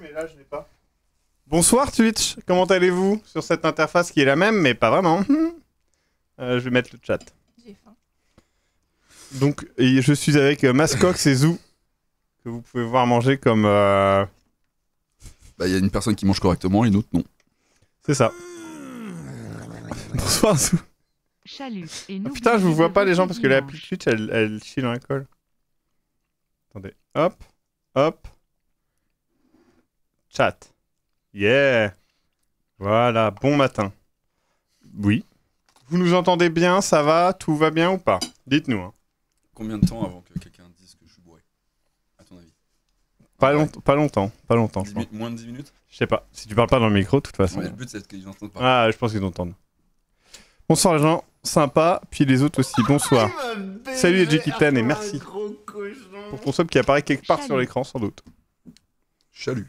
mais là, Bonsoir Twitch, comment allez-vous sur cette interface qui est la même, mais pas vraiment euh, Je vais mettre le chat. J'ai faim. Donc, je suis avec euh, Mascox et Zoo, que vous pouvez voir manger comme. Euh, bah, il y a une personne qui mange correctement et une autre non. C'est ça. Bonsoir Zou. Ah, putain, je vous vois pas les gens parce que l'application Twitch elle, elle chie dans la colle. Attendez. Hop. Hop. Chat. Yeah. Voilà, bon matin. Oui. Vous nous entendez bien, ça va, tout va bien ou pas Dites-nous. Hein. Combien de temps avant que quelqu'un dise que je suis bourré À ton avis Pas, longtemps. pas longtemps, pas longtemps, Moins de 10 minutes Je sais pas, si tu parles pas dans le micro, de toute façon. Le but, c'est qu'ils n'entendent pas. Ah, je pense qu'ils entendent. Bonsoir les gens, sympa, puis les autres aussi, bonsoir. Salut les et merci. Pour ton sub qui apparaît quelque part sur l'écran, sans doute. Chalut.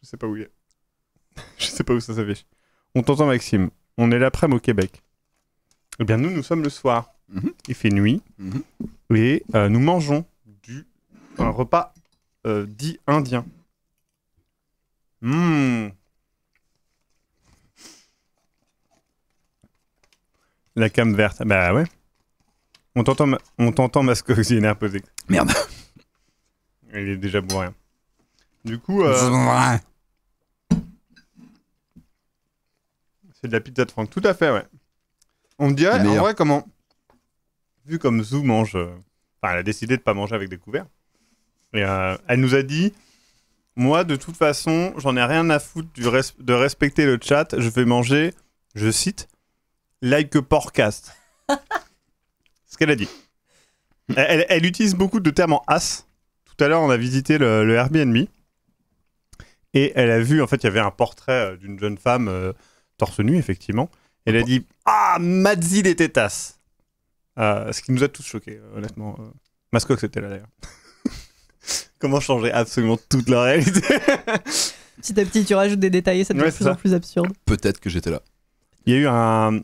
Je sais pas où il est. je sais pas où ça s'affiche. On t'entend, Maxime. On est l'après-midi au Québec. Eh bien, nous, nous sommes le soir. Mhm. Il fait nuit. Mhm. Et euh, nous mangeons du un repas euh, dit indien. Mmh. La cam verte. Bah ouais. On t'entend, on t'entend, hein, Merde. Il est déjà bourré. Du coup. Euh, c'est de la pizza de Franck, tout à fait, ouais. On me dirait, en vrai, comment. Vu comme Zou mange. Euh, enfin, elle a décidé de pas manger avec des couverts. Et euh, elle nous a dit Moi, de toute façon, j'en ai rien à foutre de respecter le chat. Je vais manger, je cite, like a podcast. Ce qu'elle a dit. Elle, utilise beaucoup de termes en as. Tout à l'heure, on a visité le, le Airbnb. Et elle a vu, en fait, il y avait un portrait euh, d'une jeune femme euh, torse nu, effectivement. elle a dit Ah, Mazzi des Tétas euh, Ce qui nous a tous choqués, honnêtement. Mascox c'était là d'ailleurs. Comment changer absolument toute la réalité Petit à petit, tu rajoutes des détails et ça devient de plus en plus absurde. Peut-être que j'étais là. Il y a eu un.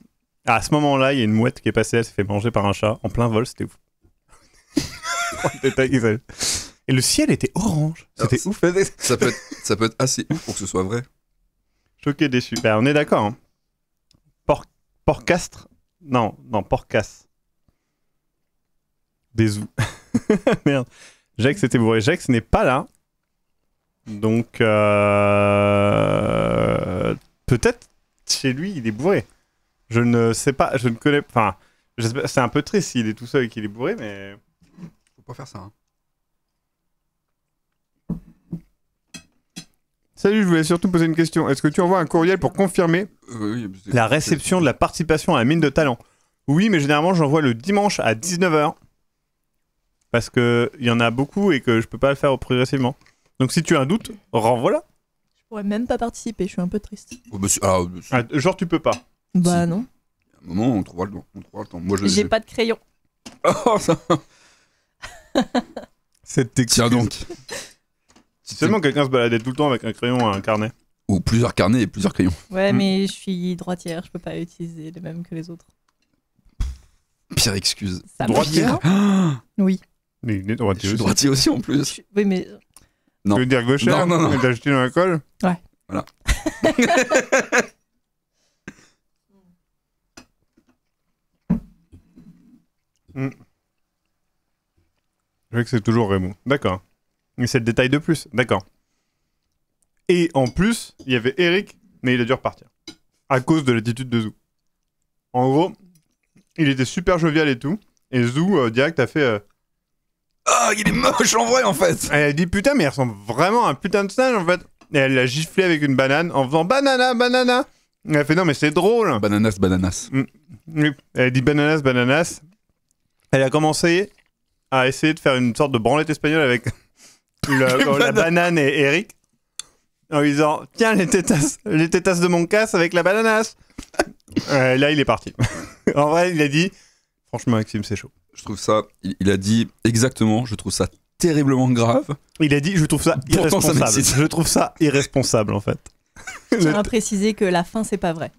À ce moment-là, il y a une mouette qui est passée, elle s'est fait manger par un chat en plein vol, c'était ouf. détail et le ciel était orange. C'était ouf. Ça peut, être, ça peut être assez ouf pour que ce soit vrai. Choqué, déçu. Ben, on est d'accord. Hein. Por porcastre Non, non, porcasse. Des ou. Merde. Jax c'était bourré. ce n'est pas là. Donc, euh, peut-être chez lui, il est bourré. Je ne sais pas, je ne connais pas. c'est un peu triste s'il est tout seul et qu'il est bourré, mais. Faut pas faire ça. Hein. Salut, je voulais surtout poser une question. Est-ce que tu envoies un courriel pour confirmer euh, la réception de la participation à la mine de talent Oui, mais généralement, j'envoie le dimanche à 19h. Parce qu'il y en a beaucoup et que je peux pas le faire progressivement. Donc si tu as un doute, renvoie-la. Je pourrais même pas participer, je suis un peu triste. Oh, bah, ah, bah, ah, genre, tu peux pas Bah non. un moment, on trouvera le temps. je, J'ai pas de crayon. Oh, Tiens donc. Si seulement quelqu'un se baladait tout le temps avec un crayon et un carnet. Ou plusieurs carnets et plusieurs crayons. Ouais, mm. mais je suis droitière, je peux pas utiliser les mêmes que les autres. Pire excuse. droitière Oui. Mais il est droitier aussi. en plus. Oui, mais. Non. Tu veux dire gauchère hein Non, non, non. T'as jeté dans la colle Ouais. Voilà. Mm. Je vois que c'est toujours Raymond. D'accord. Mais c'est le détail de plus, d'accord. Et en plus, il y avait Eric, mais il a dû repartir. À cause de l'attitude de Zou. En gros, il était super jovial et tout. Et Zou, euh, direct, a fait. Euh, ah, il est moche en vrai, en fait Elle a dit putain, mais il ressemble vraiment à un putain de singe, en fait. Et elle l'a giflé avec une banane en faisant banana, banana. Elle a fait non, mais c'est drôle. Bananas, bananas. Mm. Elle a dit bananas, bananas. Elle a commencé à essayer de faire une sorte de branlette espagnole avec Oh, la banane et Eric en lui disant Tiens, les tétasses, les tétasses de mon casse avec la bananasse. Euh, là, il est parti. en vrai, il a dit Franchement, Maxime, c'est chaud. Je trouve ça, il, a dit exactement, je trouve ça terriblement grave. Il a dit Je trouve ça irresponsable. je trouve ça irresponsable, en fait. Je tiens préciser que la fin, c'est pas vrai.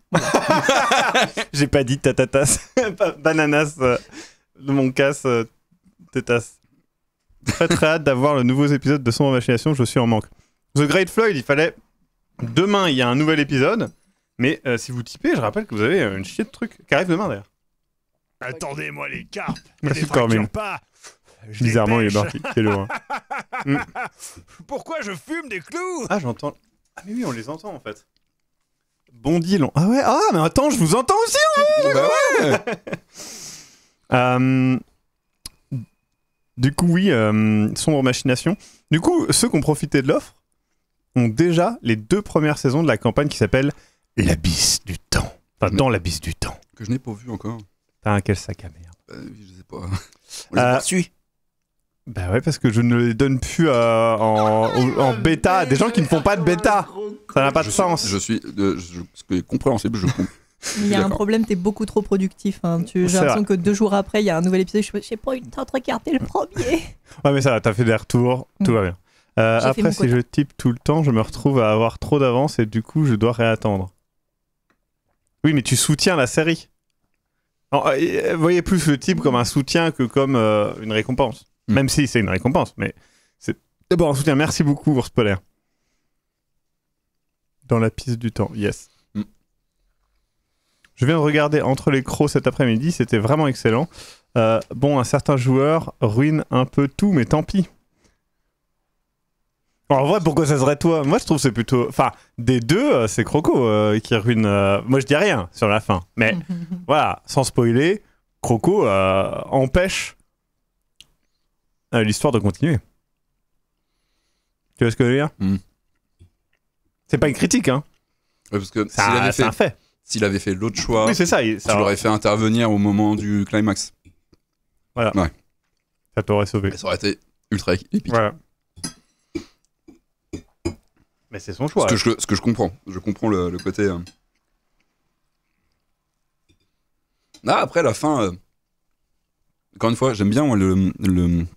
J'ai pas dit tatatas, bananas, euh, de mon casse, euh, Très très hâte d'avoir le nouveau épisode de son Machination, je suis en manque. The Great Floyd, il fallait. Demain, il y a un nouvel épisode. Mais euh, si vous typez, je rappelle que vous avez une chier de trucs qui arrive demain d'ailleurs. Attendez-moi les carpes Merci Cormine. Pas. Bizarrement, il est parti. C'est loin. Mm. Pourquoi je fume des clous Ah, j'entends. Ah, mais oui, on les entend en fait. Bon deal. Ah ouais, ah, mais attends, je vous entends aussi. Bah ouais. euh... Du coup, oui, euh, sombre machination. Du coup, ceux qui ont profité de l'offre ont déjà les deux premières saisons de la campagne qui s'appelle L'abysse du temps. Enfin, mm. dans l'abysse du temps. Que je n'ai pas vu encore. un quel sac à merde. Je euh, je sais pas. On les euh, Bah ouais, parce que je ne les donne plus en, bêta à des gens qui ne font pas de bêta. Ça n'a pas de sens. je suis, ce qui est compréhensible, je, il y a un problème, t'es beaucoup trop productif. Hein. J'ai l'impression que deux jours après, il y a un nouvel épisode. Je sais pas, une de regarder le premier. ouais, mais ça va, t'as fait des retours, mm. tout va bien. Euh, après, si je type tout le temps, je me retrouve à avoir trop d'avance et du coup, je dois réattendre. Oui, mais tu soutiens la série. Euh, euh, voyez plus le type comme un soutien que comme une récompense. Mm. Même si c'est une récompense, mais c'est d'abord un soutien. Merci beaucoup pour spoiler. Dans la piste du temps, yes. Je viens de regarder Entre les crocs cet après-midi, c'était vraiment excellent. Euh, bon, un certain joueur ruine un peu tout, mais tant pis. En vrai, pourquoi ça serait toi Moi, je trouve c'est plutôt. Enfin, des deux, euh, c'est Croco euh, qui ruine. Moi, je dis rien sur la fin. Mais voilà, sans spoiler, Croco empêche l'histoire de continuer. Tu vois ce que je veux dire hmm. C'est pas une critique, hein. parce que un fait s'il avait fait l'autre choix, ça, tu l'aurais fait intervenir au moment du climax. Voilà. Ça t'aurait sauvé. ça aurait été ultra épique. Mais c'est son choix. Hein. Ce que, je, comprends. Je comprends le, côté. Euh. Ah, après, la fin. Euh. Encore une fois, j'aime bien le,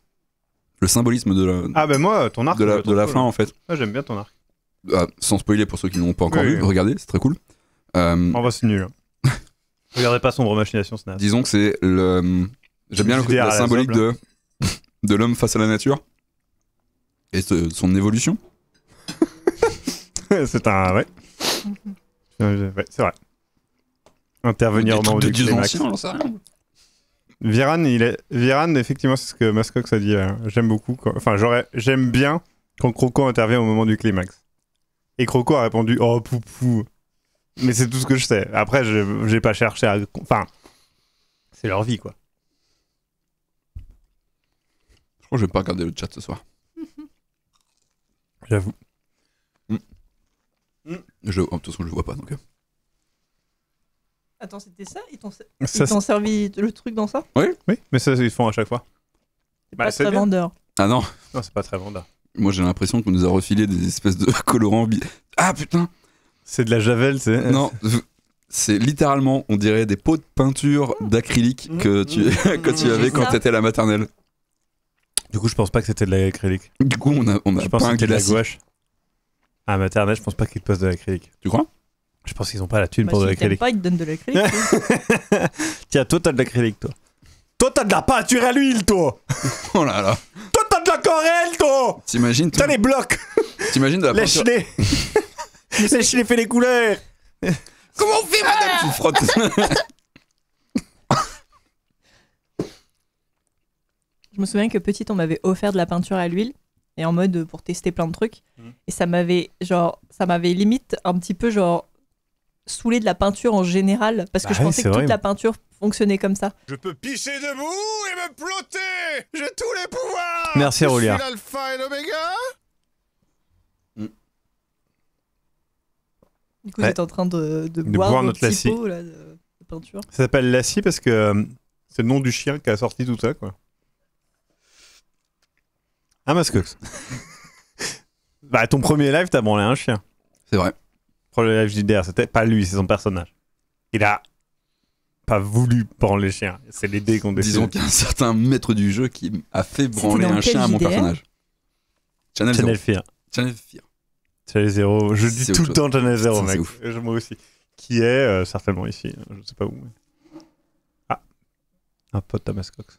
symbolisme de la. Ah, ben moi, ton arc. De la, fin, en fait. Ah, j'aime bien ton arc. Ah, sans spoiler pour ceux qui n'ont pas encore vu, regardez, c'est très cool. Euh, On oh, va bah, c'est nul. Regardez pas Sombre Machination, ce Disons que c'est le. J'aime bien le côté symbolique de, de l'homme face à la nature et son évolution. c'est un. Mm-hmm. Euh, ouais. c'est vrai. Intervenir au moment du climax. Viran, il est... Viran, effectivement, c'est ce que Mascox a dit. Hein. J'aime beaucoup. Enfin, j'aurais... j'aime bien quand Croco intervient au moment du climax. Et Croco a répondu Oh, poupou. Mais c'est tout ce que je sais. Après, j'ai pas cherché à. Enfin, c'est leur vie, quoi. Je crois que je vais pas regarder le chat ce soir. J'avoue. Hmm. Hmm. Je... de toute façon, je vois pas donc. Euh. Attends, c'était ça Ils t'ont servi le truc dans ça Oui, oui. Mais ça, ils font à chaque fois. C'est bah, pas très vendeur. Ah non Non, c'est pas très vendeur. Moi, j'ai l'impression qu'on nous a refilé des espèces de colorants. Ah putain c'est de la javel, c'est. Non. C'est littéralement, on dirait, des pots de peinture d'acrylique mmh. que tu, mmh. que tu mmh. avais quand t'étais à la maternelle. Du coup, je pense pas que c'était de l'acrylique. Du coup, on a, on a je pense de la gouache. À la maternelle, je pense pas qu'ils posent de l'acrylique. Tu crois Je pense qu'ils ont pas la thune bah, pour de l'acrylique. pas, ils te donnent de l'acrylique. Hein. Tiens, toi, t'as de l'acrylique, toi. Toi, t'as de la peinture à l'huile, toi Oh là là Toi, t'as de l'aquarelle, toi T'imagines T'as les blocs T'imagines de la peinture... lèche fait les couleurs. Comment on fait, madame Je me souviens que petit on m'avait offert de la peinture à l'huile et en mode pour tester plein de trucs. Mmh. Et ça m'avait genre, ça m'avait limite un petit peu genre saoulé de la peinture en général parce que bah je pensais que toute la peinture fonctionnait comme ça. Je peux pisser debout et me plotter. J'ai tous les pouvoirs. Merci Rolia. Je l'alpha et l'oméga. Du coup, en train de, boire, notre lassie. de, peinture. Ça s'appelle lassie parce que euh, c'est le nom du chien qui a sorti tout ça, quoi. Un masque bah, ton premier live, t'as branlé un chien. C'est vrai. Pour le live JDR, c'était pas lui, c'est son personnage. Il a pas voulu branler le chien. C'est les qu'on décide. Disons qu'il y a un certain maître du jeu qui a fait branler un chien à mon personnage. Channel, Channel Fear. Channel Fear. Channel zéro, Je dis tout le temps Channel zéro mec. Moi aussi. Qui est euh, certainement ici. Hein, je ne sais pas où. Ah. Un pote à Mascox.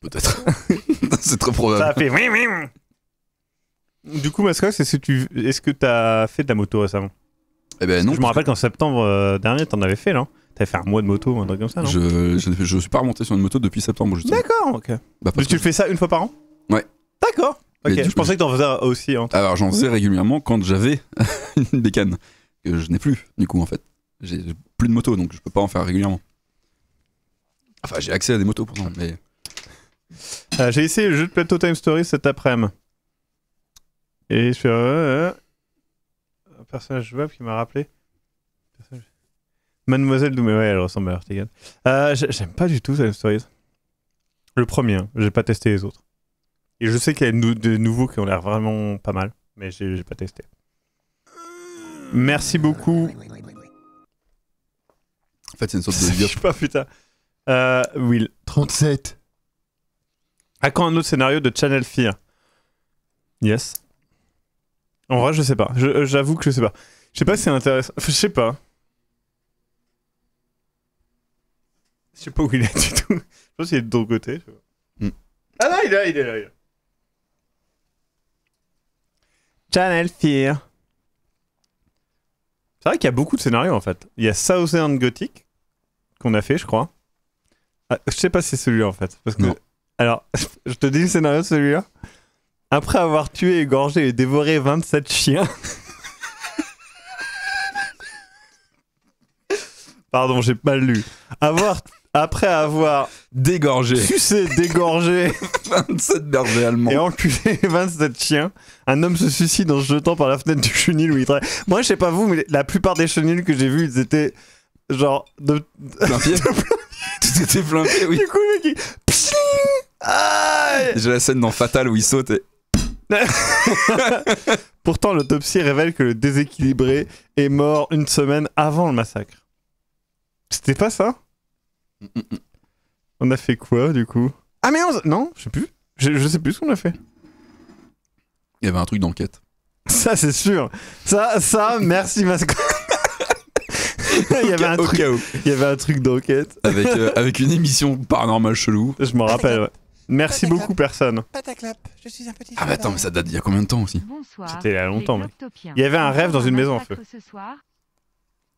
Peut-être. c'est trop probable. Ça a fait oui, oui. Du coup, Mascox, est-ce que tu est as fait de la moto récemment Eh ben non. Je me rappelle qu'en septembre euh, dernier, t'en avais fait, là. T'avais fait un mois de moto, un truc comme ça, non je, je, je, suis pas remonté sur une moto depuis septembre, justement. D'accord, ok. Bah, tu le fais ça une fois par an Ouais. D'accord je pensais que t'en faisais aussi. Hein. Alors j'en faisais régulièrement quand j'avais une bécane, que je n'ai plus du coup en fait. J'ai plus de moto donc je peux pas en faire régulièrement. Enfin j'ai accès à des motos pourtant, mais. Euh, j'ai essayé le jeu de plateau Time Story cet après-midi. Et je suis. Euh, euh, un personnage jouable qui m'a rappelé. Mademoiselle Doumé, elle ressemble à Artigan. J'aime pas du tout Time Stories. Le premier, hein. j'ai pas testé les autres. Et je sais qu'il y a des nouveaux qui ont l'air vraiment pas mal, mais j'ai pas testé. Merci beaucoup. En fait, c'est une sorte de. je sais pas, putain. Euh, Will. 37. À quand un autre scénario de Channel Fear Yes. En vrai, je sais pas. Euh, j'avoue que je sais pas. Je sais pas si c'est intéressant. Je sais pas. Je sais pas où il est du tout. Je pense qu'il est de l'autre côté. Hmm. Ah non, il est là, il est là. Il est là. Channel Fear. C'est vrai qu'il y a beaucoup de scénarios en fait. Il y a Southern Gothic qu'on a fait, je crois. Ah, je sais pas si c'est celui-là en fait. Alors, je te dis le scénario celui-là. Après avoir tué, égorgé et dévoré 27 chiens. Pardon, j'ai pas lu. Avoir après avoir dégorgé, sucé, dégorgé 27 bergers allemands et enculé 27 chiens, un homme se suicide en se jetant par la fenêtre du chenil où il travaille. Moi, je sais pas vous, mais la plupart des chenils que j'ai vus, ils étaient genre de. Plein pied. Tout était plein oui. Du coup, J'ai la scène dans Fatal où il saute et. Pourtant, l'autopsie révèle que le déséquilibré est mort une semaine avant le massacre. C'était pas ça on a fait quoi du coup Ah mais non, je sais plus. Je, sais plus ce qu'on a fait. Il y avait un truc d'enquête. Ça c'est sûr. Ça, ça, merci Masco. il, y avait un truc, il y avait un truc d'enquête. Avec, euh, avec une émission paranormale chelou. Je me rappelle. Merci beaucoup, personne. Ah, bah, attends, mais ça date d'il y a combien de temps aussi C'était il y a longtemps, Il y avait un rêve dans une maison en feu.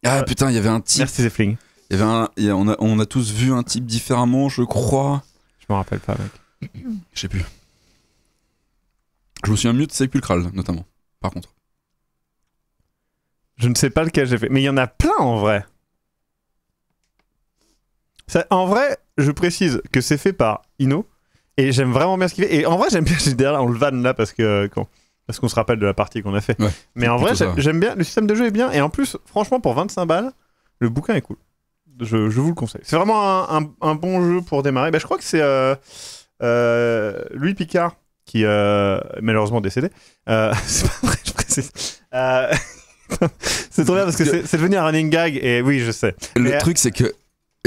Ah putain, il y avait un type. Merci Zefling. Eh ben, on, a, tous vu un type différemment, je crois. Je me rappelle pas, mec. Je sais plus. Je me souviens mieux de Sepulchral, notamment. Par contre. Je ne sais pas lequel j'ai fait. Mais il y en a plein en vrai. en vrai, je précise que c'est fait par Ino. Et j'aime vraiment bien ce qu'il fait. Et en vrai, j'aime bien. Derrière, on le vanne là parce que parce qu'on se rappelle de la partie qu'on a fait. Mais en vrai, j'aime bien. Le système de jeu est bien. Et en plus, franchement, pour 25 balles, le bouquin est cool. Je, vous le conseille. C'est vraiment un, bon jeu pour démarrer. Bah, je crois que c'est euh, euh, Louis Picard qui euh, malheureusement décédé. c'est pas vrai, je précise. c'est trop bien parce que c'est devenu un running gag et oui, je sais. Le truc, c'est que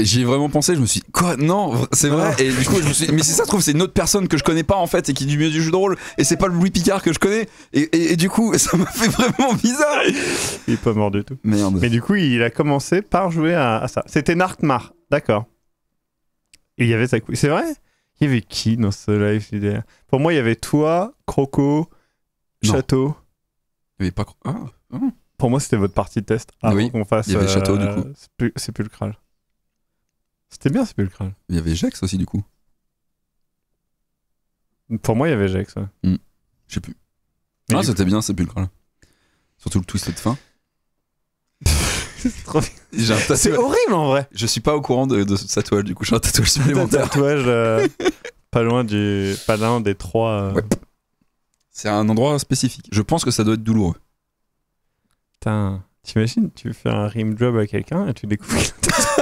J'y ai vraiment pensé, je me suis dit, quoi Non, c'est vrai. Ah. Et du coup, je me suis mais si ça se trouve, c'est une autre personne que je connais pas en fait et qui du mieux du jeu de rôle et c'est pas le Louis Picard que je connais. Et, et, du coup, ça m'a fait vraiment bizarre. Il est pas mort du tout. Mais du coup, il a commencé par jouer à, ça. C'était Nartmar d'accord. Il y avait ça. C'est vrai Il y avait qui dans ce live Pour moi, il y avait toi, Croco, Château. Il y avait pas. Croco. Ah, ah. Pour moi, c'était votre partie de test avant oui, qu'on Il y avait Château, du euh, coup. C'est plus, le cral. C'était bien Sepulchral. Il y avait Jax aussi, du coup. Pour moi, il y avait Jax. Ouais. Hmm. Je sais plus. ah, c'était bien Sepulchral. Surtout le twist de fin. c'est trop horrible en vrai. Je suis pas au courant de, cette sa toile, du coup, j'ai un tatouage supplémentaire. tatouage euh, pas loin du, pas loin des trois. Euh. C'est un endroit spécifique. Je pense que ça doit être douloureux. Putain, t'imagines, tu fais un rim job à quelqu'un et tu découvres.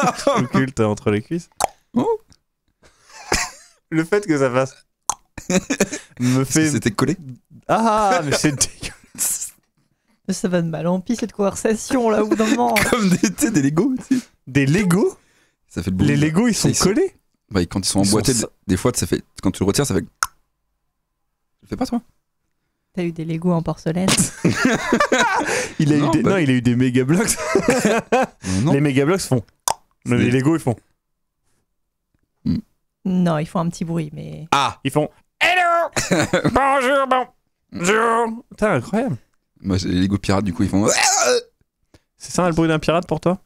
culte entre les cuisses. Oh. Le fait que ça fasse. me fait. C'était collé ah, ah, mais c'est dégueulasse. Ça va de mal en pire cette conversation là, au bout d'un moment. Comme des, tu des legos. aussi Des Lego ça fait le Les legos ils sont collés Bah, Quand ils sont emboîtés, des fois ça fait... quand tu le retires, ça fait. Tu fais pas toi T'as eu des legos en porcelaine il a non, eu non, il a eu des méga blocs. Euh, les méga blocs font les Lego, ils font. Mm. Non, ils font un petit bruit, mais. Ah Ils font Hello Bonjour Bonjour Putain, incroyable Moi, les Lego pirates, du coup, ils font. C'est ça le bruit d'un pirate pour toi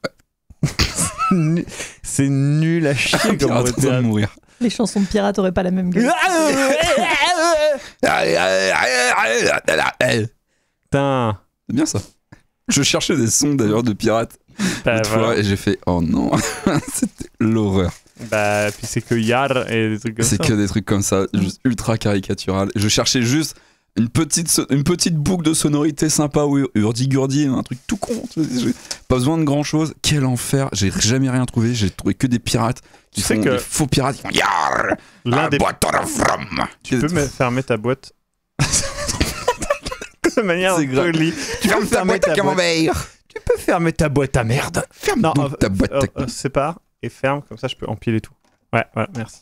C'est nul à chier mourir. Les chansons de pirates auraient pas la même gueule. Putain C'est bien ça je cherchais des sons d'ailleurs de pirates. Bah, et j'ai fait oh non, c'était l'horreur. Bah, puis c'est que Yar et des trucs comme ça. C'est que des trucs comme ça, juste ultra caricatural. Je cherchais juste une petite, une petite boucle de sonorité sympa ou hurdy-gurdy, un truc tout con. Pas besoin de grand chose. Quel enfer, j'ai jamais rien trouvé, j'ai trouvé que des pirates. Tu sais que. faux pirates Yar L'un des. Boîte tu peux fermer ta boîte de manière jolie. Tu fermes ta, boîte à camembert. Tu peux fermer ta boîte à merde. Ferme donc euh, ta boîte euh, à euh, Sépare et ferme, comme ça je peux empiler tout. Ouais, voilà merci.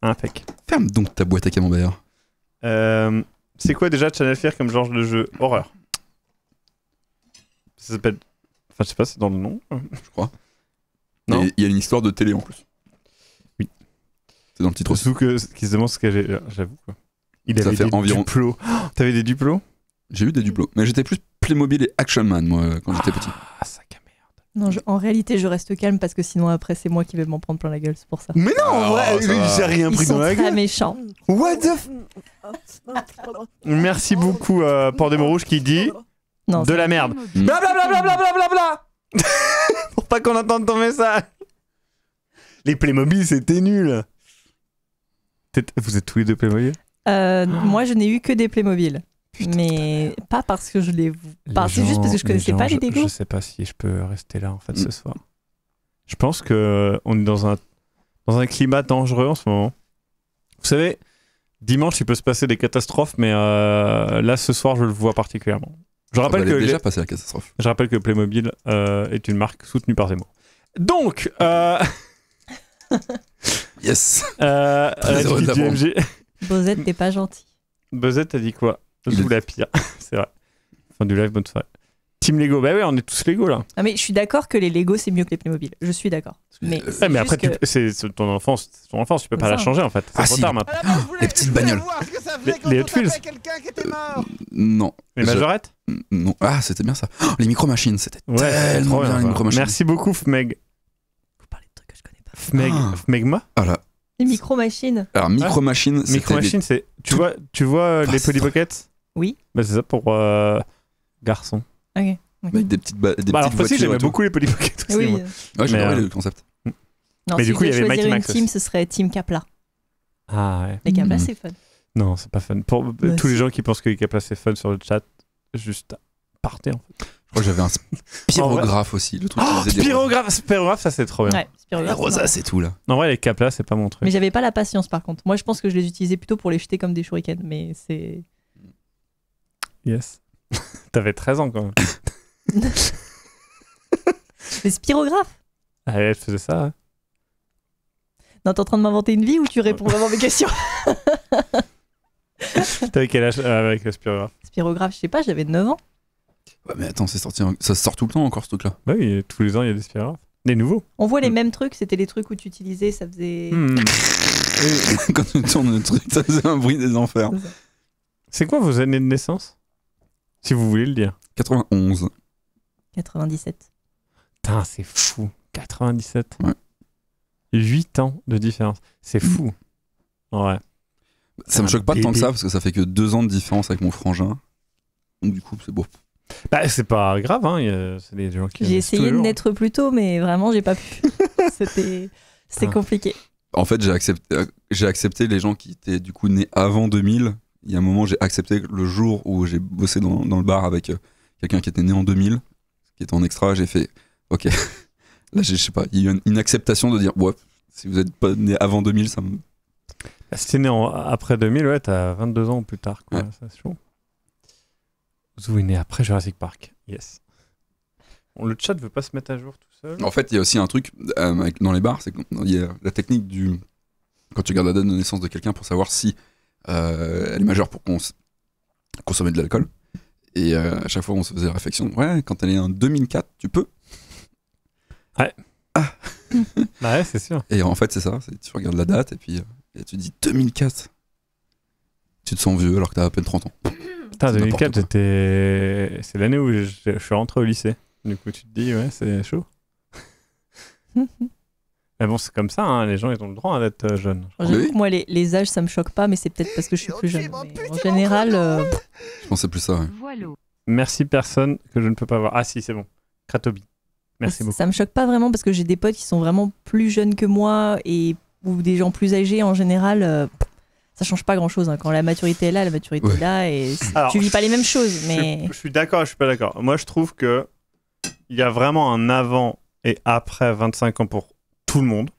Impec. Ferme donc ta boîte à camembert. Euh, c'est quoi déjà Channel Fear comme genre de jeu Horreur. Ça s'appelle. Enfin, je sais pas, c'est dans le nom. Je crois. Non. Il y a une histoire de télé en plus. Oui. C'est dans le titre aussi. que, se demande ce que j'ai. J'avoue quoi. Il avait des environ... duplos. T'avais des duplos j'ai eu des Duplo, mais j'étais plus Playmobil et Action Man, moi, quand j'étais petit. Ah, sac à merde. Non, en réalité, je reste calme parce que sinon, après, c'est moi qui vais m'en prendre plein la gueule, c'est pour ça. Mais non, ah, ouais, j'ai rien Ils très What the Merci beaucoup, euh, Pandémon Rouge, qui dit de la merde. Blablabla Pour pas qu'on entende ton message. Les Playmobil, c'était nul. Vous êtes tous les deux Playmobil euh, moi, je n'ai eu que des Playmobil mais pas parce que je les. c'est juste parce que je connaissais pas les dégoûts. Je, sais pas si je peux rester là en fait ce mm. soir. Je pense que euh, on est dans un dans un climat dangereux en ce moment. Vous savez, dimanche il peut se passer des catastrophes, mais euh, là ce soir je le vois particulièrement. Je ah, rappelle bah, que déjà la catastrophe. Je rappelle que Playmobil euh, est une marque soutenue par Zemo Donc. yes. Euh, Très heureux de t'es pas gentil. Bozette a dit quoi la pire, c'est vrai. Fin du live, bonne soirée. Team Lego, bah ouais on est tous Lego là. Non, ah, mais je suis d'accord que les Lego c'est mieux que les Playmobil. Je suis d'accord. Mais, euh, mais après, c'est ton enfance, ton enfance, tu peux pas la changer en fait. C'est ah, trop si. tard maintenant. Ah, les petites bagnoles. Les, Hot Wheels. Non. Les majorettes mm, Non. Ah, c'était bien ça. Oh, les micro-machines, c'était ouais, tellement bien, les micro-machines. Merci beaucoup, Fmeg. Vous parlez de trucs que je connais pas. Fmeg, ah. Fmegma voilà. Ah, les micro-machines. Alors, micro-machines, Micro-machines, c'est. Tu vois, tu vois bah, les Polypockets oui. Mais bah, c'est ça pour euh, garçon. Ok. Avec bah, des petites, des bah, alors, voitures. j'aimais beaucoup les Polly Pocket ah aussi. Oui. moi. Euh. le euh, concept. Mm. Non, Mais si du coup, il y avait choisir une team, ce serait Team Capla. Ah ouais. Les Capla, mm. c'est fun. Non, c'est pas fun. Pour tous les gens qui pensent que les Capla c'est fun sur le chat, juste partez en fait. Je crois que j'avais un spirographe aussi. Le truc qui oh, Spirographe, ça c'est trop bien. Ouais, Spirograph, rosa, ah, c'est tout là. Non, vrai, les Capla, c'est pas mon truc. Mais j'avais pas la patience par contre. Moi, je pense que je les utilisais plutôt pour les jeter comme des shurikens, mais c'est Yes. T'avais 13 ans quand même. Le spirographe Ah, elle faisait ça. Hein. Non, t'es en train de m'inventer une vie ou tu réponds vraiment à mes questions T'avais quel âge euh, avec le spirographe Spirographe, je sais pas, j'avais 9 ans. Ouais, mais attends, sorti, ça sort tout le temps encore ce truc-là. Bah oui, tous les ans, il y a des spirographes. Des nouveaux. On voit les mm. mêmes trucs, c'était les trucs où tu utilisais, ça faisait. Mm. Quand tu tournes le truc, ça faisait un bruit des enfers. C'est quoi vos années de naissance si vous voulez le dire. 91. 97. Putain, c'est fou. 97. 8 ans de différence. C'est fou. Ouais. Ça me choque pas tant que ça parce que ça fait que 2 ans de différence avec mon frangin. Donc, du coup, c'est beau. Bah, c'est pas grave, hein. gens J'ai essayé de naître plus tôt, mais vraiment, j'ai pas pu. C'était ah. compliqué. En fait, j'ai accepté, euh, accepté les gens qui étaient du coup nés avant 2000 il y a un moment, j'ai accepté le jour où j'ai bossé dans, le bar avec euh, quelqu'un qui était né en 2000, qui était en extra, j'ai fait OK. Là, je sais pas, il y a une, acceptation de dire ouais, si vous n'êtes pas né avant 2000, ça me. Bah, si t'es né après 2000, ouais, t'as 22 ans ou plus tard, quoi. Ouais. Ça, chaud. Zou est né après Jurassic Park. Yes. le chat veut pas se mettre à jour tout seul. En fait, il y a aussi un truc euh, dans les bars, c'est qu'il la technique du. Quand tu gardes la date de naissance de quelqu'un pour savoir si euh, elle est majeure pour qu'on consommer de l'alcool. Et euh, à chaque fois, on se faisait la réflexion. Ouais, quand elle est en 2004, tu peux. Ouais. Ah. Bah ouais, c'est sûr. Et en fait, c'est ça. Tu regardes la date et puis euh, tu dis 2004. Tu te sens vieux alors que as à peine 30 ans. Putain, 2004, C'est l'année où je, je, suis rentré au lycée. Du coup, tu te dis, ouais, c'est chaud. Mhm. Mais bon, c'est comme ça, hein. les gens, ils ont le droit hein, d'être euh, jeunes. Moi, les, âges, ça me choque pas, mais c'est peut-être parce que je suis plus jeune. en général. Euh, je pensais plus ça, ouais. voilà. Merci, personne que je ne peux pas voir. Ah, si, c'est bon. Kratobi. Merci beaucoup. Ça me choque pas vraiment parce que j'ai des potes qui sont vraiment plus jeunes que moi et ou des gens plus âgés en général. ça euh, ça change pas grand chose. Hein. Quand la maturité est là, la maturité est là et tu vis pas les mêmes choses. Mais... Je, suis d'accord, je suis pas d'accord. Moi, je trouve que il y a vraiment un avant et après 25 ans pour tout le monde.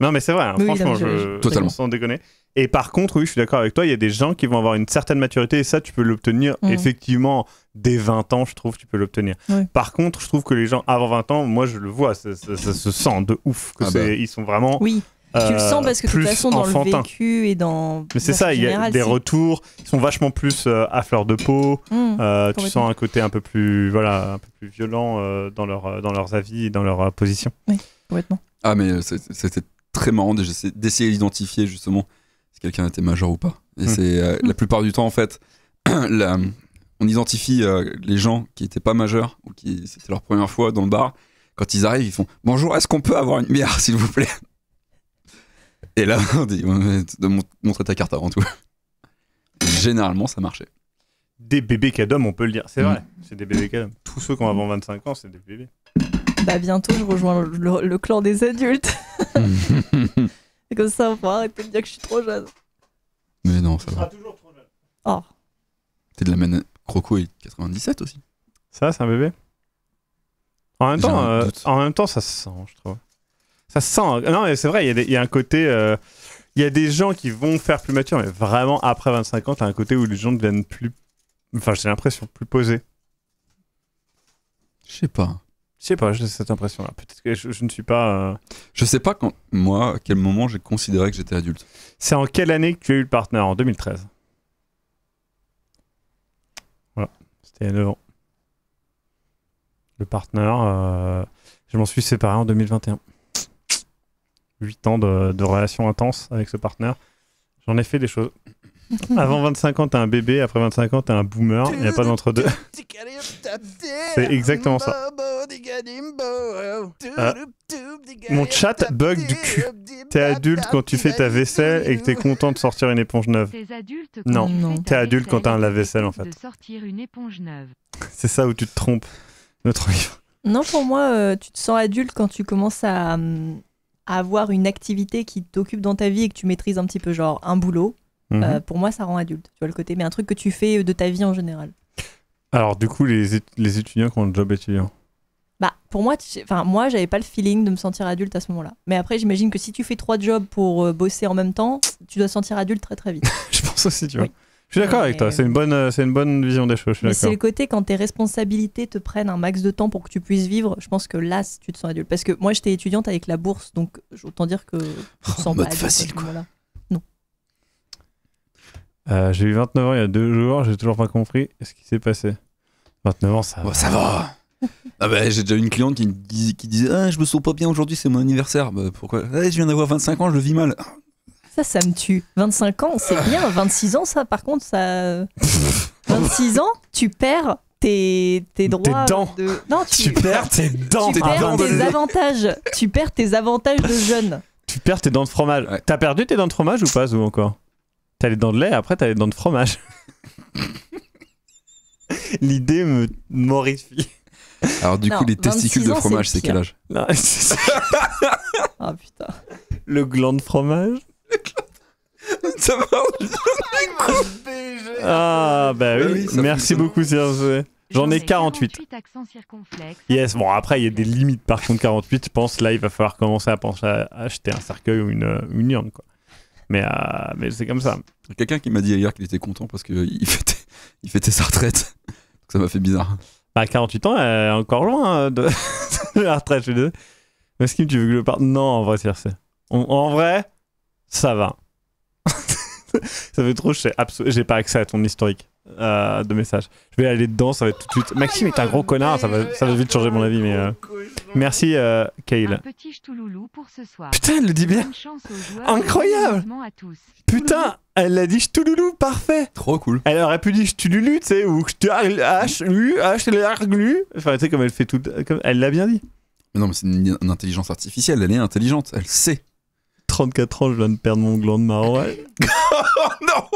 Non, mais c'est vrai, hein, franchement, je... Totalement. sans déconner. Et par contre, oui, je suis d'accord avec toi, il y a des gens qui vont avoir une certaine maturité et ça, tu peux l'obtenir mmh. effectivement dès 20 ans, je trouve, tu peux l'obtenir. Par contre, je trouve que les gens avant 20 ans, moi, je le vois, ça, se sent de ouf. Que ah bah. Ils sont vraiment. Oui. tu le sens euh, parce que de toute façon, dans le vécu et dans. Mais c'est ça, il y a des retours, ils sont vachement plus euh, à fleur de peau. Mmh. Euh, tu sens un côté un peu plus, voilà, un peu plus violent dans, leur, dans leurs avis et dans leur position. Oui, complètement. Ah, mais euh, c'était très marrant d'essayer d'identifier justement si quelqu'un était majeur ou pas. Et mmh. c'est euh, mmh. la plupart du temps, en fait, on identifie euh, les gens qui n'étaient pas majeurs ou qui c'était leur première fois dans le bar. Quand ils arrivent, ils font Bonjour, est-ce qu'on peut avoir une bière, s'il vous plaît Et là, on dit montrer ta carte avant tout. Généralement, ça marchait. Des bébés cadomes on peut le dire. C'est mmh. vrai, c'est des bébés cadums. Tous ceux qui ont avant 25 ans, c'est des bébés. bah bientôt je rejoins le, clan des adultes. comme ça, on va arrêter de dire que je suis trop jeune. Mais non, ça va. toujours trop jeune. Oh. T'es de la même Croco est 97 aussi. Ça, c'est un bébé En même temps, euh, en même temps ça se sent, je trouve. Ça se sent. Non, mais c'est vrai, il y, a un côté. Euh, il y a des gens qui vont faire plus mature, mais vraiment après 25 ans, t'as un côté où les gens deviennent plus. Enfin, j'ai l'impression, plus posés. Je sais pas. Je sais pas, j'ai cette impression-là. Peut-être que je, ne suis pas. Je euh, Je sais pas quand, moi, à quel moment j'ai considéré que j'étais adulte. C'est en quelle année que tu as eu le partenaire En 2013. Voilà, c'était il 9 ans. Le partenaire, euh, je m'en suis séparé en 2021. 8 ans de, de relation intense avec ce partenaire. J'en ai fait des choses. Avant 25 ans, t'as un bébé, après 25 ans, t'as un boomer, il n'y a pas d'entre-deux. C'est exactement ça. Ah. mon chat bug du cul. T'es adulte quand tu fais ta vaisselle et que t'es content de sortir une éponge neuve. Non, t'es adulte quand t'as un lave-vaisselle en fait. C'est ça où tu te trompes, notre Non, pour moi, euh, tu te sens adulte quand tu commences hum, à avoir une activité qui t'occupe dans ta vie et que tu maîtrises un petit peu, genre un boulot, euh, mhm. pour moi, ça rend adulte, tu vois le côté. Mais un truc que tu fais euh, de ta vie en général. Alors, du coup, les, les étudiants qui ont le job étudiant Bah, pour moi, enfin, moi, j'avais pas le feeling de me sentir adulte à ce moment-là. Mais après, j'imagine que si tu fais trois jobs pour euh, bosser en même temps, tu dois sentir adulte très très vite. je pense aussi, tu vois. Je suis d'accord avec toi, c'est une, bonne, c'est une bonne vision des choses. C'est le côté quand tes responsabilités te prennent un max de temps pour que tu puisses vivre, je pense que là, tu te sens adulte. Parce que moi, j'étais étudiante avec la bourse, donc autant dire que. Oh, mode facile, quoi. Euh, j'ai eu 29 ans il y a deux jours, j'ai toujours pas compris ce qui s'est passé. 29 ans, ça va. ça va ah bah, J'ai déjà une cliente qui, me qui disait ah, Je me sens pas bien aujourd'hui, c'est mon anniversaire. Bah, pourquoi ah, Je viens d'avoir 25 ans, je le vis mal. Ça, ça me tue. 25 ans, c'est bien. 26 ans, ça, par contre, ça. 26 ans, tu perds tes, droits. Tes dents. De... Non, tu... perds tes dents. Tu perds tes avantages. tu perds tes avantages de jeune. Tu perds tes dents de fromage. T'as perdu tes dents de fromage ou pas, ou encore T'as les dents de lait, après t'as les dents de fromage. L'idée me morifie. Alors du coup, les testicules de fromage, c'est quel âge Ah putain. Le gland de fromage Ça ah, ah bah oui, merci beaucoup Serge. J'en ai 48. Yes, bon après il y a des limites par contre 48, je pense là il va falloir commencer à penser à acheter un cercueil ou une, euh, une urne quoi. Euh, mais, c'est comme ça. Quelqu'un qui m'a dit hier qu'il était content parce qu'il fêtait, il fêtait sa retraite. ça m'a fait bizarre. Bah, à 48 ans, est euh, encore loin hein, de... la retraite, je Mais ce que tu veux que je parle Non, en vrai, c'est en, vrai, ça va. ça fait trop, j'ai pas accès à ton historique. Euh, de messages. Je vais aller dedans, ça va être tout de suite. Maxime est un gros connard, ça va, ça va vite changer mon avis, mais. Euh, merci, euh, Putain, elle le dit bien. Incroyable. Putain, elle l'a dit ch'touloulou, parfait. Trop cool. Elle aurait pu dire ch'touloulou, tu sais, ou ch'touloulou, Enfin, tu sais, comme elle fait tout. Comme... Elle l'a bien dit. Mais non, mais c'est une, intelligence artificielle, elle est intelligente, elle sait. 34 ans, je viens de perdre mon gland de marron. oh non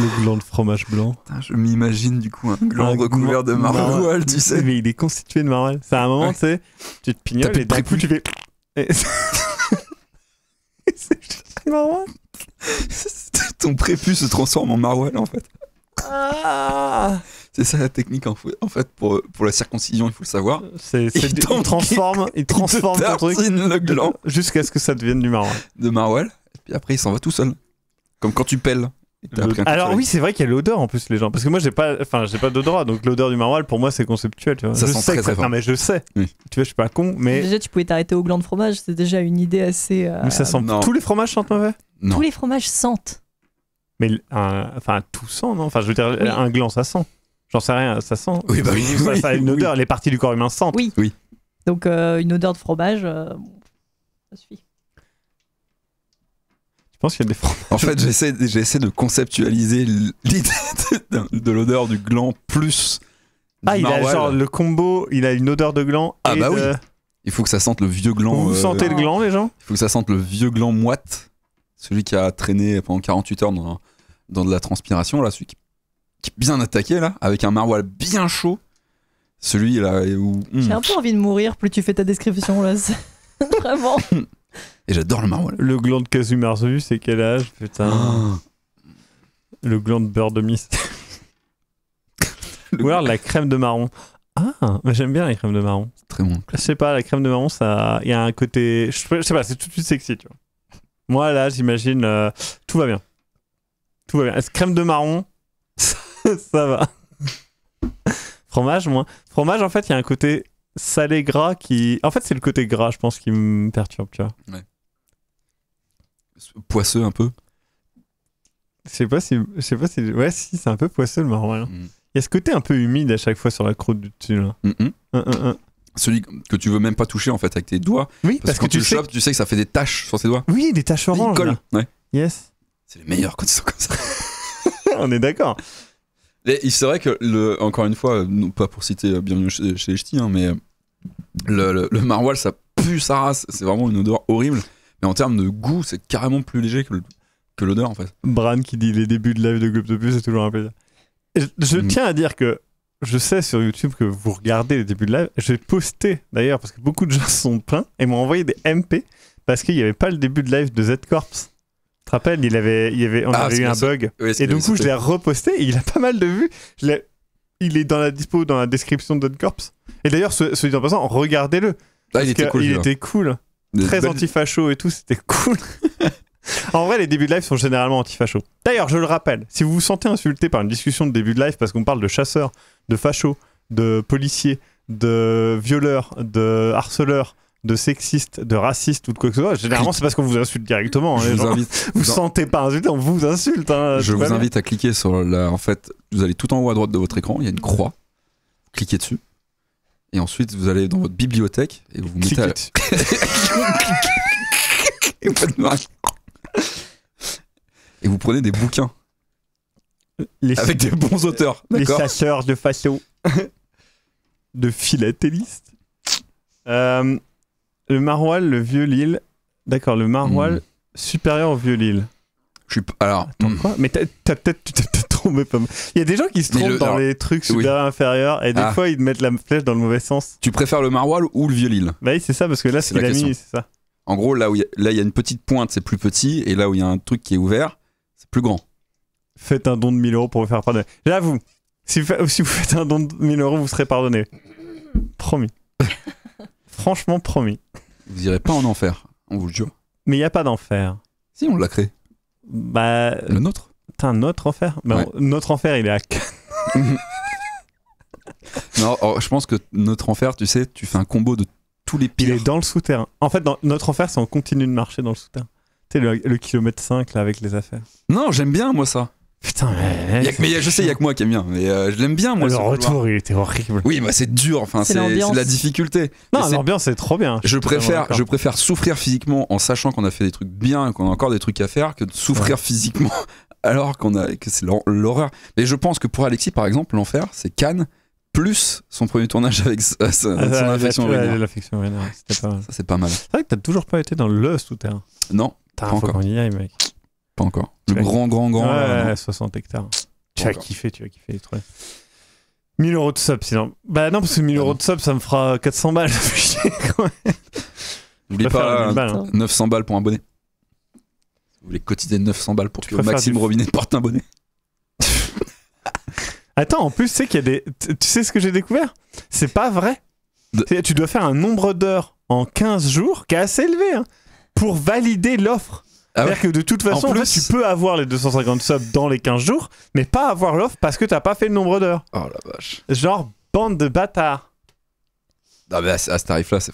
le gland de fromage blanc. je m'imagine du coup un gland recouvert de maroilles, tu sais. Mais il est constitué de maroilles. C'est à un moment, tu sais, tu te pignoles et d'un coup, tu fais. c'est Ton prépuce se transforme en maroilles en fait. Ah. c'est ça la technique en fait, pour, pour la circoncision, il faut le savoir. Euh, c'est, il, transforme, il transforme ton truc le gland jusqu'à ce que ça devienne du maroilles. De maroilles, et puis après il s'en va tout seul. Comme quand tu pelles. Alors oui, c'est vrai qu'il y a l'odeur en plus les gens parce que moi j'ai pas enfin j'ai pas d'odorat donc l'odeur du maroilles pour moi c'est conceptuel Ça je sent sais très, très mais je sais. Tu vois, je suis pas con mais Déjà tu pouvais t'arrêter au gland de fromage, c'est déjà une idée assez euh, ça sent tous les fromages sentent mauvais Tous les fromages sentent. Mais enfin tout sent non Enfin je veux dire un gland ça sent. J'en sais rien, ça sent. Oui, bah oui, ça, a une odeur, les parties du corps humain sentent. Oui. Donc euh, une odeur de fromage euh, ça suffit. Je pense qu'il y a des En fait, j'essaie, essayé de conceptualiser l'idée de, l'odeur du gland plus. Ah, il a genre le combo, il a une odeur de gland. Ah, bah oui. Il faut que ça sente le vieux gland. Vous, euh, sentez le gland, les gens Il faut que ça sente le vieux gland moite, celui qui a traîné pendant 48 heures dans, de la transpiration, là, celui qui, est bien attaqué, là, avec un maroil bien chaud. Celui là où. Hmm. J'ai un peu envie de mourir, plus tu fais ta description, là. Vraiment. Et j'adore le marron. Le gland de Marzu, c'est quel âge Putain. Ah. Le gland de beurre de mist. Ou alors la crème de marron. Ah, j'aime bien la crème de marron. C'est très bon. Je sais pas, la crème de marron, ça, il y a un côté, je sais pas, c'est tout de suite sexy, tu vois. Moi là, j'imagine, euh, tout va bien. Tout va bien. La crème de marron Ça va. Fromage, moins. Fromage, en fait, il y a un côté salé gras qui. En fait, c'est le côté gras, je pense, qui me perturbe, tu vois. Poisseux un peu. Je sais pas si. Je pas si. Ouais, si, c'est un peu poisseux le marron. Mm. Il y a ce côté un peu humide à chaque fois sur la croûte du dessus, là. Mm, mm. Celui que tu veux même pas toucher en fait avec tes doigts. Oui, parce, que, tu, le tu sais que ça fait des taches sur tes doigts. Oui, des taches oranges. Ils Ouais. Yes. C'est les meilleurs quand ils sont comme ça. On est d'accord. Et c'est vrai que, le, encore une fois, pas pour citer euh, Bienvenue chez les Ch'tis, hein, mais euh, le, le, ça pue sa race. C'est vraiment une odeur horrible. Mais en termes de goût, c'est carrément plus léger que, que l'odeur, en fait. Bran qui dit les débuts de live de de Puce c'est toujours un plaisir. je mm. tiens à dire que je sais sur YouTube que vous regardez les débuts de live. J'ai posté, d'ailleurs, parce que beaucoup de gens sont peints et m'ont envoyé des MP parce qu'il n'y avait pas le début de live de Z-Corps te il avait, il avait, on ah, avait eu un bug. et du coup, je l'ai reposté il a pas mal de vues. il est dans la dispo, dans la description de Corps. Et d'ailleurs, ce, d'en passant, regardez-le. Ah, il était cool. Très anti et tout, c'était cool. en vrai, les débuts de live sont généralement anti D'ailleurs, je le rappelle, si vous vous sentez insulté par une discussion de début de live parce qu'on parle de chasseurs, de fachos, de policiers, de violeurs, de harceleurs, de sexiste, de raciste ou de quoi que ce soit, généralement c'est parce qu'on vous insulte directement. Je hein, vous, invite, vous, sentez pas insulté, on vous insulte. Hein, je vous invite à cliquer sur la. En fait, vous allez tout en haut à droite de votre écran, il y a une croix. Cliquez dessus. Et ensuite, vous allez dans votre bibliothèque et vous vous mettez. À... et vous prenez des bouquins. Les avec des bons auteurs. Les chasseurs de facho. de philatélistes. Euh, le maroilles, le vieux Lille. D'accord, le maroilles hmm. supérieur au vieux Lille. Je suis alors. Hmm. Mais t'as peut-être tu t'es peut-être trompé. Il y a des gens qui se trompent dans les trucs supérieurs et inférieurs et des ah. fois ils mettent la flèche dans le mauvais sens. Tu préfères le maroilles ou le vieux Lille Bah oui, c'est ça parce que là c'est la mis, c'est ça. En gros, là où il y, a une petite pointe, c'est plus petit, et là où il y a un truc qui est ouvert, c'est plus grand. Faites un don de 1000 euros pour me faire pardonner. J'avoue, si, si vous faites un don de 1000 euros, vous serez pardonné. Promis. Franchement, promis. Vous irez pas en enfer, on vous le jure. Mais il n'y a pas d'enfer. Si, on l'a créé. Bah. Le nôtre. un autre enfer bah, Notre enfer, il est à non, oh, je pense que notre enfer, tu sais, tu fais un combo de tous les pires. Il est dans le souterrain. En fait, dans notre enfer, c'est on continue de marcher dans le souterrain. Tu sais, le, le kilomètre 5 là, avec les affaires. Non, j'aime bien, moi, ça. Putain, mais. mais je sais, il y a que moi qui aime bien. Mais euh, je l'aime bien, moi. Le retour, il était horrible. Oui, mais bah, c'est dur. Enfin, c'est la difficulté. Non, l'ambiance, c'est trop bien. Je, préfère, je préfère souffrir physiquement en sachant qu'on a fait des trucs bien, qu'on a encore des trucs à faire, que de souffrir physiquement alors qu'on a que c'est l'horreur. Mais je pense que pour Alexis, par exemple, l'enfer, c'est Cannes plus son premier tournage avec euh, son affection ah, L'affection c'était pas mal. C'est vrai que t'as toujours pas été dans le souterrain. Non, pas, encore. mec encore. Le grand, grand, grand. 60 euh, hectares. Tu as kiffé, tu as kiffé les 1000 euros de sub, sinon. Bah non, parce que 1000 euros de sub, ça me fera 400 balles. N'oublie pas, 900 hein. balles pour un bonnet. Vous voulez cotiser 900 balles pour que Maxime Robinet porte un bonnet. Attends, en plus, tu sais qu'il y a des. Tu sais ce que j'ai découvert C'est pas vrai. Tu dois faire un nombre d'heures en 15 jours qui est assez élevé hein, pour valider l'offre. Ah C'est-à-dire que de toute façon, tu peux avoir les 250 subs dans les 15 jours, mais pas avoir l'offre parce que t'as pas fait le nombre d'heures. Oh la vache. Genre, bande de bâtards. ah mais bah, à, ce tarif-là, c'est.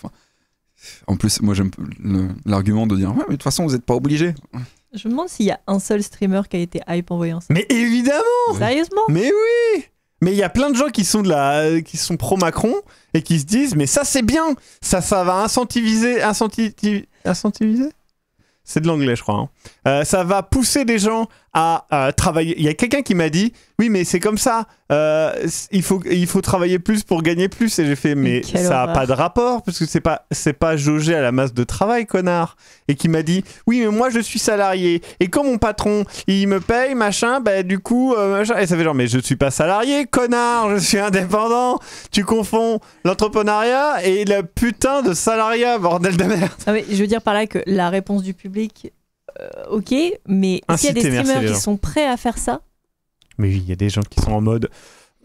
En plus, moi, j'aime l'argument de dire Ouais, mais de toute façon, vous n'êtes pas obligés. Je me demande s'il y a un seul streamer qui a été hype en voyant ça. Mais évidemment Sérieusement Mais oui mais il y a plein de gens qui sont de qui sont pro Macron et qui se disent mais ça c'est bien, ça ça va incentiviser, incentiviser, incentiviser c'est de l'anglais, je crois. Hein. Euh, ça va pousser des gens à travailler. Il y a quelqu'un qui m'a dit, oui, mais c'est comme ça. Euh, il faut, il faut travailler plus pour gagner plus. Et j'ai fait, mais ça n'a pas de rapport parce que c'est pas, c'est pas jaugé à la masse de travail, connard. Et qui m'a dit, oui, mais moi je suis salarié et quand mon patron il me paye machin, bah du coup, euh, machin. Et ça fait genre, mais je ne suis pas salarié, connard. Je suis indépendant. Tu confonds l'entrepreneuriat et le putain de salariat, bordel de merde. Ah, je veux dire par là que la réponse du public euh, ok, mais est y a des streamers qui sont prêts à faire ça Mais oui, il y a des gens qui sont en mode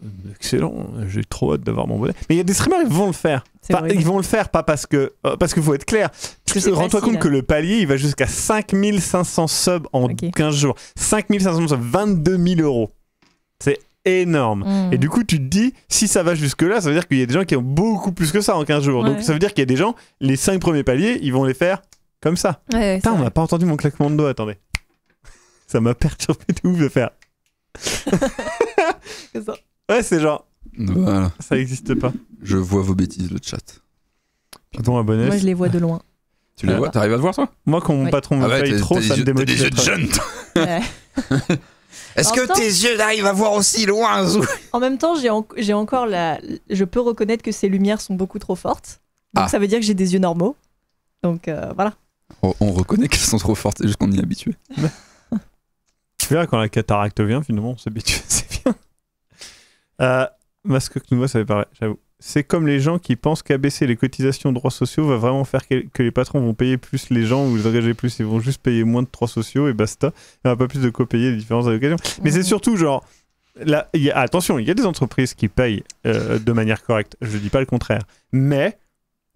euh, excellent, j'ai trop hâte d'avoir mon bonnet. » Mais il y a des streamers qui vont le faire. ils vont le faire, pas parce que. Euh, parce qu'il faut être clair. Rends-toi compte que hein. le palier, il va jusqu'à 5500 subs en 15 jours. 5500 subs, 22 000 euros. C'est énorme. Hmm. Et du coup, tu te dis, si ça va jusque-là, ça veut dire qu'il y a des gens qui ont beaucoup plus que ça en 15 jours. Donc ça veut dire qu'il y a des gens, les 5 premiers paliers, ils vont les faire comme ça. Putain, on n'a pas entendu mon claquement de doigts, attendez. ça m'a perturbé de ouf de faire. Ouais, c'est genre. Voilà. Ça n'existe pas. Je vois vos bêtises, le chat. Pardon, abonné. Moi, je les vois de loin. Tu les euh, vois T'arrives à le voir, toi Moi, quand mon patron me trop, ça me démotive. des yeux Est-ce que tes yeux arrivent à voir aussi loin En même temps, j'ai encore la. Je peux reconnaître que ces lumières sont beaucoup trop fortes. Donc ah. ça veut dire que j'ai des yeux normaux. Donc euh, voilà. On, reconnaît qu'elles sont trop fortes, et juste qu'on y est habitué. tu verras quand la cataracte vient, finalement, on s'habitue, c'est bien. masque que nous ça fait pareil, j'avoue. C'est comme les gens qui pensent qu'abaisser les cotisations de droits sociaux va vraiment faire que, les patrons vont payer plus les gens ou les engagés plus. Ils vont juste payer moins de droits sociaux et basta. Il n'y aura pas plus de payer les différentes allocations. Mais c'est surtout genre. Là, attention, il y a des entreprises qui payent euh, de manière correcte. Je ne dis pas le contraire. Mais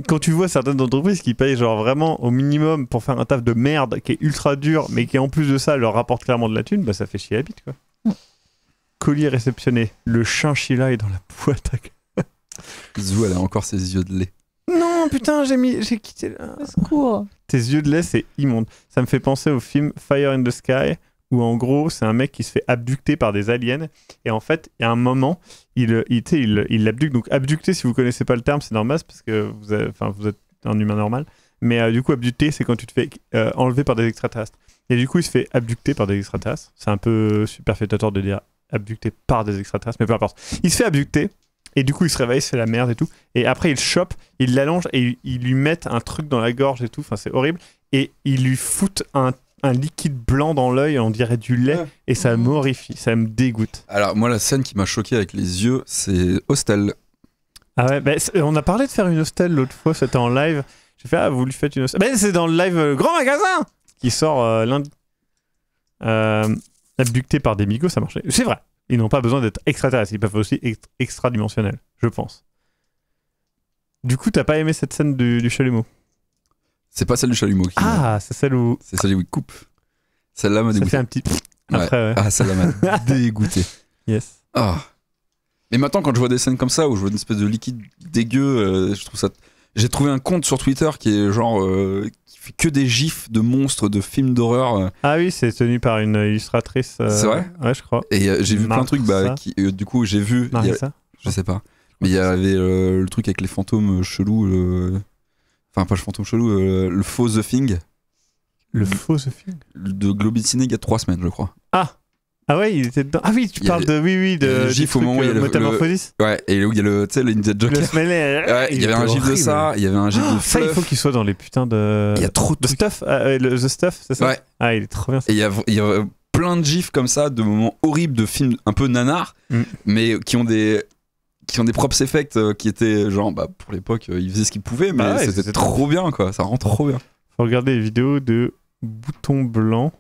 quand tu vois certaines entreprises qui payent genre vraiment au minimum pour faire un taf de merde qui est ultra dur, mais qui en plus de ça leur rapporte clairement de la thune, bah ça fait chier la bite quoi. Mm. Collier réceptionné, le chinchilla est dans la boîte. Zou, elle a encore ses yeux de lait. Non, putain, j'ai mis, j'ai quitté. Le secours. Tes yeux de lait, c'est immonde. Ça me fait penser au film Fire in the Sky où en gros, c'est un mec qui se fait abducter par des aliens. Et en fait, il y a un moment, il, euh, il, il, il Donc, abducter, si vous connaissez pas le terme, c'est normal, parce que vous, vous êtes un humain normal. Mais euh, du coup, abducter, c'est quand tu te fais euh, enlever par des extraterrestres. Et du coup, il se fait abducter par des extraterrestres. C'est un peu superfétateur de dire abducté par des extraterrestres, mais peu importe. Il se fait abducter. Et du coup, il se réveille, c'est la merde et tout. Et après, il chope, il l'allonge et il lui met un truc dans la gorge et tout. Enfin, c'est horrible. Et il lui foutent un un liquide blanc dans l'œil, on dirait du lait, et ça mmh. m'horrifie, ça me dégoûte. Alors moi, la scène qui m'a choqué avec les yeux, c'est Hostel. Ah ouais, ben, on a parlé de faire une hostel l'autre fois, c'était en live. J'ai fait, ah, vous lui faites une hostel. Mais ben, c'est dans le live euh, Grand Magasin qui sort l'un euh, lundi. Euh, abducté par des migos, ça marchait. C'est vrai, ils n'ont pas besoin d'être extraterrestres, ils peuvent aussi être dimensionnels, je pense. Du coup, t'as pas aimé cette scène du, du chalumeau c'est pas celle du chalumeau. Qui... Ah, c'est celle où. C'est celle où il coupe. Celle-là m'a dégoûté. Ça fait un petit. Après, Ah, celle-là m'a dégoûté. Yes. Ah. Mais maintenant, quand je vois des scènes comme ça où je vois une espèce de liquide dégueu, euh, je trouve ça. J'ai trouvé un compte sur Twitter qui est genre. Euh, qui fait que des gifs de monstres, de films d'horreur. Euh. Ah oui, c'est tenu par une illustratrice. C'est vrai Ouais, je crois. Et j'ai vu plein de trucs. Bah, du coup, j'ai vu. ça je sais pas. Mais il y avait le truc avec les fantômes chelous. Enfin, pas le fantôme chelou, euh, le faux The Thing. Le faux The Thing De Globicine il y a trois semaines, je crois. Ah ah ouais, il était dedans. Ah oui, tu parles de. Oui, oui, de. GIF au moment où il y a euh, le. Ouais, et où il y a le. Tu sais, le Ninja Joker. Euh, ouais, il y avait un gif de ça, il y avait un gif ah, de. Ça, il faut qu'il soit dans les putains de. Il y a trop de. stuff, ah, le, Stuff, c'est ça Ouais. Ah, il est trop bien. Et il y a plein de gifs comme ça, de moments horribles de films un peu nanars, mm. mais qui ont des qui ont des propres effets, euh, qui étaient euh, genre bah pour l'époque euh, ils faisaient ce qu'ils pouvaient mais bah c'était trop bien quoi ça rend trop bien Faut regarder les vidéos de boutons blancs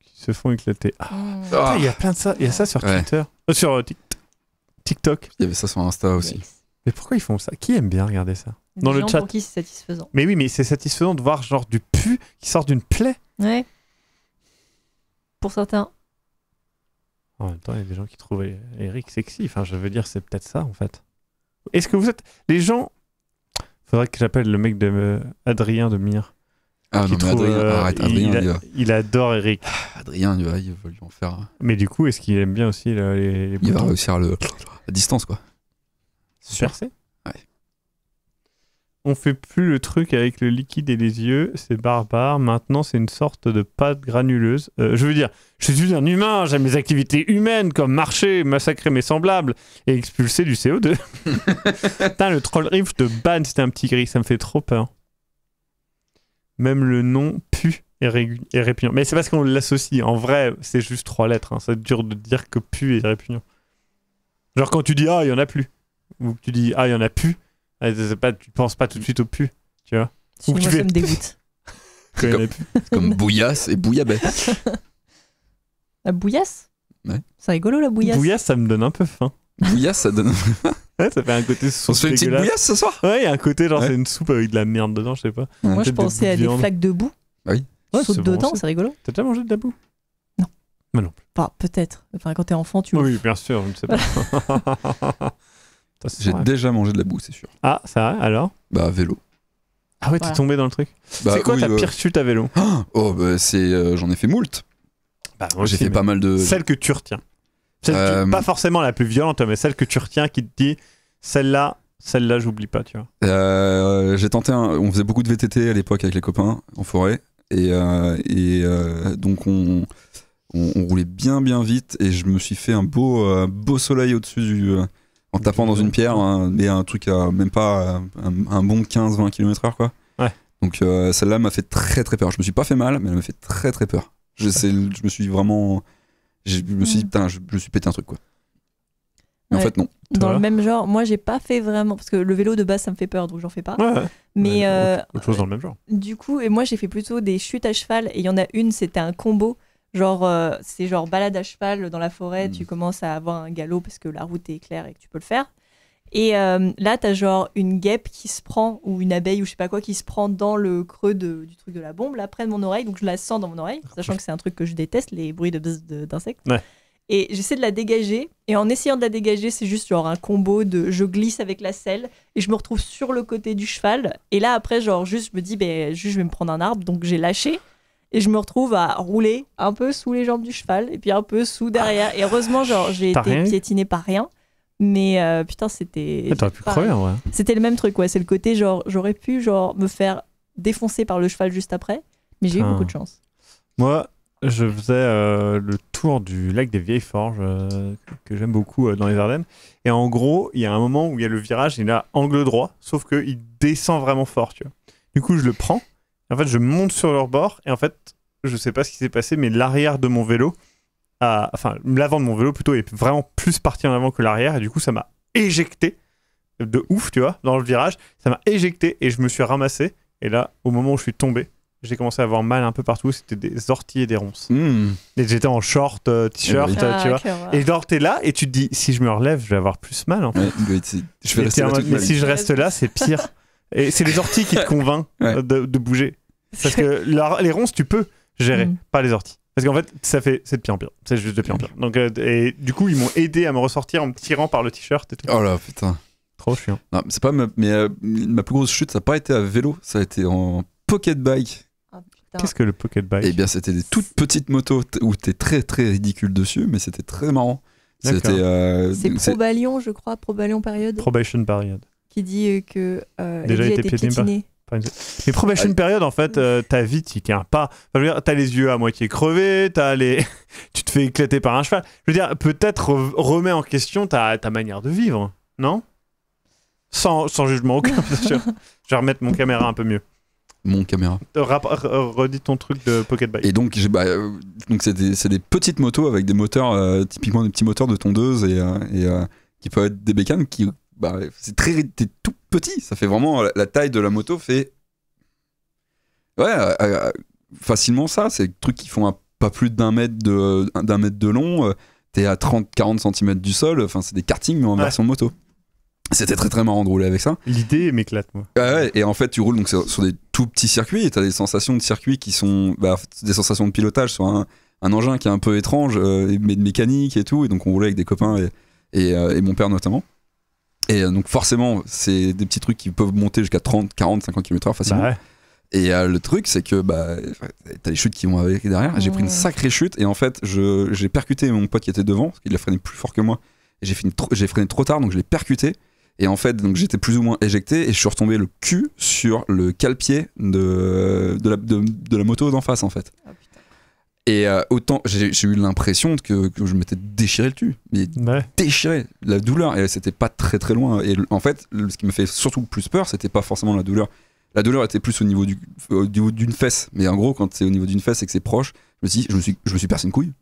qui se font éclater. Ah, oh. il y a plein de ça. Il y a ça sur Twitter. sur TikTok. il y avait ça sur Insta aussi Mais pourquoi ils font ça Qui aime bien regarder ça Dans le chat. Pour qui c'est satisfaisant. Mais oui, mais c'est satisfaisant de voir genre du pu qui sort d'une plaie. Ouais. Pour certains. En même temps, il y a des gens qui trouvent Eric sexy. Enfin, je veux dire, c'est peut-être ça, en fait. Est-ce que vous êtes. Les gens. Faudrait que j'appelle le mec de euh, Adrien de Mire. Ah non, Adrien, euh, arrête, Adrien. Il, adore Eric. Ah, Adrien, il va, il lui en faire. Mais du coup, est-ce qu'il aime bien aussi les, Il va réussir le, à distance, quoi. c'est. On fait plus le truc avec le liquide et les yeux, c'est barbare. Maintenant, c'est une sorte de pâte granuleuse. Euh, je veux dire, je suis un humain, j'aime mes activités humaines comme marcher, massacrer mes semblables et expulser du CO2. Putain, le troll riff, de ban, c'était un petit gris, ça me fait trop peur. Même le nom pu est, répugnant. Mais c'est parce qu'on l'associe. En vrai, c'est juste trois lettres. Ça hein. dure dur de dire que pu est répugnant. Genre quand tu dis ah, il y en a plus. Ou que tu dis ah, il y en a plus ah, pas, tu penses pas tout de suite au pu, tu vois. Si Ou tu me dégoûte. C'est comme, bouillasse et bouillabaisse. La bouillasse ouais. C'est rigolo la bouillasse. Bouillasse, ça me donne un peu faim. Bouillasse, ça donne. ouais, ça fait un côté soupe. On se fait une petite bouillasse ce soir Ouais, il y a un côté genre c'est une soupe avec de la merde dedans, je sais pas. Moi je pensais à des flaques de boue. Ah oui. Ouais, saute dedans, c'est rigolo. T'as déjà mangé de la boue Non. Mais bah non. Enfin, peut-être. Enfin, quand t'es enfant, tu. Oui, bien sûr, je ne sais pas. J'ai déjà mangé de la boue, c'est sûr. Ah, ça va, alors Bah, vélo. Ah ouais, t'es tombé dans le truc. Bah, c'est quoi ta euh, pire chute à vélo Oh, bah, c'est. Euh, j'en ai fait moult. Bah, J'ai fait pas mal de. Celle que tu retiens. Celle euh, Pas forcément la plus violente, mais celle que tu retiens qui te dit celle-là, celle-là, j'oublie pas, tu vois. J'ai tenté un... On faisait beaucoup de VTT à l'époque avec les copains en forêt. Et, et donc, on, on, on, roulait bien, bien vite. Et je me suis fait un beau, beau soleil au-dessus du en tapant dans une pierre mais et un truc à même pas euh, un, bon 15-20 km/h quoi. Donc euh, celle-là m'a fait très très peur. Je me suis pas fait mal, mais elle m'a fait très très peur. Je, je me suis vraiment. Je me suis dit, mm. putain, je, me suis pété un truc quoi. en fait, non. Dans le même genre, moi j'ai pas fait vraiment. Parce que le vélo de base ça me fait peur donc j'en fais pas. mais. Euh, autre chose dans le même genre. Du coup, et moi j'ai fait plutôt des chutes à cheval et il y en a une, c'était un combo Genre, euh, c'est genre balade à cheval dans la forêt, tu mm. commences à avoir un galop parce que la route est claire et que tu peux le faire. Et là euh, là, t'as genre une guêpe qui se prend, ou une abeille, ou je sais pas quoi, qui se prend dans le creux de, du truc de la bombe, là, près de mon oreille, donc je la sens dans mon oreille, ah, sachant que c'est un truc que je déteste, les bruits De, d'insectes Et j'essaie de la dégager, et en essayant de la dégager, c'est juste genre un combo de je glisse avec la selle, et je me retrouve sur le côté du cheval, et là, après, genre, juste, je me dis, ben, juste, je vais me prendre un arbre, donc j'ai lâché et je me retrouve à rouler un peu sous les jambes du cheval et puis un peu sous derrière. Et heureusement, genre, j'ai été piétiné par rien. Mais euh, putain, c'était. Ah, t'aurais pu C'était le même truc, ouais. C'est le côté, genre, j'aurais pu, genre, me faire défoncer par le cheval juste après, mais j'ai eu beaucoup de chance. Moi, je faisais euh, le tour du lac des Vieilles Forges, euh, que j'aime beaucoup dans les Ardennes. Et en gros, il y a un moment où il y a le virage, il a angle droit, sauf qu'il descend vraiment fort, tu vois. Du coup, je le prends, en fait, je monte sur leur bord et en fait, je sais pas ce qui s'est passé, mais l'arrière de mon vélo, enfin l'avant de mon vélo plutôt, est vraiment plus parti en avant que l'arrière et du coup, ça m'a éjecté de ouf, tu vois, dans le virage. Ça m'a éjecté et je me suis ramassé. Et là, au moment où je suis tombé, j'ai commencé à avoir mal un peu partout. C'était des orties et des ronces. Hmm. Et j'étais en short, euh, t-shirt, eh ben, tu vois. Ah, et genre, t'es là et tu te dis, si je me relève, je vais avoir plus mal. je vais mais si je reste là, c'est pire. Et c'est les orties qui te convainc de, bouger. Parce que les ronces, tu peux gérer, mm. pas les orties. Parce qu'en fait, ça fait, c'est de pire en pire. C'est juste de pire en pire. Donc, euh, et du coup, ils m'ont aidé à me ressortir en me tirant par le t-shirt et tout. Oh là, putain. Trop chiant. c'est pas ma, mais, euh, ma plus grosse chute, ça n'a pas été à vélo, ça a été en pocket bike. Oh, Qu'est-ce que le pocket bike Eh bien, c'était des toutes petites motos où t'es très très ridicule dessus, mais c'était très marrant. C'était. Euh, c'est Probalion, je crois, Probalion période. Probation période qui dit euh, que euh, déjà été, été Mais probation période, en fait, euh, ta vie, tu tiens pas. je veux dire, t'as les yeux à moitié crevés, les... tu te fais éclater par un cheval. Je veux dire, peut-être remet en question ta, ta manière de vivre, non sans, sans jugement aucun, bien sûr. Je vais remettre mon caméra un peu mieux mon caméra. Euh, redis ton truc de pocket bike. Et donc, bah, c'est des, petites motos avec des moteurs, typiquement des petits moteurs de tondeuse et, et qui peuvent être des bécanes qui bah, c'est très, t'es tout petit. Ça fait vraiment la taille de la moto fait, ouais, euh, euh, facilement ça. C'est des trucs qui font pas plus d'un mètre de d'un mètre de long. Euh, t'es à 30-40 cm du sol. Enfin, c'est des kartings mais en version moto. C'était très très marrant de rouler avec ça. L'idée m'éclate, moi. ouais, et en fait, tu roules donc sur des tout petits circuits et tu as des sensations de circuit qui sont bah, des sensations de pilotage sur un, engin qui est un peu étrange, mais de mécanique et tout. Et donc, on roulait avec des copains et mon père notamment. Et euh, donc forcément, c'est des petits trucs qui peuvent monter jusqu'à 30, 40, 50 km/h facilement. Bah et euh, le truc, c'est que bah, t'as les chutes qui vont avec derrière. J'ai pris une sacrée chute et en fait, j'ai percuté mon pote qui était devant, parce qu'il a freiné plus fort que moi. J'ai freiné trop tard, donc je l'ai percuté. Et en fait, donc j'étais plus ou moins éjecté et je suis retombé le cul sur le calpier de, de, la, de, la moto d'en face, en fait. Ah, et euh, autant, j'ai eu l'impression que, que, je m'étais déchiré le cul. Mais ouais. déchiré, la douleur. Et c'était pas très très loin. Et en fait, ce qui me fait surtout plus peur, c'était pas forcément la douleur. La douleur était plus au niveau d'une fesse. Mais en gros, quand c'est au niveau d'une fesse et que c'est proche, je me, suis, je, me suis, je me suis percé une couille.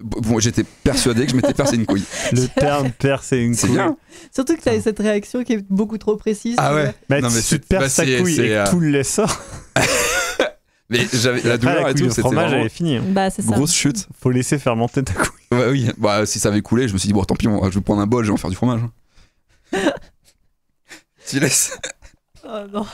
Bon, j'étais persuadé que je m'étais percé une couille. Le terme percé une couille. Surtout que tu as cette réaction qui est beaucoup trop précise. Ah ouais. mais tu te perces bah, ta couille et euh, tout le sort. Mais la douleur et, tout, c'était vraiment... fini. Hein. Bah, c'est Grosse chute. Faut laisser fermenter ta couille. Bah oui, bah, si ça avait coulé, je me suis dit bon tant pis, je vais prendre un bol, je vais en faire du fromage. tu hein. laisses Oh non.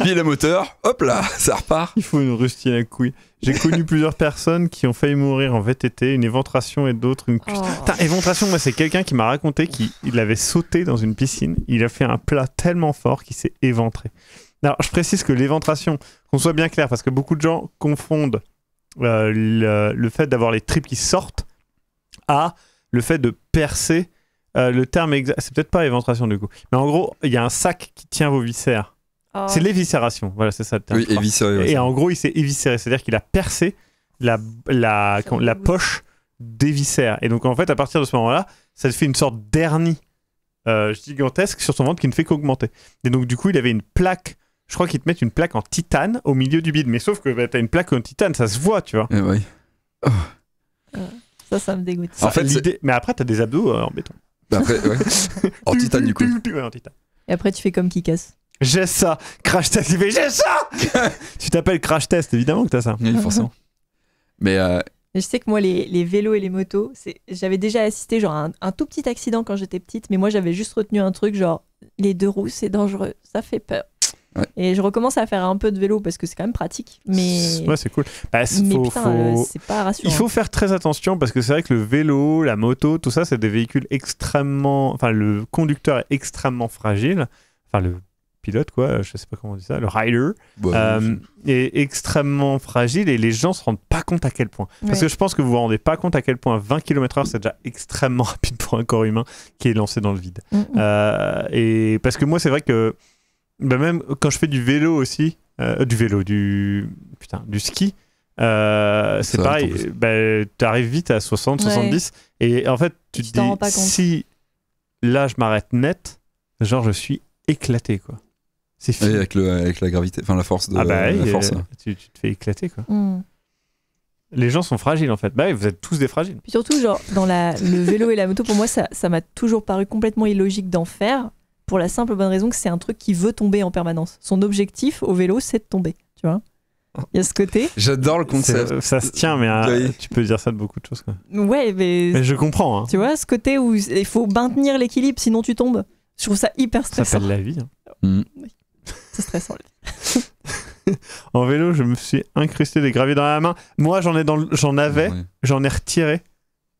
plier la moteur, hop là, ça repart. Il faut une rustine à couille. J'ai connu plusieurs personnes qui ont failli mourir en VTT, une éventration et d'autres une oh. éventration, moi, c'est quelqu'un qui m'a raconté qu'il avait sauté dans une piscine. Il a fait un plat tellement fort qu'il s'est éventré. Alors, je précise que l'éventration, qu'on soit bien clair, parce que beaucoup de gens confondent euh, le, fait d'avoir les tripes qui sortent à le fait de percer. Euh, le terme exact, c'est peut-être pas éventration du coup, mais en gros, il y a un sac qui tient vos viscères. Oh. C'est l'éviscération, voilà, c'est ça le terme. Oui, Et en gros, il s'est éviscéré, c'est-à-dire qu'il a percé la, la, poche des viscères. Et donc, en fait, à partir de ce moment-là, ça fait une sorte d'hernie euh, gigantesque sur son ventre qui ne fait qu'augmenter. Et donc, du coup, il avait une plaque je crois qu'ils te mettent une plaque en titane au milieu du bide. Mais sauf que bah, t'as une plaque en titane, ça se voit, tu vois. Eh oui. Oh. Ça, ça me dégoûte. En fait, l'idée... Mais après, t'as des abdos euh, en béton. Bah après, en titane, du coup. en titane. Et après, tu fais comme qui casse. J'ai ça Crash test, il fait j'ai ça Tu t'appelles crash test, évidemment que t'as ça. Oui, forcément. Mais. Euh, je sais que moi, les, vélos et les motos, c'est... j'avais déjà assisté genre à un, tout petit accident quand j'étais petite, mais moi j'avais juste retenu un truc genre les deux roues, c'est dangereux, ça fait peur. Et je recommence à faire un peu de vélo parce que c'est quand même pratique. Mais ouais, c'est cool. Bah, putain, euh, Il faut faire très attention parce que c'est vrai que le vélo, la moto, tout ça, c'est des véhicules extrêmement. Enfin, le conducteur est extrêmement fragile. Enfin, le pilote, quoi, euh, je sais pas comment on dit ça, le rider, euh, est extrêmement fragile et les gens se rendent pas compte à quel point. Parce que je pense que vous vous rendez pas compte à quel point 20 km/h c'est déjà extrêmement rapide pour un corps humain qui est lancé dans le vide. Mm, mm. et parce que moi, c'est vrai que bah, même quand je fais du vélo aussi, euh, du vélo, du putain, du ski, euh, c'est pareil. tu bah, arrives vite à 60, 70, et en fait, tu, te dis si là je m'arrête net, genre je suis éclaté quoi. C'est fini. avec, le, avec la gravité, enfin la force de ah, bah la force. Euh, tu, te fais éclater quoi. Hmm. Les gens sont fragiles en fait. Bah vous êtes tous des fragiles. surtout genre dans la, le vélo et la moto pour moi ça m'a toujours paru complètement illogique d'en faire pour la simple bonne raison que c'est un truc qui veut tomber en permanence. Son objectif au vélo, c'est de tomber, tu vois. Il y a ce côté. J'adore le concept. Ça se tient, mais euh, tu peux dire ça de beaucoup de choses. Ouais, mais. je comprends. Hein. Tu vois, ce côté où il faut maintenir l'équilibre, sinon tu tombes. Je trouve ça hyper stressant. Ça s'appelle la vie. Hein. Mm. en vélo, je me suis incrusté des graviers dans la main. Moi, j'en ai dans, j'en avais, j'en ai retiré.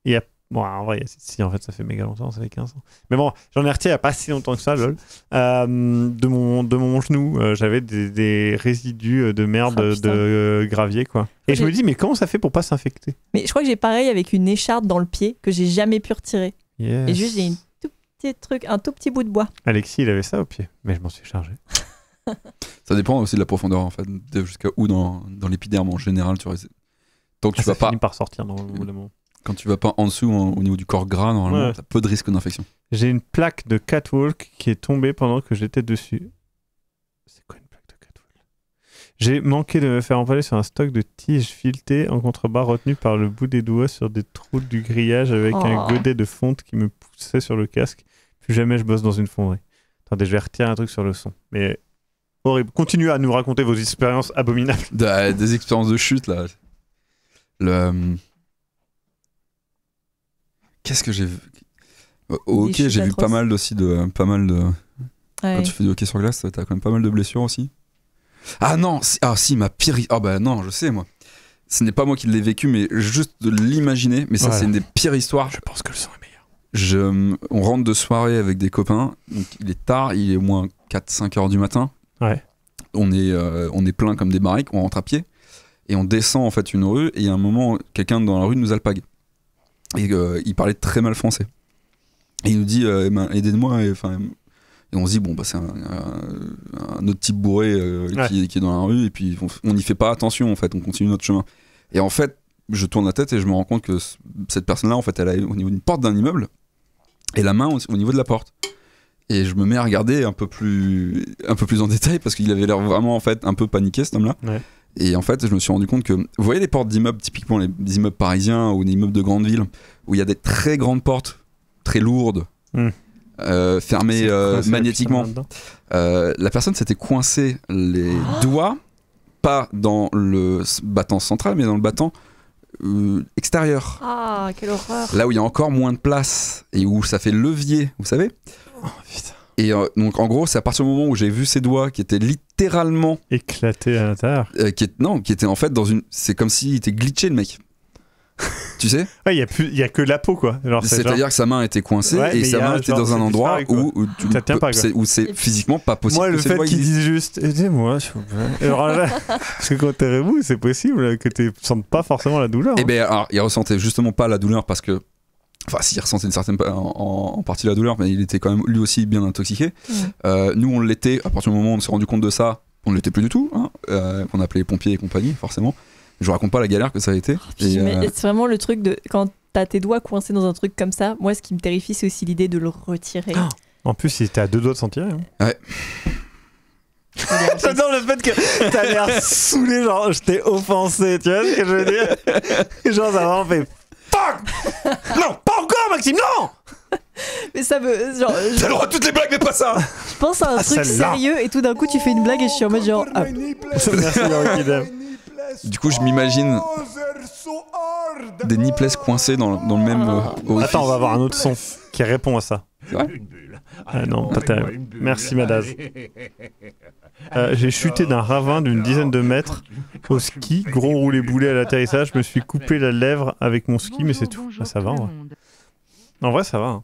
Il y a Bon, en vrai, si en fait ça fait méga longtemps, ça fait 15 ans. Mais bon, j'en ai retiré il n'y a pas si longtemps que ça, lol. Euh, de, mon, de mon genou, euh, j'avais des, résidus euh, de merde ah, de gravier, quoi. Et je me dis, mais comment ça fait pour pas s'infecter Mais je crois que j'ai pareil avec une écharpe dans le pied que j'ai jamais pu retirer. Et juste, j'ai un tout petit truc, un tout petit bout de bois. Alexis, il avait ça au pied, mais je m'en suis chargé. ça dépend aussi de la profondeur, en fait, jusqu'à où dans, dans l'épiderme en général. Tu... Tant que tu ah, vas pas. par sortir dans le moment. Quand tu vas pas en dessous, au niveau du corps gras, normalement, tu as peu de risque d'infection. J'ai une plaque de catwalk qui est tombée pendant que j'étais dessus. C'est quoi une plaque de catwalk J'ai manqué de me faire emballer sur un stock de tiges filetées en contrebas retenues par le bout des doigts sur des trous du grillage avec un oh. godet de fonte qui me poussait sur le casque. Plus jamais je bosse dans une fonderie. Attendez, je vais retirer un truc sur le son. Mais horrible. Continuez à nous raconter vos expériences abominables. des expériences de chute, là. Le, hum, Qu'est-ce que j'ai vu Au j'ai vu pas mal aussi de. Pas mal de... Quand tu fais du hockey sur glace, t'as quand même pas mal de blessures aussi. Ah non Ah si, ma pire. Ah bah non, je sais moi. Ce n'est pas moi qui l'ai vécu, mais juste de l'imaginer. Mais ça, c'est une des pires histoires. Je pense que le son est meilleur. Mm, on rentre de soirée avec des copains. Donc il est tard, il est au moins 4-5 heures du matin. Ouais. On est, euh, on est plein comme des barriques, on rentre à pied. Et on descend en fait une rue. Et il y a un moment, quelqu'un dans la rue nous alpague et euh, il parlait très mal français. Et il nous dit euh, aidez-moi. Et, et, on se dit bon bah c'est un, autre type bourré euh, qui, est dans la rue et puis on n'y fait pas attention en fait, on continue notre chemin. Et en fait, je tourne la tête et je me rends compte que cette personne-là en fait, elle est au niveau d'une porte d'un immeuble et la main au, au niveau de la porte et je me mets à regarder un peu plus un peu plus en détail parce qu'il avait l'air vraiment en fait un peu paniqué cet homme là ouais. Et en fait, je me suis rendu compte que, vous voyez les portes d'immeubles, typiquement les immeubles parisiens ou les immeubles de grandes villes, où il y a des très grandes portes, très lourdes, hmm. euh, fermées euh, magnétiquement. Euh, la personne s'était coincée les oh doigts, pas dans le battant central, mais dans le battant extérieur. Ah, quelle horreur. Là où il y a encore moins de place et où ça fait levier, vous savez. Oh putain. Et euh, donc, en gros, c'est à partir du moment où j'ai vu ses doigts qui étaient littéralement. éclatés à l'intérieur. Euh, qui est, non, qui étaient en fait dans une. C'est comme s'il était glitché, le mec. tu sais Ouais, il n'y a, a, que la peau, quoi. C'est-à-dire que sa main était coincée et sa main était dans un endroit où, où, où c'est physiquement pas possible. Moi, le fait qu'il dise juste aidez-moi, je... parce que quand vous c'est possible que tu ne sentes pas forcément la douleur. Eh hein. bien, il ressentait justement pas la douleur parce que Enfin, s'il ressentait une certaine en, partie la douleur, mais il était quand même lui aussi bien intoxiqué. Euh, nous, on l'était, à partir du moment où on s'est rendu compte de ça, on ne l'était plus du tout. Hein, euh, on appelait les pompiers et compagnie, forcément. Je vous raconte pas la galère que ça a été. Oh, euh, c'est vraiment le truc de quand t'as tes doigts coincés dans un truc comme ça. Moi, ce qui me terrifie, c'est aussi l'idée de le retirer. Ah. en plus, il était à deux doigts de s'en tirer. Hein. Ouais. J'adore le fait que t'as l'air saoulé, genre je t'ai offensé, tu vois ce que je veux dire Genre ça vraiment fait non, pas encore, oh, Maxime, non mais ça veut. Genre, T'as le droit à toutes les blagues, mais pas ça Je pense à un ah, truc sérieux et tout d'un coup tu fais une blague et je suis en mode genre. Ah. du coup, je m'imagine des nipples coincés dans, dans le même. Euh, ah. Attends, on va avoir un autre son qui répond à ça. Ouais. Ah non, pas terrible. Merci, Madaz. Euh, j'ai chuté d'un ravin d'une dizaine de mètres au ski, gros roulé boulet à l'atterrissage, je me suis coupé la lèvre avec mon ski, mais c'est tout. Ah, ça va, en vrai. En vrai, ça va. Je hein.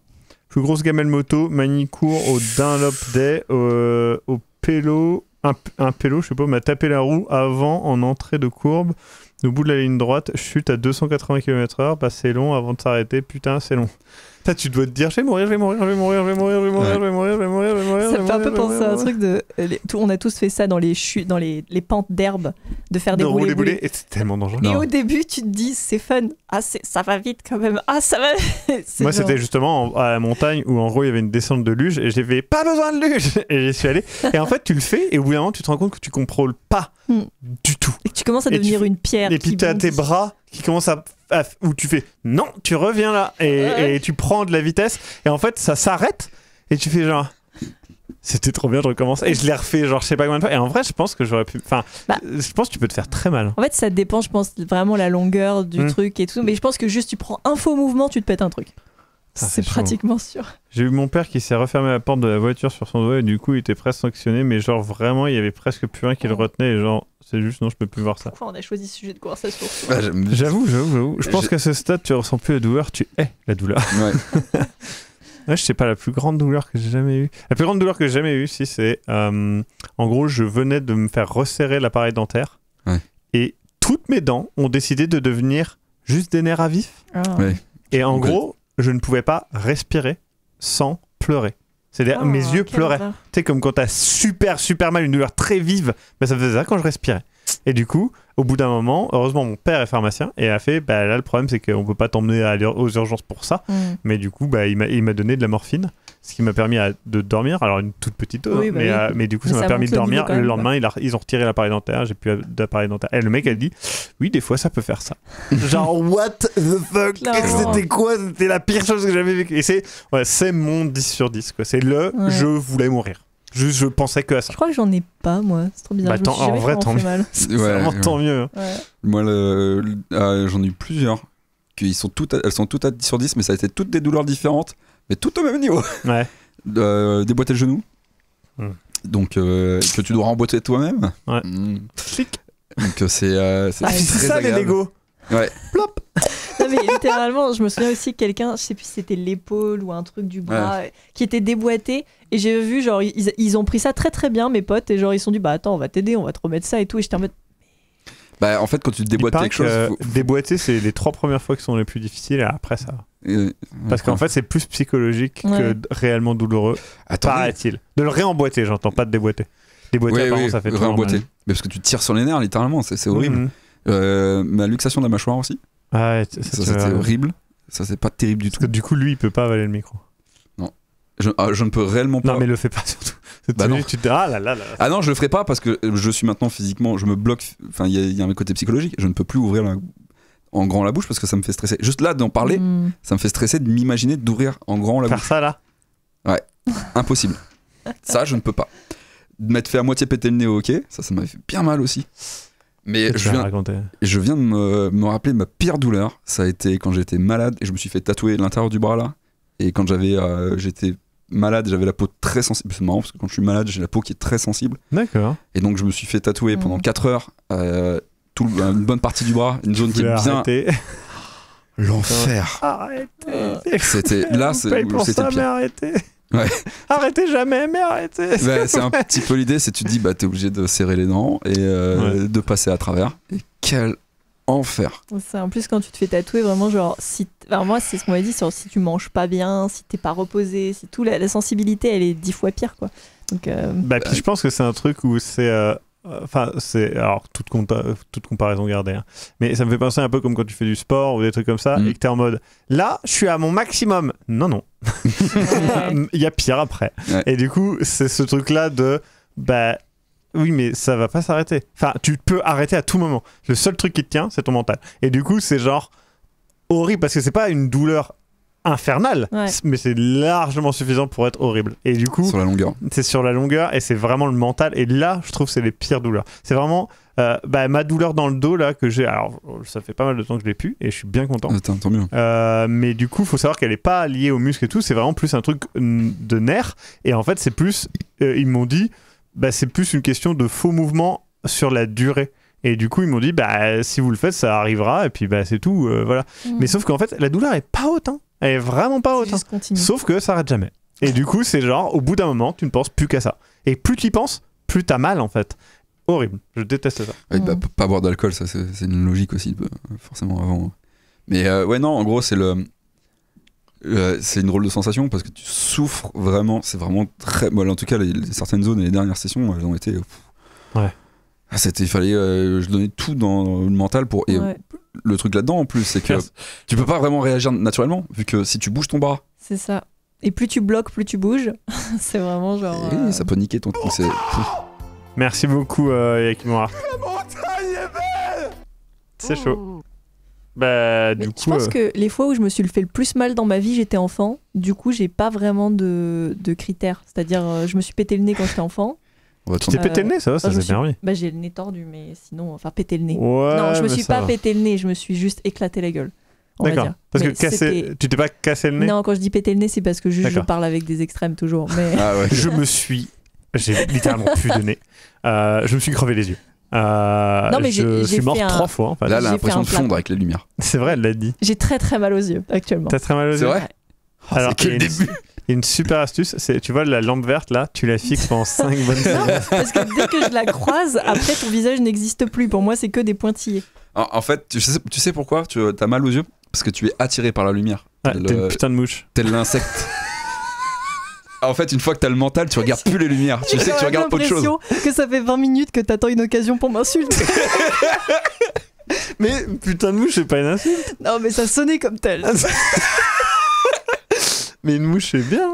Plus grosse gamelle moto, manicourt au Dunlop Day, euh, au, pélo, un, pélo, je sais pas, m'a tapé la roue avant en entrée de courbe. Au bout de la ligne droite, chute à 280 km/h, bah c'est long avant de s'arrêter, putain, c'est long tu dois te dire je vais mourir, je vais mourir, je vais mourir, je vais mourir, je vais mourir, je vais mourir, je vais mourir, je vais mourir. Ça me fait un peu penser à un truc de. Euh, on a tous fait ça dans les chutes, dans les, pentes d'herbe, de faire des roulés boulets. Et c'est tellement dangereux. Mais au début, tu te dis c'est fun, ah ça va vite quand même, ah ça va. Moi, c'était justement à la montagne où en gros il y avait une descente de luge et j'avais pas besoin de luge et j'y suis allé. Et en fait, tu le fais et au bout d'un moment, tu te rends compte que tu contrôles pas hmm. du tout. Et tu commences à devenir une pierre. Et puis as tes bras qui commence à, où tu fais non, tu reviens là et, tu prends de la vitesse et en fait ça s'arrête et tu fais genre c'était trop bien, je recommence. Et je l'ai refait, genre, je sais pas combien de fois. Et en vrai, je pense que j'aurais pu. Enfin, bah. je pense que tu peux te faire très mal. En fait, ça dépend, je pense, vraiment la longueur du hmm. truc et tout. Mais je pense que juste tu prends un faux mouvement, tu te pètes un truc. C'est pratiquement sûr. J'ai eu mon père qui s'est refermé la porte de la voiture sur son doigt et du coup il était presque sanctionné, mais genre vraiment il y avait presque plus rien qui le retenait et genre c'est juste non je peux plus voir ça. Pourquoi on a choisi ce sujet de conversation bah, J'avoue, j'avoue, j'avoue. Je pense qu'à ce stade tu ressens plus la douleur, tu hais la douleur. Ouais. ouais je sais pas la plus grande douleur que j'ai jamais eue. La plus grande douleur que j'ai jamais eue, si c'est euh, en gros je venais de me faire resserrer l'appareil dentaire et toutes mes dents ont décidé de devenir juste des nerfs à vif. Ah. Ouais. Et en gros, je ne pouvais pas respirer sans pleurer. C'est-à-dire, mes oh, yeux pleuraient. Tu sais, comme quand t'as super, super mal, une douleur très vive, ben ça faisait ça quand je respirais. Et du coup, au bout d'un moment, heureusement, mon père est pharmacien et a fait ben là, le problème, c'est qu'on peut pas t'emmener aux urgences pour ça. Mm. Mais du coup, ben, il m'a donné de la morphine ce qui m'a permis de dormir, alors une toute petite dose, bah euh, mais, du coup, ça m'a permis de dormir. Le, lendemain, ils ont retiré l'appareil dentaire, j'ai plus d'appareil dentaire. Et le mec, elle dit Oui, des fois, ça peut faire ça. Genre, what the fuck C'était quoi C'était la pire chose que j'avais vécue. Et c'est mon 10 sur 10, quoi. C'est le je voulais mourir. Je, je pensais que ça. Je crois que j'en ai pas, moi. C'est trop bizarre. Bah, en vrai, tant mieux. Hein. ouais, vraiment tant mieux. Moi, ah, j'en ai eu plusieurs. Ils sont toutes, elles sont toutes à 10 sur 10, mais ça a été toutes des douleurs différentes mais tout au même niveau. Ouais. Euh, déboîter le genou. Hmm. Donc, euh, que tu dois remboîter toi-même. Ouais. Hmm. Donc, euh, euh, ah, c'est. ça les Lego. Ouais. Plop. Non, mais littéralement, je me souviens aussi quelqu'un, je sais plus si c'était l'épaule ou un truc du bras, qui était déboîté. Et j'ai vu, genre, ils, ils, ont pris ça très très bien, mes potes, et genre, ils sont dit, bah attends, on va t'aider, on va te remettre ça et tout. Et j'étais en mode. Bah, en fait, quand tu déboîtes quelque chose. Déboîter, c'est les trois premières fois qui sont les plus difficiles, et après ça. Euh, parce qu'en fait, c'est plus psychologique que réellement douloureux, paraît-il. De le réemboîter, j'entends, pas de déboîter. Déboîter, oui, ça fait réemboîter. Mais parce que tu tires sur les nerfs, littéralement, c'est horrible. Mhm. Euh, ma luxation de la mâchoire aussi. Ah, ça, c'était horrible. Ça, c'est pas terrible du tout. du coup, lui, il peut pas avaler le micro. Non. Je, ah, ne peux réellement pas. Non, mais le fais pas surtout. Bah tu ah, là, là, là. ah non, je le ferai pas parce que je suis maintenant physiquement, je me bloque. Enfin, il y, y, a un côté psychologique. Je ne peux plus ouvrir la en grand la bouche parce que ça me fait stresser. Juste là, d'en parler, hmm. ça me fait stresser de m'imaginer d'ouvrir en grand la bouche. Faire ça là Ouais, impossible. ça, je ne peux pas. De m'être fait à moitié péter le nez ok, ça, ça m'avait fait bien mal aussi. Mais je viens, de me, rappeler ma pire douleur. Ça a été quand j'étais malade et je me suis fait tatouer l'intérieur du bras là. Et quand j'avais, euh, j'étais malade, j'avais la peau très sensible. C'est marrant parce que quand je suis malade, j'ai la peau qui est très sensible. D'accord. Et donc je me suis fait tatouer hmm. pendant 4 heures. Euh, une bonne partie du bras, une zone qui est bien. L'enfer. Arrêtez. C'était là, c'était pire. Arrêtez jamais, mais arrêtez. Bah, c'est un petit peu l'idée, c'est tu te dis bah t'es obligé de serrer les dents et euh, de passer à travers. Et quel enfer. C'est en plus quand tu te fais tatouer, vraiment genre si, moi c'est ce qu'on m'a dit, sur si tu manges pas bien, si t'es pas reposé, si tout la, sensibilité elle est dix fois pire quoi. Donc, euh, Bah puis je pense que c'est un truc où c'est euh, Enfin, c'est alors toute, toute comparaison gardée, hein. mais ça me fait penser un peu comme quand tu fais du sport ou des trucs comme ça mm. et que t'es en mode là, je suis à mon maximum. Non, non, il y a pire après. Et du coup, c'est ce truc là de bah oui, mais ça va pas s'arrêter. Enfin, tu peux arrêter à tout moment. Le seul truc qui te tient, c'est ton mental. Et du coup, c'est genre horrible parce que c'est pas une douleur infernal, mais c'est largement suffisant pour être horrible. Et du coup, la longueur, c'est sur la longueur et c'est vraiment le mental. Et là, je trouve c'est les pires douleurs. C'est vraiment euh, bah, ma douleur dans le dos là que j'ai. Alors, ça fait pas mal de temps que je l'ai pu et je suis bien content. tant mieux. Euh, mais du coup, faut savoir qu'elle est pas liée aux muscles et tout. C'est vraiment plus un truc de nerf. Et en fait, c'est plus. Euh, ils m'ont dit, bah, c'est plus une question de faux mouvements sur la durée. Et du coup, ils m'ont dit, bah, si vous le faites, ça arrivera, et puis bah, c'est tout, voilà. Mmh. Mais sauf qu'en fait, la douleur est pas haute, hein. Elle est vraiment pas haute. Hein. Sauf que ça arrête jamais. Et du coup, c'est genre, au bout d'un moment, tu ne penses plus qu'à ça. Et plus tu y penses, plus t'as mal en fait. Horrible. Je déteste ça. Bah, mm. pas boire d'alcool, ça c'est une logique aussi, euh, forcément avant. Hein. Mais euh, ouais, non, en gros, c'est le. c'est une drôle de sensation parce que tu souffres vraiment. C'est vraiment très. en tout cas, les, certaines zones et les dernières sessions, elles ont été. ouais. Ah, c'était, fallait, euh, je donnais tout dans, le mental pour. Et le truc là-dedans en plus, c'est que tu peux pas vraiment réagir naturellement, vu que si tu bouges ton bras. C'est ça. Et plus tu bloques, plus tu bouges. c'est vraiment genre. Oui, euh, ça peut niquer ton. Oh Merci beaucoup, euh, Yakimura. La montagne est belle C'est chaud. Bah, du coup. Je pense euh, que les fois où je me suis le fait le plus mal dans ma vie, j'étais enfant. Du coup, j'ai pas vraiment de, de critères. C'est-à-dire, euh, je me suis pété le nez quand j'étais enfant. Tu t'es pété le nez, ça ça s'est bah, permis. Bah, j'ai le nez tordu, mais sinon, enfin, pété le nez. non, je me suis pas pété le nez, je me suis juste éclaté la gueule. D'accord. Parce que casser... tu t'es pas cassé le nez Non, quand je dis pété le nez, c'est parce que je parle avec des extrêmes toujours. Mais... Ah ouais. je me suis. J'ai littéralement plus de nez. Euh, je me suis crevé les yeux. Euh, non, mais je suis mort trois fois. là, elle a l'impression de fondre avec la lumière. C'est vrai, elle l'a dit. J'ai très très mal aux yeux actuellement. T'as très mal aux yeux ah, C'est vrai Alors, quel début une super astuce, c'est tu vois la lampe verte là, tu la fixes pendant 5 bonnes secondes. parce que dès que je la croise, après ton visage n'existe plus. Pour moi, c'est que des pointillés. En, fait, tu sais, pourquoi Tu euh, as mal aux yeux Parce que tu es attiré par la lumière. t'es une putain de mouche. T'es l'insecte. En fait, une fois que t'as le mental, tu regardes plus les lumières. Tu sais que tu regardes pas J'ai l'impression que ça fait 20 minutes que t'attends une occasion pour m'insulter. mais putain de mouche, c'est pas une insulte. Non, mais ça sonnait comme tel. Mais une mouche, c'est bien.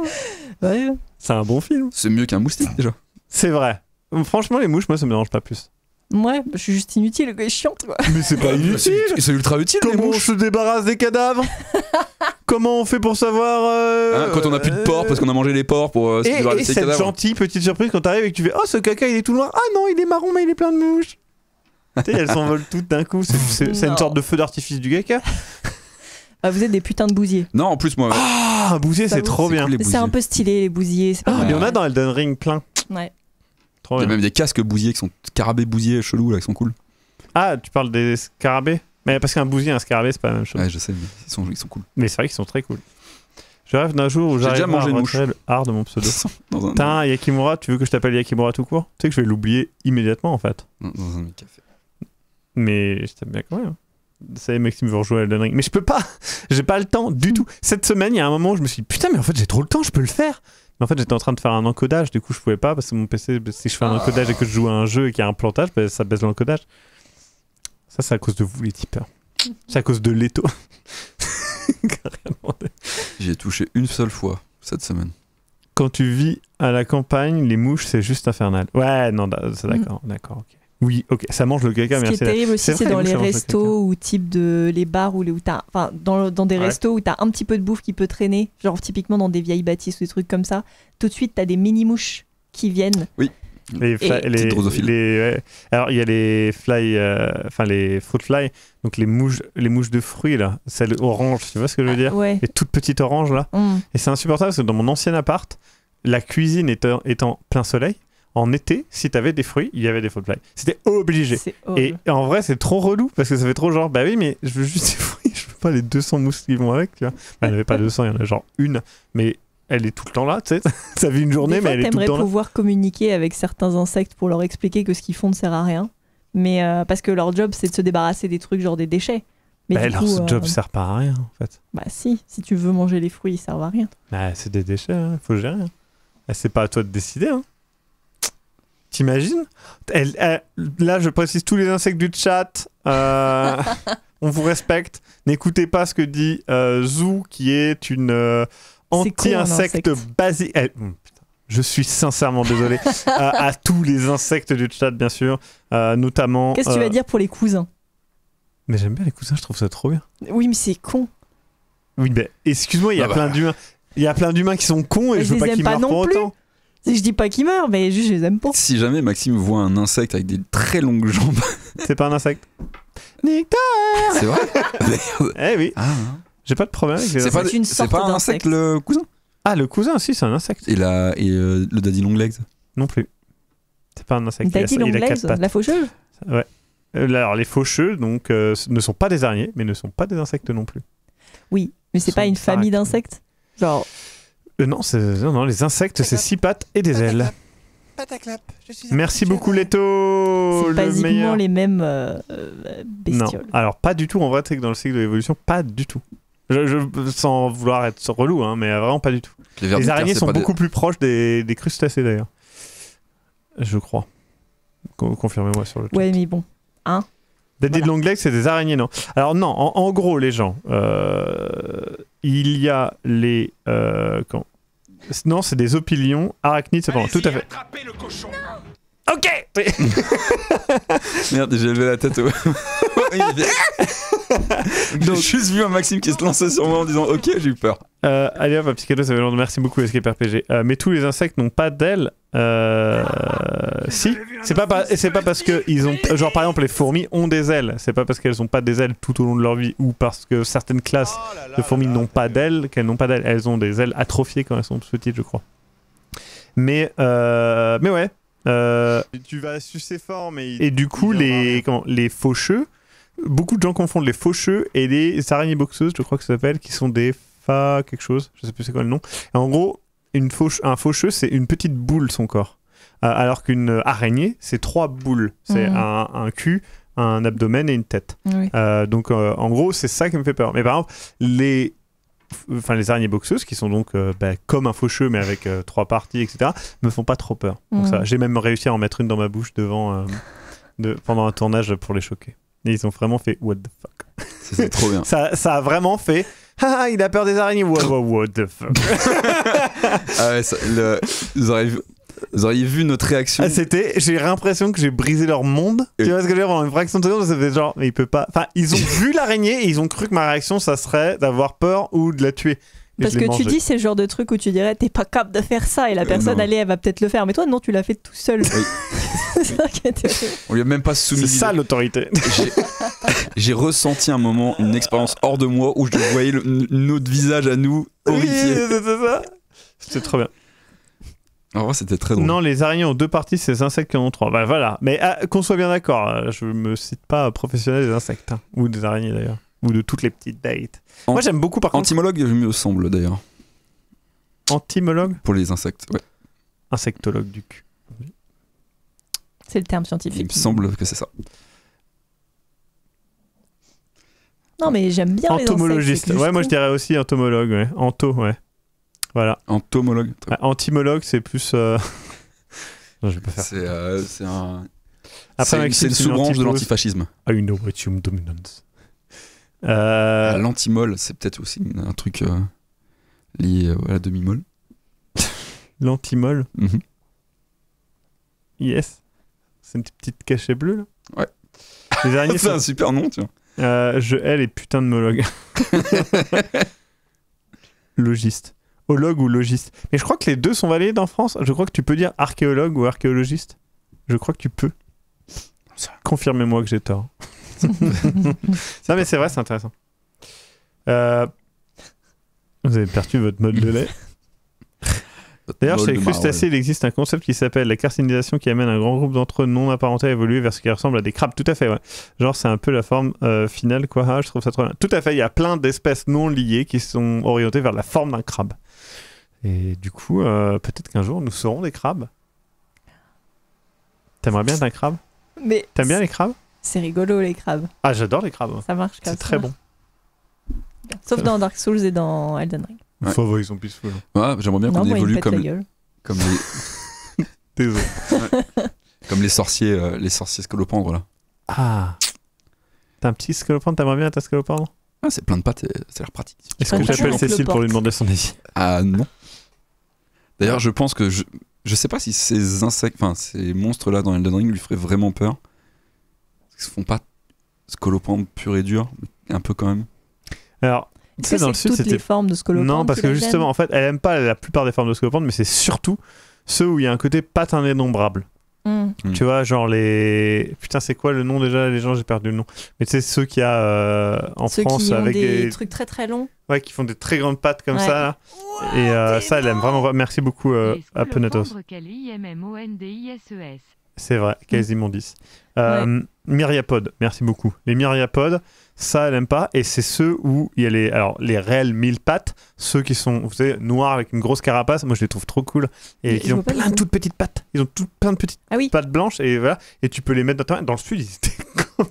C'est un bon film. C'est mieux qu'un moustique déjà. C'est vrai. Franchement, les mouches, moi, ça me dérange pas plus. Ouais, je suis juste inutile, quoi, chiante toi. Mais c'est pas inutile. C'est ultra utile. Comment on se débarrasse des cadavres Comment on fait pour savoir euh, hein, Quand on a plus de euh, porc parce qu'on a mangé les porcs pour euh, se débarrasser des cadavres. cette gentille petite surprise quand t'arrives et que tu fais oh ce caca il est tout noir ah non il est marron mais il est plein de mouches. tu sais elles s'envolent toutes d'un coup c'est une sorte de feu d'artifice du caca. Ah, vous êtes des putains de bousiers. Non, en plus, moi. Ah, un bousier, c'est trop bien. C'est un peu stylé, les bousiers. Ah, il y en a dans Elden Ring plein. Ouais. Trop Il y a même des casques bousiers qui sont carabés bousiers chelous là, qui sont cool. Ah, tu parles des scarabées Mais parce qu'un bousier et un scarabée, c'est pas la même chose. Ouais, je sais, mais ils sont, ils sont cool. Mais c'est vrai qu'ils sont très cool. Je rêve d'un jour où j'arrive à mangé retirer le art de mon pseudo. Tiens, un, Yakimura, tu veux que je t'appelle Yakimura tout court Tu sais que je vais l'oublier immédiatement en fait. dans un café. Mais je t'aime bien quand même. Hein ça Maxime veut rejouer à Elden Ring. Mais je peux pas, j'ai pas le temps du tout. Cette semaine, il y a un moment où je me suis dit, putain, mais en fait, j'ai trop le temps, je peux le faire. Mais en fait, j'étais en train de faire un encodage, du coup, je pouvais pas parce que mon PC, si je fais un ah. encodage et que je joue à un jeu et qu'il y a un plantage, ben, ça baisse l'encodage. Ça, c'est à cause de vous, les tipeurs. C'est à cause de l'étau. J'ai touché une seule fois cette semaine. Quand tu vis à la campagne, les mouches, c'est juste infernal. Ouais, non, c'est mm. d'accord, d'accord, ok. Oui, ok, ça mange le caca, Ce qui terrible aussi, c'est dans les restos ou type de les bars où, où t'as, enfin, dans, dans, des restos où t'as un petit peu de bouffe qui peut traîner, genre typiquement dans des vieilles bâtisses ou des trucs comme ça, tout de suite t'as des mini mouches qui viennent. Oui. Les, les, les alors il y a les fly euh, enfin les fruit fly donc les mouches les mouches de fruits là celles orange tu vois ce que je veux dire les toutes petites oranges là mm. et c'est insupportable parce que dans mon ancien appart la cuisine est étant plein soleil en été, si t'avais des fruits, il y avait des faux C'était obligé. Et en vrai, c'est trop relou parce que ça fait trop genre, bah oui, mais je veux juste des fruits, je veux pas les 200 mousses qui vont avec, tu vois. Bah, en avait pas 200, il y en a genre une, mais elle est tout le temps là, tu sais. ça vit une journée, mais elle est tout le temps là. pouvoir communiquer avec certains insectes pour leur expliquer que ce qu'ils font ne sert à rien. Mais euh, parce que leur job, c'est de se débarrasser des trucs genre des déchets. Mais bah, leur euh, job ne sert pas à rien, en fait. Bah si, si tu veux manger les fruits, ils servent à rien. Bah, c'est des déchets, hein. faut gérer. Hein. Bah, c'est pas à toi de décider, hein. T'imagines Là, je précise tous les insectes du chat. Euh, on vous respecte. N'écoutez pas ce que dit euh, Zou, qui est une euh, anti-insecte basée. Eh, hmm, je suis sincèrement désolé à, tous les insectes du chat, bien sûr, notamment. Qu'est-ce que tu vas dire pour les cousins Mais j'aime bien les cousins, je trouve ça trop bien. Oui, mais c'est con. Oui, mais ben, excuse-moi, il y a ah plein bah. d'humains. Il a plein d'humains qui sont cons et je veux pas qu'ils meurent pour autant. Je dis pas qu'ils meurent, mais juste je les aime pas. Si jamais Maxime voit un insecte avec des très longues jambes. C'est pas un insecte. Nectar C'est vrai Eh oui. Ah. J'ai pas de problème avec C'est pas, une c'est pas un insecte, le cousin Ah, le cousin, si, c'est un insecte. Et, a euh, le daddy long legs Non plus. C'est pas un insecte. Il a, la faucheuse Ouais. Euh, alors, les faucheux, donc, euh, ne sont pas des araignées, mais ne sont pas des insectes non plus. Oui, mais c'est pas une famille d'insectes Genre, euh, non, les insectes, c'est six pattes et des ailes. Merci beaucoup Leto. C'est pas les mêmes euh, euh, bestioles. Non, alors pas du tout. En vrai, c'est que dans le cycle de l'évolution, pas du tout. sans vouloir être relou, hein, mais vraiment pas du tout. Les, araignées sont beaucoup plus proches des, crustacés d'ailleurs. Je crois. Confirmez-moi sur le truc. Ouais, mais bon. Hein Daddy de c'est des araignées, non Alors non, en, gros, les gens, il y a les... Non, c'est des opilions arachnides bon Tout à fait. Ok Merde, j'ai levé la tête. Au... J'ai juste vu un Maxime qui se lançait sur moi en disant Ok, j'ai eu peur. Euh, allez hop, un cadeau, ça merci beaucoup, Escape RPG. Euh, mais tous les insectes n'ont pas d'ailes. Euh, si, c'est pas, c'est pas parce que ils ont. Genre par exemple, les fourmis ont des ailes. C'est pas parce qu'elles n'ont pas des ailes tout au long de leur vie ou parce que certaines classes oh de fourmis n'ont pas d'ailes qu'elles n'ont pas d'ailes. Elles ont des ailes atrophiées quand elles sont petites, je crois. Mais, euh, mais ouais. tu vas sucer fort, Et du coup, les, les faucheux beaucoup de gens confondent les faucheux et les araignées boxeuses, je crois que ça s'appelle, qui sont des fa quelque chose, je sais plus c'est quoi le nom. en gros, une fauche, un faucheux, c'est une petite boule son corps. Euh, alors qu'une araignée, c'est trois boules. C'est mmh. un, un, cul, un abdomen et une tête. Euh, donc euh, en gros, c'est ça qui me fait peur. Mais par exemple, les enfin les araignées boxeuses qui sont donc bah, comme un faucheux mais avec trois parties etc me font pas trop peur mmh. ça j'ai même réussi à en mettre une dans ma bouche devant de, pendant un tournage pour les choquer et ils ont vraiment fait What the fuck. C'est trop bien. ça, ça a vraiment fait. Ah, il a peur des araignées. What, the fuck. Ah vous, auriez vu, vous, auriez vu, notre réaction. Ah, c'était, j'ai l'impression que j'ai brisé leur monde. Tu vois ce que je veux dire En une fraction de seconde, c'était genre, mais il peut pas. Enfin, ils ont vu l'araignée et ils ont cru que ma réaction, ça serait d'avoir peur ou de la tuer. Parce que tu dis, c'est le genre de truc où tu dirais, t'es pas capable de faire ça, et la euh, personne, allez, elle va peut-être le faire. Mais toi, non, tu l'as fait tout seul. On lui a même pas soumis. C'est ça l'autorité. J'ai ressenti un moment, une expérience hors de moi, où je voyais notre visage à nous, horrifié. C'était trop bien. En vrai, c'était très drôle. Non, les araignées ont deux parties, c'est les insectes qui en ont trois. Bah, voilà. Mais ah, qu'on soit bien d'accord, euh, je me cite pas professionnel des insectes, hein. ou des araignées d'ailleurs ou de toutes les petites dates. Moi j'aime beaucoup par contre. Antimologue, il me semble d'ailleurs. Antimologue Pour les insectes, ouais. Insectologue du cul. C'est le terme scientifique. Il me semble que c'est ça. Non, mais j'aime bien Entomologiste. ouais, moi je dirais aussi entomologue, ouais. Anto, ouais. Voilà. Entomologue. Ah, c'est plus. Euh, non, je vais pas faire. C'est euh, un. C'est une sous-branche de l'antifascisme. A ah, une dominance. Euh... Ah, l'antimol, c'est peut-être aussi un truc euh, lié euh, à la demi-molle. L'antimol mhm. Yes. C'est une petite cachet bleue, là Ouais. c'est un super nom, tu vois. Euh, je hais les putains de mologue. logiste. Hologue ou logiste. Mais je crois que les deux sont valides en France. Je crois que tu peux dire archéologue ou archéologiste. Je crois que tu peux. Confirmez-moi que j'ai tort. Ça, mais c'est vrai, c'est intéressant. Euh, vous avez perdu votre mode de lait. D'ailleurs, chez les crustacés, il existe un concept qui s'appelle la carcinisation qui amène un grand groupe d'entre eux non apparentés à évoluer vers ce qui ressemble à des crabes. Tout à fait, ouais. Genre, c'est un peu la forme euh, finale, quoi. Ah, je trouve ça trop bien. Tout à fait, il y a plein d'espèces non liées qui sont orientées vers la forme d'un crabe. Et du coup, euh, peut-être qu'un jour, nous serons des crabes. T'aimerais bien d'un crabe Mais T'aimes bien les crabes c'est rigolo les crabes. Ah, j'adore les crabes. Ça marche C'est très bon. Sauf dans Dark Souls et dans Elden Ring. Ouais. ils sont peaceful. Ouais, J'aimerais bien qu'on évolue comme, comme les. Comme les sorciers, euh, les sorciers scolopendres là. Ah. T'as un petit scolopendre, t'aimerais bien ta scolopendre Ah, c'est plein de pattes, euh, ça a l'air pratique. Est-ce que j'appelle Cécile pour lui demander son avis Ah non. D'ailleurs, je pense que je, je sais pas si ces insectes, enfin ces monstres là dans Elden Ring lui feraient vraiment peur font pas scolopendre pur et dur, un peu quand même. Alors, tu sais, dans le sud, toutes les formes de scolopendre. Non, parce que justement, en fait, elle aime pas la plupart des formes de scolopendre, mais c'est surtout ceux où il y a un côté patin innombrable. Hmm. Hmm. Tu vois, genre les. Putain, c'est quoi le nom déjà Les gens, j'ai perdu le nom. Mais tu sais, ceux qui a euh, en France avec des, trucs très très longs. Ouais, qui font des très grandes pattes comme ça. Et euh, ça, elle aime vraiment. Merci beaucoup, euh, à Apenatos. E c'est vrai, hmm. quasiment 10. Ouais. Myriapod, merci beaucoup. Les Myriapod ça, elle aime pas. Et c'est ceux où il y a les, alors, les réels mille pattes, ceux qui sont, vous savez, noirs avec une grosse carapace. Moi, je les trouve trop cool. Et ils, ont plein de toutes petites pattes. Ils ont toutes plein de petites ah pattes blanches. Et voilà. Et tu peux les mettre dans, dans le sud. Ils étaient,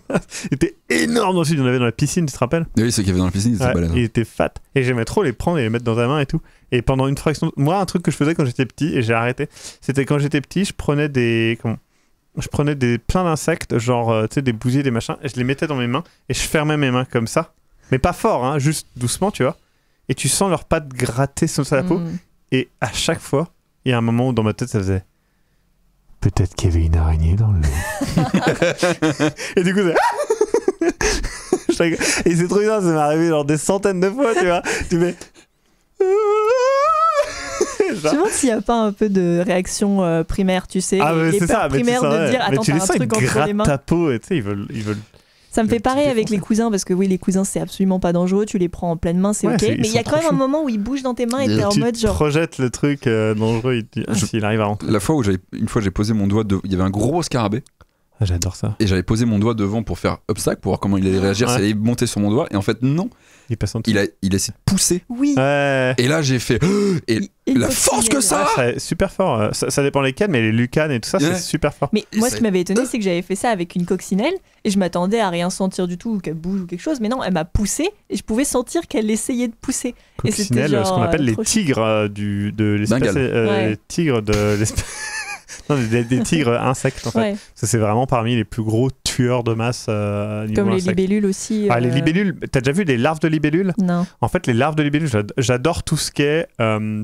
ils étaient énormes dans le sud. Il y en avait dans la piscine, tu te rappelles Oui, ceux qui avaient dans la piscine, ils étaient fat. Et j'aimais trop les prendre et les mettre dans ta main et tout. Et pendant une fraction. Moi, un truc que je faisais quand j'étais petit, et j'ai arrêté, c'était quand j'étais petit, je prenais des. Comment je prenais des, plein d'insectes, genre euh, tu sais, des bousiers, des machins, et je les mettais dans mes mains et je fermais mes mains comme ça. Mais pas fort, hein, juste doucement, tu vois. Et tu sens leurs pattes gratter sur la peau. Mm. Et à chaque fois, il y a un moment où dans ma tête ça faisait. Peut-être qu'il y avait une araignée dans le et du coup, c'est. Ah et c'est trop bizarre, ça m'est arrivé genre des centaines de fois, tu vois. Tu mets je me s'il n'y a pas un peu de réaction euh, primaire, tu sais. Ah, les ça, primaires de dire attends, t'as un truc entre les mains. Ta peau, et tu sais, ils veulent, ils veulent. Ça me fait pareil avec les cousins parce que oui, les cousins c'est absolument pas dangereux, tu les prends en pleine main, c'est ok. Mais il y a quand même un moment où ils bougent dans tes mains et t'es en mode genre. Tu projettes le truc euh, dangereux, ah, s'il arrive à rentrer. La fois où une fois j'ai posé mon doigt, il y avait un gros scarabée ah, j'adore ça. Et j'avais posé mon doigt devant pour faire obstacle, pour voir comment il allait réagir, ça allait monter sur mon doigt. Et en fait, non. Il passe en Il a, il essayé de pousser. Oui. Et là, j'ai fait. Et la force que ça ah, super fort. Euh, ça, ça dépend lesquels, mais les lucanes et tout ça, c'est super fort. Mais moi, ce qui m'avait étonné, c'est que j'avais fait ça avec une coccinelle et je m'attendais à rien sentir du tout, ou qu'elle bouge ou quelque chose. Mais non, elle m'a poussé et je pouvais sentir qu'elle essayait de pousser. Et Coccinelle, ce qu'on appelle euh, les tigres euh, du, de l'espèce. les tigres de l'espèce des, tigres insectes, en fait. C'est vraiment parmi les plus gros tueurs de masse. Euh, comme les libellules aussi. Ah, les euh. libellules, t'as déjà vu des larves de libellules Non. En fait, les larves de libellules, j'adore tout ce qui est euh,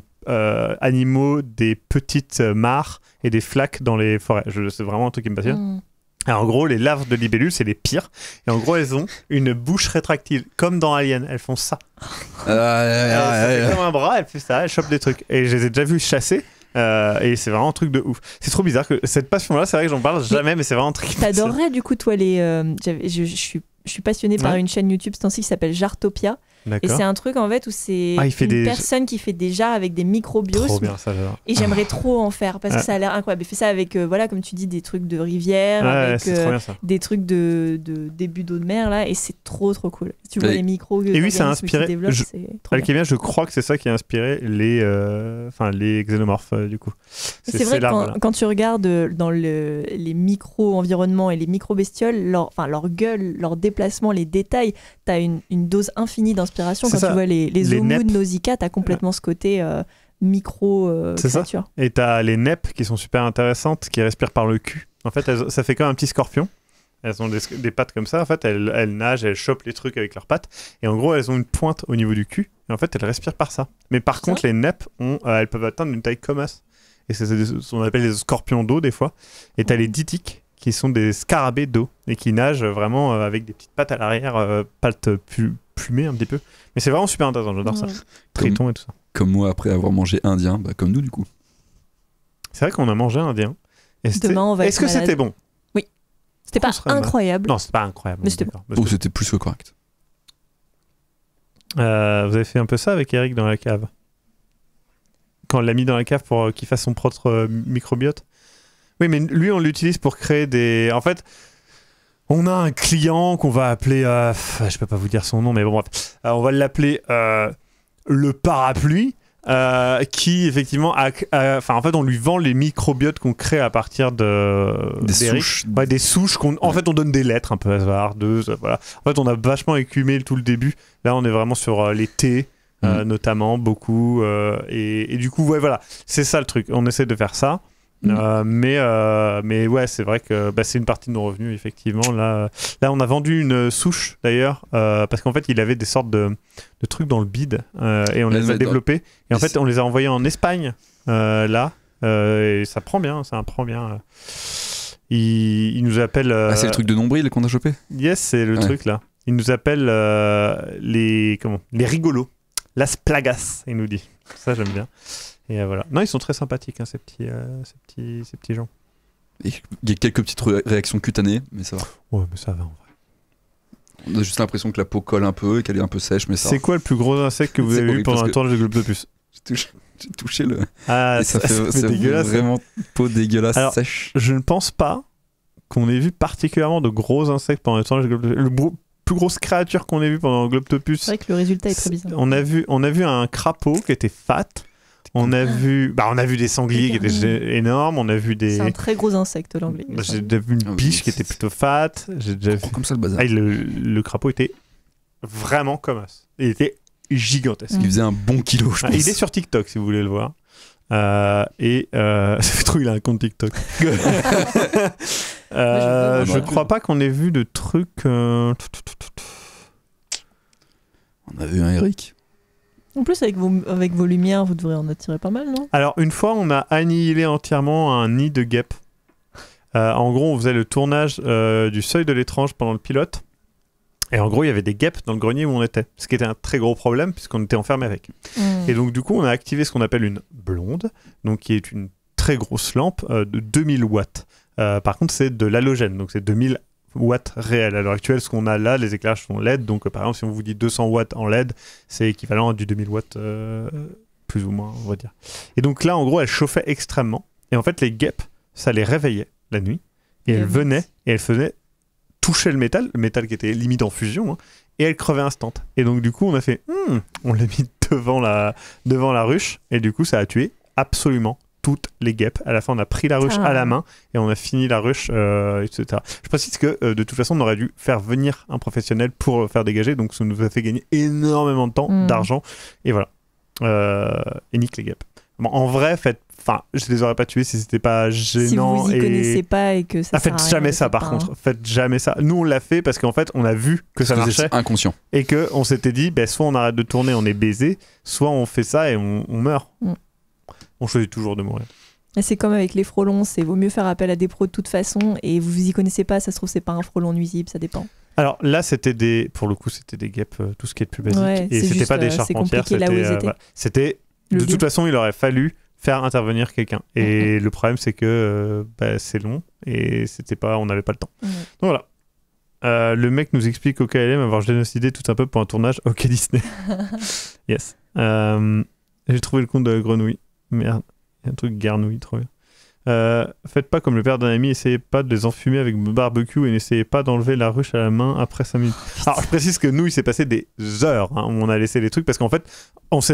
animaux des petites mares et des flaques dans les forêts. C'est vraiment un truc qui me passionne. Alors hmm. en gros, les larves de libellules, c'est les pires. Et en gros, elles ont une bouche rétractile, comme dans Alien. Elles font ça. Euh, fait comme un bras, elles font ça, elles chopent des trucs. Et je les ai déjà vu chasser. Euh, et c'est vraiment un truc de ouf. C'est trop bizarre que cette passion-là, c'est vrai que j'en parle jamais, mais, c'est vraiment un truc. T'adorerais du coup, toi, les. Euh, je, je suis je suis passionnée par une chaîne YouTube ce temps qui s'appelle Jartopia. Et c'est un truc en fait où c'est ah, une des... personne qui fait des déjà avec des microbios. et j'aimerais trop en faire parce que ça a l'air incroyable. Il fait ça avec, euh, voilà, comme tu dis, des trucs de rivière, avec euh, des trucs de, de début d'eau de mer là. Et c'est trop trop cool. Tu vois les micros. Et oui, ça a inspiré. Je... bien. je crois que c'est ça qui a inspiré les, euh, enfin les xénomorphes du coup. C'est vrai que quand, tu regardes dans le, les micro-environnements et les micro-bestioles, leur, leur gueule, leur dépôt les détails. Tu as une, dose infinie d'inspiration. Quand tu vois les, les, de Nausicaa, tu as complètement ce côté euh, micro euh, Et tu as les neppes qui sont super intéressantes, qui respirent par le cul. En fait, ça fait comme un petit scorpion. Elles ont des, pattes comme ça. En fait, elles, nagent, elles chopent les trucs avec leurs pattes. Et en gros, elles ont une pointe au niveau du cul. Et en fait, elles respirent par ça. Mais par contre, les neppes, euh, elles peuvent atteindre une taille comme ça. Et c'est ce qu'on appelle les scorpions d'eau des fois. Et t'as as les ditiques qui sont des scarabées d'eau et qui nagent vraiment euh, avec des petites pattes à l'arrière, euh, pattes plumées un petit peu. Mais c'est vraiment super intéressant, j'adore ça. Triton comme, et tout ça. Comme moi, après avoir mangé indien, bah, comme nous du coup. C'est vrai qu'on a mangé indien. Est-ce que c'était bon Oui. C'était ah, pas incroyable. Non, c'était pas incroyable. Mais c'était bon. Oh, c'était plus que correct. Euh, vous avez fait un peu ça avec Eric dans la cave. Quand on l'a mis dans la cave pour qu'il fasse son propre microbiote. Oui, mais lui, on l'utilise pour créer des. En fait, on a un client qu'on va appeler. Je euh, je peux pas vous dire son nom, mais bon, bref. Euh, on va l'appeler euh, le parapluie. qui effectivement, en fait, on lui vend les microbiotes qu'on crée à partir de des souches, des souches qu'on, en fait, on donne des lettres un peu hasardeuses, voilà. En fait, on a vachement écumé tout le début. Là, on est vraiment sur les thés, mm. notamment beaucoup, et, du coup, voilà, c'est ça le truc. On essaie de faire ça. Euh, mais, euh, mais ouais, c'est vrai que bah, c'est une partie de nos revenus, effectivement. Là, là on a vendu une souche, d'ailleurs, euh, parce qu'en fait, il avait des sortes de, trucs dans le bide, et on les a développés. Et en fait, on les a envoyés en Espagne, là, et ça prend bien, ça prend bien. Il, nous appelle... Ah, c'est le truc de nombril qu'on a chopé Yes, c'est le truc, là. Il nous appelle les, comment, les rigolos. Las plagas, il nous dit. Ça, j'aime bien. Et euh, voilà. Non, ils sont très sympathiques, hein, ces, petits, euh, ces, petits, ces petits gens. Il y a quelques petites réactions cutanées, mais ça va. Ouais, mais ça va en vrai. On a juste l'impression que la peau colle un peu et qu'elle est un peu sèche, mais ça. C'est quoi le plus gros insecte que vous avez vu pendant un tour de Globe J'ai touché le. Ah, ça, fait, Vraiment peau dégueulasse, sèche. Je ne pense pas qu'on ait vu particulièrement de gros insectes pendant le tournage de Globetopus. Le plus grosse créature qu'on ait vu pendant Globetopus. C'est vrai que le résultat est, est très bizarre. On a vu, on a vu un crapaud qui était fat on a vu, bah, on a vu des sangliers qui étaient énormes. On a vu des. C'est un très gros insecte l'anglais. J'ai déjà vu une ah biche qui était plutôt fat. J'ai comme ça le bazar. Ah, le, crapaud était vraiment comme Il était gigantesque. Il faisait un bon kilo, je ah, pense. il est sur TikTok si vous voulez le voir. Euh, et euh, ça fait trop, il a un compte TikTok. Euh, je crois pas qu'on ait vu de trucs. Euh, on a vu un Eric. En plus, avec vos, avec vos lumières, vous devrez en attirer pas mal, non Alors, une fois, on a annihilé entièrement un nid de guêpes. Euh, en gros, on faisait le tournage euh, du seuil de l'étrange pendant le pilote. Et en gros, il y avait des guêpes dans le grenier où on était. Ce qui était un très gros problème, puisqu'on était enfermé avec. Hmm. Et donc, du coup, on a activé ce qu'on appelle une blonde, donc qui est une très grosse lampe euh, de 2000 watts. par contre, c'est de l'halogène, donc c'est 2000 watts réels. À l'heure actuelle, ce qu'on a là, les éclairages sont LED. Donc, euh, par exemple, si on vous dit 200 watts en LED, c'est équivalent à du 2000 watts, euh, plus ou moins, on va dire. Et donc là, en gros, elle chauffait extrêmement. Et en fait, les guêpes, ça les réveillait la nuit. Et, elles venaient, et elles faisaient toucher le métal, le métal qui était limite en fusion, hein, et elle crevait instant. Et donc, du coup, on a fait, hmm, on l'a mis devant la, devant la ruche, et du coup, ça a tué absolument toutes les guêpes. À la fin, on a pris la ruche à la ah. main et on a fini la ruche, euh, etc. Je précise que euh, de toute façon, on aurait dû faire venir un professionnel pour euh, faire dégager, donc ça nous a fait gagner énormément de temps, mm. d'argent, et voilà. et nique les guêpes. Bon, en vrai, faites enfin je les aurais pas tués si c'était pas gênant si vous y et... connaissez pas et que ça fait ah, faites jamais ça par contre faites jamais ça nous on l'a fait parce qu'en fait on a vu que ça marchait inconscient et que on s'était dit ben, soit on arrête de tourner on est baisé soit on fait ça et on, meurt mm on choisit toujours de mourir. C'est comme avec les frelons, c'est vaut mieux faire appel à des pros de toute façon et vous vous y connaissez pas, ça se trouve c'est pas un frelon nuisible, ça dépend. Alors là, c'était des, pour le coup, c'était des guêpes, euh, tout ce qui est plus basique, ouais, et c'était pas des euh, charpentières, c'était, euh, de toute façon, il aurait fallu faire intervenir quelqu'un. Et mm-hmm. le problème, c'est que bah, c'est long et c'était pas, on n'avait pas le temps. Donc voilà. le mec nous explique au KLM avoir génocidé tout un peu pour un tournage au K Disney. yes. J'ai trouvé le compte de grenouille. Merde, un truc garnouille, trop bien. Euh, faites pas comme le père d'un ami, essayez pas de les enfumer avec barbecue et n'essayez pas d'enlever la ruche à la main après 5 minutes. Alors je précise que nous, il s'est passé des heures hein, où on a laissé les trucs parce qu'en fait,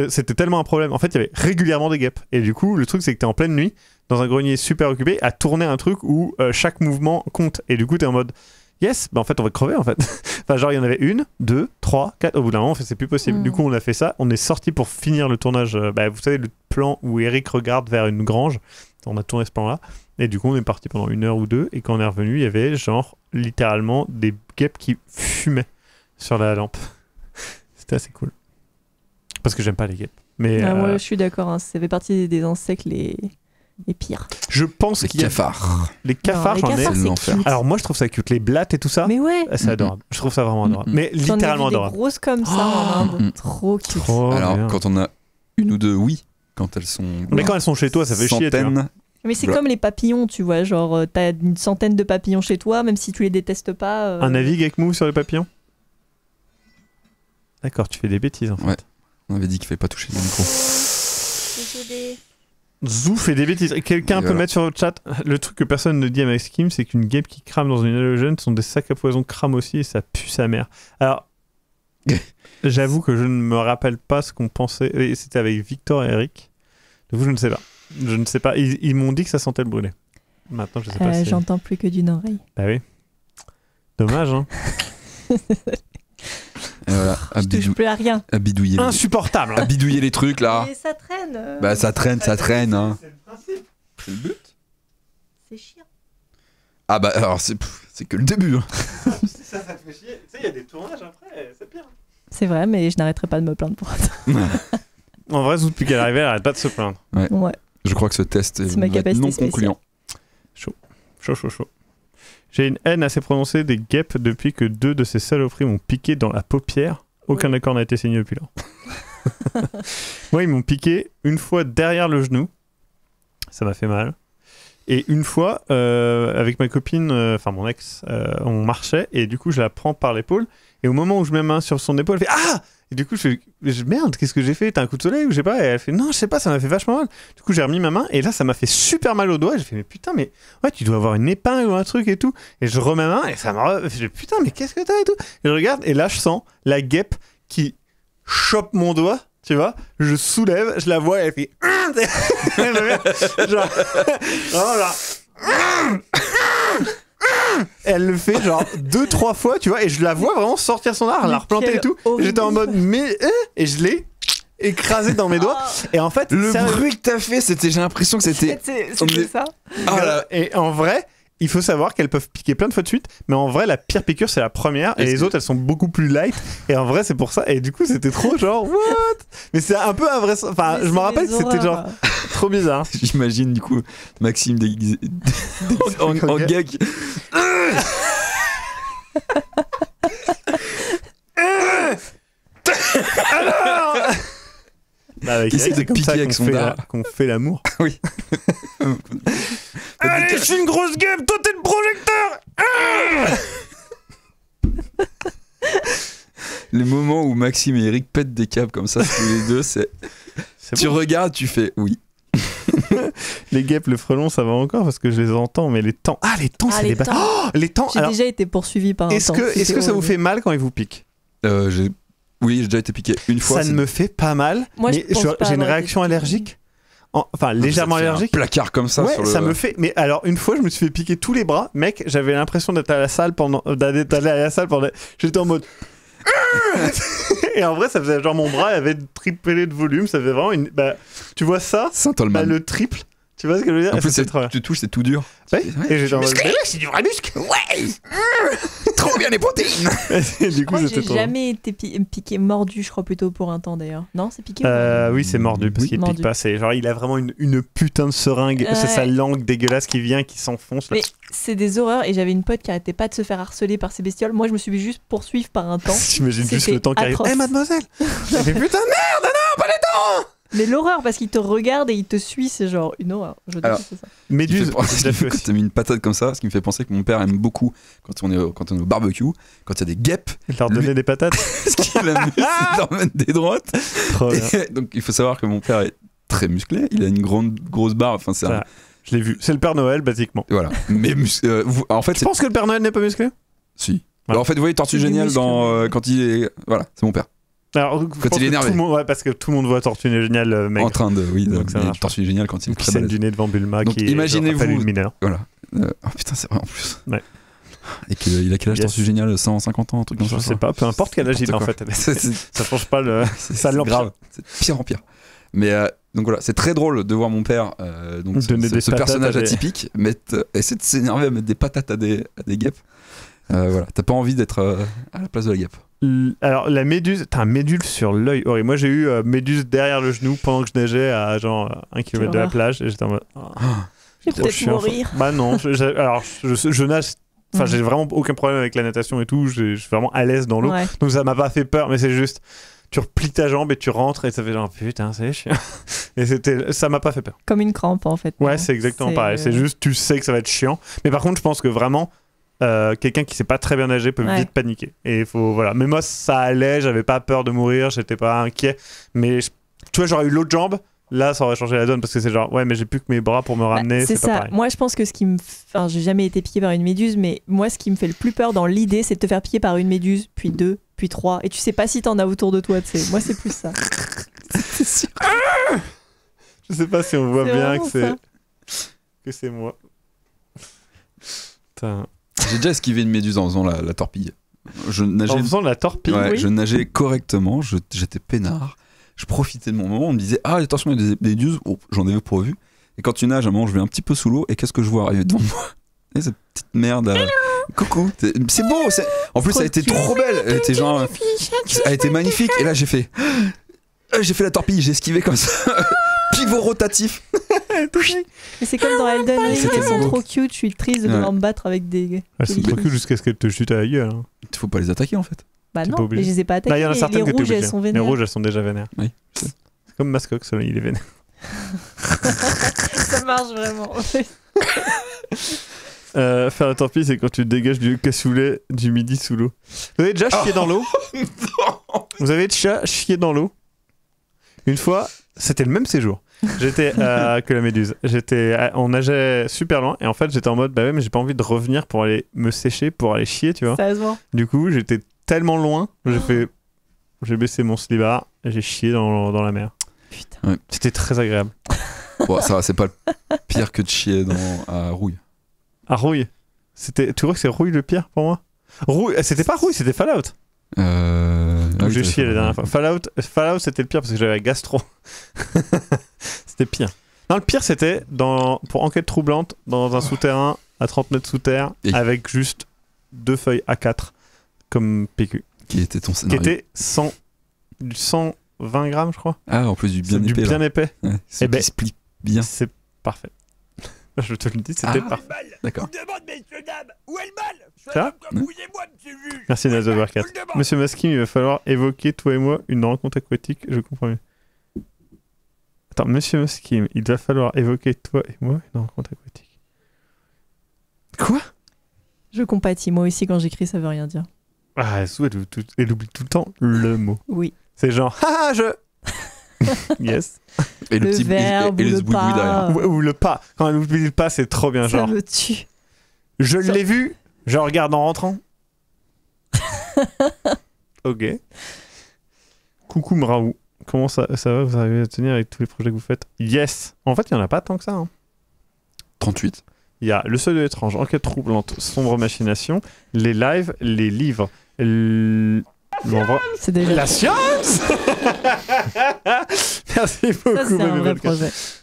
c'était tellement un problème. En fait, il y avait régulièrement des guêpes. Et du coup, le truc, c'est que t'es en pleine nuit, dans un grenier super occupé, à tourner un truc où euh, chaque mouvement compte. Et du coup, t'es en mode yes, bah en fait on va crever en fait. enfin genre il y en avait une, deux, trois, quatre, au bout d'un moment c'est plus possible. Mm. Du coup on a fait ça, on est sorti pour finir le tournage, euh, bah, vous savez le plan où Eric regarde vers une grange, on a tourné ce plan là, et du coup on est parti pendant une heure ou deux, et quand on est revenu il y avait genre littéralement des guêpes qui fumaient sur la lampe. C'était assez cool. Parce que j'aime pas les guêpes. Mais, ah, Moi euh, je suis d'accord, hein. ça fait partie des insectes les les pire. Je pense qu'il y cafards. les cafards, j'en ai. l'enfer. Alors moi je trouve ça cute, les blattes et tout ça. Mais ouais. Euh, c'est adorable. Je trouve ça vraiment adorable. Mais littéralement adorable. grosses comme ça oh. Trop cute. Alors quand on a une ou deux, oui. Quand elles sont. Mais quand elles sont chez toi, ça fait chier. Mais c'est bah. comme les papillons, tu vois. Genre, euh, t'as une centaine de papillons chez toi, même si tu les détestes pas. Euh. Un avec nous sur les papillons D'accord, tu fais des bêtises en fait. Ouais. On avait dit qu'il fallait pas toucher le micro. Désolé. Zou fait des bêtises. Quelqu'un peut mettre sur le chat le truc que personne ne dit à Max Kim, c'est qu'une guêpe qui crame dans une halogène sont des sacs à poison crame aussi et ça pue sa mère. Alors, j'avoue que je ne me rappelle pas ce qu'on pensait. C'était avec Victor et Eric. De vous, je ne sais pas. Je ne sais pas. Ils, m'ont dit que ça sentait le brûlé. Maintenant, je sais pas. Euh, j'entends plus que d'une oreille. Bah oui. Dommage, hein. Et voilà, à plus à rien. Insupportable. à bidouiller les trucs là. Et ça traîne. Euh. Bah ça traîne, ça traîne. Hein. C'est le principe. C'est le but. C'est chiant. Ah bah alors c'est que le début. Hein. Ah, ça, ça fait chier. Tu sais, il y a des tournages après, c'est pire. C'est vrai, mais je n'arrêterai pas de me plaindre pour ça. en vrai, depuis qu'elle est arrivée, elle n'arrête pas de se plaindre. Ouais. ouais. Je crois que ce test est, non concluant. Chou Chaud, chaud, chaud, chaud. J'ai une haine assez prononcée des guêpes depuis que deux de ces saloperies m'ont piqué dans la paupière. Aucun accord n'a été signé depuis là. Moi, ils m'ont piqué une fois derrière le genou. Ça m'a fait mal. Et une fois, euh, avec ma copine, euh, enfin mon ex, euh, on marchait et du coup je la prends par l'épaule. Et au moment où je mets ma main sur son épaule, elle fait Ah Et du coup je fais Merde, qu'est-ce que j'ai fait T'as un coup de soleil ou je sais pas Et elle fait Non, je sais pas, ça m'a fait vachement mal. Du coup j'ai remis ma main et là ça m'a fait super mal au doigt. J'ai fait Mais putain, mais ouais, tu dois avoir une épingle ou un truc et tout. Et je remets ma main et ça me Je Putain, mais qu'est-ce que t'as et tout. Et je regarde et là je sens la guêpe qui chope mon doigt tu vois je soulève je la vois elle fait hum hum elle le fait genre deux trois fois tu vois et je la vois vraiment sortir son art la replanter et tout j'étais en mode mais euh, et je l'ai écrasé dans mes doigts. Ah. Et en fait, le bruit que t'as fait, c'était, j'ai l'impression que c'était. C'était ça. Ah et en vrai, il faut savoir qu'elles peuvent piquer plein de fois de suite, mais en vrai, la pire piqûre, c'est la première, et les autres, elles sont beaucoup plus light, et en vrai, c'est pour ça, et du coup, c'était trop genre, what Mais c'est un peu vrai enfin, je me rappelle c'était genre trop bizarre. J'imagine, du coup, Maxime déguisé en, gag. Ah! Ah! bah, c'est comme ça euh, qu'on fait, l'amour Oui. Allez, je suis une grosse guêpe toi t'es le projecteur ah Les moments où Maxime et Eric pètent des câbles comme ça tous les deux, c'est. Tu regardes, tu fais oui. les guêpes, le frelon, ça va encore parce que je les entends, mais les temps. Ah, les temps, ah, c'est les, oh, les temps. J'ai déjà été poursuivi par un Est-ce que, est -ce que ça vous fait mal quand ils vous piquent euh, J'ai oui, j'ai déjà été piqué une fois. Ça ne me fait pas mal. Moi, mais j'ai une réaction allergique. Enfin, ah, légèrement allergique. Un placard comme ça. sur le... ça me fait. Mais alors, une fois, je me suis fait piquer tous les bras, mec. J'avais l'impression d'être à la salle pendant. à la salle pendant. J'étais en mode. et en vrai, ça faisait genre mon bras avait triplé de volume. Ça faisait vraiment une. Bah, tu vois ça Saint bah, Le triple. Tu vois ce que je veux dire En plus, Tu touches, c'est tout dur. Ouais. Et C'est du vrai muscle. Ouais. trop bien les du coup, J'ai jamais été piqué, mordu, je crois plutôt pour un temps d'ailleurs. Non, c'est piqué. Euh, oui, c'est mordu parce qu'il pique pas. C'est genre, il a vraiment une, putain de seringue. C'est sa langue dégueulasse qui vient, qui s'enfonce. Mais c'est des horreurs. Et j'avais une pote qui arrêtait pas de se faire harceler par ces bestioles. Moi, je me suis juste poursuivre par un temps. J'imagine juste le temps qui arrive. Eh, mademoiselle. j'avais putain, merde, ah non, pas les temps. Mais l'horreur, parce qu'il te regarde et il te suit, c'est genre une horreur. Je Alors, ça. Méduse, quand t'as mis une patate comme ça, ce qui me fait penser que mon père aime beaucoup quand on est au, quand on barbecue, quand il y a des guêpes. Il leur donnait des patates. ce qu'il aime, c'est des droites. donc il faut savoir que mon père est très musclé, il a une grande grosse barre. Enfin, c'est Je l'ai vu. C'est le Père Noël, basiquement. Voilà. Mais euh, en fait, tu penses que le Père Noël n'est pas musclé Si. Alors, en fait, vous voyez Tortue génial euh, quand il est. Voilà, c'est mon père. Alors, quand il est énervé. parce que tout le monde voit Tortue Génial euh, mec. En train de, oui. Donc, Tortue Génial quand il qui Scène du nez devant Bulma, qui imaginez-vous, est Voilà. Euh, oh putain, c'est vrai en plus. Ouais. Et qu'il a quel âge yes. Tortue Génial 150 ans, un truc comme ça. Je sais pas, peu importe quel âge il a en fait. ça change pas le. Ça grave. C'est pire en pire. Mais euh, donc voilà, c'est très drôle de voir mon père, donc ce, personnage atypique, mettre, essayer de s'énerver à mettre des patates à des, à des guêpes. voilà, t'as pas envie d'être à la place de la guêpe. Mm. alors la méduse, t'as un méduse sur l'œil. Oui, Moi j'ai eu euh, méduse derrière le genou pendant que je neigeais à genre un kilomètre de la plage et j'étais en mode. Oh, ah. je peut-être mourir. Bah non, alors je, nage. Enfin, mm. j'ai vraiment aucun problème avec la natation et tout. Je suis vraiment à l'aise dans l'eau. Donc ça m'a pas fait peur, mais c'est juste. Tu replies ta jambe et tu rentres et ça fait genre putain, c'est chiant. Et c'était, ça m'a pas fait peur. Comme une crampe en fait. Ouais, c'est exactement pareil. C'est juste, tu sais que ça va être chiant. Mais par contre, je pense que vraiment, euh, quelqu'un qui sait pas très bien nager peut vite paniquer. Et faut voilà. Mais moi ça allait, j'avais pas peur de mourir, j'étais pas inquiet. Mais tu vois j'aurais eu l'autre jambe. Là, ça aurait changé la donne parce que c'est genre, ouais, mais j'ai plus que mes bras pour me bah, ramener. c'est ça. Pas moi, je pense que ce qui me. Enfin, j'ai jamais été piqué par une méduse, mais moi, ce qui me fait le plus peur dans l'idée, c'est de te faire piquer par une méduse, puis deux, puis trois. Et tu sais pas si t'en as autour de toi, tu Moi, c'est plus ça. sûr. Je sais pas si on voit bien que c'est que c'est moi. Putain. J'ai déjà esquivé une méduse en faisant la, torpille. Je nageais, en faisant la torpille, Je nageais correctement, j'étais peinard. Je profitais de mon moment, on me disait Ah, attention, il y a des méduses, J'en oh, j'en avais pourvu. Et quand tu nages, à un moment, je vais un petit peu sous l'eau, et qu'est-ce que je vois arriver devant moi Et cette petite merde. Coucou, c'est beau. En plus, elle était trop belle. Elle était genre, elle était magnifique. Et là, j'ai fait, j'ai fait la torpille, j'ai esquivé comme ça, pivot rotatif. Mais c'est comme dans ah, Elden Ring, elles sont trop cute, je suis triste de devoir me battre avec des. Elles sont trop cute jusqu'à ce qu'elles te chutent à la gueule. Hein. Il faut pas les attaquer en fait. Bah non, mais je les ai pas attaquées. y en a certaines les rouges, elles sont vénères. Les rouges, elles sont déjà vénères. C'est comme Mascox, il est vénère. ça marche vraiment. Euh, faire la pis c'est quand tu dégages du cassoulet du midi sous l'eau. Vous avez déjà chié dans l'eau oh, Vous avez déjà chié dans l'eau Une fois, c'était le même séjour. J'étais que la méduse. J'étais, on nageait super loin et en fait j'étais en mode bah ouais mais j'ai pas envie de revenir pour aller me sécher, pour aller chier, tu vois. Du coup j'étais tellement loin, j'ai oh. fait, j'ai baissé mon slibard, et j'ai chié dans, dans la mer. Putain. C'était très agréable. bon, ça va, c'est pas le pire que de chier dans, à Rouille. À Rouille. C'était, tu crois que c'est Rouille le pire pour moi Rouille, c'était pas Rouille, c'était Fallout. Euh... la dernière fois. Fallout, Fallout c'était le pire parce que j'avais gastro. c'était pire. Non, le pire c'était dans... pour enquête troublante dans un souterrain à 30 mètres sous terre avec juste deux feuilles A4 comme PQ. Qui était ton scénario Qui était 120 grammes, je crois. Ah, en plus du bien épais. Du bien épais. Eh ben, bien. C'est parfait. Je te le dis, c'était ah. parfait. D'accord. Je demande, messieurs, dames, où est le mal Ça bouillez monsieur Merci, Nazover 4. Monsieur Maskim, il va falloir évoquer, toi et moi, une rencontre aquatique, je comprends mieux. Attends, monsieur Maskim, il va falloir évoquer, toi et moi, une rencontre aquatique. Quoi Je compatis, moi aussi, quand j'écris, ça veut rien dire. Ah, elle, elle, elle oublie tout le temps le mot. Oui. C'est genre, ah, je yes. Et le, petit et, le pas. Derrière. Ou, le pas. Quand elle oublie le pas, c'est trop bien. Genre. Ça me tue. Je l'ai vu. Je regarde en rentrant. ok. Coucou Mraou. Comment ça, ça va Vous arrivez à tenir avec tous les projets que vous faites Yes. En fait, il n'y en a pas tant que ça. 38. Hein. Il y a Le Seul de l'étrange, Enquête troublante, Sombre machination, les lives, les livres, la science. Merci beaucoup. Ça,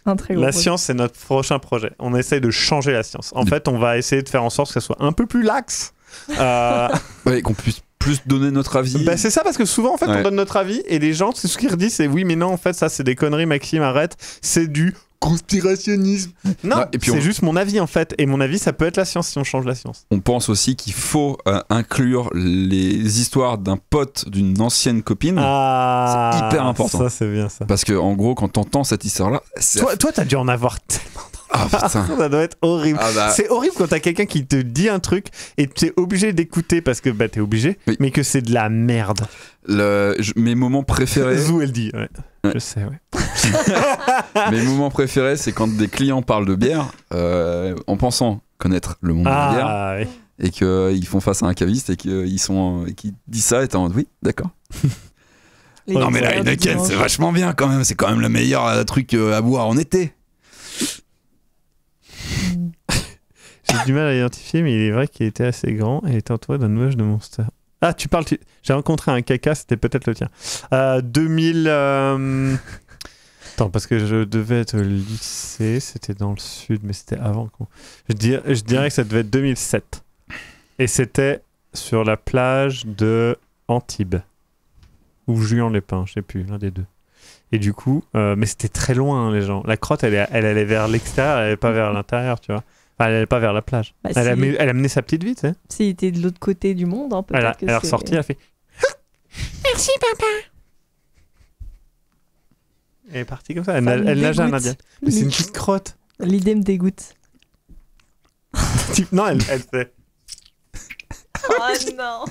un projet. la science, c'est notre prochain projet. On essaye de changer la science. En fait, on va essayer de faire en sorte qu'elle soit un peu plus laxe. Euh... qu'on puisse plus donner notre avis. Ben, c'est ça parce que souvent en fait on donne notre avis et les gens c'est ce qu'ils redisent c'est oui mais non en fait ça c'est des conneries Maxime arrête c'est du conspirationnisme. Non, c'est juste mon avis en fait. Et mon avis, ça peut être la science si on change la science. On pense aussi qu'il faut euh, inclure les histoires d'un pote, d'une ancienne copine. Ah, c'est hyper important. Ça, c'est bien ça. Parce que en gros, quand t'entends cette histoire-là. Toi, t'as dû en avoir tellement. Ah, ça doit être horrible. Ah, bah. C'est horrible quand t'as quelqu'un qui te dit un truc et t'es obligé d'écouter parce que bah, t'es obligé, mais que c'est de la merde. Le... Mes moments préférés. Zou, elle dit. Ouais. Je sais, ouais. Mes moments préférés, c'est quand des clients parlent de bière euh, en pensant connaître le monde de la bière ah, et qu'ils euh, font face à un caviste et qu'ils sont euh, disent ça et t'es en mode oui, d'accord. non mais la Heineken c'est vachement bien quand même, c'est quand même le meilleur truc à boire en été. J'ai du mal à identifier, mais il est vrai qu'il était assez grand et il était entouré d'un nuage de monstres. Ah tu parles j'ai rencontré un caca, c'était peut-être le tien. Euh, 2000. Euh, attends, parce que je devais être au lycée, c'était dans le sud, mais c'était avant. quoi. Je, dirais que ça devait être 2007. Et c'était sur la plage de Antibes. Ou Juan-les-Pins, je sais plus, l'un des deux. Et du coup, euh, mais c'était très loin, hein, les gens. La crotte, elle, elle allait vers l'extérieur, elle n'allait pas vers l'intérieur, tu vois. Elle n'allait pas vers la plage. Bah, elle, a mené, elle, a mené sa petite vie, tu sais. était de l'autre côté du monde, hein, peut-être. Elle, elle est ressortie, elle fait Merci, papa Elle est partie comme ça. Elle, elle nage à un indien. Mais c'est une petite crotte. L'idée me dégoûte. non, elle, elle fait. oh non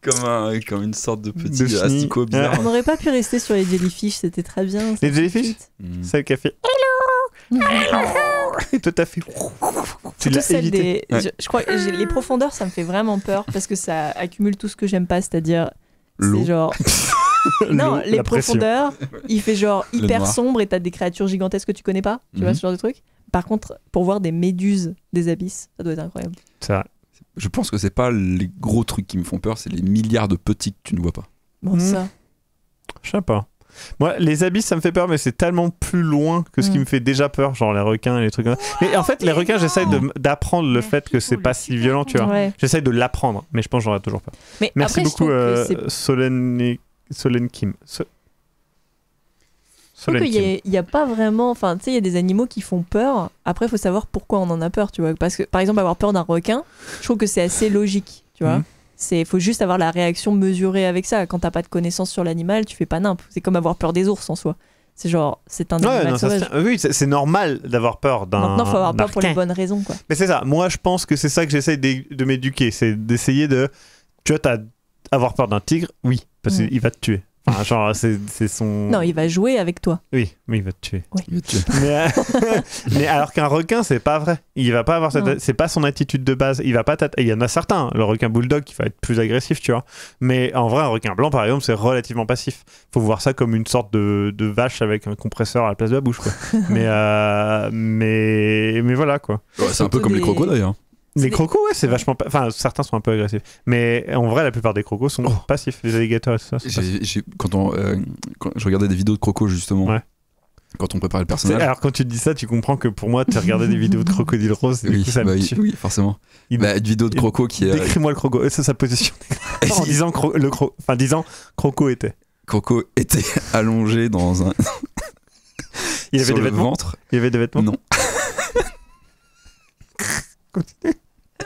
comme, un, comme une sorte de petit asticot bizarre. On n'aurait pas pu rester sur les jellyfish, c'était très bien. Les jellyfish hmm. Celle qui a Hello fait. Tu Je, crois que les profondeurs, ça me fait vraiment peur parce que ça accumule tout ce que j'aime pas, c'est-à-dire. C'est genre. non, les profondeurs, il fait genre hyper sombre et t'as des créatures gigantesques que tu connais pas, tu vois, mhm. ce genre de truc. Par contre, pour voir des méduses des abysses, ça doit être incroyable. Ça. Je pense que c'est pas les gros trucs qui me font peur, c'est les milliards de petits que tu ne vois pas. Bon, ça. Je sais pas. Moi, les abysses, ça me fait peur, mais c'est tellement plus loin que ce qui mm. me fait déjà peur, genre les requins et les trucs comme Mais en fait, les requins, j'essaye d'apprendre le fait que c'est pas si violent, tu vois. J'essaye de l'apprendre, mais je pense que j'aurai toujours peur. Merci beaucoup, euh, Solène, Kim. Il n'y a, pas vraiment. Enfin, tu sais, il y a des animaux qui font peur. Après, il faut savoir pourquoi on en a peur, tu vois. Parce que, par exemple, avoir peur d'un requin, je trouve que c'est assez logique, tu vois. Mm. Il faut juste avoir la réaction mesurée avec ça. Quand t'as pas de connaissance sur l'animal, tu fais pas nimp. C'est comme avoir peur des ours en soi. C'est genre, c'est un oui, c'est normal d'avoir peur d'un. Maintenant, faut avoir peur pour les bonnes raisons, Mais c'est ça. Moi, je pense que c'est ça que j'essaie de, m'éduquer, c'est d'essayer de. Tu vois, as, avoir peur d'un tigre, oui, parce mm. qu'il va te tuer. Enfin, genre, c'est son. Non, il va jouer avec toi. Oui, mais il va te tuer. Il te tuer. Euh, mais, alors qu'un requin, c'est pas vrai. Il va pas avoir cette. C'est pas son attitude de base. Il va pas. Il y en a certains. Le requin bulldog qui va être plus agressif, tu vois. Mais en vrai, un requin blanc, par exemple, c'est relativement passif. Faut voir ça comme une sorte de, de, vache avec un compresseur à la place de la bouche, quoi. mais, euh, mais, mais voilà, quoi. c'est un peu comme les crocodiles, hein. Les crocos, ouais, c'est vachement. pas... Enfin, certains sont un peu agressifs. Mais en vrai, la plupart des crocos sont oh. passifs. Les alligators et tout ça. Quand, on, euh, quand je regardais des vidéos de crocos, justement. Ouais. Quand on préparait le personnage. Alors, quand tu dis ça, tu comprends que pour moi, tu regardais des vidéos de crocodile rose. oui, ça me bah tue. oui, forcément. Il... Bah, vidéo de croco qui euh, Décris-moi le croco. C'est euh, sa position. en disant, cro... le cro... enfin, disant croco était. Croco était allongé dans un. Il avait Sur des le vêtements. Ventre. Il avait des vêtements. Non. Continue.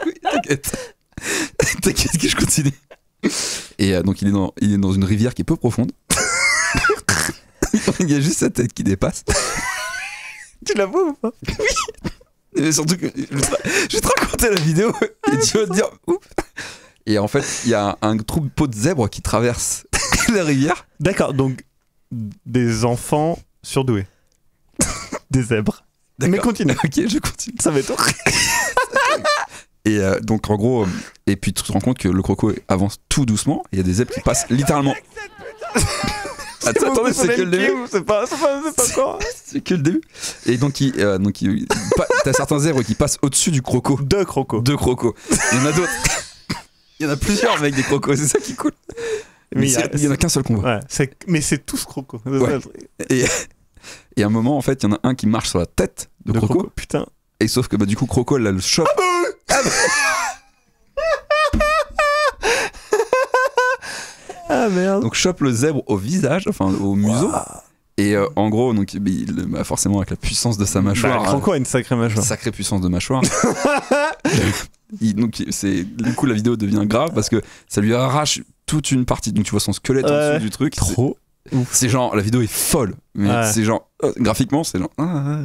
Oui, t'inquiète. t'inquiète que je continue. Et euh, donc il est, dans, il est dans une rivière qui est peu profonde. il y a juste sa tête qui dépasse. tu la vois ou pas Oui. Mais surtout que je vais te, raconter la vidéo ah, et tu vas te dire ouf. Et en fait, il y a un, troupeau de zèbres qui traverse la rivière. D'accord, donc des enfants surdoués. des zèbres. Mais continue. Ok, je continue. Ça va être horrible. Et euh, donc, en gros, euh, et puis tu te rends compte que le croco avance tout doucement. Il y a des zèbres qui passent littéralement. Attends, attendez, c'est que le début. C'est pas, quoi C'est que le début. Et donc, il, euh, donc t'as certains zèbres qui passent au-dessus du croco. Deux crocos. Deux crocos. Il y en a d'autres. Il y en a plusieurs avec des crocos, c'est ça qui est cool. Mais, il y, en a qu'un seul qu'on voit. Ouais, mais c'est tous crocos. Et, et à un moment, en fait, il y en a un qui marche sur la tête de, croco. croco. Putain. Et sauf que bah, du coup, Croco là, le chope. Ah, bah ah, bah. ah merde. Donc chope le zèbre au visage, enfin au museau. Et euh, en gros, donc, il, forcément avec la puissance de sa mâchoire. Bah, Croco a une sacrée mâchoire. Sacrée puissance de mâchoire. donc c'est du coup la vidéo devient grave parce que ça lui arrache toute une partie. Donc tu vois son squelette au dessus du truc. Trop. C'est genre la vidéo est folle, mais c'est genre euh, graphiquement c'est genre. Ah,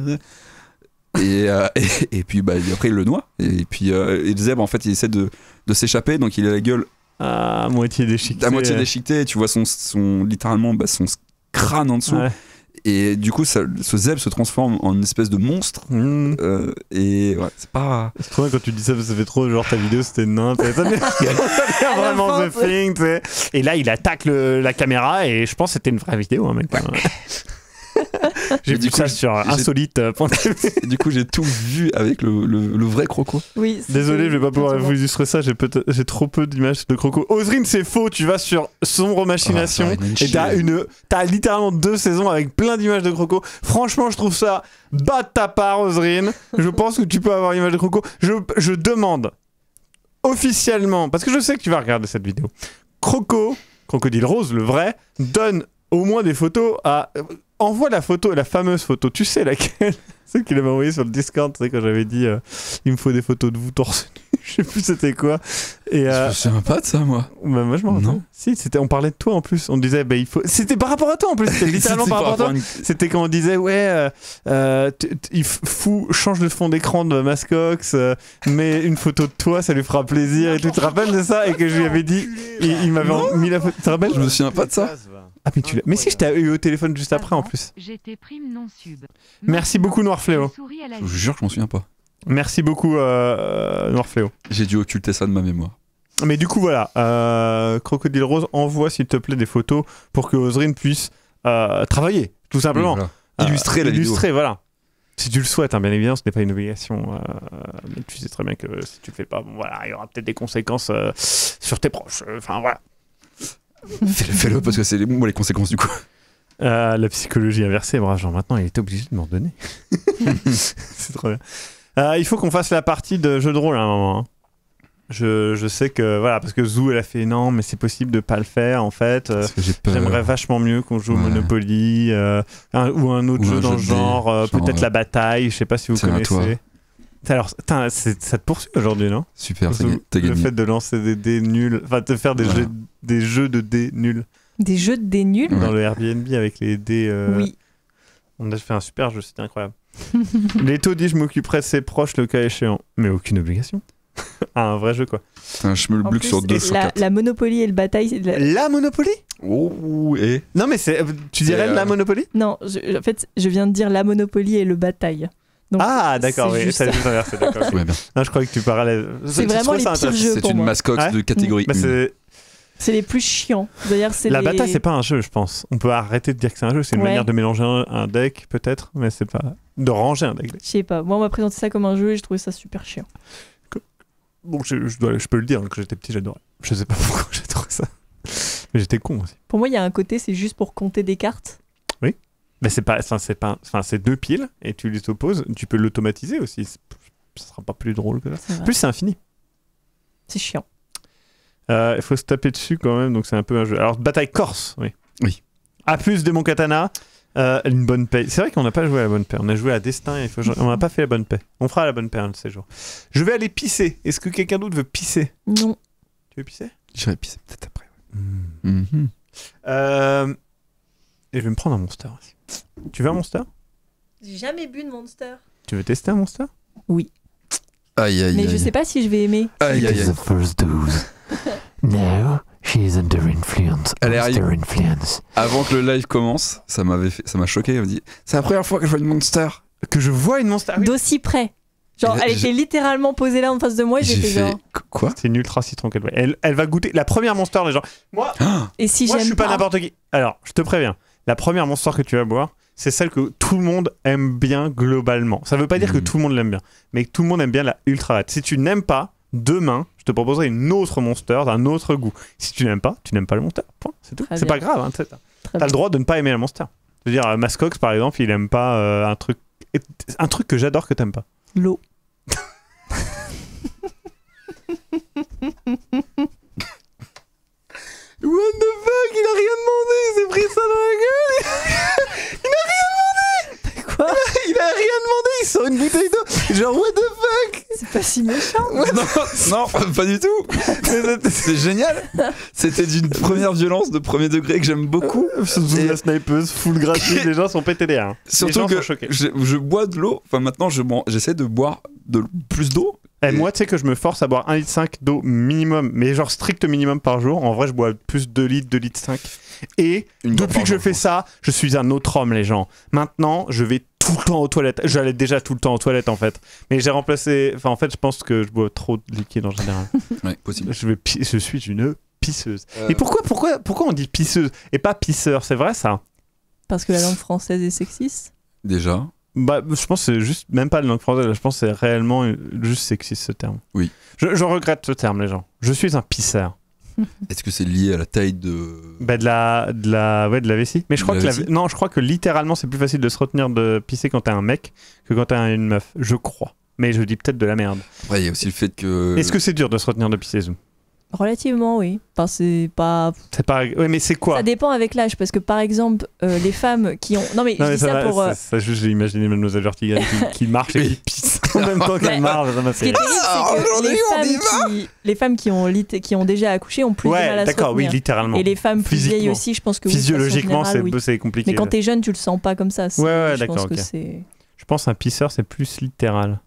euh, et, et, puis bah, après il le noie et puis euh, en fait il essaie de, de s'échapper donc il a la gueule à moitié déchiquetée à moitié déchiquetée tu vois son, son littéralement bah, son crâne en dessous et du coup ça, ce zèbre se transforme en une espèce de monstre mmh. euh, et ouais, c'est pas c'est trop bien quand tu dis ça ça fait trop genre ta vidéo c'était nain ça fait vraiment The Thing et là il attaque la caméra et je pense que c'était une vraie vidéo hein, mec, j'ai vu ça sur insolite.tv. Euh, du coup, j'ai tout vu avec le, vrai croco. Oui, Désolé, je vais pas pouvoir vous illustrer ça. J'ai, trop peu d'images de croco. Osrine c'est faux. Tu vas sur Sombre Machination ah, et t'as, une, t'as littéralement deux saisons avec plein d'images de croco. Franchement, je trouve ça bas de ta part, Osrine Je pense que tu peux avoir une image de croco. Je, je demande officiellement, parce que je sais que tu vas regarder cette vidéo, Croco, Crocodile Rose, le vrai, donne au moins des photos à envoie la photo, la fameuse photo, tu sais laquelle Celle qu'il avait envoyée sur le Discord, tu sais, quand j'avais dit euh, il me faut des photos de vous torse nu, je sais plus c'était quoi. Et, je me pas de ça, moi. Bah, moi, je m'en rends Si, c'était, on parlait de toi en plus. On disait, bah, il faut. C'était par rapport à toi en plus, c'était littéralement par rapport à toi. C'était quand on disait, ouais, euh, euh, il fou, change le fond d'écran de Mascox, mets une photo de toi, ça lui fera plaisir et tout. Tu te rappelles de ça Et que je lui avais dit, il, il m'avait mis la photo. Tu te rappelles Je me souviens pas de ça mais si je t'ai eu au téléphone juste après en plus. J'étais prime non sub. Merci beaucoup Noir Je vous jure que je m'en souviens pas. Merci beaucoup euh, euh J'ai dû occulter ça de ma mémoire. Mais du coup voilà, euh, Crocodile Rose envoie s'il te plaît des photos pour que Ozrin puisse euh, travailler, tout simplement. Illustrer la Illustrer, voilà. Si tu le souhaites, hein, bien évidemment, ce n'est pas une obligation. mais tu sais très bien que si tu le fais pas, bon, voilà, il y aura peut-être des conséquences sur tes proches. Enfin voilà. Fais-le, parce que c'est les, les conséquences du coup. Euh, la psychologie inversée, bravo, genre maintenant il était obligé de m'en donner. c'est trop bien. Euh, il faut qu'on fasse la partie de jeu de rôle à un moment. Hein. Je, je sais que, voilà, parce que Zou, elle a fait non, mais c'est possible de pas le faire en fait. Euh, j'aimerais vachement mieux qu'on joue au Monopoly ou un autre jeu dans le genre, peut-être la bataille, je sais pas si vous connaissez. Alors, ça te poursuit aujourd'hui, non Super, Le fait de lancer des dés nuls, enfin de faire des, jeux, de dés nuls. Des jeux de dés nuls Dans le Airbnb avec les dés. Euh, oui. On a fait un super jeu, c'était incroyable. Leto dit je m'occuperai de ses proches le cas échéant. Mais aucune obligation. Ah, un vrai jeu quoi. C'est un chemin sur deux sur la, la Monopoly et le bataille. La, la Monopoly Oh, et. Non, mais c'est, euh, tu dirais la euh, Monopoly Non, en fait, je viens de dire la Monopoly et le bataille ah, d'accord, oui, ça juste inversé, d'accord. je crois que tu parlais. C'est vraiment les pires jeux C'est une mascotte de catégorie. c'est les plus chiants. D'ailleurs, c'est la bataille, c'est pas un jeu, je pense. On peut arrêter de dire que c'est un jeu. C'est une manière de mélanger un, deck, peut-être, mais c'est pas de ranger un deck. Je sais pas. Moi, on m'a présenté ça comme un jeu et j'ai trouvé ça super chiant. Bon, je, dois, je peux le dire. Hein, quand j'étais petit, j'adorais. Je sais pas pourquoi j'ai trouvé ça. Mais j'étais con aussi. Pour moi, il y a un côté, c'est juste pour compter des cartes. Mais c'est pas, c'est pas, enfin c'est deux piles et tu les opposes. Tu peux l'automatiser aussi. Ce sera pas plus drôle que ça. plus c'est infini. C'est chiant. Euh, il faut se taper dessus quand même, donc c'est un peu un jeu. Alors bataille corse, oui. Oui. A plus de mon katana. Euh, une bonne paix. C'est vrai qu'on n'a pas joué à la bonne paix. On a joué à destin. il faut... On n'a pas fait la bonne paix. On fera la bonne paix un de ces jours. Je vais aller pisser. Est-ce que quelqu'un d'autre veut pisser Non. Tu veux pisser vais pisser peut-être après. Hmm. Mhm. Euh, et je vais me prendre un monster aussi. Tu veux un Monster J'ai jamais bu de Monster. Tu veux tester un Monster Oui. Aïe, aïe, Mais je sais pas si je vais aimer. Aïe, aïe, aïe. Elle est arrivée. influence. Avant que le live commence, ça m'avait ça m'a choqué. Elle dit C'est la première fois que je vois une Monster. Que je vois une Monster. D'aussi près. Genre, elle était littéralement posée là en face de moi et j'ai genre. Quoi C'est une ultra citron qu'elle Elle, va goûter la première Monster, les gens. Moi, ah Et si moi je suis pas, n'importe qui. Alors, je te préviens la première Monster que tu vas boire, c'est celle que tout le monde aime bien globalement. Ça ne veut pas dire que mhm. tout le monde l'aime bien, mais que tout le monde aime bien la ultra Red. Si tu n'aimes pas, demain, je te proposerai une autre monster d'un autre goût. Si tu n'aimes pas, tu n'aimes pas le monster. C'est tout. C'est pas grave. Hein, tu as le droit de ne pas aimer le monster. Je à dire, euh, Mascox, par exemple, il aime pas euh, un truc. Un truc que j'adore que t'aimes pas. L'eau. What the fuck Il a rien demandé Il s'est pris ça dans la gueule Il a rien demandé Quoi il a, rien demandé Il sort une bouteille d'eau Genre, what the fuck C'est pas si méchant Non, non pas du tout C'est génial C'était d'une première violence de premier degré que j'aime beaucoup. Euh, la snipeuse, full gratuit, les gens sont pétés Surtout que Je, bois de l'eau, enfin maintenant j'essaie je, de boire de, plus d'eau eh, moi, tu sais que je me force à boire 1,5 litre d'eau minimum, mais genre strict minimum par jour. En vrai, je bois plus 2 litres, 2 litres 5. Et depuis que je fais ça, je suis un autre homme, les gens. Maintenant, je vais tout le temps aux toilettes. J'allais déjà tout le temps aux toilettes en fait. Mais j'ai remplacé. Enfin, en fait, je pense que je bois trop de liquide en général. ouais, possible. Je, vais je suis une pisseuse. Et euh. pourquoi, pourquoi, pourquoi on dit pisseuse et pas pisseur C'est vrai ça Parce que la langue française est sexiste. Déjà. Bah, je pense que c'est juste, même pas le nom française, je pense que c'est réellement juste sexiste ce terme. Oui. Je, regrette ce terme, les gens. Je suis un pisseur. Est-ce que c'est lié à la taille de. Bah, de la, de la, ouais, de la vessie. Mais je crois, que non, je crois que littéralement, c'est plus facile de se retenir de pisser quand t'es un mec que quand t'es une meuf. Je crois. Mais je dis peut-être de la merde. Ouais, il y a aussi le fait que. Est-ce que c'est dur de se retenir de pisser, Zoom Relativement, oui. Enfin, c'est pas. C'est pas. Oui, mais c'est quoi Ça dépend avec l'âge, parce que par exemple, euh, les femmes qui ont. Non, mais, je dis ça, pour. Euh... Ça, juste, j'ai imaginé Mademoiselle Vertigan qui, qui, marche et qui pisse en même temps qu'elle marche. Ça qui terrible, c'est ah, les femmes, qui, ont, lit... qui ont déjà accouché ont plus ouais, de mal à d'accord, oui, littéralement. Et les femmes plus vieilles aussi, je pense que. Physiologiquement, oui, oui. c'est compliqué. Mais quand t'es jeune, tu le sens pas comme ça. Ouais, ouais, d'accord. Okay. Je pense un pisseur, c'est plus littéral.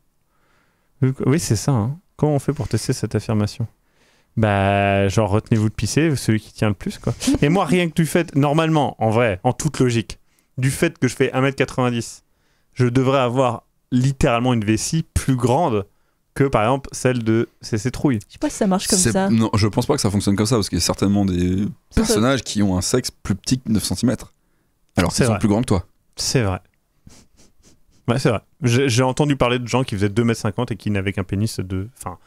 Oui, c'est ça. Hein. Comment on fait pour tester cette affirmation bah genre retenez-vous de pisser, celui qui tient le plus quoi. Et moi rien que du fait, normalement, en vrai, en toute logique, du fait que je fais 1m90, je devrais avoir littéralement une vessie plus grande que par exemple celle de ces Trouille. Je sais pas si ça marche comme ça. Non, je pense pas que ça fonctionne comme ça, parce qu'il y a certainement des personnages qui ont un sexe plus petit que 9 cm. Alors C'est sont plus grands que toi. C'est vrai. Ouais, c'est vrai. J'ai j'ai entendu parler de gens qui faisaient 2m50 et qui n'avaient qu'un pénis de. Enfin,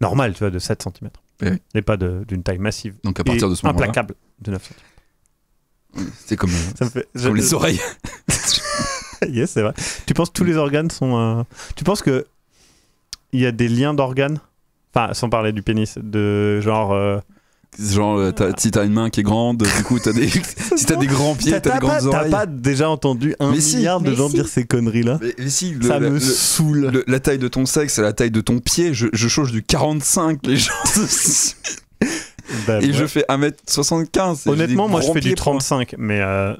Normal, tu vois, de 7 cm. Et, pas d'une taille massive. Donc à partir de ce moment-là. Implacable de 9 cm. C'est comme, euh, Ça les oreilles. yes, c'est vrai. Tu penses que tous les organes sont. Euh, tu penses que il y a des liens d'organes Enfin, sans parler du pénis, de genre. Euh, Genre, euh, ah. si t'as une main qui est grande, du coup, t'as des, si t'as des grands pieds, t'as des grandes oreilles. T'as pas déjà entendu un milliard de gens dire ces conneries-là mais, mais, Ça me saoule. la taille de ton sexe, la taille de ton pied, je, je change du 45, les gens. Ben, et je fais 1m75. Honnêtement, moi je fais du 35, mais. Euh,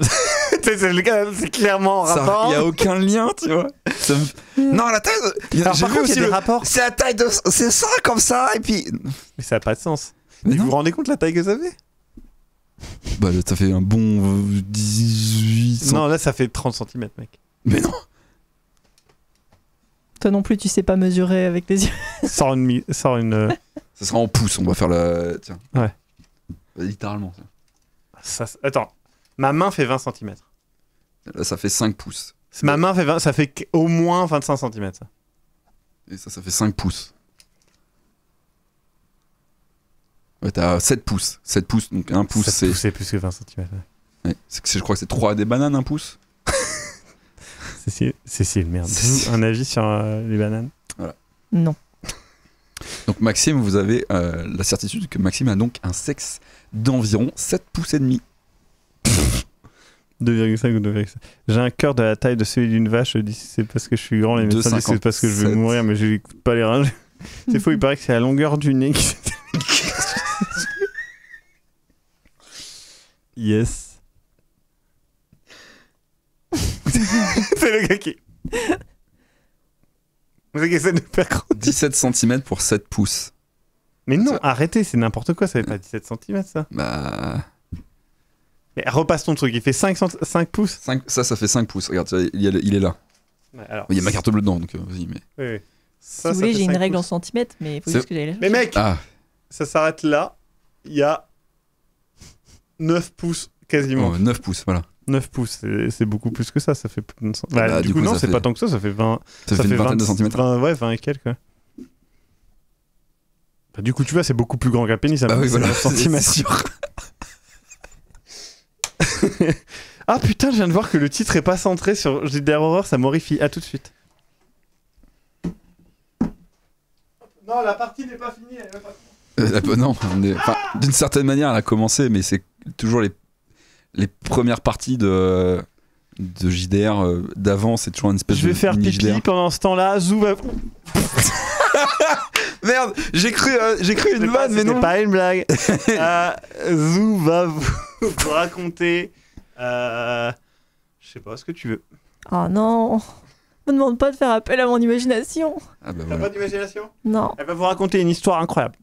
c'est clairement en rapport. Il n'y a aucun lien, tu vois. Non, la taille. De... J'ai vu aussi y a des rapports. C'est la taille de. C'est ça comme ça, et puis. Mais ça a pas de sens vous vous rendez compte la taille que ça fait Bah, là ça fait un bon 18 Non, là, ça fait 30 cm, mec. Mais non Toi non plus, tu sais pas mesurer avec les yeux. Sors une. Euh, ça sera en pouces, on va faire la. Tiens. Ouais. Bah, littéralement. ça. Attends, ma main fait 20 cm. Là, ça fait 5 pouces. Ma main fait 20, ça fait au moins 25 cm. Et ça, ça fait 5 pouces. t'as 7 pouces. 7 pouces, donc 1 pouce, c'est. c'est plus que 20 cm. je crois que c'est 3 des bananes, 1 pouce. Cécile, le merde. Un avis sur euh, les bananes Voilà. Non. Donc Maxime, vous avez euh, la certitude que Maxime a donc un sexe d'environ 7 pouces et demi. 2,5 ou 2,5. J'ai un cœur de la taille de celui d'une vache. Je dis c'est parce que je suis grand, les médecins disent c'est parce que je vais mourir, mais je n'écoute pas les reins. c'est faux, il paraît que c'est la longueur du nez qui Yes. c'est le gars qui. Vous de faire 17 cm pour 7 pouces. Mais non, arrêtez, c'est n'importe quoi, ça fait pas 17 cm ça. Bah. Mais repasse ton truc, il fait 5, 5 pouces. ça, ça fait 5 pouces. Regarde, il, est là. Il y a ma carte bleue dedans, donc euh, vas-y, mais. oui, oui. si vous voulez, j'ai une règle en centimètres, mais il faut juste que j'aille Mais mec, ah. ça s'arrête là. Il y a 9 pouces quasiment. 9 pouces, voilà. 9 pouces, c'est beaucoup plus que ça. ça fait... Bah, bah, du, coup, non, c'est pas tant que ça, ça fait 20. Ça, fait, fait une 20, ouais, 20 et quelques. Bah, du coup, tu vois, c'est beaucoup plus grand qu'un pénis, ça hein, bah oui, voilà. 9 centimètres. ah putain, je viens de voir que le titre est pas centré sur JDR Horror, ça m'horrifie. À tout de suite. Non, la partie n'est pas finie. Elle va pas... Euh, non, ah d'une certaine manière, elle a commencé, mais c'est toujours les, les premières parties de de JDR d'avance euh, d'avant, c'est toujours une espèce de. Je vais faire pipi pendant ce temps-là. Zou va. Merde, j'ai cru, euh, j'ai cru une vanne, mais non. pas une blague. Euh, Zou va vous raconter. Je sais pas ce que tu veux. Oh non me demande pas de faire appel à mon imagination. Ah bah pas d'imagination Non. Elle va vous raconter une histoire incroyable.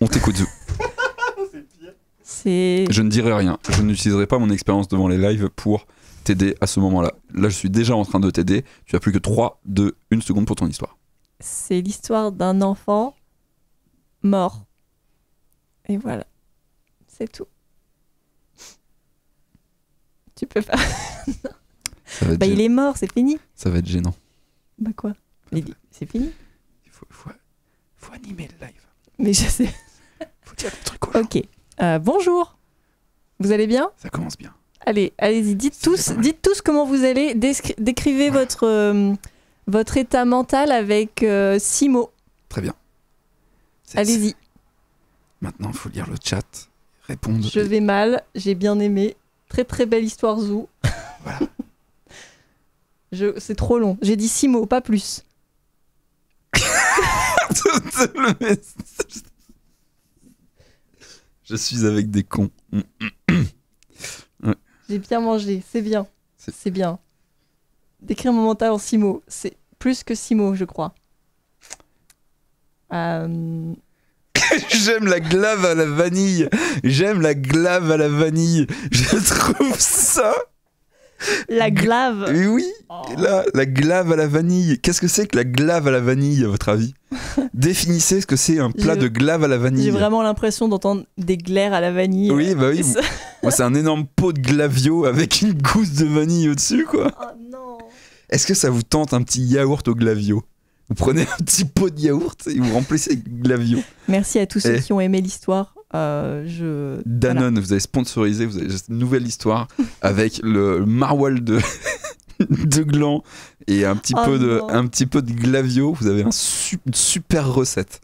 On t'écoute, Zou. Je ne dirai rien. Je n'utiliserai pas mon expérience devant les lives pour t'aider à ce moment-là. Là, je suis déjà en train de t'aider. Tu as plus que 3, 2, 1 seconde pour ton histoire. C'est l'histoire d'un enfant mort. Et voilà. C'est tout. Tu peux pas. bah, il est mort, c'est fini. Ça va être gênant. Bah quoi C'est fini. Il faut, animer le live. Mais je sais. faut dire des trucs Ok. Euh, bonjour. Vous allez bien Ça commence bien. Allez, allez-y, dites tous, dites tous comment vous allez. décrivez votre, euh, votre état mental avec euh, six mots. Très bien. Allez-y. Maintenant, il faut lire le chat, répondre. Je vais mal, j'ai bien aimé. Très très belle histoire Zou. Voilà. C'est trop long. J'ai dit six mots, pas plus. Je suis avec des cons. Mm, mm, mm. J'ai bien mangé, c'est bien. C'est bien. Décrire mon mental en six mots, c'est plus que six mots, je crois. Euh, J'aime la glave à la vanille. J'aime la glave à la vanille. Je trouve ça La glave. Eh oui, oh. là, la glave à la vanille. Qu'est-ce que c'est que la glave à la vanille, à votre avis Définissez ce que c'est un plat de glave à la vanille. J'ai vraiment l'impression d'entendre des glaires à la vanille. Oui, bah oui. c'est un énorme pot de glavio avec une gousse de vanille au-dessus, quoi. Oh non. Est-ce que ça vous tente un petit yaourt au glavio Vous prenez un petit pot de yaourt et vous remplissez avec glavio. Merci à tous ceux eh. qui ont aimé l'histoire. Euh, je... Danone, vous avez sponsorisé, vous avez cette nouvelle histoire avec le maroilles de, de gland et un petit, oh peu de, un petit peu de glavio. Vous avez une super recette.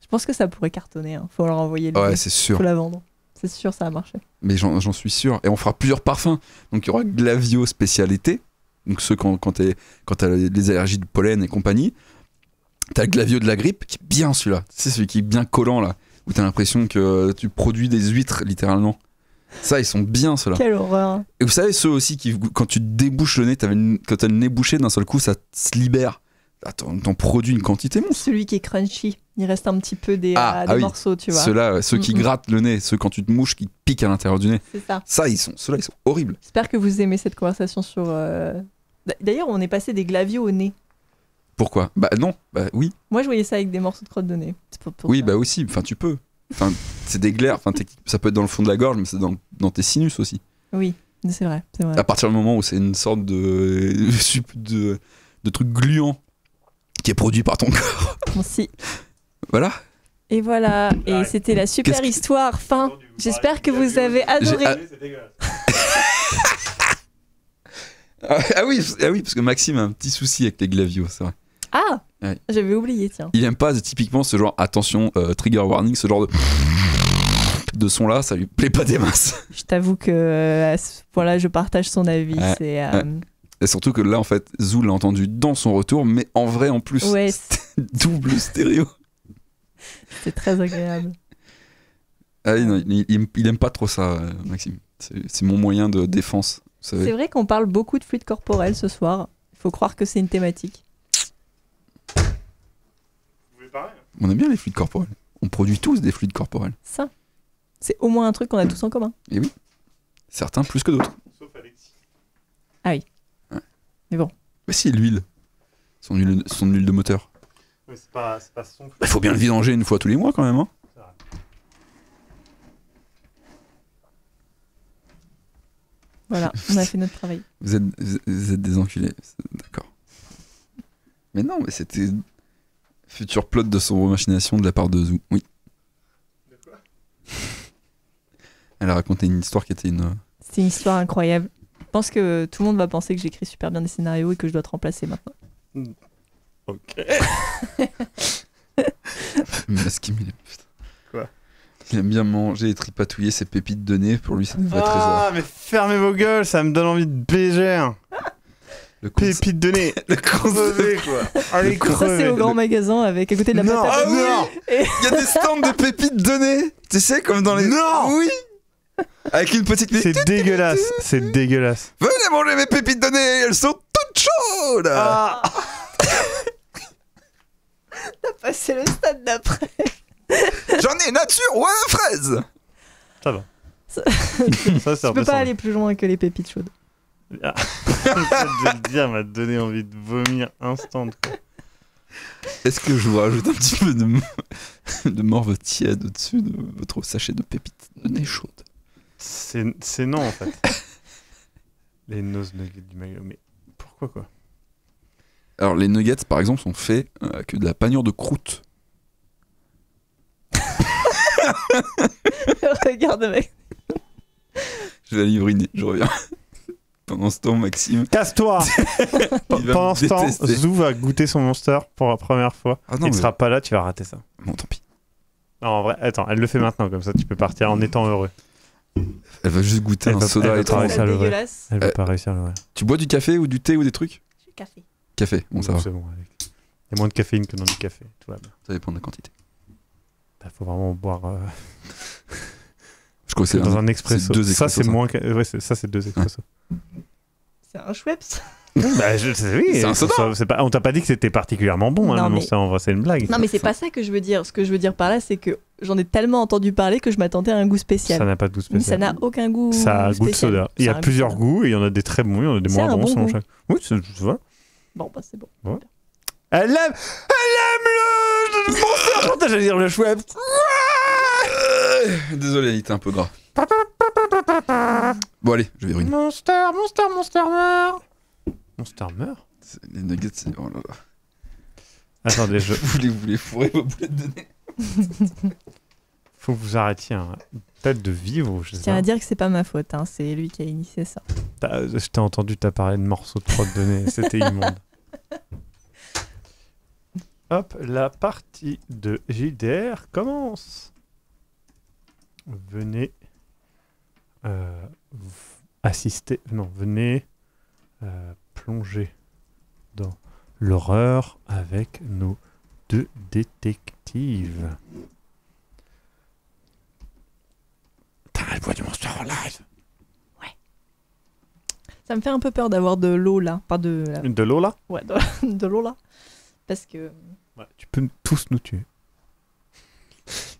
Je pense que ça pourrait cartonner. Hein. Faut leur envoyer le. Ouais, c'est sûr. Faut la vendre. C'est sûr, ça a marché. Mais j'en suis sûr. Et on fera plusieurs parfums. Donc il y aura glavio spécialité. Donc ceux quand, quand as les allergies de pollen et compagnie. T'as le glavio de la grippe qui est bien celui-là. C'est celui qui est bien collant là où t'as l'impression que tu produis des huîtres littéralement. Ça, ils sont bien ceux-là. Quelle horreur. Et vous savez, ceux aussi qui, quand tu débouches le nez, as une, quand t'as le nez bouché, d'un seul coup, ça se libère. t'en produis une quantité monstre. Celui qui est crunchy, il reste un petit peu des, ah, euh, ah morceaux, tu vois. Ceux-là, ceux qui grattent le nez, ceux quand tu te mouches qui piquent à l'intérieur du nez. C'est ça. Ça, ils sont, ceux-là, ils sont horribles. J'espère que vous aimez cette conversation sur. Euh, d'ailleurs, on est passé des glavios au nez. Pourquoi Bah non, bah oui. Moi, je voyais ça avec des morceaux de crotte de nez. oui, bah aussi, enfin, tu peux. Enfin, c'est des glaires, enfin, ça peut être dans le fond de la gorge, mais c'est dans, dans, tes sinus aussi. Oui, c'est vrai, vrai, À partir du moment où c'est une sorte de, de, truc gluant qui est produit par ton corps. Bon, si. Voilà. Et voilà, et c'était la super histoire, fin. J'espère que vous avez adoré. Ah. ah... oui, ah oui, parce que Maxime a un petit souci avec les glavios, c'est vrai. Ah J'avais oublié, tiens. Il aime pas typiquement ce genre, attention, euh, trigger warning, ce genre de. de son là, ça lui plaît pas des masses. Je t'avoue que euh, ce point-là, je partage son avis. Euh, Et surtout que là, en fait, Zou l'a entendu dans son retour, mais en vrai en plus. Ouais, double stéréo. C'est très agréable. Ah il, n'aime aime pas trop ça, Maxime. C'est, mon moyen de défense. C'est vrai qu'on parle beaucoup de fluide corporel ce soir. Il faut croire que c'est une thématique. On aime bien les fluides corporels. On produit tous des fluides corporels. Ça. C'est au moins un truc qu'on a tous en commun. Et oui. Certains plus que d'autres. Sauf Alexis. Ah oui. Mais bon. Mais si, l'huile. Son huile, de moteur. Mais c'est pas, son. Il bah, faut bien le vidanger une fois tous les mois quand même. Hein. Voilà, on a fait notre travail. Vous êtes, vous êtes des enculés, d'accord. Mais non, mais c'était Futur plot de sombre machination de la part de Zoo. Oui. De quoi Elle a raconté une histoire qui était une. Euh, c'est une histoire incroyable. Je pense que tout le monde va penser que j'écris super bien des scénarios et que je dois te remplacer maintenant. Mm. Ok. qui putain. Quoi Il aime bien manger et tripatouiller ses pépites de nez. Pour lui, c'est un vrai trésor. Ah, mais fermez vos gueules, ça me donne envie de baiser. Hein. Le Pépite de nez. le quoi. Allez, c'est au grand magasin avec à de la Non, ah Il y a des stands de pépites de nez. Tu sais, comme dans les. Non Oui Avec une petite. C'est dégueulasse. C'est dégueulasse. Venez manger mes pépites de nez. Elles sont toutes chaudes. Ah. T'as passé le stade d'après. J'en ai nature ou à fraise. Ça va. Je peux pas aller plus loin que les pépites chaudes. Ah. de le dire m'a donné envie de vomir instant. Est-ce que je vous rajoute un petit peu de, de morve tiède au-dessus de votre sachet de pépites de nez chaude C'est non en fait. les noces nuggets du maillot, mais pourquoi quoi Alors les nuggets par exemple sont faits euh, que de la panure de croûte. Regarde mec. Je vais livrer, je reviens. Pendant ce temps, Maxime. Casse-toi Pendant ce temps, Zou va goûter son monster pour la première fois. Ah Il ne sera pas là, tu vas rater ça. Bon, tant pis. Non, en vrai, attends, elle le fait maintenant, comme ça tu peux partir en étant heureux. Elle va juste goûter un soda et Elle va Elle va pas réussir le euh, Tu bois du café ou du thé ou des trucs Du café. Café, bon, ça va. C'est bon, Il y a moins de caféine que dans du café, tout va bien. Ça dépend de la quantité. Il bah, faut vraiment boire. Euh, dans un, expresso. Ça, c'est moins. ça, c'est deux expresso. C'est un Schweppes. bah, oui, un on t'a pas dit que c'était particulièrement bon, hein, c'est une blague. Non, mais c'est pas ça que je veux dire. Ce que je veux dire par là, c'est que j'en ai tellement entendu parler que je m'attendais à un goût spécial. Ça n'a pas de goût spécial. ça n'a aucun goût. Ça a goût de soda. Il y a plusieurs goûts, et il y en a des très bons, il y en a des moins bons bon Oui, c'est vois. Bon, bah c'est bon. Elle aime, elle aime le. Mon dire le Schweppes. Euh, désolé, il était un peu gras. Bon, allez, je vais ruiner. Monster, monster, monster meurt. Monster meurt Les nuggets, Oh là là. Attendez, je. Vous voulez, vous fourrer vos boulettes de nez Faut que vous arrêtiez, hein. peut-être de vivre. Je sais pas. tiens à dire que c'est pas ma faute, hein, c'est lui qui a initié ça. Euh, je t'ai entendu, t'as parlé de morceaux de prod nez, c'était immonde. Hop, la partie de JDR commence venez euh, assister, non, venez euh, plonger dans l'horreur avec nos deux détectives. T'as du monstre en live ça me fait un peu peur d'avoir de l'eau là, pas de. De l'eau là Ouais, de, l'eau là. Parce que. Ouais, tu peux tous nous tuer.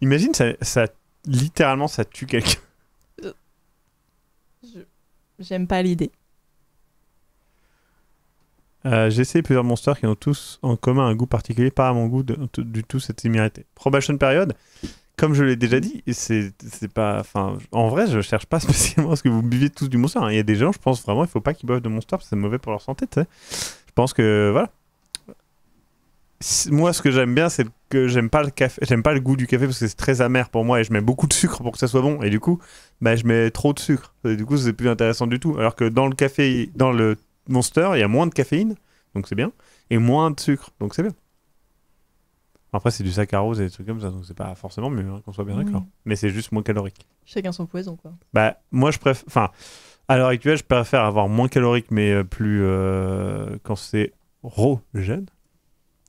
Imagine, ça, ça littéralement ça tue quelqu'un. J'aime pas l'idée. Euh, j'ai essayé plusieurs monsters qui ont tous en commun un goût particulier, pas à mon goût du tout cette émirité. Probation période, comme je l'ai déjà dit, c'est pas. en vrai, je cherche pas spécialement à ce que vous buviez tous du monstre. Hein. Il y a des gens, je pense vraiment, il faut pas qu'ils boivent de monstres parce que c'est mauvais pour leur santé. Je pense que voilà, moi, ce que j'aime bien, c'est que j'aime pas le café, j'aime pas le goût du café parce que c'est très amer pour moi et je mets beaucoup de sucre pour que ça soit bon. Et du coup, bah, je mets trop de sucre. Et du coup, c'est plus intéressant du tout. Alors que dans le café, dans le Monster, il y a moins de caféine, donc c'est bien, et moins de sucre, donc c'est bien. Après, c'est du saccharose et des trucs comme ça, donc c'est pas forcément mieux, hein, qu'on soit bien d'accord. Mais c'est juste moins calorique. Chacun son poison, quoi. Bah, moi, je préfère. Enfin, à l'heure actuelle, je préfère avoir moins calorique, mais euh, plus. Euh, quand c'est raw, jeune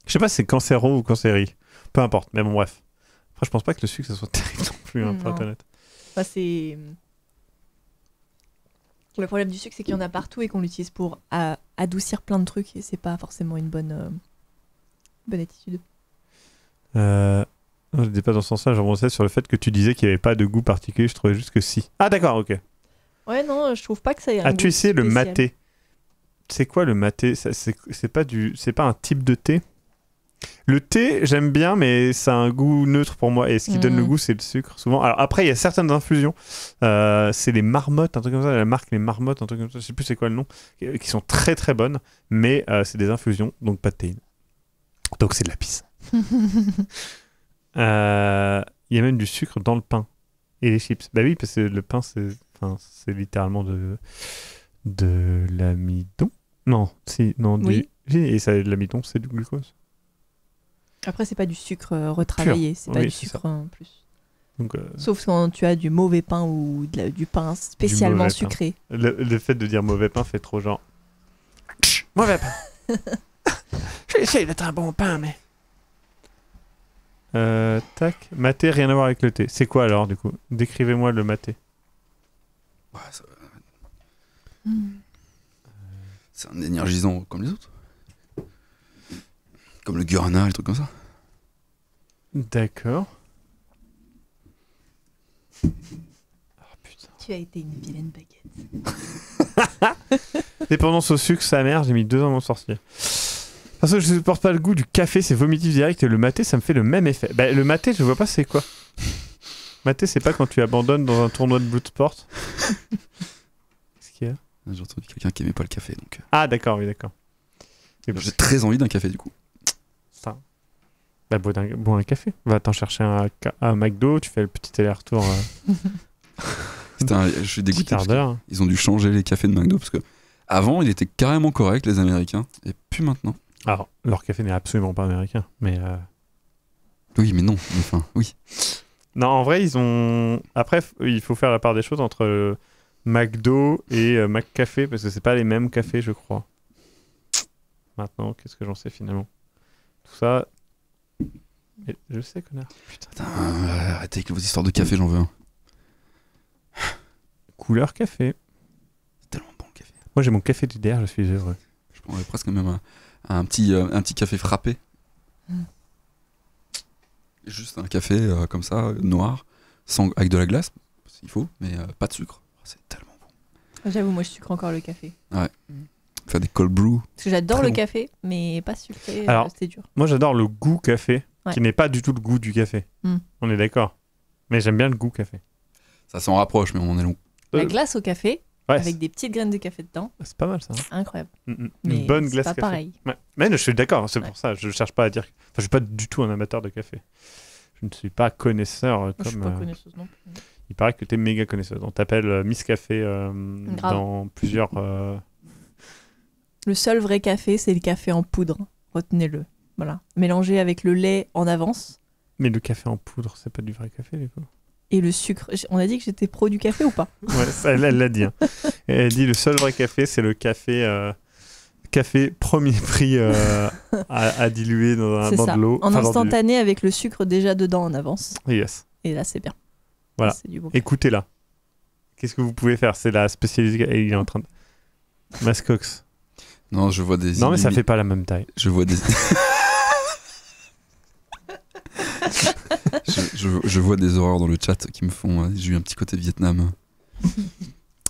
je sais pas si c'est cancéro ou cancérie. Peu importe, mais bon, bref. Après, je pense pas que le sucre, ça soit terrible non plus, hein, bah, hmm. Le problème du sucre, c'est qu'il y en a partout et qu'on l'utilise pour adoucir plein de trucs et c'est pas forcément une bonne, euh, bonne attitude. Euh, pas dans ce sens-là, pensais sur le fait que tu disais qu'il n'y avait pas de goût particulier, je trouvais juste que si. Ah d'accord, ok. Ouais, non, je trouve pas que ça ait un tu sais, le maté C'est quoi le maté C'est pas, du... pas un type de thé le thé, j'aime bien, mais C'est un goût neutre pour moi. Et ce qui donne le mmh. goût, c'est le sucre, souvent. Alors après, il y a certaines infusions. Euh, c'est les marmottes, un truc comme ça. La marque, les marmottes, un truc comme ça. Je sais plus c'est quoi le nom. Qui euh, sont très très bonnes. Mais euh, c'est des infusions, donc pas de théine. Donc c'est de la pisse. Il y a même du sucre dans le pain. Et les chips. Bah oui, parce que le pain, c'est enfin, littéralement de, de l'amidon. Non, si, non, oui. Et ça, l'amidon, c'est du glucose. Après, c'est pas du sucre euh, retravaillé, c'est pas du sucre en plus. Euh, Sauf quand tu as du mauvais pain ou du pain spécialement sucré. Le, fait de dire mauvais pain fait trop genre. mauvais pain J'ai essayé d'être un bon pain, mais. Euh, tac, maté, rien à voir avec le thé. C'est quoi alors du coup Décrivez-moi le maté. Hmm. C'est un énergisant comme les autres. Comme le guarana, le truc comme ça. D'accord. Oh, putain. Tu as été une vilaine baguette. Dépendance au sucre, sa mère, j'ai mis deux ans à m'en sortir. Parce que je supporte pas le goût du café, c'est vomitif direct, et le maté, ça me fait le même effet. Bah, le maté, je vois pas c'est quoi. Maté, c'est pas quand tu abandonnes dans un tournoi de Bloodsport. Qu'est-ce qu'il y a J'ai entendu quelqu'un qui aimait pas le café, donc. Euh. Ah, d'accord, oui, d'accord. J'ai très envie d'un café, du coup. Bah, bois un, café. Va t'en chercher un McDo, tu fais le petit aller-retour. Euh. je suis dégoûté. Hein. Ils ont dû changer les cafés de McDo parce que avant, il était carrément correct, les Américains, et plus maintenant. Alors, leur café n'est absolument pas américain, mais. Euh. Oui, mais non, enfin, oui. Non, en vrai, ils ont. Après, il faut faire la part des choses entre euh, McDo et McCafé, parce que c'est pas les mêmes cafés, je crois. Maintenant, qu'est-ce que j'en sais finalement Tout ça, je sais, connard. Putain. arrêtez avec vos histoires de café, j'en veux un. Couleur café. C'est tellement bon le café. Moi j'ai mon café du der, je suis heureux. Je prendrais presque même un, petit, euh, un petit café frappé. Hmm. Juste un café euh, comme ça, noir, sans, avec de la glace, s'il faut, mais euh, pas de sucre. Oh, c'est tellement bon. Ah, j'avoue, moi je sucre encore le café. Ouais. Hmm. faire des cold brew. Parce que j'adore le café, mais pas sucré, c'est dur. Moi, j'adore le goût café qui n'est pas du tout le goût du café. Hmm. On est d'accord. Mais j'aime bien le goût café. Ça s'en rapproche, mais on est loin. Euh, La glace au café, avec des petites graines de café dedans. Ah, c'est pas mal ça. Hein. Incroyable. Mm, mm. Une bonne glace pas café. pareil. Mais je suis d'accord, hein, c'est pour ça. Je cherche pas à dire. Enfin, je suis pas du tout un amateur de café. Je ne suis pas connaisseur comme. Euh, je suis pas euh, connaisseuse non Il paraît que tu es méga connaisseuse. On t'appelle Miss Café dans plusieurs. Le seul vrai café, c'est le café en poudre. Retenez-le. Voilà. Mélangé avec le lait en avance. Mais le café en poudre, c'est pas du vrai café, du coup. Et le sucre. On a dit que j'étais pro du café ou pas Ouais, ça, elle l'a dit. Hein. Elle dit le seul vrai café, c'est le café. Euh, café premier prix euh, à, diluer dans, un, dans ça. En instantané avec le sucre déjà dedans en avance. Yes. Et là, c'est bien. Voilà. Écoutez-la. Qu'est-ce que vous pouvez faire C'est la spécialisation. Il est en train de. Mascox. Non, je vois des. Non, mais ça fait pas la même taille. Je vois des. je, vois des horreurs dans le chat qui me font. Euh, j'ai eu un petit côté Vietnam.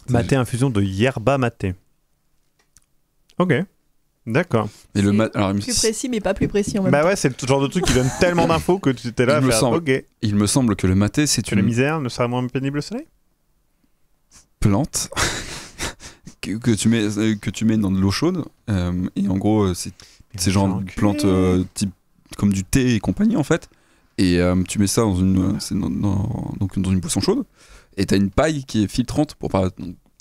maté infusion de yerba maté. Ok. D'accord. Et le plus précis, mais pas plus précis en Bah ouais, c'est le genre de truc qui donne tellement d'infos que tu étais là. Il, me semble... Il me semble que le maté, c'est une. la misère, serait moins pénible soleil Plante. que, tu mets, euh, que tu mets dans de l'eau chaude. Euh, et en gros, c'est genre de plante type comme du thé et compagnie en fait et euh, tu mets ça dans une, dans, donc dans une chaude, et t'as une paille qui est filtrante pour pas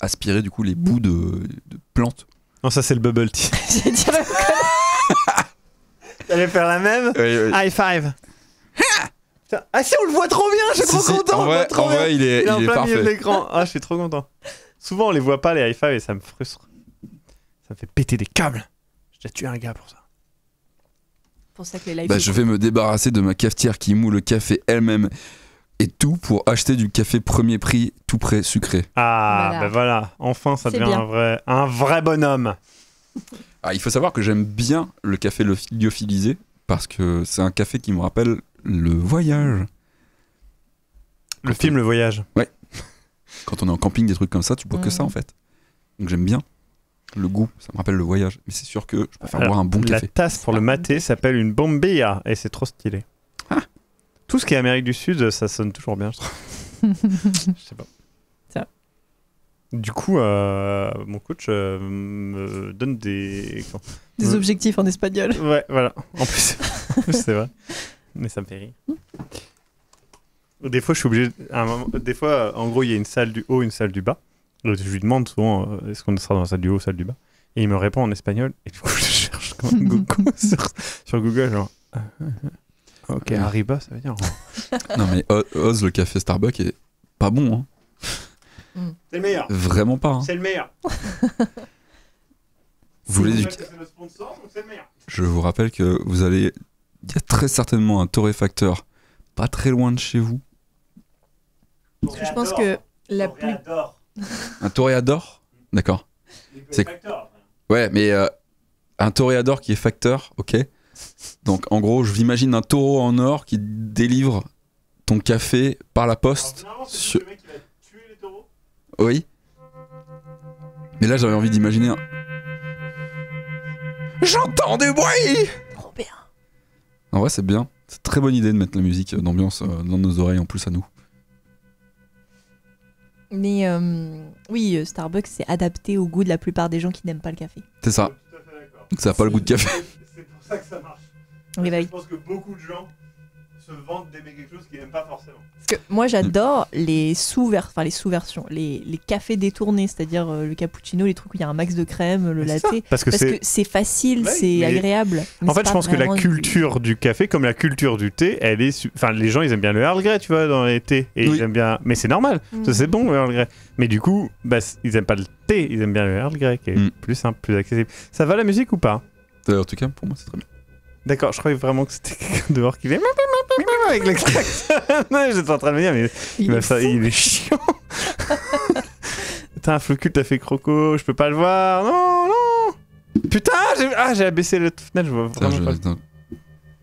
aspirer du coup les bouts de, plantes. Non, ça c'est le bubble tea. faire la même oui, High five. ah si, on le voit trop bien, je suis trop content. En vrai, il est, il est, l'écran. Ah, je suis trop content. Souvent, on les voit pas les high five et ça me frustre. Ça me fait péter des câbles. J'ai déjà tué un gars pour ça. Bah, je vais me débarrasser de ma cafetière qui moule le café elle-même et tout pour acheter du café premier prix tout prêt sucré. Ah, ben voilà, enfin ça devient un vrai, un vrai bonhomme. Ah, il faut savoir que j'aime bien le café lyophilisé parce que c'est un café qui me rappelle le voyage. Le film Le Voyage. Ouais. Quand on est en camping, des trucs comme ça, tu bois que ça en fait. Donc j'aime bien le goût, ça me rappelle le voyage. Mais c'est sûr que je préfère faire boire un bon la café. La tasse pour le ah. maté s'appelle une bombilla et c'est trop stylé. Ah. Tout ce qui est Amérique du Sud, ça sonne toujours bien, je trouve. je sais pas. Du coup, euh, mon coach euh, me donne des. des objectifs en espagnol. Ouais, voilà. En plus, c'est vrai. Mais ça me fait rire. Des fois, je suis obligé. Des fois, en gros, il y a une salle du haut, une salle du bas je lui demande souvent euh, est-ce qu'on sera dans la salle du haut ou salle du bas Et il me répond en espagnol. Et du coup, je cherche sur, Google, genre. Euh, euh, ok, arriba, ça veut dire. Hein. non, mais Oz, le café Starbucks est pas bon. Hein. Mm. C'est le meilleur. Vraiment pas. Hein. C'est le meilleur. Vous voulez du... sponsor, le meilleur. Je vous rappelle que vous allez. Il y a très certainement un torréfacteur pas très loin de chez vous. Parce que je pense que la plus... Un toréador D'accord. C'est Ouais, mais euh, un toréador qui est facteur, ok. Donc en gros, je m'imagine un taureau en or qui délivre ton café par la poste. Oui. Mais là, j'avais envie d'imaginer J'entends des bruits En vrai, c'est bien. C'est très bonne idée de mettre la musique euh, d'ambiance euh, dans nos oreilles en plus à nous. Mais euh, oui, euh, Starbucks, c'est adapté au goût de la plupart des gens qui n'aiment pas le café. C'est ça. Ça n'a pas le goût de café. C'est pour ça que ça marche. Bah je pense que beaucoup de gens se vantent d'aimer quelque chose qu'ils n'aiment pas forcément. Parce que moi, j'adore les sous-versions, enfin les sous les, cafés détournés, c'est-à-dire euh, le cappuccino, les trucs où il y a un max de crème, le latte. Parce que c'est facile, c'est agréable. en fait, je pense que la culture du... café, comme la culture du thé, elle est. Enfin, les gens, ils aiment bien le Earl Grey, tu vois, dans les thés. Et bien. Mais c'est normal, mm. c'est bon le Earl Grey. Mais du coup, bah, ils aiment pas le thé, ils aiment bien le Earl Grey, qui est mm. plus simple, plus accessible. Ça va la musique ou pas euh, En tout cas, pour moi, c'est très bien. D'accord, je croyais vraiment que c'était quelqu'un dehors qui faisait avec le klaxon. non, j'étais en train de me dire, mais il, est, ça, il est chiant. Putain, Flocul, t'as fait croco, je peux pas le voir. Non, non. Putain, j'ai ah, abaissé la fenêtre, je vois vraiment pas.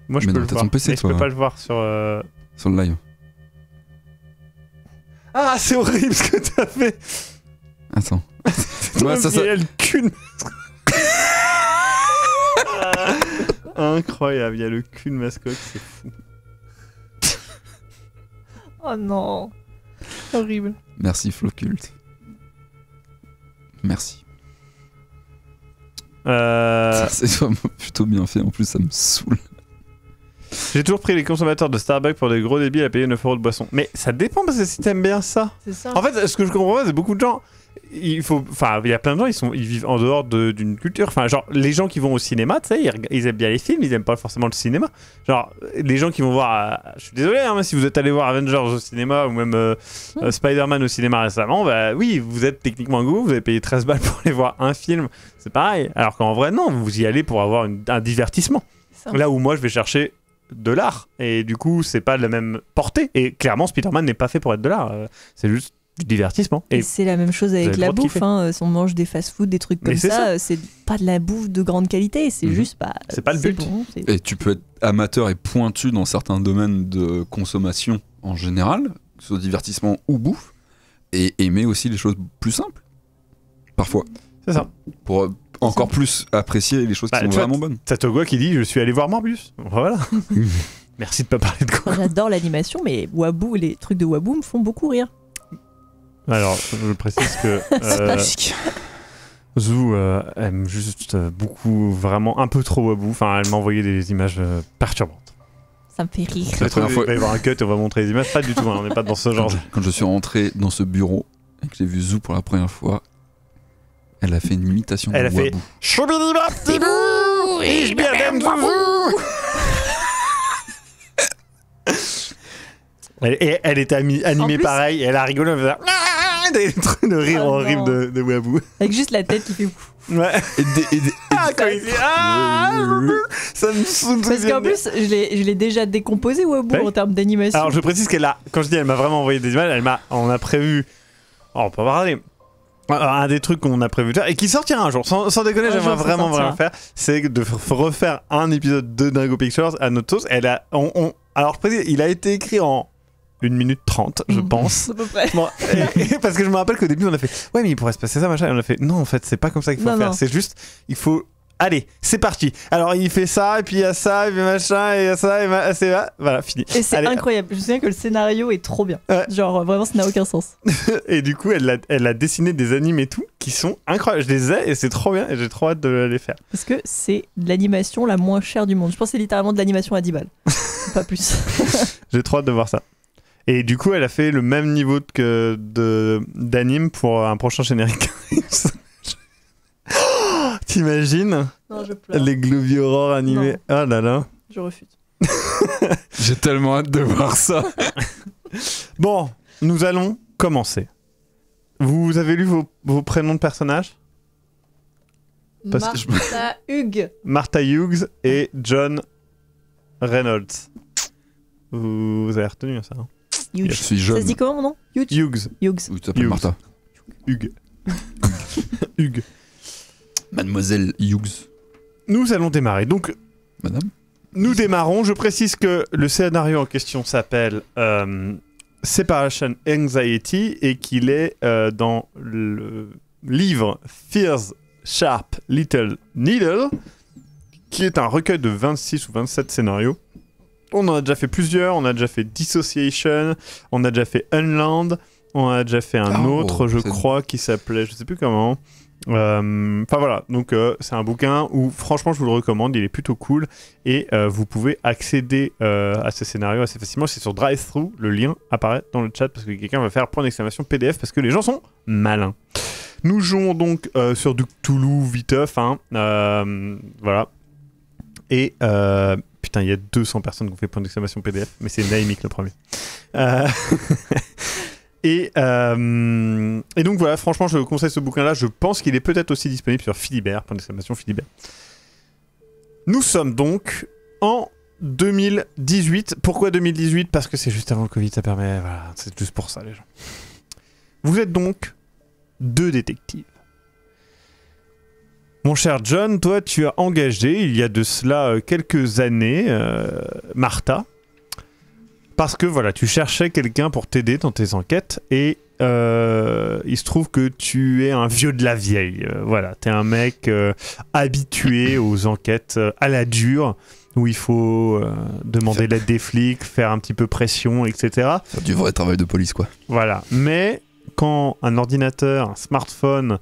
Moi, je peux le voir. je peux pas hein. le voir sur. Euh, sur le live. Ah, c'est horrible ce que t'as fait. Attends. Moi, ça, ça... le cul. incroyable. Il y a le cul de mascotte, c'est fou. oh non. Horrible. Merci Floculte. Merci. Euh... C'est plutôt bien fait, en plus ça me saoule. J'ai toujours pris les consommateurs de Starbucks pour des gros débiles à payer euros de boisson. Mais ça dépend parce que si t'aimes bien ça. ça. En fait, ce que je comprends c'est beaucoup de gens il faut enfin il y a plein de gens ils sont ils vivent en dehors d'une culture enfin genre les gens qui vont au cinéma tu sais ils, aiment bien les films ils aiment pas forcément le cinéma genre les gens qui vont voir euh, je suis désolé hein, si vous êtes allé voir Avengers au cinéma ou même euh, euh, Spider-Man au cinéma récemment bah oui vous êtes techniquement goût vous avez payé 13 balles pour aller voir un film c'est pareil alors qu'en vrai non vous y allez pour avoir un divertissement là où moi je vais chercher de l'art et du coup c'est pas de la même portée et clairement Spider-Man n'est pas fait pour être de l'art c'est juste divertissement. Et, c'est la même chose avec la bouffe. Hein, euh, si on mange des fast-food, des trucs comme ça, euh, c'est pas de la bouffe de grande qualité. C'est mhm. juste pas. C'est pas le but. et tu peux être amateur et pointu dans certains domaines de consommation en général, que ce soit divertissement ou bouffe, et aimer aussi les choses plus simples. Parfois. C'est ça. Pour euh, encore plus apprécier les choses bah, qui sont vraiment bonnes. Tatogwa qui dit Je suis allé voir Morbius. Bah, voilà. Merci de pas parler de quoi. J'adore l'animation, mais Waboo, les trucs de Waboo me font beaucoup rire. Alors, je précise que. Euh, Zou euh, aime juste euh, beaucoup, vraiment un peu trop à bout Enfin, elle m'a envoyé des images perturbantes. Ça me fait rire. La première fois. Il va y un cut on va montrer les images. Pas du tout, hein, on n'est pas dans ce genre. Quand je, suis rentré dans ce bureau et que j'ai vu Zou pour la première fois, elle a fait une imitation elle de Wabou. Elle a fait et je bien aime elle, elle, est animée pareil, et elle a rigolé, elle faisait ah, des trucs de rire oh horrible de, de Wabou. Avec juste la tête qui fait ouf. Ouais. Et ah, quand il dit Ah, ah Ça me saoule Parce qu'en plus, je l'ai déjà décomposé Wabou en termes d'animation. Alors je précise qu'elle a, quand je dis elle m'a vraiment envoyé des images, elle m'a, on a prévu. Oh, on peut parler. Un des trucs qu'on a prévu de faire et qui sortira un jour, sans, déconner, j'aimerais vraiment, vraiment faire, c'est de refaire un épisode de Dingo Pictures à notre sauce. Elle a, on alors, je précise, il a été écrit en une minute trente je mm. pense. À peu près. parce que je me rappelle qu'au début, on a fait Ouais, mais il pourrait se passer ça, machin. Et on a fait Non, en fait, c'est pas comme ça qu'il faut faire. C'est juste, il faut. Allez, c'est parti. Alors, il fait ça, et puis il y a ça, et puis machin, et il y a ça, et c'est c'est Voilà, fini. Et c'est incroyable. Je me souviens que le scénario est trop bien. Genre, vraiment, ça n'a aucun sens. et du coup, elle a, elle a dessiné des animes et tout qui sont incroyables. Je les ai et c'est trop bien et j'ai trop hâte de les faire. Parce que c'est de l'animation la moins chère du monde. Je pense que c'est littéralement de l'animation à 10 balles. Pas plus. j'ai trop hâte de voir ça. Et du coup, elle a fait le même niveau que de, d'anime pour un prochain générique. T'imagines Non, je Les Gloovy Aurore animés. Ah oh là là. Je refuse. J'ai tellement hâte de voir ça. bon, nous allons commencer. Vous avez lu vos, prénoms de personnages Parce Martha je... Hughes. Martha Hughes et John Reynolds. Vous, avez retenu ça hein Hughes. Ça se dit comment, nom Hughes. Hughes. Hughes. Martha. Hugues. Mademoiselle Hughes. Nous allons démarrer. Donc. Madame Nous démarrons. Je précise que le scénario en question s'appelle euh, Separation Anxiety et qu'il est euh, dans le livre Fierce Sharp Little Needle, qui est un recueil de 26 ou 27 scénarios on en a déjà fait plusieurs. On a déjà fait Dissociation, on a déjà fait Unland, on a déjà fait un ah, autre, je crois, qui s'appelait, je sais plus comment. Euh, enfin voilà, donc euh, c'est un bouquin où franchement je vous le recommande, il est plutôt cool et euh, vous pouvez accéder à ce scénario assez facilement. C'est sur DriveThru, le lien apparaît dans le chat parce que quelqu'un va faire point d'exclamation PDF parce que les gens sont malins. Nous jouons donc sur du Toulou, viteuf, hein, voilà. Et Putain, il y a 200 personnes qui ont fait point d'exclamation PDF, mais c'est Naïmique le premier. Euh, euh, et, donc voilà, franchement, je conseille ce bouquin-là. Je pense qu'il est peut-être aussi disponible sur Philibert, point d'exclamation Philibert. Nous sommes donc en 2018. Pourquoi 2018 Parce que c'est juste avant le Covid, ça permet. Voilà, c'est juste pour ça, les gens. Vous êtes donc deux détectives mon cher John, toi, tu as engagé il y a de cela euh, quelques années euh, Martha parce que voilà, tu cherchais quelqu'un pour t'aider dans tes enquêtes et euh, il se trouve que tu es un vieux de la vieille. voilà, t'es un mec habitué aux enquêtes à la dure où il faut demander l'aide des flics, faire un petit peu pression, etc. Du vrai travail de police, quoi. Voilà. Mais quand un ordinateur, un smartphone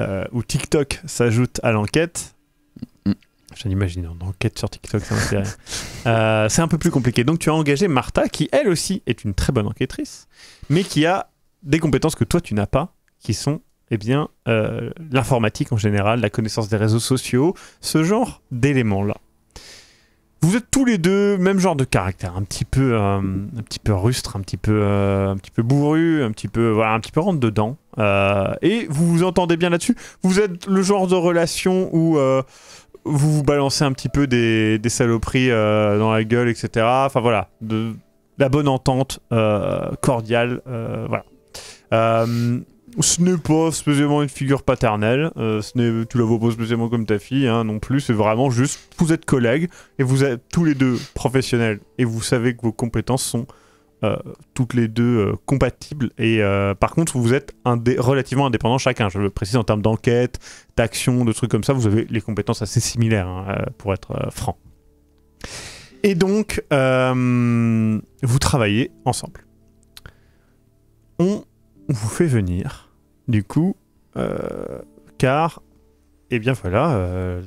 euh, où TikTok s'ajoute à l'enquête. Mm. une enquête sur TikTok, euh, c'est un peu plus compliqué. Donc tu as engagé Martha, qui elle aussi est une très bonne enquêtrice, mais qui a des compétences que toi tu n'as pas, qui sont eh bien, euh, l'informatique en général, la connaissance des réseaux sociaux, ce genre d'éléments-là. Vous êtes tous les deux même genre de caractère, un petit peu, euh, un petit peu rustre, un petit peu, euh, un petit peu bourru, un petit peu, voilà, un petit peu rentre dedans. Euh, et vous vous entendez bien là-dessus. Vous êtes le genre de relation où euh, vous vous balancez un petit peu des, des saloperies dans la gueule, etc. Enfin voilà, de, de la bonne entente cordiale, voilà ce n'est pas spécialement une figure paternelle, euh, ce n'est, tu la vois pas spécialement comme ta fille hein, non plus, c'est vraiment juste, vous êtes collègues et vous êtes tous les deux professionnels et vous savez que vos compétences sont euh, toutes les deux euh, compatibles et par contre vous êtes relativement indépendants chacun, je le précise en termes d'enquête, d'action, de trucs comme ça, vous avez les compétences assez similaires hein, pour être franc. Et donc, vous travaillez ensemble. On vous fait venir, du coup, euh, car, eh bien voilà, euh,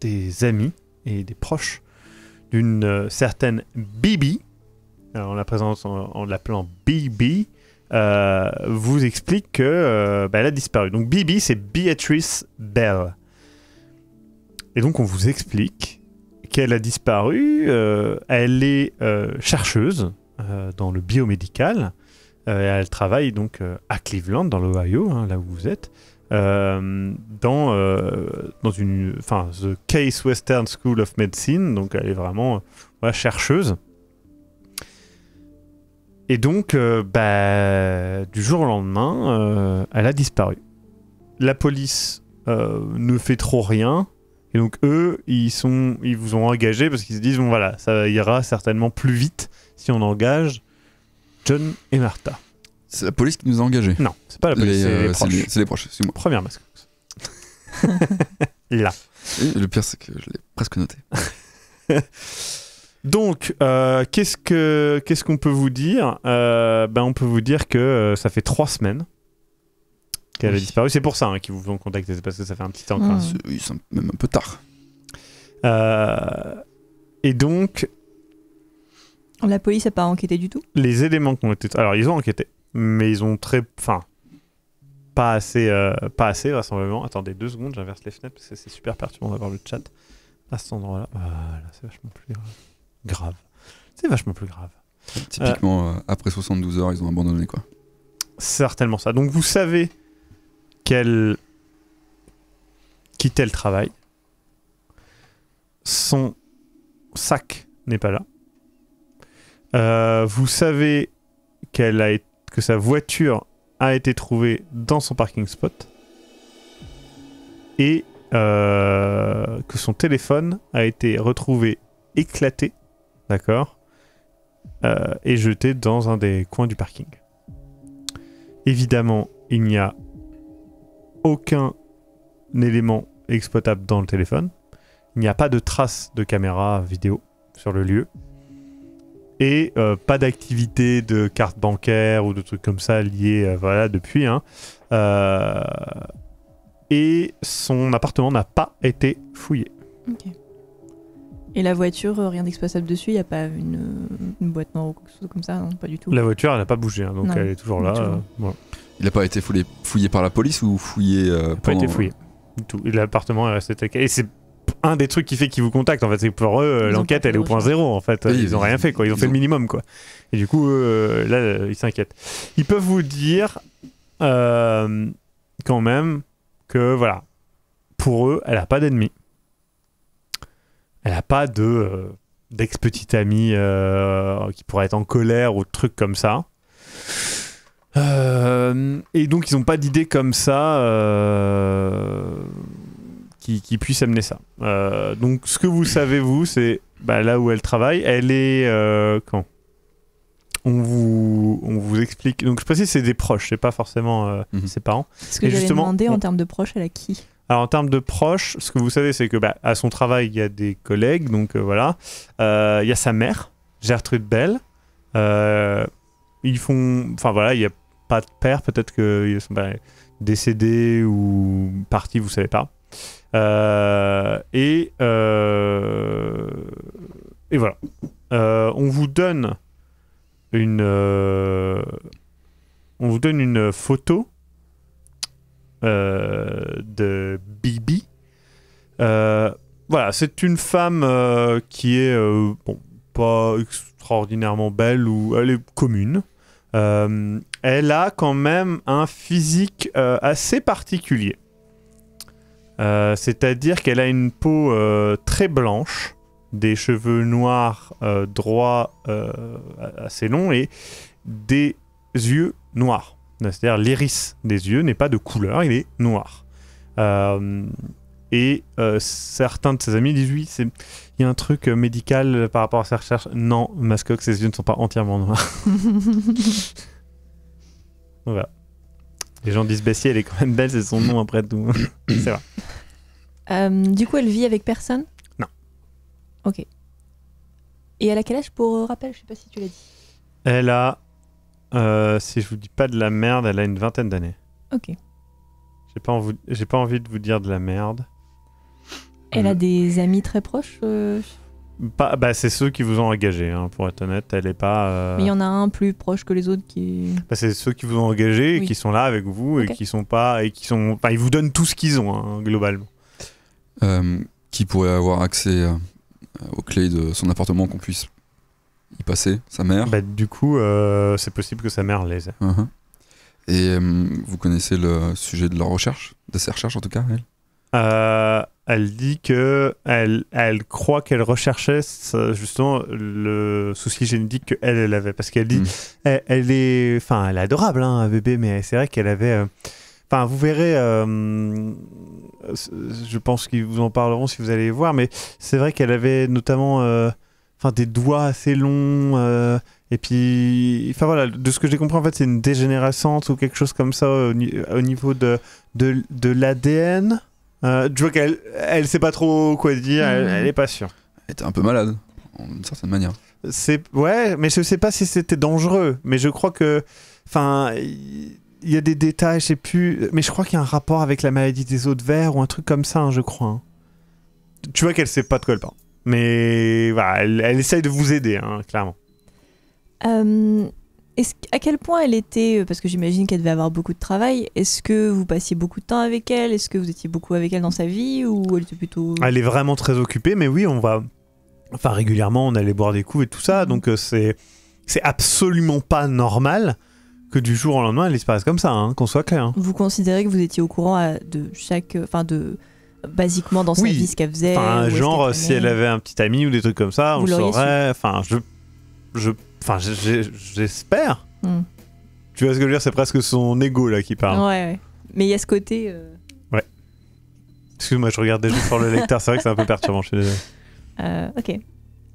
des amis et des proches d'une euh, certaine Bibi, alors la présence, en, l'appelant Bibi, vous explique que bah, elle a disparu. Donc Bibi, c'est Beatrice Bell. Et donc on vous explique qu'elle a disparu. elle est chercheuse dans le biomédical. Euh, elle travaille donc euh, à Cleveland, dans l'Ohio, hein, là où vous êtes. Euh, dans, dans une. Enfin, The Case Western School of Medicine. Donc, elle est vraiment chercheuse. Et donc, bah, du jour au lendemain, elle a disparu. La police ne fait trop rien. Et donc, eux, ils, sont, ils vous ont engagé parce qu'ils se disent bon, voilà, ça ira certainement plus vite si on engage John et Martha. C'est la police qui nous a engagés. Non, c'est pas la police, euh, c'est les proches. C'est les moi Première masque. Là. le pire, c'est que je l'ai presque noté. Donc, euh, qu'est-ce que qu'est-ce qu'on peut vous dire euh, Ben, on peut vous dire que ça fait trois semaines qu'elle a disparu. C'est pour ça hein, qu'ils vous ont contacté, c'est parce que ça fait un petit temps. Quand ah. même. même un peu tard. et donc, la police n'a pas enquêté du tout Les éléments qui ont été. Alors, ils ont enquêté, mais ils ont très. Enfin, pas assez, euh, pas assez vraisemblablement. Attendez deux secondes, j'inverse les fenêtres parce que c'est super perturbant d'avoir le chat à cet endroit-là. Ah, c'est vachement plus euh, grave. C'est vachement plus grave. Typiquement, euh, après 72 heures, ils ont abandonné quoi. Certainement ça. Donc vous savez qu'elle quittait le travail. Son sac n'est pas là. Euh, vous savez qu'elle a que sa voiture a été trouvée dans son parking spot et euh, que son téléphone a été retrouvé éclaté, d'accord, euh, et jeté dans un des coins du parking. Évidemment, il n'y a aucun élément exploitable dans le téléphone. Il n'y a pas de trace de caméra vidéo sur le lieu et euh, pas d'activité de carte bancaire ou de trucs comme ça liés euh, voilà depuis hein. euh, et son appartement n'a pas été fouillé et la voiture rien d'exploitable dessus il n'y a pas une, boîte noire ou quelque chose comme ça non pas du tout la voiture elle n'a pas bougé hein, donc elle est toujours là il n'a pas été fouillé, fouillé, par la police ou fouillé il n'a pas été fouillé tout. l'appartement est resté tel c'est un des trucs qui fait qu'ils vous contactent. En fait, c'est pour eux, euh, l'enquête, elle est au point zéro. En fait, ils ont rien fait, quoi. Ils ont fait le minimum, quoi. Et du coup, euh, là, ils s'inquiètent. Ils peuvent vous dire euh, quand même que, voilà, pour eux, elle n'a pas d'ennemis. Elle n'a pas de d'ex-petite amie qui pourrait être en colère ou truc comme ça. et donc ils n'ont pas d'idée comme ça qui, puisse amener ça. Euh, donc ce que vous savez vous, c'est bah, là où elle travaille, elle est euh, quand on vous, on vous explique. Donc je précise, c'est des proches, c'est pas forcément euh, mhm. ses parents. Ce que justement, demandé en termes de proches, elle a qui alors en termes de proches, ce que vous savez, c'est que bah, à son travail, il y a des collègues, donc voilà. Il y a sa mère, Gertrude Bell. ils font, enfin voilà, il n'y a pas de père, peut-être qu'ils sont bah, décédés ou partis, vous savez pas. Euh, euh, et, voilà. Euh, on vous donne une, on vous donne une photo de Bibi. voilà, c'est une femme qui est pas extraordinairement belle ou elle est commune. elle a quand même un physique assez particulier. Euh, c'est-à-dire qu'elle a une peau euh, très blanche, des cheveux noirs euh, droits assez longs et des yeux noirs. C'est-à-dire l'iris des yeux n'est pas de couleur, il est noir. et certains de ses amis disent oui, il y a un truc médical par rapport à sa recherche Non, Mascox, ses yeux ne sont pas entièrement noirs. voilà. Les gens disent Bessie, elle est quand même belle, c'est son nom après tout. c'est vrai. Euh, du coup, elle vit avec personne Non. Ok. Et elle a quel âge pour euh, rappel Je sais pas si tu l'as dit. Elle a, euh, si je vous dis pas de la merde, elle a une vingtaine d'années. Ok. J'ai pas, j'ai pas envie de vous dire de la merde. Elle a des amis très proches bah, c'est ceux qui vous ont engagé, hein, pour être honnête. Elle est pas. Euh, Mais il y en a un plus proche que les autres qui. Bah, c'est ceux qui vous ont engagé et qui sont là avec vous et qui sont pas et qui sont. Enfin, ils vous donnent tout ce qu'ils ont hein, globalement. Euh, qui pourrait avoir accès euh, aux clés de son appartement qu'on puisse y passer Sa mère. Bah, du coup, c'est possible que sa mère les ait. Uh-huh. Et vous connaissez le sujet de leur recherche, de ses recherches en tout cas, elle euh, elle dit que elle, elle croit qu'elle recherchait justement le souci génétique qu'elle elle avait parce qu'elle dit hmm. elle, est enfin elle est adorable hein, un bébé mais c'est vrai qu'elle avait euh, enfin vous verrez euh, je pense qu'ils vous en parleront si vous allez voir mais c'est vrai qu'elle avait notamment euh, enfin des doigts assez longs et puis, enfin voilà, de ce que j'ai compris, en fait, c'est une dégénérescence ou quelque chose comme ça au, au niveau de, de, de l'ADN. Euh, tu elle sait pas trop quoi dire, mhm. elle, est pas sûre. Elle était un peu malade, d'une certaine manière. C'est ouais, mais je sais pas si c'était dangereux, mais je crois que, enfin, il y... a des détails, je sais plus, mais je crois qu'il y a un rapport avec la maladie des eaux de verre ou un truc comme ça, hein, je crois. Hein. Tu vois qu'elle sait pas de quoi elle parle, mais voilà, elle, essaye de vous aider, hein, clairement. Euh, est à quel point elle était, euh, parce que j'imagine qu'elle devait avoir beaucoup de travail, est-ce que vous passiez beaucoup de temps avec elle Est-ce que vous étiez beaucoup avec elle dans sa vie ou elle était plutôt... Ah, elle est vraiment très occupée, mais oui, on va... Enfin, régulièrement, on allait boire des coups et tout ça, mhm. donc euh, c'est, c'est absolument pas normal que du jour au lendemain, elle disparaisse comme ça, hein, qu'on soit clair. Hein. Vous considérez que vous étiez au courant euh, de chaque... Enfin, de basiquement dans sa vie ce qu'elle faisait. Enfin, genre, si elle avait un petit ami ou des trucs comme ça, on saurait. Enfin, je, je Enfin, j'espère. Hmm. Tu vois ce que je veux dire C'est presque son ego là qui parle. Ouais, ouais. Mais il y a ce côté. Ouais. Euh, ouais. Excuse-moi, je regarde déjà sur le lecteur. C'est vrai que c'est un peu perturbant. Je euh, ok.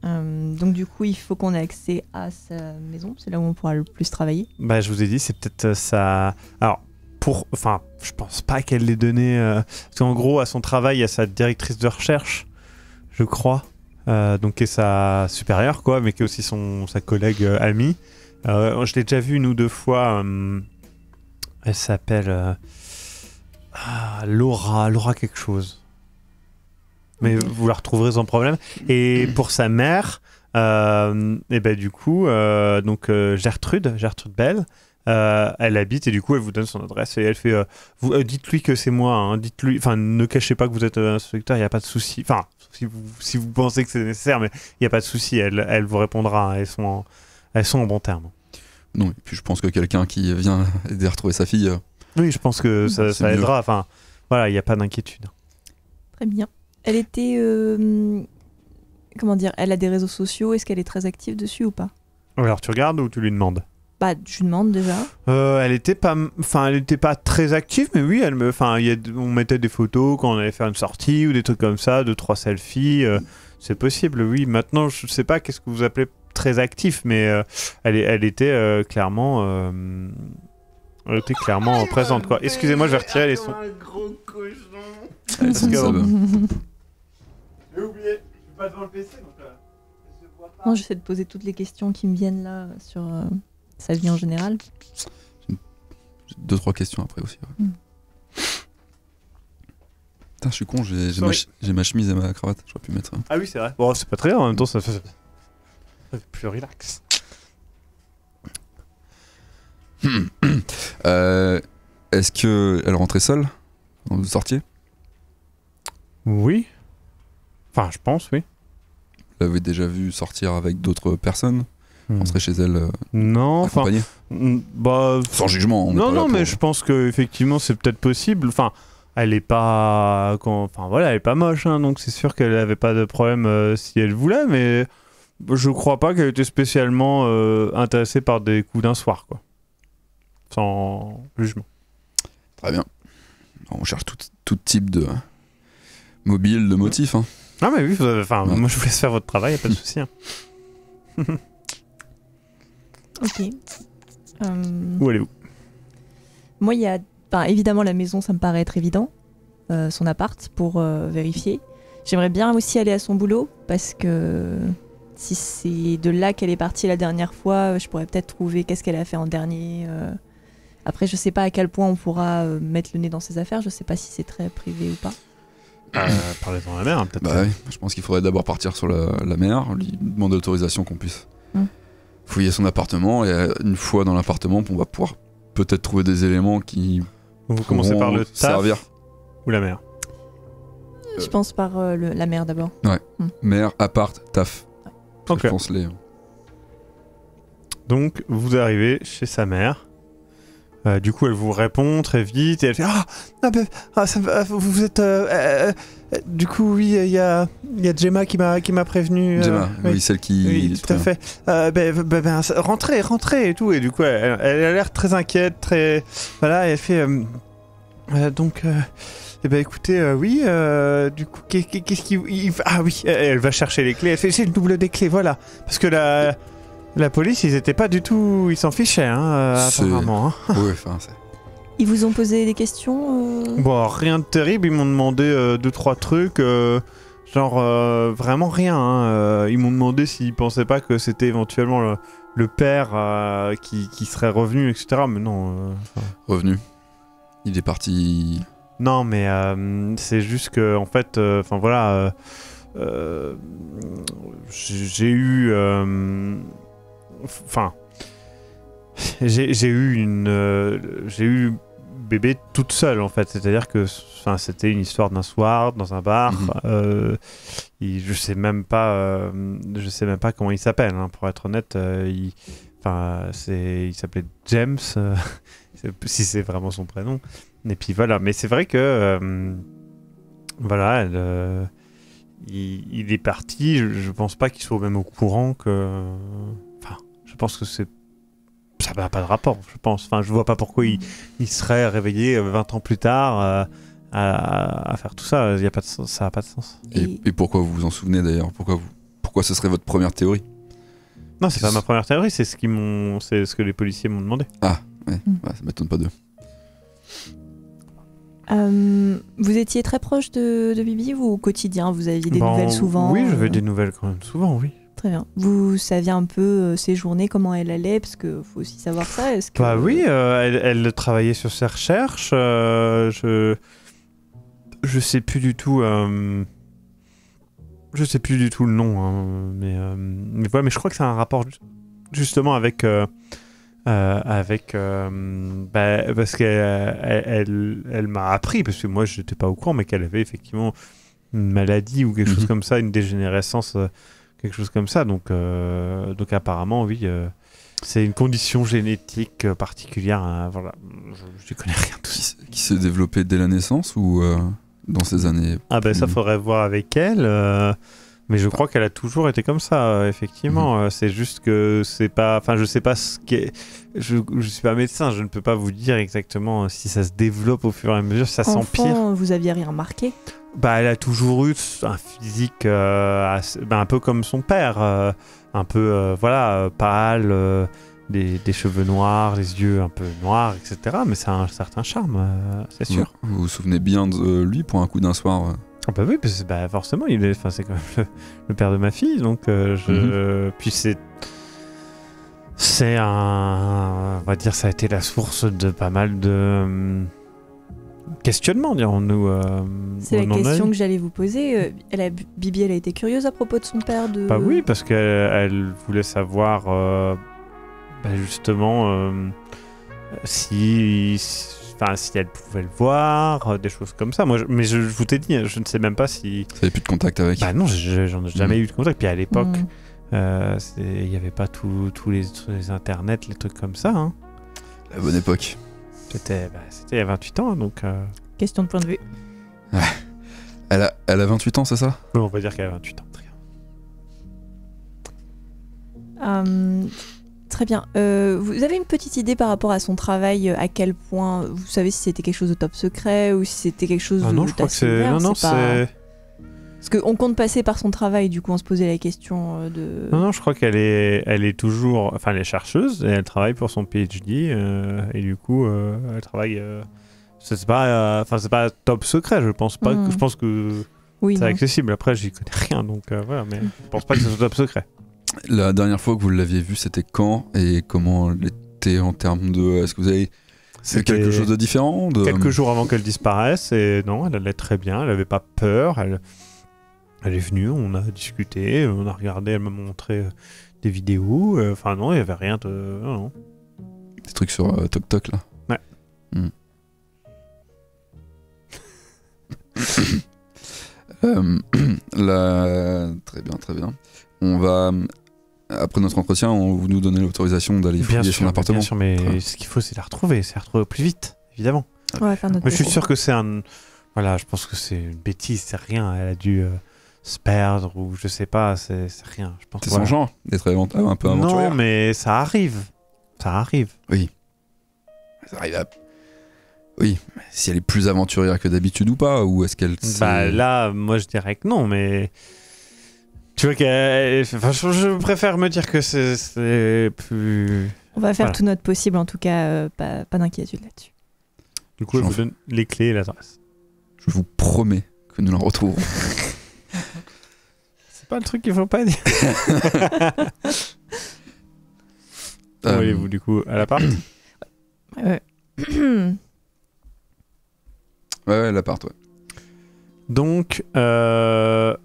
Euh, donc du coup, il faut qu'on ait accès à sa maison. C'est là où on pourra le plus travailler. Bah, je vous ai dit, c'est peut-être ça. Alors, pour, enfin, je pense pas qu'elle l'ait donné. parce qu'en gros, à son travail, à sa directrice de recherche, je crois. Euh, donc qui est sa supérieure, quoi, mais qui est aussi son, sa collègue euh, amie. Euh, je l'ai déjà vu une ou deux fois. elle s'appelle ah, Laura, Laura quelque chose. Mais vous la retrouverez sans problème. Et pour sa mère, eh ben du coup, donc Gertrude, Gertrude Bell, euh, elle habite et du coup elle vous donne son adresse et elle fait euh, vous euh, dites-lui que c'est moi hein, dites-lui enfin ne cachez pas que vous êtes inspecteur il n'y a pas de souci enfin si vous, pensez que c'est nécessaire mais il n'y a pas de souci elle, elle vous répondra hein, elles sont en, elles sont en bon terme non et puis je pense que quelqu'un qui vient aider à retrouver sa fille oui je pense que ça, aidera enfin voilà il n'y a pas d'inquiétude très bien elle était comment dire elle a des réseaux sociaux est-ce qu'elle est très active dessus ou pas alors tu regardes ou tu lui demandes bah, tu demandes déjà euh, Elle était pas, enfin, elle était pas très active, mais oui, elle me, enfin, on mettait des photos quand on allait faire une sortie ou des trucs comme ça, deux trois selfies. Euh, c'est possible, oui. Maintenant, je sais pas qu'est-ce que vous appelez très actif, mais euh, elle, elle était clairement. Elle était clairement présente quoi. Excusez-moi, je vais retirer les sons. Ah, gros cochon. je suis le PC donc. j'essaie de poser toutes les questions qui me viennent là sur sa vie en général Deux, trois questions après aussi. Hmm. Putain, je suis con, j'ai ma, chemise et ma cravate, j'aurais pu mettre. Hein. Ah oui, c'est vrai. Bon, c'est pas très bien en même temps, ça fait, plus relax. Hmm. Euh, est-ce qu'elle rentrait seule quand vous sortiez Oui. Enfin, je pense, oui. Vous l'avez déjà vue sortir avec d'autres personnes Hmm. on serait chez elle euh, non, enfin, hmm, bah, Sans jugement. non, non, mais je pense que effectivement c'est peut-être possible. Enfin, elle est pas, enfin voilà, elle est pas moche, hein, donc c'est sûr qu'elle n'avait pas de problème euh, si elle voulait, mais je crois pas qu'elle était spécialement euh, intéressée par des coups d'un soir, quoi. Sans jugement. Très bien. On cherche tout, type de mobile, de motifs Ah hein. mais oui, enfin, moi je vous laisse faire votre travail, y a pas de souci. Hein. Ok. Euh, Où allez-vous Moi, il y a évidemment la maison, ça me paraît être évident. Euh, son appart pour euh, vérifier. J'aimerais bien aussi aller à son boulot parce que si c'est de là qu'elle est partie la dernière fois, je pourrais peut-être trouver qu'est-ce qu'elle a fait en dernier. Après, je sais pas à quel point on pourra mettre le nez dans ses affaires. Je sais pas si c'est très privé ou pas. Euh, parler la mer, hein, peut-être. Bah je pense qu'il faudrait d'abord partir sur la, mer, lui demander l'autorisation qu'on puisse. Hum fouiller son appartement et euh, une fois dans l'appartement, on va pouvoir peut-être trouver des éléments qui vous commencez par le taf servir. ou la mère. Euh, je pense par euh, le, la mère d'abord. Ouais. Mère, hmm. appart, taf. Donc vous arrivez chez sa mère. Euh, du coup, elle vous répond très vite et elle fait Ah, bah, ah ça, vous êtes. Euh, euh, du coup, oui, il y a, y a Gemma qui m'a, qui m'a prévenu. Gemma, oui, celle qui. tout à fait. Ben, ben, ben, rentrez, rentrez et tout. Et du coup, elle, a l'air très inquiète, très. Voilà, elle fait. donc. Eh ben écoutez, oui, du coup, qu'est-ce qui... » Ah oui, elle va chercher les clés, elle fait, c'est le double des clés, voilà. Parce que la... La police, ils étaient pas du tout. Ils s'en fichaient, hein, euh, apparemment. Hein. Oui, enfin, c'est. Ils vous ont posé des questions euh Bon, rien de terrible. Ils m'ont demandé euh, deux, trois trucs. genre, vraiment rien. Hein. Ils m'ont demandé s'ils pensaient pas que c'était éventuellement le, père qui, qui, serait revenu, etc. Mais non. revenu. Il est parti. Non, mais c'est juste que, en fait, enfin voilà. j'ai eu Enfin. J'ai eu une. Euh, j'ai eu bébé toute seule en fait. C'est-à-dire que c'était une histoire d'un soir dans un bar. Mhm. Euh, je sais même pas, euh, je sais même pas comment il s'appelle. Hein, pour être honnête, il, c'est, il s'appelait James, si c'est vraiment son prénom. Et puis voilà. Mais c'est vrai que voilà, il, est parti. Je, je pense pas qu'il soit même au courant que je pense que c'est ça n'a pas de rapport, je pense. Enfin, je vois pas pourquoi il, serait réveillé 20 euh, ans plus tard euh, à, faire tout ça. Il y a pas ça n'a pas de sens. Et, pourquoi vous vous en souvenez d'ailleurs Pourquoi vous, pourquoi ce serait votre première théorie Non, c'est pas ma première théorie. C'est ce qui ce que les policiers m'ont demandé. Ah, ouais, hmm. ça m'étonne pas d'eux. Euh, vous étiez très proche de, Bibi Vous au quotidien Vous aviez des ben, nouvelles souvent Oui, je veux des nouvelles quand même souvent, oui très bien. Vous saviez un peu ses euh, journées, comment elle allait, parce qu'il faut aussi savoir ça. Bah oui, euh, elle, travaillait sur ses recherches. Euh, je je sais plus du tout. Je sais plus du tout le nom, hein, mais mais Mais je crois que c'est un rapport justement avec. avec bah, parce qu'elle elle, m'a appris parce que moi je n'étais pas au courant mais qu'elle avait effectivement une maladie ou quelque mhm. chose comme ça une dégénérescence quelque chose comme ça. Donc, euh, donc apparemment, oui, euh, c'est une condition génétique euh, particulière. Hein, voilà, je ne connais rien tout ça. Qui s'est développée dès la naissance ou dans ces années Ah ben ça faudrait voir avec elle. mais je crois qu'elle a toujours été comme ça, effectivement. Mhm. C'est juste que c'est pas. Enfin, je sais pas ce qu'est. Je, je suis pas médecin, je ne peux pas vous dire exactement si ça se développe au fur et à mesure, si ça s'empire. Vous aviez rien remarqué bah, elle a toujours eu un physique euh, bah, un peu comme son père, euh, un peu euh, voilà pâle, des, cheveux noirs, les yeux un peu noirs, etc. Mais ça a un certain charme, c'est sûr. vous vous souvenez bien de lui pour un coup d'un soir ah bah oui, parce, bah, forcément, il est, c'est quand même le, père de ma fille, donc je, mhm. puis c'est c'est un, on va dire, ça a été la source de pas mal de hum, questionnement, dirons-nous. Euh, c'est la question que j'allais vous poser. Euh, elle Bibi, elle a été curieuse à propos de son père. De... Bah oui, parce qu'elle voulait savoir euh, bah justement si, enfin, si elle pouvait le voir, des choses comme ça. Moi, mais je, vous t'ai dit, hein, je ne sais même pas si. Vous n'avez plus de contact avec Bah non, j'en ai jamais hmm. eu de contact. Puis à l'époque, hmm. il n'y avait pas tous les, les internets, les trucs comme ça. Hein. La bonne époque. C'était bah, il y a 28 ans, donc. Euh. Question de point de vue. Elle a, 28 ans, c'est ça on va dire qu'elle a 28 ans. Très bien. Hum, euh, vous avez une petite idée par rapport à son travail, euh, à quel point vous savez si c'était quelque chose de top secret ou si c'était quelque chose ah de. non, je crois Non, parce qu'on compte passer par son travail, du coup, on se posait la question euh, de. Non, non, je crois qu'elle est, elle est toujours. Enfin, elle est chercheuse et elle travaille pour son PhD. Euh, et du coup, euh, elle travaille. c'est pas, enfin, c'est pas top secret, je pense pas. Que, mm. je pense que c'est accessible. Après, j'y connais rien, donc voilà, mais je pense pas que c'est soit top secret. La dernière fois que vous l'aviez vue, c'était quand et comment elle était en termes de. Est-ce que vous avez. C'est quelque chose de différent Quelques jours avant qu'elle disparaisse, et non, elle allait très bien, elle n'avait pas peur, elle, elle est venue, on a discuté, on a regardé, elle m'a montré euh, des vidéos. Euh, enfin, non, il n'y avait rien de. Des trucs sur euh, là Ouais. Hmm. Euh, très bien, très bien. On va. Après notre entretien, on vous nous donner l'autorisation d'aller fouiller sur l'appartement. Bien sûr, mais ce qu'il faut, c'est la retrouver, c'est la retrouver plus vite, évidemment. Ouais, faire notre mais je suis sûr que c'est un. Voilà, je pense que c'est une bêtise, c'est rien. Elle a dû se perdre ou je sais pas, c'est rien. Je pense c'est son genre d'être un peu aventurier. Non, mais ça arrive. Ça arrive. Oui. Ça arrive Oui, si elle est plus aventurière que d'habitude ou pas, ou est-ce qu'elle. Bah là, moi je dirais que non, mais. Tu vois qu'elle. Euh, enfin, je préfère me dire que c'est plus. On va faire tout notre possible, en tout cas, euh, pas, d'inquiétude là-dessus. Du coup, je vous donne les clés et l'adresse. Je vous promets que nous la retrouverons. C'est pas le truc qu'il faut pas dire. Euh, Où allez-vous du coup À l'appart Ouais. ouais, ouais l'appart, ouais. Donc, euh,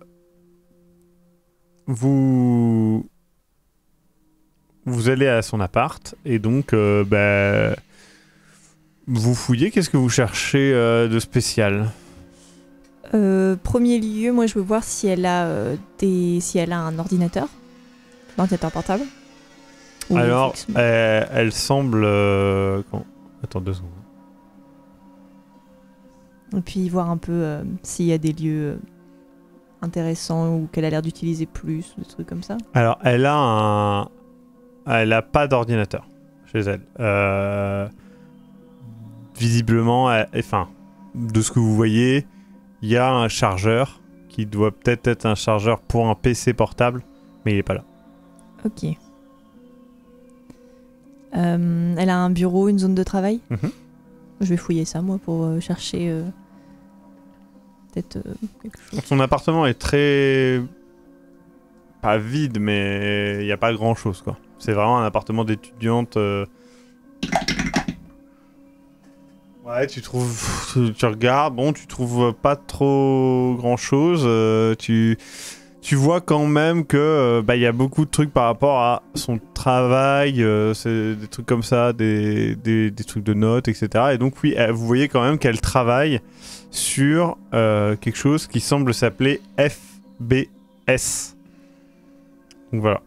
vous vous allez à son appart et donc euh, bah, vous fouillez. Qu'est-ce que vous cherchez de spécial euh, premier lieu, moi je veux voir si elle a euh, des, si elle a un ordinateur, un ordinateur portable. Alors, euh, elle, semble. Attends deux secondes. Et puis voir un peu s'il y a des lieux intéressants ou qu'elle a l'air d'utiliser plus, des trucs comme ça. Alors, elle a un, elle a pas d'ordinateur chez elle. visiblement, enfin, de ce que vous voyez il y a un chargeur qui doit peut-être être un chargeur pour un PC portable, mais il n'est pas là. Ok. Euh, elle a un bureau, une zone de travail mhm. Je vais fouiller ça, moi, pour euh, chercher euh, peut-être quelque chose. Son appartement est très. pas vide, mais il n'y a pas grand-chose, quoi. C'est vraiment un appartement d'étudiante Ouais, tu trouves, tu regardes, bon, tu trouves pas trop grand chose. Euh, tu, tu vois quand même que euh, bah il y a beaucoup de trucs par rapport à son travail, euh, c'est des trucs comme ça, des, des, des, trucs de notes, etc. Et donc oui, vous voyez quand même qu'elle travaille sur quelque chose qui semble s'appeler FBS. Donc voilà.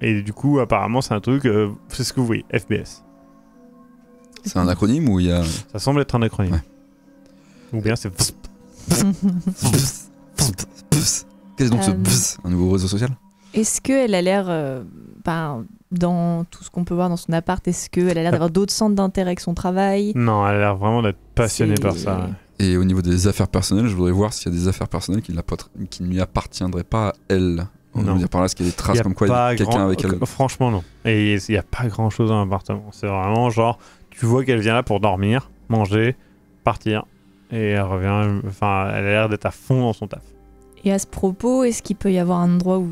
Et du coup, apparemment, c'est un truc, c'est ce que vous voyez, FBS. C'est un acronyme ou il y a. Ça semble être un acronyme. Ou bien c'est. Qu'est-ce donc ce ce euh, Un nouveau réseau social Est-ce qu'elle a l'air. Euh, ben, dans tout ce qu'on peut voir dans son appart, est-ce qu'elle a l'air d'avoir d'autres centres d'intérêt que son travail Non, elle a l'air vraiment d'être passionnée par ça. Et au niveau des affaires personnelles, je voudrais voir s'il y a des affaires personnelles qui, qui ne lui appartiendraient pas à elle. On va dire par là, est-ce qu'il y a des traces comme quoi il a quelqu'un avec elle euh, Franchement, non. Et il n'y a pas grand-chose dans l'appartement. C'est vraiment genre, tu vois qu'elle vient là pour dormir, manger, partir. Et elle revient. Enfin, elle a l'air d'être à fond dans son taf. Et à ce propos, est-ce qu'il peut y avoir un endroit où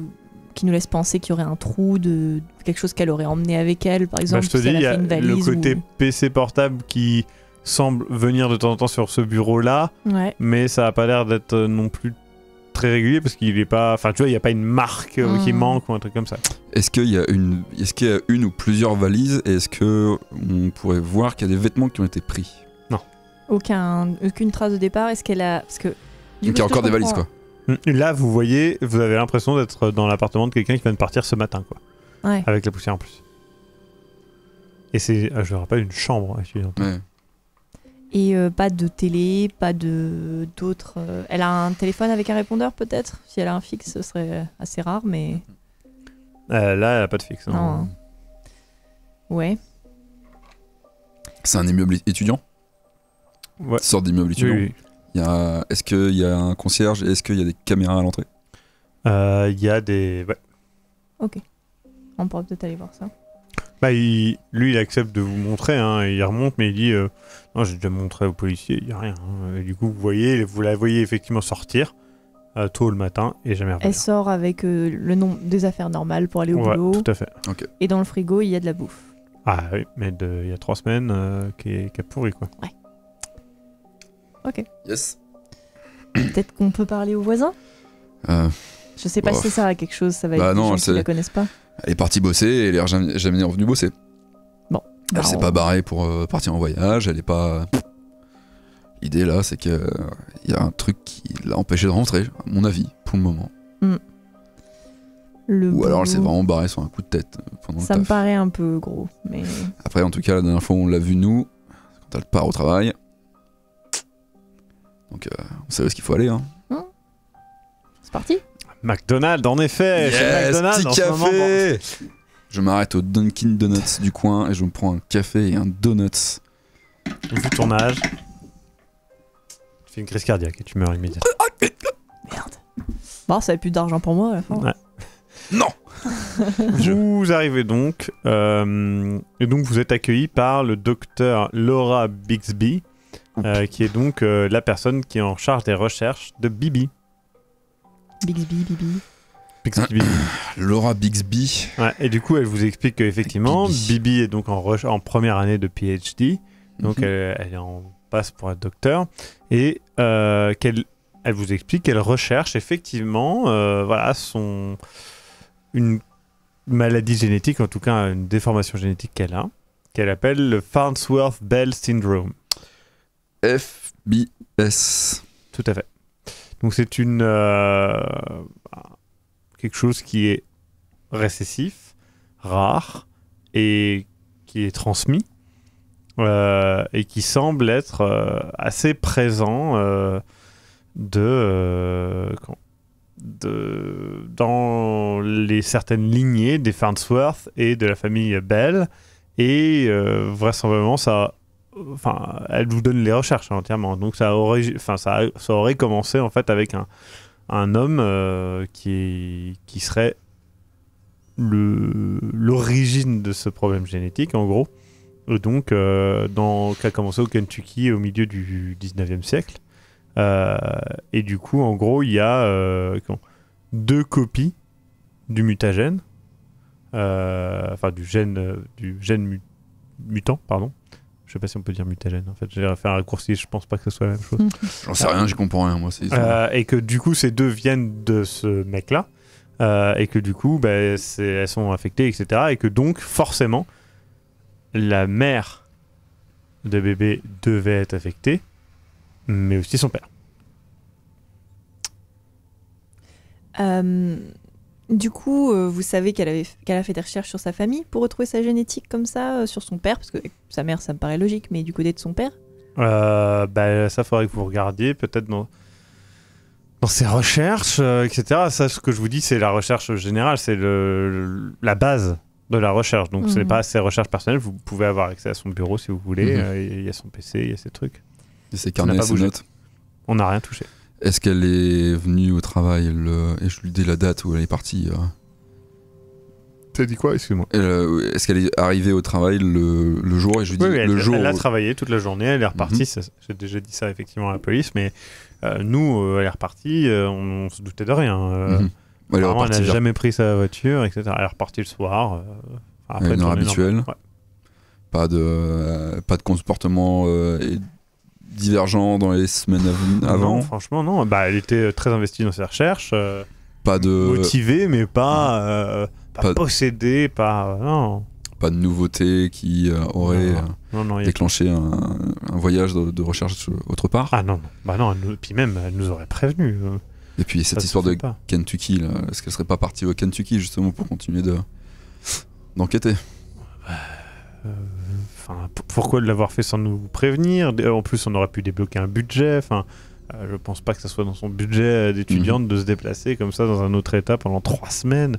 qui nous laisse penser qu'il y aurait un trou de quelque chose qu'elle aurait emmené avec elle, par bah, exemple Je te dis, il y a le côté PC portable qui semble venir de temps en temps sur ce bureau-là, mais ça n'a pas l'air d'être non plus très régulier parce qu'il est pas. Enfin, tu vois, il n'y a pas une marque euh, qui hmm. manque ou un truc comme ça. Est-ce qu'il y, a une... qu'il a une ou plusieurs valises et est-ce qu'on pourrait voir qu'il y a des vêtements qui ont été pris Aucun, Aucune trace de départ. Est-ce qu'elle a. Parce que, il y a encore des valises quoi. Hum, là, vous voyez, vous avez l'impression d'être dans l'appartement de quelqu'un qui vient de partir ce matin, quoi. Avec la poussière en plus. Et c'est, ah, je le rappelle, une chambre hein, et euh, pas de télé, pas de d'autres. Euh, elle a un téléphone avec un répondeur peut-être Si elle a un fixe, ce serait assez rare, mais euh, là, elle a pas de fixe. Non, ouais. C'est un immeuble étudiant Ouais. Sorte d'immeuble étudiant. oui. Est-ce qu'il y a un concierge Est-ce qu'il y a des caméras à l'entrée Il y a des. ouais. Ok. On pourra peut-être aller voir ça. Bah, lui, il accepte de vous montrer, hein, il remonte, mais il dit euh, Non, j'ai déjà montré aux policiers, il n'y a rien. Hein. du coup, vous, voyez, vous la voyez effectivement sortir euh, tôt le matin et jamais revenir. Elle sort avec euh, le nom des affaires normales pour aller au boulot. Tout à fait. Et dans le frigo, il y a de la bouffe. Ah oui, mais il y a trois semaines qui, a pourri, quoi. Ouais. Ok. Yes. Peut-être qu'on peut parler aux voisins Je sais pas si ça a quelque chose, ça va être bah des non, gens qui ne la connaissent pas. Elle est partie bosser et elle est jamais, revenue bosser. Bon. Elle s'est pas barrée pour euh, partir en voyage, elle est pas. L'idée là, c'est que il y a un truc qui l'a empêchée de rentrer, à mon avis, pour le moment. Hmm. Ou alors elle s'est vraiment barrée sur un coup de tête euh, Ça me paraît un peu gros, mais. Après, en tout cas, la dernière fois, on l'a vu nous, quand elle part au travail. Donc, euh, on sait ce qu'il faut aller. Hein. Hmm. C'est parti. McDonald's, en effet. McDonald's, petit café. Je m'arrête au Dunkin' Donuts du coin et je me prends un café et un donuts. Du tournage tu fais une crise cardiaque et tu meurs immédiatement. Euh, ah, ah. Merde. Bon, ça a plus d'argent pour moi la Non Vous arrivez donc, euh, et donc vous êtes accueilli par le docteur Laura Bixby, euh, qui est donc la personne qui est en charge des recherches de Bibi. Bixby, ah, Laura Bixby. et du coup, elle vous explique qu'effectivement, Bibi. est donc en, en première année de PhD. Donc, mhm. elle, en passe pour être docteur. Et euh, qu'elle elle vous explique qu'elle recherche effectivement euh, voilà, son, une maladie génétique, en tout cas une déformation génétique qu'elle a, qu'elle appelle le Farnsworth-Bell syndrome. FBS. Tout à fait. Donc c'est une euh, quelque chose qui est récessif, rare et qui est transmis euh, et qui semble être euh, assez présent de, dans les certaines lignées des Farnsworth et de la famille Bell et vraisemblablement ça enfin, elle vous donne les recherches entièrement. Donc ça aurait, enfin, ça, aurait commencé en fait avec un, homme euh, qui, qui serait l'origine de ce problème génétique, en gros. donc, euh, a commencé au Kentucky au milieu du 19e siècle. Euh, et du coup, en gros, il y a euh, deux copies du mutagène, enfin du gène, du gène mutant, pardon, je sais pas si on peut dire mutagène en fait. J'ai faire un raccourci, je pense pas que ce soit la même chose. J'en sais rien, j'y comprends rien moi. Euh, et que du coup, ces deux viennent de ce mec-là. Euh, et que du coup, bah, elles sont affectées, etc. Et que donc, forcément, la mère de bébé devait être affectée, mais aussi son père. Euh, du coup, euh, vous savez qu'elle avait qu'elle a fait des recherches sur sa famille pour retrouver sa génétique comme ça, euh, sur son père, parce que sa mère, ça me paraît logique, mais du côté de son père euh, bah, Ça, faudrait que vous regardiez peut-être dans, dans ses recherches, euh, etc. Ça, ce que je vous dis, c'est la recherche générale, c'est le, la base de la recherche. Donc, ce n'est mhm. pas ses recherches personnelles, vous pouvez avoir accès à son bureau si vous voulez, mhm. il y a son PC, il y a ses trucs. ses carnets, On n'a rien touché. Est-ce qu'elle est venue au travail le... et je lui dis la date où elle est partie euh. T'as dit quoi Excuse-moi. Euh, est-ce qu'elle est arrivée au travail le, le jour et je lui dis elle, le jour Elle a travaillé toute la journée, elle est repartie. Mhm. J'ai déjà dit ça effectivement à la police, mais euh, nous, elle est repartie, on, se doutait de rien. Mhm. elle n'a jamais pris sa voiture, etc. Elle est repartie le soir. après une heure habituelle. Pas de, pas de comportement divergent dans les semaines avant non, Franchement, non. Bah, elle était euh, très investie dans ses recherches. Euh, pas de. Motivée, mais pas, euh, pas, possédée, pas. non. Pas de nouveauté qui aurait déclenché un, voyage de, recherche autre part. Ah non, bah non. puis même, elle nous aurait prévenu. Et puis cette histoire de Kentucky, est-ce qu'elle serait pas partie au Kentucky justement pour continuer de d'enquêter Enfin, pourquoi l'avoir fait sans nous prévenir En plus, on aurait pu débloquer un budget. Enfin, euh, je pense pas que ça soit dans son budget euh, d'étudiante mhm. de se déplacer comme ça dans un autre état pendant trois semaines.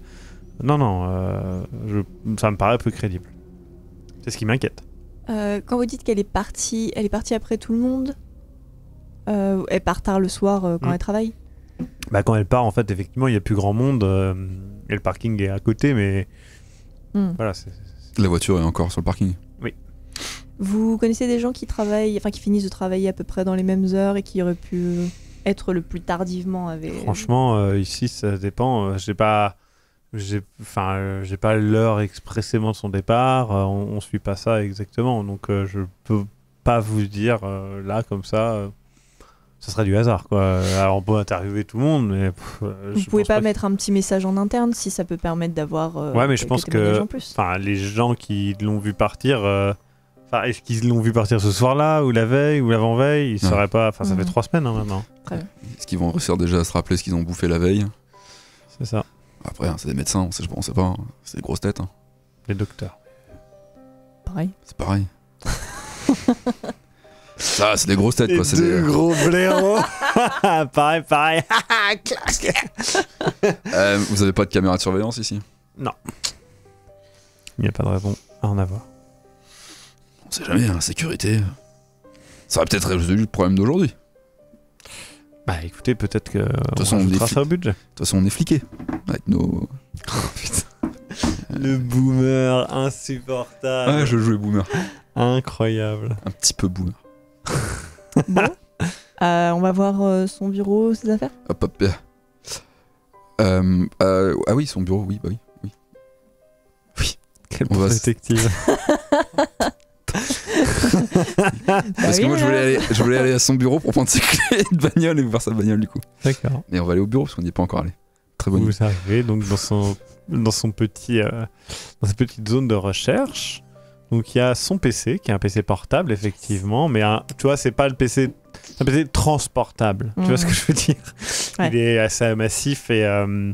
Non, non, euh, ça me paraît peu crédible. C'est ce qui m'inquiète. quand vous dites qu'elle est partie, elle est partie après tout le monde. elle part tard le soir quand mm. elle travaille. Bah, quand elle part, en fait, effectivement, il n'y a plus grand monde. et le parking est à côté, mais mm. voilà. La voiture est encore sur le parking. Vous connaissez des gens qui travaillent, enfin qui finissent de travailler à peu près dans les mêmes heures et qui auraient pu euh, être le plus tardivement avec. Franchement, euh, ici, ça dépend. Euh, j'ai pas, j'ai, enfin, j'ai pas l'heure expressément de son départ. on, ne suit pas ça exactement, donc je peux pas vous dire là comme ça. ça serait du hasard, quoi. Alors on peut interviewer tout le monde, mais pff, vous pouvez pas, mettre un petit message en interne si ça peut permettre d'avoir. ouais, mais je pense que, enfin, les gens qui l'ont vu partir Enfin, est-ce qu'ils l'ont vu partir ce soir-là, ou la veille, ou l'avant-veille Ils sauraient pas. Enfin, ça mhm. fait trois semaines hein, maintenant. Est-ce qu'ils vont réussir déjà à se rappeler ce qu'ils ont bouffé la veille C'est ça. Après, hein, c'est des médecins, on sait, pas. Hein. C'est des grosses têtes. hein. Les docteurs. Pareil. C'est pareil. Ça, c'est des grosses têtes, quoi. C'est des- gros blaireaux. pareil, pareil. Euh, vous avez pas de caméra de surveillance ici Non. Il n'y a pas de raison à en avoir. On sait jamais, hein, sécurité. Ça aurait peut-être résolu le problème d'aujourd'hui. Bah écoutez, peut-être que. De toute façon, on est ça au budget. De toute façon, on est fliqué. Avec nos. Oh, putain. le boomer insupportable. Ouais, ah, je jouais boomer. Incroyable. Un petit peu boomer. bon. Euh, on va voir euh, son bureau, ses affaires Hop, hop. Euh, ah oui, son bureau, oui, bah oui. Oui. oui. Quel bon détective. Parce que bah moi, je voulais, aller, je voulais aller à son bureau pour prendre ses clés de bagnole et voir sa bagnole, du coup. D'accord. Mais on va aller au bureau parce qu'on n'y est pas encore allé. Très bonne Vous arrivez donc dans son, dans son petit, euh, dans sa petite zone de recherche. Donc il y a son PC qui est un PC portable effectivement, mais tu vois c'est pas le PC, un PC transportable. Tu vois ce que mmh. je veux dire Il est assez massif et euh,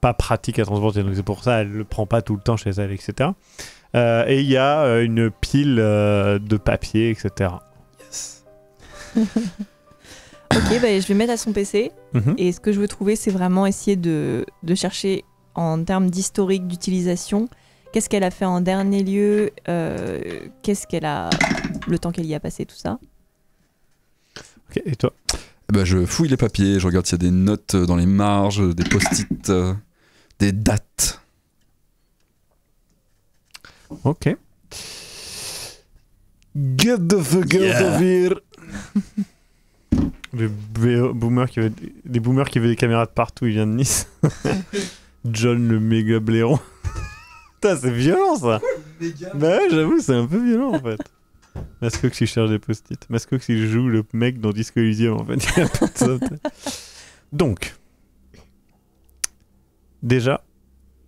pas pratique à transporter, donc c'est pour ça elle le prend pas tout le temps chez elle, etc. Euh, et il y a euh, une pile euh, de papier, etc. ok, bah, je vais mettre à son PC. Mhm. Et ce que je veux trouver, c'est vraiment essayer de, chercher en termes d'historique d'utilisation. Qu'est-ce qu'elle a fait en dernier lieu Qu'est-ce qu'elle a. Le temps qu'elle y a passé, tout ça. Ok, et toi eh ben, Je fouille les papiers, je regarde s'il y a des notes dans les marges, des post-it, des dates. Ok. Get the fuck out of here! Les boomers qui des boomers qui veulent des caméras de partout, Il vient de Nice. John le méga blairon. Putain, c'est violent ça! Bah j'avoue, c'est un peu violent en fait. Mascox il cherche des post-it. Mascox il joue le mec dans Disco Elysium en fait. Donc, déjà,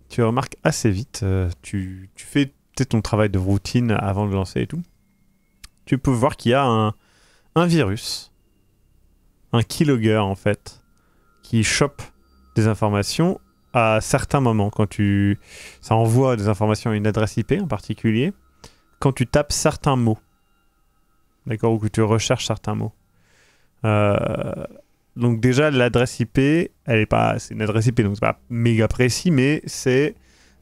tu remarques assez vite, euh, tu, tu fais ton travail de routine avant de lancer et tout, tu peux voir qu'il y a un, virus, un keylogger en fait, qui chope des informations à certains moments. Quand tu, ça envoie des informations à une adresse IP en particulier, quand tu tapes certains mots, d'accord, ou que tu recherches certains mots. Euh, donc déjà l'adresse IP, elle est pas, c'est une adresse IP donc c'est pas méga précis, mais c'est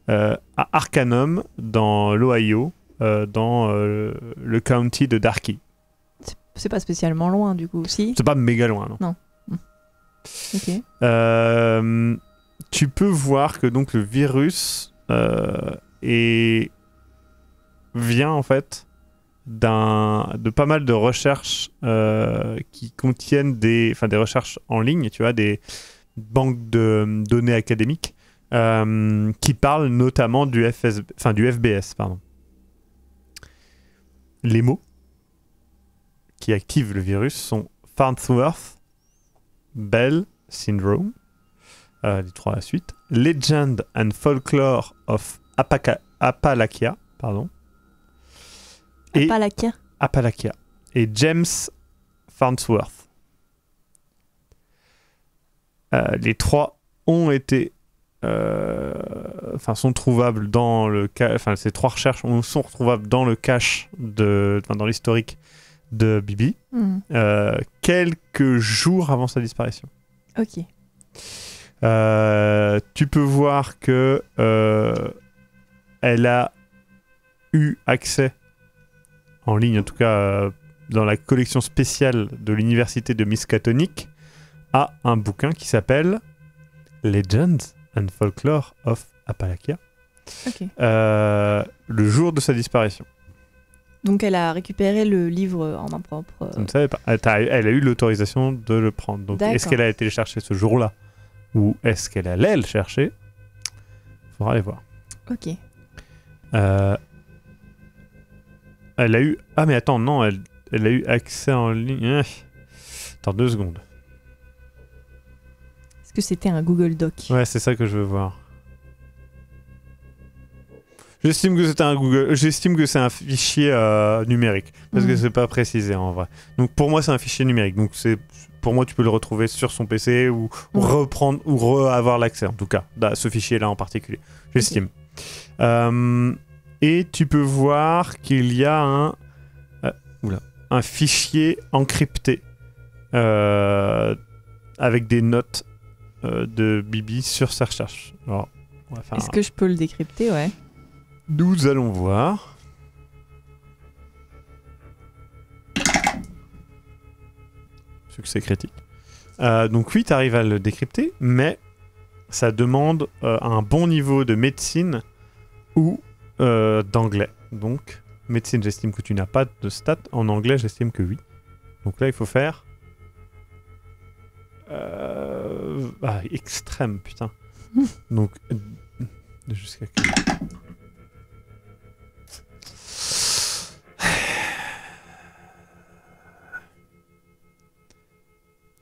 euh, à Arcanum, dans l'Ohio, euh, dans euh, le county de Darkie. C'est pas spécialement loin, du coup, si C'est pas méga loin, non. Non. Hmm. Ok. tu peux voir que donc le virus euh, vient en fait d'un de pas mal de recherches qui contiennent des des recherches en ligne tu vois des banques de données académiques euh, qui parle notamment du, FS, du FBS. Pardon. Les mots qui activent le virus sont Farnsworth, Bell Syndrome, euh, les trois à la suite, Legend and Folklore of Apalachia, Appalachia, pardon. Et Appalachia. Et James Farnsworth. Euh, les trois ont été euh, enfin, sont trouvables dans le, enfin, ces trois recherches sont retrouvables dans le cache de, dans l'historique de Bibi, hmm. euh, quelques jours avant sa disparition. Ok. Euh, tu peux voir que elle a eu accès en ligne, en tout cas dans la collection spéciale de l'université de Miskatonic, à un bouquin qui s'appelle Legends and Folklore of Appalachia. Euh, le jour de sa disparition. Donc elle a récupéré le livre en main propre. Je euh. ne savais pas. Ah, elle a eu l'autorisation de le prendre. Donc est-ce qu'elle a été le chercher ce jour-là ou est-ce qu'elle allait le chercher Faudra aller voir. Ok. Euh, elle a eu. Ah mais attends non, elle, elle a eu accès en ligne. Attends deux secondes que c'était un Google Doc Ouais, c'est ça que je veux voir. J'estime que c'est un Google. J'estime que c'est un fichier euh, numérique parce que mm. c'est pas précisé en vrai. Donc pour moi c'est un fichier numérique. Donc c'est pour moi tu peux le retrouver sur son PC ou, mm. reprendre ou re avoir l'accès en tout cas à bah, ce fichier là en particulier. J'estime. Euh, et tu peux voir qu'il y a un euh, oula, un fichier encrypté avec des notes euh, de Bibi sur sa recherche. Est-ce que je peux le décrypter, ouais Nous allons voir. Succès critique. Euh, donc oui, tu arrives à le décrypter, mais ça demande euh, un bon niveau de médecine ou d'anglais. Donc médecine, j'estime que tu n'as pas de stats. En anglais, j'estime que oui. Donc là, il faut faire euh, ah, extrême, putain. Donc, euh, jusqu'à.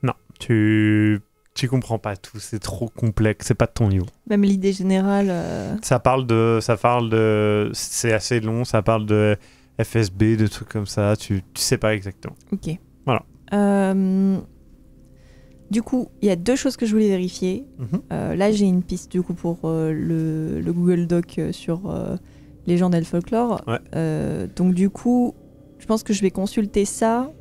Non, tu tu comprends pas tout, c'est trop complexe, c'est pas de ton niveau. Même l'idée générale. Euh, ça parle de, ça parle de, c'est assez long, ça parle de FSB, de trucs comme ça, tu, tu sais pas exactement. Ok. Voilà. Euh, du coup, il y a deux choses que je voulais vérifier. Mhm. Euh, là, j'ai une piste du coup pour euh, le, Google Doc euh, sur les gens et folklore. donc du coup, je pense que je vais consulter ça,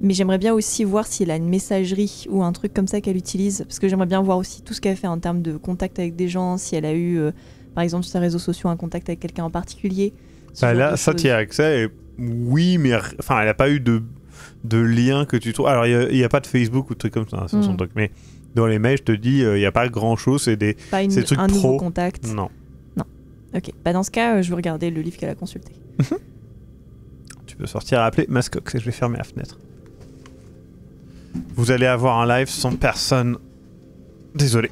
mais j'aimerais bien aussi voir s'il a une messagerie ou un truc comme ça qu'elle utilise, parce que j'aimerais bien voir aussi tout ce qu'elle fait en termes de contact avec des gens, si elle a eu, par exemple, sur ses réseaux sociaux un contact avec quelqu'un en particulier. Bah, là, ça, tient accès. Oui, mais enfin, elle n'a pas eu de de liens que tu trouves. Alors, il n'y a, pas de Facebook ou de trucs comme ça, hein, mm. Mais dans les mails, je te dis, euh, il y n'y a pas grand chose. C'est des, pas trucs un pro. nouveau contact. Non. Non. Ok. Bah, dans ce cas, euh, je vais regarder le livre qu'elle a consulté. tu peux sortir à appeler Mascox je vais fermer la fenêtre. Vous allez avoir un live sans personne. Désolé.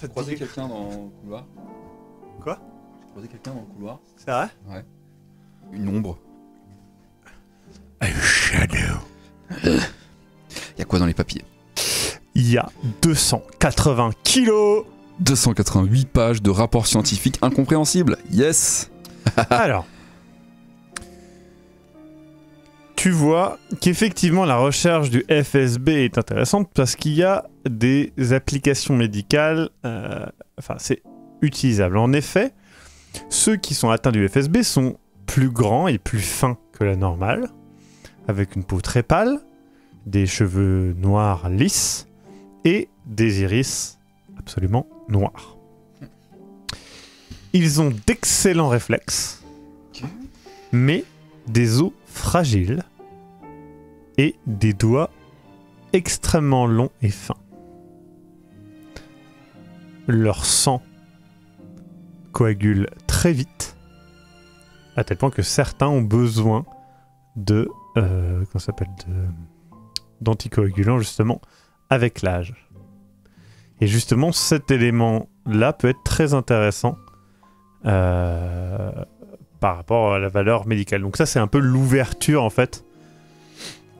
J'ai croisé quelqu'un dans le couloir. Quoi J'ai croisé quelqu'un dans le couloir. C'est vrai Ouais. Une ombre. A shadow. Y'a quoi dans les papiers Il y a 280 kilos 288 pages de rapports scientifiques incompréhensibles. Yes Alors, tu vois qu'effectivement la recherche du FSB est intéressante parce qu'il y a des applications médicales, euh, enfin c'est utilisable. En effet, ceux qui sont atteints du FSB sont plus grands et plus fins que la normale, avec une peau très pâle, des cheveux noirs lisses et des iris absolument noirs. Ils ont d'excellents réflexes, mais des os fragile et des doigts extrêmement longs et fins. Leur sang coagule très vite, à tel point que certains ont besoin de euh, s'appelle d'anticoagulants justement avec l'âge. Et justement, cet élément-là peut être très intéressant. Euh, par rapport à la valeur médicale. Donc ça, c'est un peu l'ouverture en fait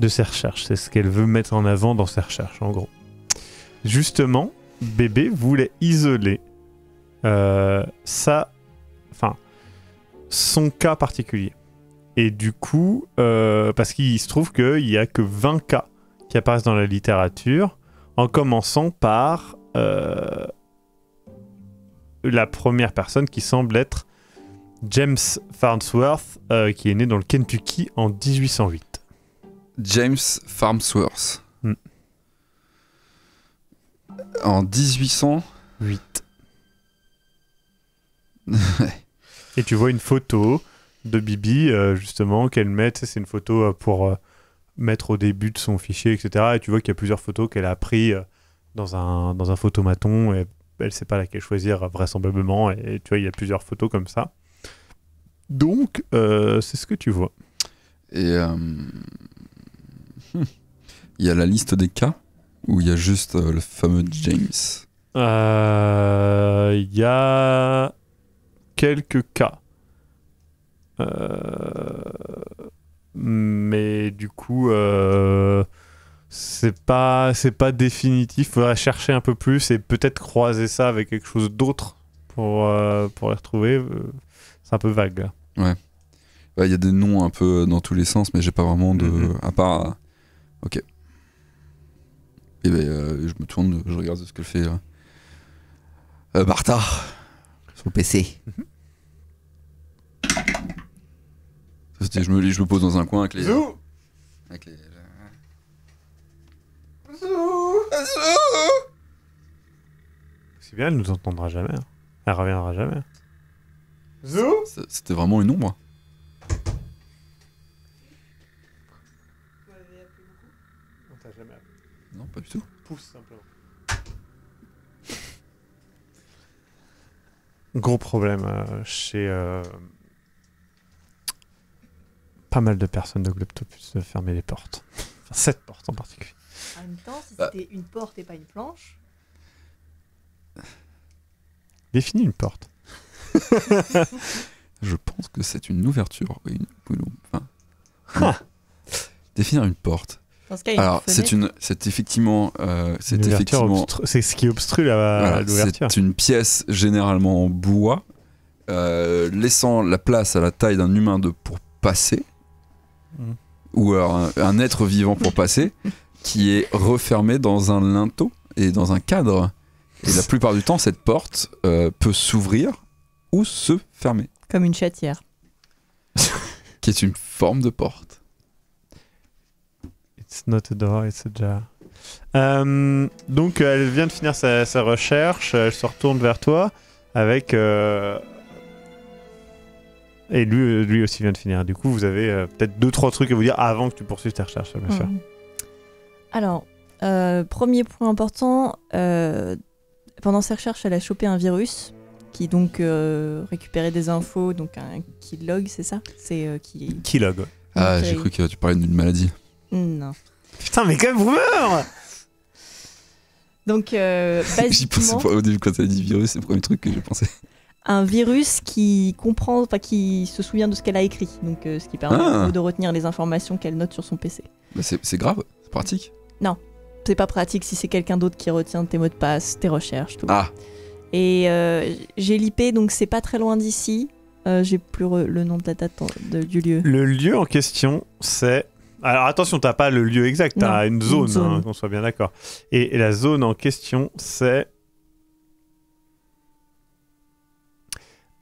de ses recherches. C'est ce qu'elle veut mettre en avant dans ses recherches, en gros. Justement, bébé voulait isoler euh, sa, enfin, son cas particulier. Et du coup, euh, parce qu'il se trouve qu'il n'y a que 20 cas qui apparaissent dans la littérature, en commençant par euh, la première personne qui semble être James Farnsworth, euh, qui est né dans le Kentucky en 1808. James Farnsworth. Hmm. En 1808. Et tu vois une photo de Bibi, euh, justement, qu'elle met. C'est une photo euh, pour mettre au début de son fichier, etc. Et tu vois qu'il y a plusieurs photos qu'elle a pris dans un, dans un photomaton. Et elle sait pas laquelle choisir, vraisemblablement. et tu vois, il y a plusieurs photos comme ça. Donc, euh, c'est ce que tu vois. Et euh, il y a la liste des cas ou il y a juste euh, le fameux James Il y a quelques cas. mais du coup, c'est pas c'est pas définitif. Faudra chercher un peu plus et peut-être croiser ça avec quelque chose d'autre pour pour les retrouver. C'est un peu vague. Ouais. Il y a des noms un peu euh, dans tous les sens, mais j'ai pas vraiment de. Mhm. À part. Euh, ok. Et ben, euh, je me tourne, je regarde ce que fait euh, Martha sur le PC. je, me, je me pose dans un coin avec les. avec les. C'est bien, elle nous entendra jamais. Hein. Elle reviendra jamais. Zou C'était vraiment une ombre. On t'a jamais appelé. Non, pas du tout. Pousse simplement. Gros problème euh, chez euh, pas mal de personnes de Globtopus de fermer les portes. Enfin, cette porte en particulier. En même temps, si bah. c'était une porte et pas une planche. Définis une porte. je pense que c'est une ouverture. Ah. Définir une porte. Alors, c'est une, c'est effectivement, euh, c'est effectivement, c'est ce qui obstrue l'ouverture. c'est une pièce généralement en bois, euh, laissant la place à la taille d'un humain de pour passer, mm. ou un, un, être vivant pour passer, qui est refermé dans un linteau et dans un cadre. Et la plupart du temps, cette porte euh, peut s'ouvrir ou se fermer. Comme une chatière. qui est une forme de porte. It's not a door, it's a jar. Euh, donc euh, elle vient de finir sa, recherche, elle se retourne vers toi avec... Euh, et lui, lui aussi vient de finir. Du coup, vous avez peut-être deux, trois trucs à vous dire avant que tu poursuives ta recherche, bien sûr. Mm. Alors, premier point important, pendant ses recherches, elle a chopé un virus qui donc euh, récupérait des infos, donc un keylog, c'est ça C'est euh, qui Keylog. Ah, j'ai euh, cru que tu parlais d'une maladie. Non. Putain, mais vous meurs Donc, euh, J'y pensais pas au début quand t'as dit virus, c'est le premier truc que j'ai pensé. Un virus qui comprend, enfin qui se souvient de ce qu'elle a écrit, donc ce qui permet ah. de retenir les informations qu'elle note sur son PC. Bah, c'est grave, c'est pratique. non C'est pas pratique si c'est quelqu'un d'autre qui retient tes mots de passe, tes recherches, tout. Ah, et euh, j'ai l'IP, donc c'est pas très loin d'ici. Euh, j'ai plus le nom de la date du lieu. Le lieu en question, c'est alors attention, t'as pas le lieu exact, t'as une zone, hein, On qu'on soit bien d'accord. Et, la zone en question, c'est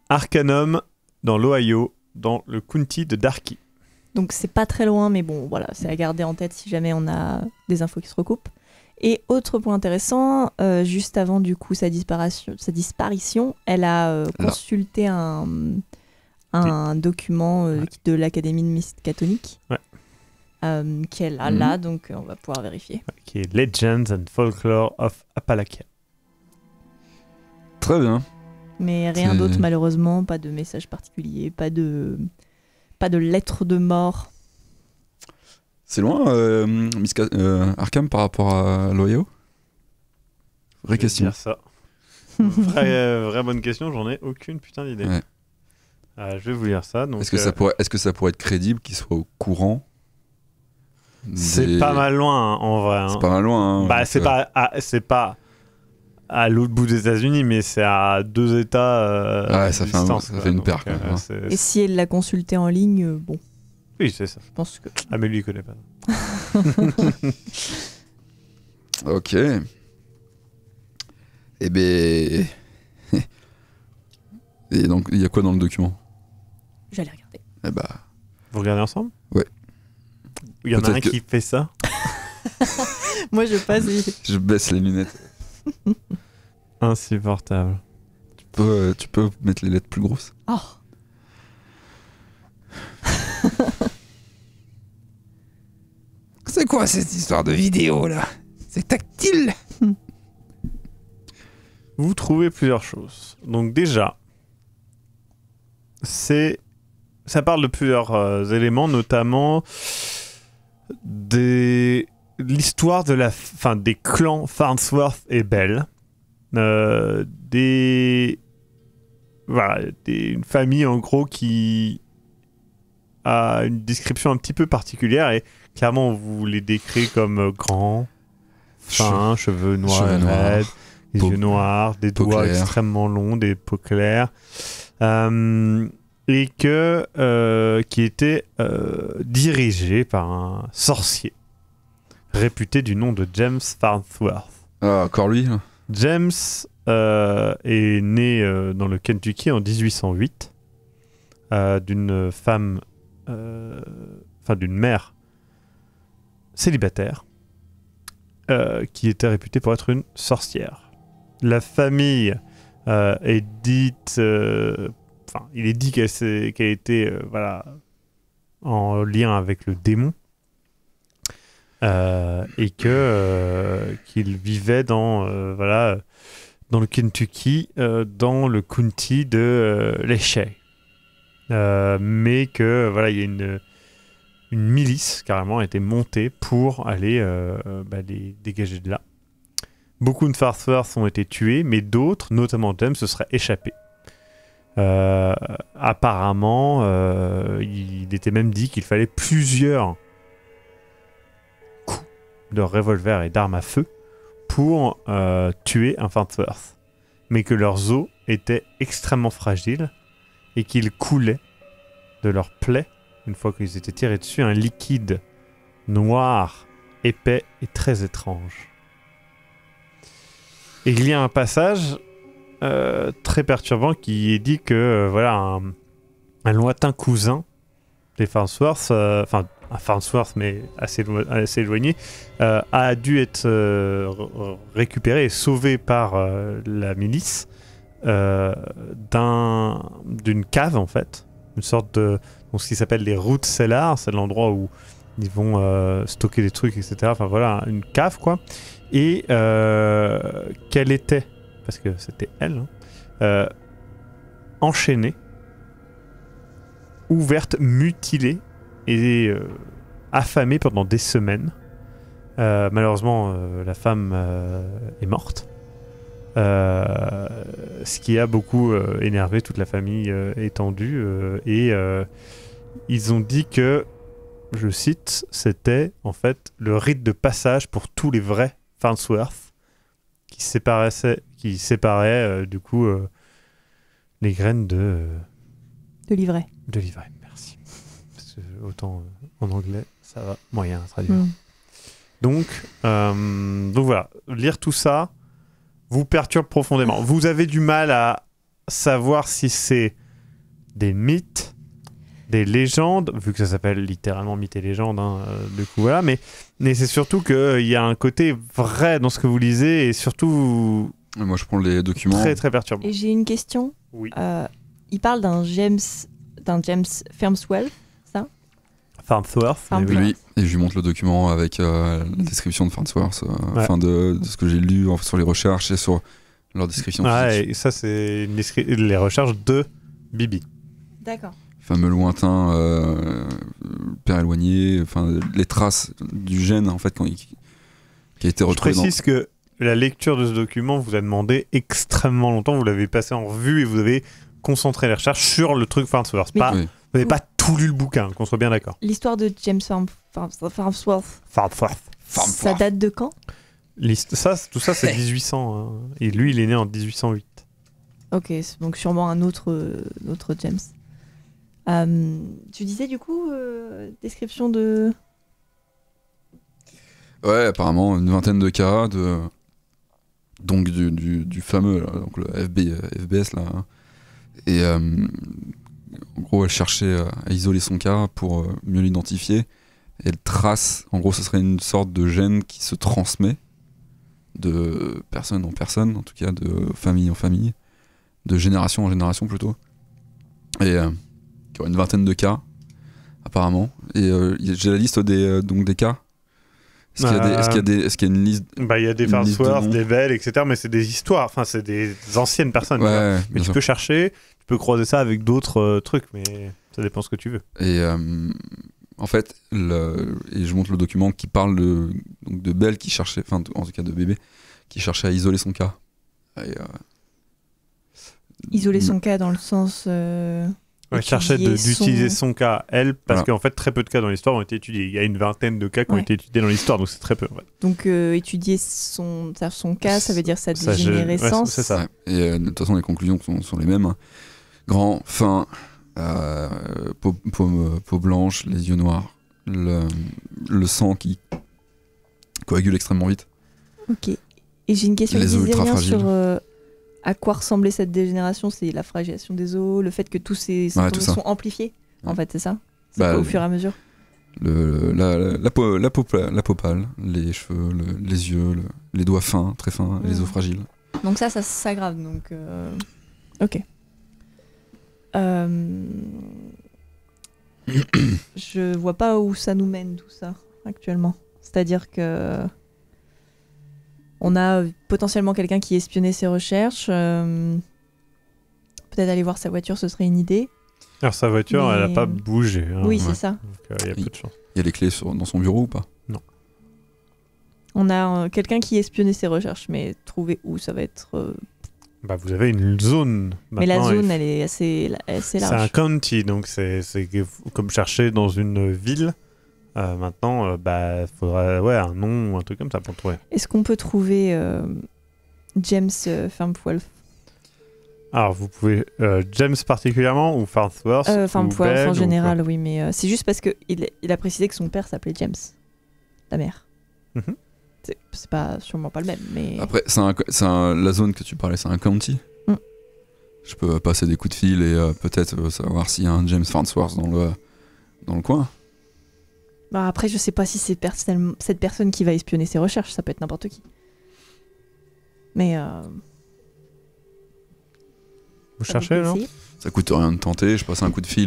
Arcanum, dans l'Ohio, dans le county de Darkie. Donc c'est pas très loin, mais bon, voilà, c'est à garder en tête si jamais on a des infos qui se recoupent. Et autre point intéressant, euh, juste avant du coup sa disparition, sa disparition elle a euh, consulté un, document euh, de l'Académie de mystique catholique qu'elle a mhm. là, donc on va pouvoir vérifier. Legends and Folklore of Appalachia. Très bien. Mais rien d'autre malheureusement, pas de message particulier, pas de pas de lettre de mort. C'est loin, euh, euh, Arkham par rapport à l'Ohio e Vraie question. ça. Euh, vraie, vraie, bonne question, j'en ai aucune putain d'idée. je vais vous lire ça. Est-ce que, ça pourrait, est que ça pourrait être crédible qu'il soit au courant C'est pas mal loin hein, en vrai. Hein. C'est pas mal loin. Hein, bah, c'est pas, c'est pas à l'autre bout des États-Unis, mais c'est à deux États. ça, fait un, ça fait, une paire. Et si elle l'a consulté en ligne, bon. Oui, c'est ça. Je pense que. Ah, mais lui, il connaît pas. ok. Eh ben. Et donc, il y a quoi dans le document J'allais regarder. Eh bah. Vous regardez ensemble Ouais. Il y en a un qui fait ça Moi, je passe. Je baisse les lunettes. Insupportable. Tu peux, euh, tu peux mettre les lettres plus grosses Oh c'est quoi cette histoire de vidéo là C'est tactile Vous trouvez plusieurs choses. Donc déjà, c'est ça parle de plusieurs euh, éléments, notamment des l'histoire de la fin des clans Farnsworth et Bell, euh, des voilà, des, une famille en gros qui a une description un petit peu particulière et clairement, vous les décrit comme euh, grands, fins, cheveux noirs et raides, des yeux noirs, des doigts extrêmement longs, des peaux claires. Euh, et que, euh, qui était dirigé par un sorcier réputé du nom de James Farnsworth. Ah, encore lui hein. James est né dans le Kentucky en 1808 d'une femme, enfin d'une mère célibataire, euh, qui était réputée pour être une sorcière. La famille euh, est dite, euh, enfin, il est dit qu'elle était, voilà, en lien avec le démon. et que qu'il vivait dans voilà dans le Kentucky, dans le county de euh, mais que voilà, il y a une, une milice carrément a été montée pour aller euh, euh, bah, les dégager de là. Beaucoup de Farthworth ont été tués, mais d'autres, notamment James, se seraient échappés. Euh, apparemment, il était même dit qu'il fallait plusieurs coups de revolver et d'armes à feu pour tuer un Farthworth, mais que leurs os étaient extrêmement fragiles et qu'ils coulaient de leurs plaies une fois qu'ils étaient tirés dessus, un liquide noir, épais et très étrange. Et il y a un passage euh, très perturbant qui dit que euh, voilà un, lointain cousin des Farnsworth, euh, enfin un Farnsworth mais assez, assez éloigné, a dû être récupéré et sauvé par la milice d'une cave en fait, une sorte de ce qui s'appelle les routes cellars, c'est l'endroit où ils vont euh, stocker des trucs, etc. Enfin voilà, une cave quoi. Et euh, qu'elle était, parce que c'était elle, hein, euh, enchaînée, ouverte, mutilée et affamée pendant des semaines. malheureusement, la femme est morte. Euh, ce qui a beaucoup euh, énervé toute la famille euh, étendue. et ils ont dit que, je cite, c'était en fait le rite de passage pour tous les vrais Farnsworth qui séparaient, qui séparait, du coup les graines de. De livret. De livret, merci. autant en anglais, ça va moyen traduire. Hmm. Donc, donc voilà, lire tout ça, vous perturbe profondément. Vous avez du mal à savoir si c'est des mythes, des légendes, vu que ça s'appelle littéralement mythes et légendes, hein, euh, du coup voilà, mais, mais c'est surtout qu'il euh, y a un côté vrai dans ce que vous lisez et surtout... Moi je prends les documents. Très très perturbant. Et j'ai une question. Oui. Euh, il parle d'un James, d'un James Firmswell. Farnsworth. Oui. et je lui montre le document avec euh, la description de Farnsworth, euh, de, ce que j'ai lu sur les recherches et sur leur description. et ça, c'est les recherches de Bibi. D'accord. Fameux lointain, euh, père éloigné, enfin, les traces du gène, en fait, quand qui a été retrouvé. Je précise que la lecture de ce document vous a demandé extrêmement longtemps, vous l'avez passé en revue et vous avez concentré les recherches sur le truc Farnsworth. Vous n'avez pas le bouquin, qu'on soit bien d'accord. L'histoire de James Farnsworth. Farmsworth Ça date de quand ça, Tout ça, c'est 1800. Hein. Et lui, il est né en 1808. Ok, donc sûrement un autre, euh, James. Euh, tu disais du coup, euh, description de. Ouais, apparemment, une vingtaine de cas de. Donc du, fameux, donc le FBS là. Hein. Et en gros, elle cherchait euh, à isoler son cas pour euh, mieux l'identifier. Elle trace, en gros, ce serait une sorte de gène qui se transmet de personne en personne, en tout cas de famille en famille, de génération en génération plutôt. Et euh, il y aurait une vingtaine de cas, apparemment. Et j'ai la liste des, donc des cas. Est-ce qu'il y, a une liste bah, il y a des Farnsworth, des belles etc. Mais c'est des histoires. Enfin, c'est des anciennes personnes. mais tu peux chercher peux croiser ça avec d'autres euh, trucs, mais ça dépend ce que tu veux. Et euh, en fait, et je montre le document qui parle de, donc de Belle qui cherchait, enfin en tout cas de bébé, qui cherchait à isoler son cas. Euh, isoler son cas dans le sens. Euh, cherchait d'utiliser son... cas, elle, parce qu'en fait, très peu de cas dans l'histoire ont été étudiés. Il y a une vingtaine de cas qui ont été étudiés dans l'histoire, donc c'est très peu. En fait. Donc étudier son, son cas, ça veut dire sa dégénérescence. c'est ça. Et de toute façon, les conclusions sont, les mêmes. Hein. Grand, fin, euh, peau, blanche, les yeux noirs, le, sang qui coagule extrêmement vite. Ok. Et j'ai une question. Les os ultra Sur, euh, à quoi ressemblait cette dégénération C'est la fragilisation des os, le fait que tous ces symptômes sont amplifiés. En fait, c'est ça. C'est bah, quoi au fur et à mesure. la, peau, pâle, les cheveux, les yeux, les doigts fins, très fins, les os fragiles. Donc ça, ça s'aggrave. Donc, euh, ok. Euh, je vois pas où ça nous mène tout ça actuellement. C'est-à-dire que on a potentiellement quelqu'un qui espionnait ses recherches. Euh, peut-être aller voir sa voiture, ce serait une idée. Alors sa voiture, elle n'a pas bougé. Hein, oui, c'est ça. Euh, y a il de chance. y a les clés dans son bureau ou pas Non. On a quelqu'un qui espionnait ses recherches, mais trouver où, ça va être bah, vous avez une zone. Mais la zone, elle est assez, large. C'est un county, donc c'est comme chercher dans une ville. Euh, maintenant, il euh, bah, faudrait bah, faudra ouais, un nom ou un truc comme ça pour trouver. Est-ce qu'on peut trouver euh, James Farmwolf Alors, vous pouvez James particulièrement ou Farmworth Farmworth en général, oui, mais c'est juste parce qu'il il a précisé que son père s'appelait James, la mère. -hmm c'est pas sûrement pas le même. Mais... Après, c'est la zone que tu parlais, c'est un county. Mm. Je peux passer des coups de fil et euh, peut-être euh, savoir s'il y a un James Farnsworth dans le, dans le coin. Bah après, je sais pas si c'est cette personne qui va espionner ses recherches, ça peut être n'importe qui. Mais. Euh, Vous cherchez, non Ça coûte rien de tenter, je passe un coup de fil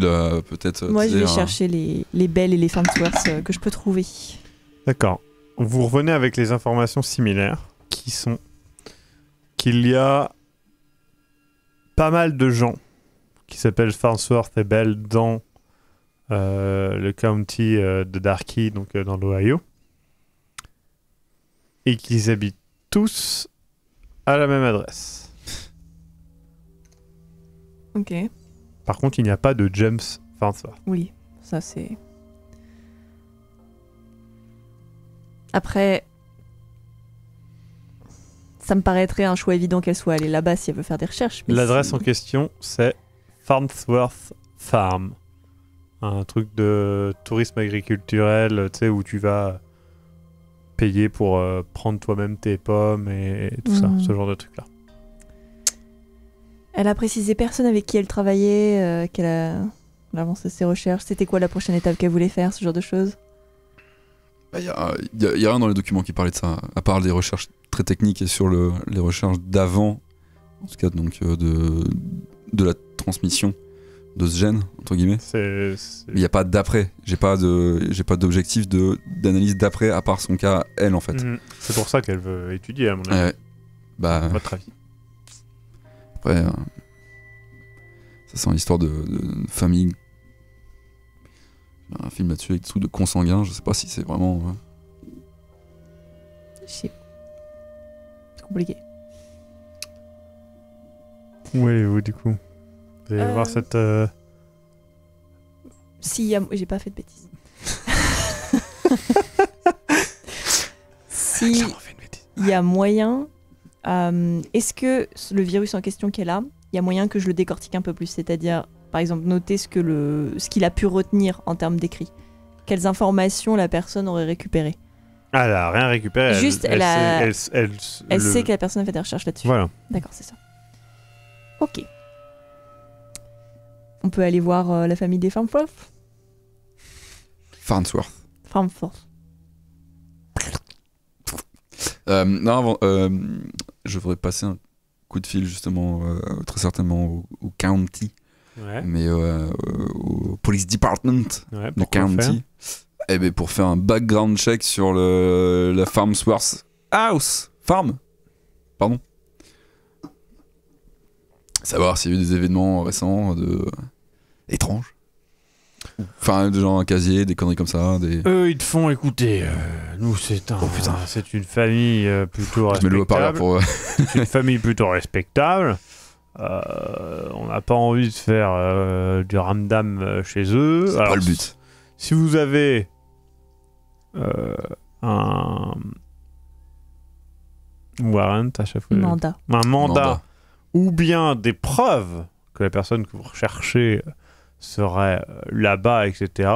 peut-être. Moi, je vais chercher les, les belles et les Farnsworth que je peux trouver. D'accord vous revenez avec les informations similaires qui sont qu'il y a pas mal de gens qui s'appellent Farnsworth et Bell dans euh, le county euh, de Darkie, donc euh, dans l'Ohio, et qu'ils habitent tous à la même adresse. Ok. Par contre, il n'y a pas de James Farnsworth. Oui, ça c'est Après, ça me paraîtrait un choix évident qu'elle soit allée là-bas si elle veut faire des recherches. L'adresse en question, c'est Farnsworth Farm. Un truc de tourisme agriculturel, tu sais, où tu vas payer pour euh, prendre toi-même tes pommes et, tout ça, hmm. ce genre de truc-là. Elle a précisé personne avec qui elle travaillait, euh, qu'elle a avancé ses recherches, c'était quoi la prochaine étape qu'elle voulait faire, ce genre de choses il bah, n'y a rien dans les documents qui parlait de ça, à part des recherches très techniques et sur le, les recherches d'avant, en tout cas donc euh, de, la transmission de ce gène entre guillemets. Il n'y a pas d'après. J'ai pas j'ai pas d'objectif d'analyse d'après à part son cas elle en fait. Mm. C'est pour ça qu'elle veut étudier à mon avis. Bah, votre avis. Après, euh, ça sent l'histoire de famille un film là-dessus avec dessous de consanguin, je sais pas si c'est vraiment. Euh, je sais. C'est compliqué. Où allez-vous du coup Vous allez voir euh. cette. Euh, si, j'ai pas fait de bêtises. si. Il y a moyen. Est-ce que le virus en question qui est là, il y a moyen que je le décortique un peu plus C'est-à-dire, par exemple, noter ce qu'il a pu retenir en termes d'écrit. Quelles informations la personne aurait récupérées. elle ah n'a rien récupéré. Juste, elle, elle, elle, sait, que la personne a fait des recherches là-dessus. Voilà. D'accord, c'est ça. Ok. On peut aller voir euh, la famille des Farnsworth Farnsworth. Farnsworth. Euh, non, avant, euh, je voudrais passer un coup de fil justement très certainement au county mais euh, euh, au police department ouais, de county. Et eh ben pour faire un background check sur le, la Farmsworth House. Farm Pardon. Savoir s'il y a eu des événements récents de... Euh, étranges. Enfin, des gens un casier, des conneries comme ça. Des... Eux, ils te font écouter. nous, c'est un, oh, c'est une famille plutôt respectable. une famille plutôt respectable. Euh, on n'a pas envie de faire euh, du ramdam euh, chez eux. C'est pas le but. Si vous avez un warrant à chaque fois. Un mandat, Ou bien des preuves que la personne que vous recherchez serait là-bas, etc.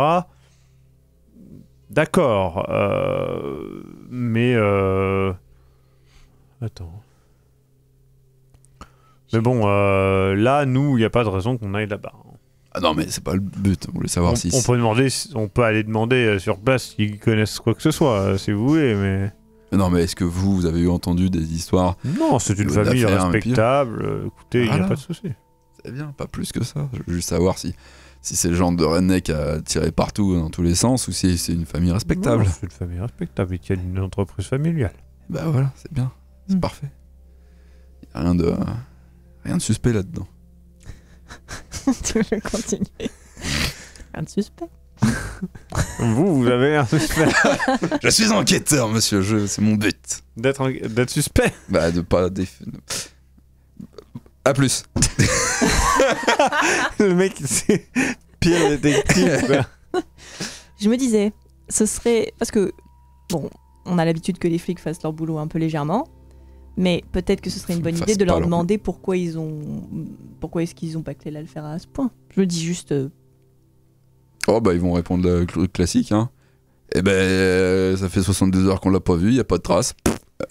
D'accord. mais. Attends. Mais bon, euh, là, nous, il n'y a pas de raison qu'on aille là-bas. Ah non, mais c'est pas le but. On voulait savoir si. On peut, on peut aller demander euh, sur place s'ils connaissent quoi que ce soit, euh, si vous voulez, mais. Non, mais est-ce que vous, vous avez eu entendu des histoires Non, c'est une famille respectable. Écoutez, il n'y a pas de souci. C'est bien, pas plus que ça. Je veux juste savoir si, si c'est le genre de qui à tirer partout dans tous les sens ou si c'est une famille respectable. C'est une famille respectable et y a une entreprise familiale. Ben voilà, c'est bien, c'est parfait. Hmm. parfait. Y a rien de. Rien de suspect là-dedans. je veux continuer Rien de suspect. vous, vous avez un suspect. je suis enquêteur, monsieur. Je, c'est mon but. D'être, d'être suspect. Bah, de pas. A À plus. Le mec, c'est pire détective. Je me disais, ce serait parce que bon, on a l'habitude que les flics fassent leur boulot un peu légèrement. Mais peut-être que ce serait une bonne idée de leur demander pourquoi ils ont, pourquoi est-ce qu'ils ont pacté l'Alfera à ce point. Je dis juste. Euh, oh bah ils vont répondre le truc classique. Hein. Eh ben euh, ça fait 72 heures qu'on l'a pas vu, il y a pas de trace.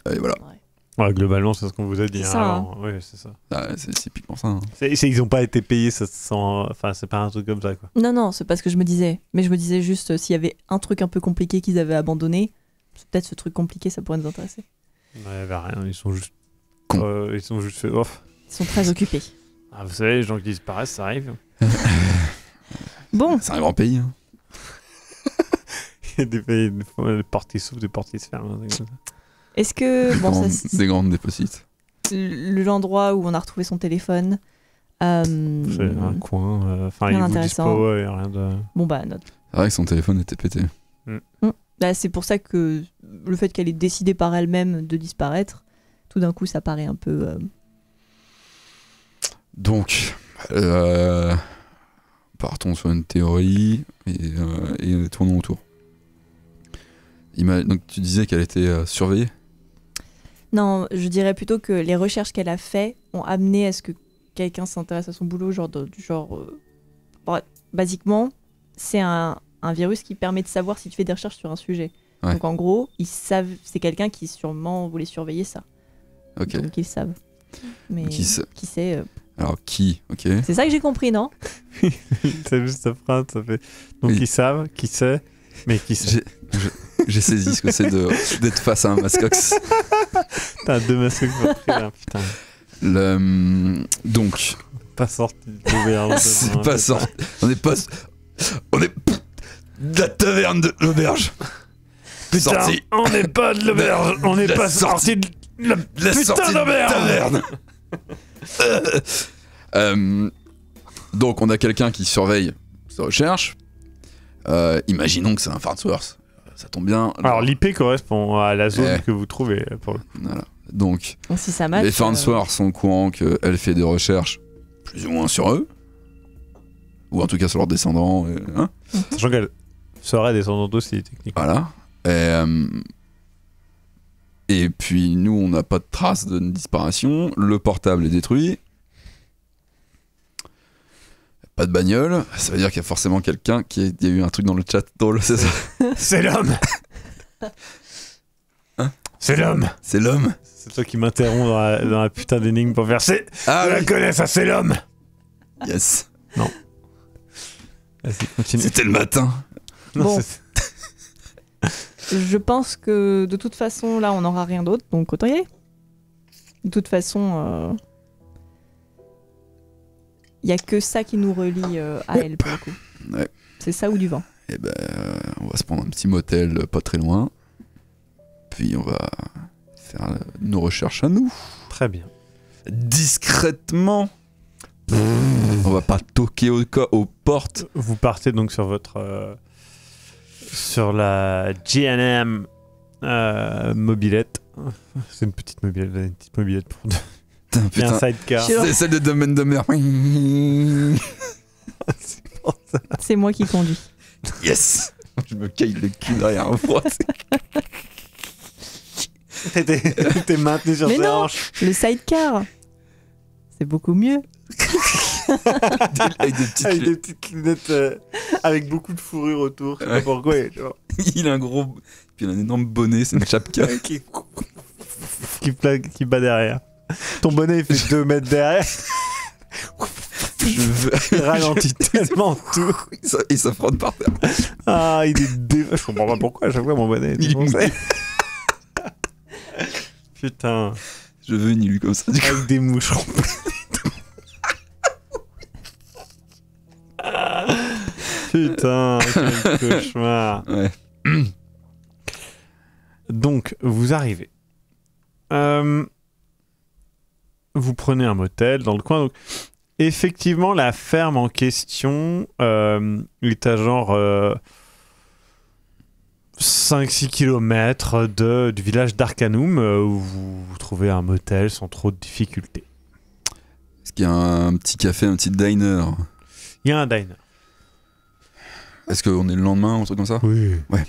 Euh, et voilà. Ouais. globalement, c'est ce qu'on vous a dit. C'est hein, hein. c'est ça. Ah, c'est typiquement ça. Hein. ils ont pas été payés, ça enfin, c'est pas un truc comme ça. Quoi. Non, non, c'est pas ce que je me disais. Mais je me disais juste, s'il y avait un truc un peu compliqué qu'ils avaient abandonné, peut-être ce truc compliqué, ça pourrait nous intéresser. Il n'y avait rien, ils sont juste. Euh, ils sont juste fait Ils sont très occupés. Ah, vous savez, les gens qui disparaissent, ça arrive. bon. Ça arrive en pays. Hein. Il y a des, pays- des fois, portes qui s'ouvrent, des portes qui se ferment. Est-ce que. des grandes dépôts l'endroit où on a retrouvé son téléphone. Euh, c'est un coin. Euh, rien rien de. bon, bah, notre- C'est vrai que son téléphone était pété. Mm. Mm. Bah, c'est pour ça que le fait qu'elle ait décidé par elle-même de disparaître, tout d'un coup, ça paraît un peu. Euh, donc, euh, partons sur une théorie et, euh, tournons autour. Donc, tu disais qu'elle était surveillée Non, je dirais plutôt que les recherches qu'elle a faites ont amené à ce que quelqu'un s'intéresse à son boulot, genre genre. Bah, basiquement, c'est un virus qui permet de savoir si tu fais des recherches sur un sujet. Donc en gros, ils savent. C'est quelqu'un qui sûrement voulait surveiller ça. Donc ils savent. Mais qui, sait euh. Alors qui Ok. C'est ça que j'ai compris, non C'est juste ça Donc ils savent, qui sait, mais qui sait. J'ai saisi ce que c'est d'être face à un mascox. T'as deux mascox là, putain. Le, donc. Pas sorti. C'est pas sorti. On est pas. On est. De La taverne de l'auberge. Putain, on n'est pas de l'auberge, on n'est pas sorti de la, putain d'auberge. Euh, donc on a quelqu'un qui surveille sa recherche. Euh, imaginons que c'est un Farnsworth. Ça tombe bien. Alors l'IP correspond à la zone eh. que vous trouvez. Euh, donc les Farnsworth sont au courant qu'elle fait des recherches plus ou moins sur eux. Ou en tout cas sur leurs descendants. Hein. Sachant qu'elle serait descendante aussi, technique. Voilà. Euh, et, puis nous, on n'a pas de trace de disparition. Le portable est détruit. Pas de bagnole. Ça veut dire qu'il y a forcément quelqu'un qui. a eu un truc dans le chat drôle, c'est l'homme hein C'est l'homme C'est l'homme C'est toi qui m'interromps dans, la putain d'énigme pour faire. C'est. Ah, la connais, ça, c'est l'homme Yes Non. C'était le matin. Non, bon. Je pense que de toute façon, là, on n'aura rien d'autre, donc autant y aller. De toute façon, il euh, a que ça qui nous relie euh, à elle, pour le coup. C'est ça ou du vent Eh ben, on va se prendre un petit motel euh, pas très loin. Puis on va faire nos recherches à nous. Très bien. Discrètement. On va pas toquer aux portes. Vous partez donc sur votre sur la GNM euh, mobilette. C'est une petite mobilette, une petite mobilette pour deux. Putain, un sidecar. C'est celle de Domain de C'est moi qui conduis. Yes Je me caille le cul derrière un froid. T'es maintenu sur Mais non Le sidecar, c'est beaucoup mieux. avec, des petites... petites lunettes euh, avec beaucoup de fourrure autour. pourquoi. Il a un gros. Puis il a un énorme bonnet, c'est une chapka. qui... qui, qui bat derrière. Ton bonnet, il fait 2 mètres derrière. Il ralentit tellement tout. Il se- s'affronte par terre. Ah, il est dé... Je comprends pas pourquoi à chaque fois mon bonnet Putain, Je veux une élu comme ça. avec des moucherons. Putain, quel cauchemar. Donc, vous arrivez. Euh, vous prenez un motel dans le coin. effectivement, la ferme en question euh, est à genre 5-6 euh, km de, du village d'Arcanum où vous, vous trouvez un motel sans trop de difficultés. Est-ce qu'il y a un petit café, un petit diner il y a un diner. Est-ce qu'on est le lendemain ou un truc comme ça Oui. Ouais.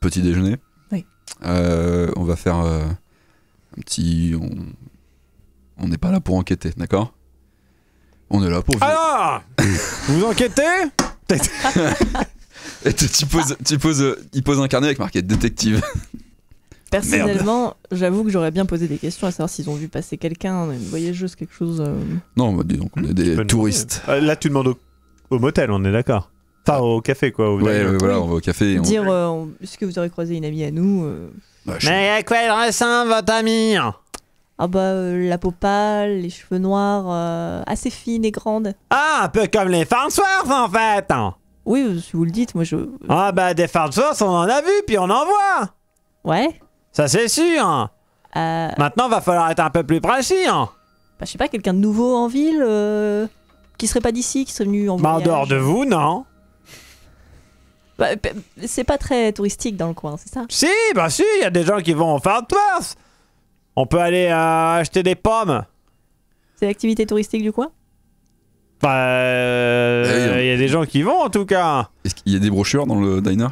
Petit déjeuner. Oui. Euh, on va faire euh, un petit. On n'est pas là pour enquêter, d'accord On est là pour. Alors ah Vous enquêtez Et tu, tu, poses, tu poses, il pose un carnet avec marqué détective. Personnellement, j'avoue que j'aurais bien posé des questions à savoir s'ils ont vu passer quelqu'un, une voyageuse, quelque chose. Euh. Non, bah, disons qu'on est mmh, des touristes. Là, tu demandes au au motel, on est d'accord. Enfin, au café, quoi. ouais, ouais, voilà, on va au café. Dire, euh, est-ce que vous aurez croisé une amie à nous euh bah, Mais à quoi ressemble votre amie Ah bah, euh, la peau pâle, les cheveux noirs, assez fines et grandes. Ah, un peu comme les Farnsworth, en fait hein. Oui, si vous le dites, moi je... Ah bah, des Farnsworth, on en a vu, puis on en voit Ouais Ça, c'est sûr Maintenant, va falloir être un peu plus précis hein. bah, Je sais pas, quelqu'un de nouveau en ville qui serait pas d'ici, qui serait venu bah, en voyage. en dehors de vous, non bah, C'est pas très touristique dans le coin, c'est ça Si, bah si, il y a des gens qui vont en faire On peut aller euh, acheter des pommes. C'est l'activité touristique du coin Bah, euh, il y a des gens qui vont en tout cas. Est-ce qu'il y a des brochures dans le diner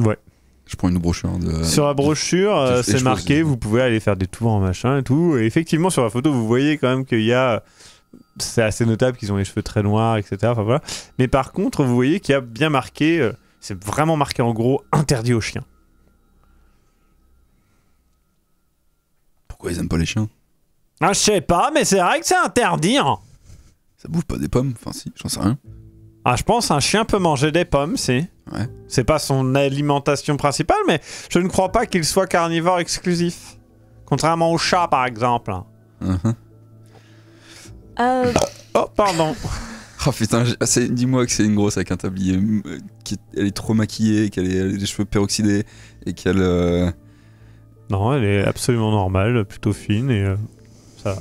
Ouais. Je prends une brochure de. Sur la brochure, euh, c'est marqué, vous pouvez aller faire des tours en machin et tout. Et effectivement, sur la photo, vous voyez quand même qu'il y a c'est assez notable qu'ils ont les cheveux très noirs, etc. Enfin, voilà. Mais par contre, vous voyez qu'il y a bien marqué, euh, c'est vraiment marqué en gros, interdit aux chiens. Pourquoi ils aiment pas les chiens ah, Je sais pas, mais c'est vrai que c'est interdit. Hein. Ça bouffe pas des pommes, enfin si, j'en sais rien. Ah, je pense un chien peut manger des pommes, si. Ouais. C'est pas son alimentation principale, mais je ne crois pas qu'il soit carnivore exclusif. Contrairement au chat, par exemple. Uh euh, oh, pardon. oh putain, dis-moi que c'est une grosse avec un tablier. Euh, qui, elle est trop maquillée, qu'elle a les cheveux peroxydés et qu'elle. Euh, non, elle est absolument normale, plutôt fine et ça va.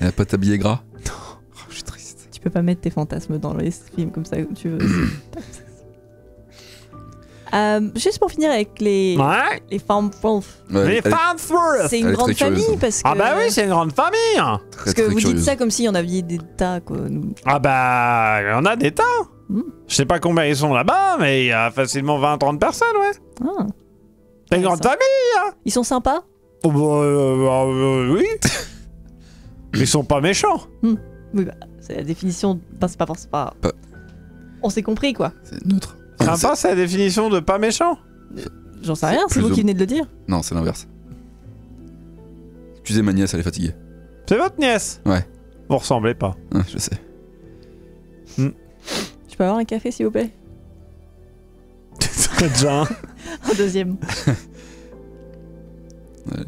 Elle a pas de tablier gras Non, oh, je suis triste. Tu peux pas mettre tes fantasmes dans les films comme ça, tu veux. Euh, juste pour finir avec les, ouais. les Farmworth. les C'est une grande famille parce ah, que. Ah bah oui, c'est une grande famille Parce que vous dites ça comme si en avait des tas quoi. Nous. Ah bah, on a des tas hmm. Je sais pas combien ils sont là-bas, mais il y a facilement 20-30 personnes, ouais. Ah. C'est une grande famille hein. Ils sont sympas oh, bah, euh, bah euh, Oui Ils sont pas méchants hmm. Oui, bah, c'est la définition. c'est pas, pas, On s'est compris quoi. C'est neutre. Sympa, c'est la définition de pas méchant. Euh, j'en sais rien, c'est vous qui venez de le dire. Non, c'est l'inverse. Excusez ma nièce, elle est fatiguée. C'est votre nièce Ouais. Vous ressemblez pas. je sais. Hmm. Je peux avoir un café, s'il vous plaît déjà un. un deuxième. Elle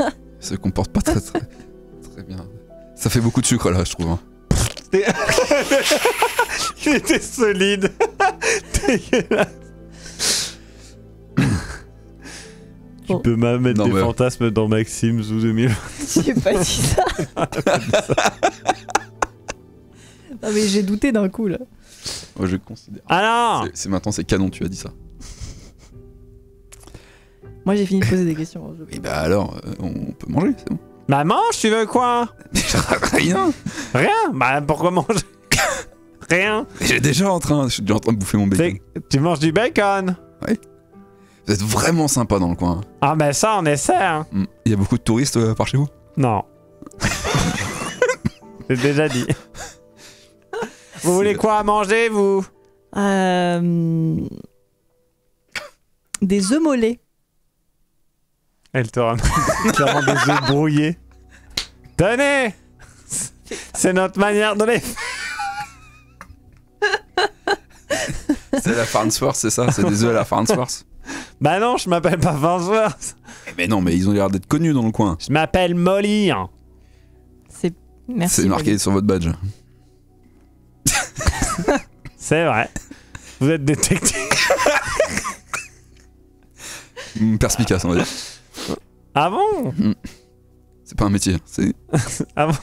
euh, se comporte pas très, très, bien. Ça fait beaucoup de sucre là, je trouve. Hein. Il était solide tu peux même mettre des fantasmes dans Maxime sous 2000. J'ai pas dit ça. non mais j'ai douté d'un coup là. Moi je considère. Alors C'est maintenant c'est canon, tu as dit ça. Moi j'ai fini de poser des questions. Et eh bah ben, alors, euh, on peut manger, c'est bon. Bah mange, tu veux quoi Rien Rien Bah pourquoi manger rien. J'ai déjà en train, train de bouffer mon bacon. Tu manges du bacon Oui. Vous êtes vraiment sympa dans le coin. Ah ben ça, on essaie. Hein. Hmm. Il y a beaucoup de touristes euh, par chez vous Non. J'ai déjà dit. Vous voulez quoi manger, vous euh, Des œufs mollets. Elle te rend des œufs brouillés. Donnez C'est notre manière de les C'est la Farnsworth, c'est ça C'est des œufs à la Farnsworth Bah non, je m'appelle pas Farnsworth Mais eh ben non, mais ils ont l'air d'être connus dans le coin. Je m'appelle Molly C'est... Merci. marqué sur votre badge. c'est vrai. Vous êtes détective. Hmm, perspicace, on va dire. Ah bon hmm. C'est pas un métier, c'est Ah bon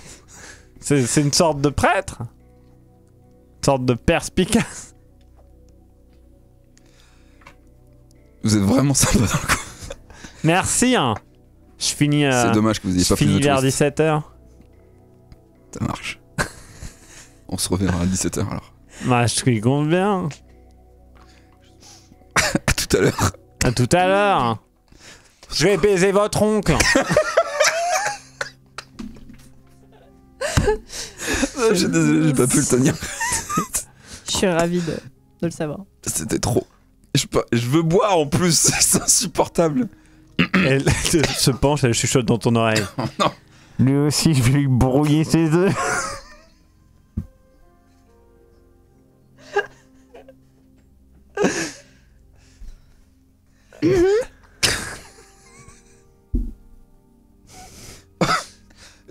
c'est une sorte de prêtre Une sorte de perspicace Vous êtes vraiment sympa dans le coup. Merci. Hein. Je finis. Euh, C'est dommage que vous ayez pas fini vers 17h. Ça marche. On se reverra à 17h alors. Bah, je suis compte bien. à tout à l'heure. À tout à l'heure. Je vais baiser votre oncle. je suis désolé, j'ai pas pu le tenir. je suis ravi de le savoir. C'était trop. Je, veux boire en plus, c'est insupportable. Elle se penche, elle chuchote dans ton oreille. Lui aussi, je vais lui brouiller ses œufs.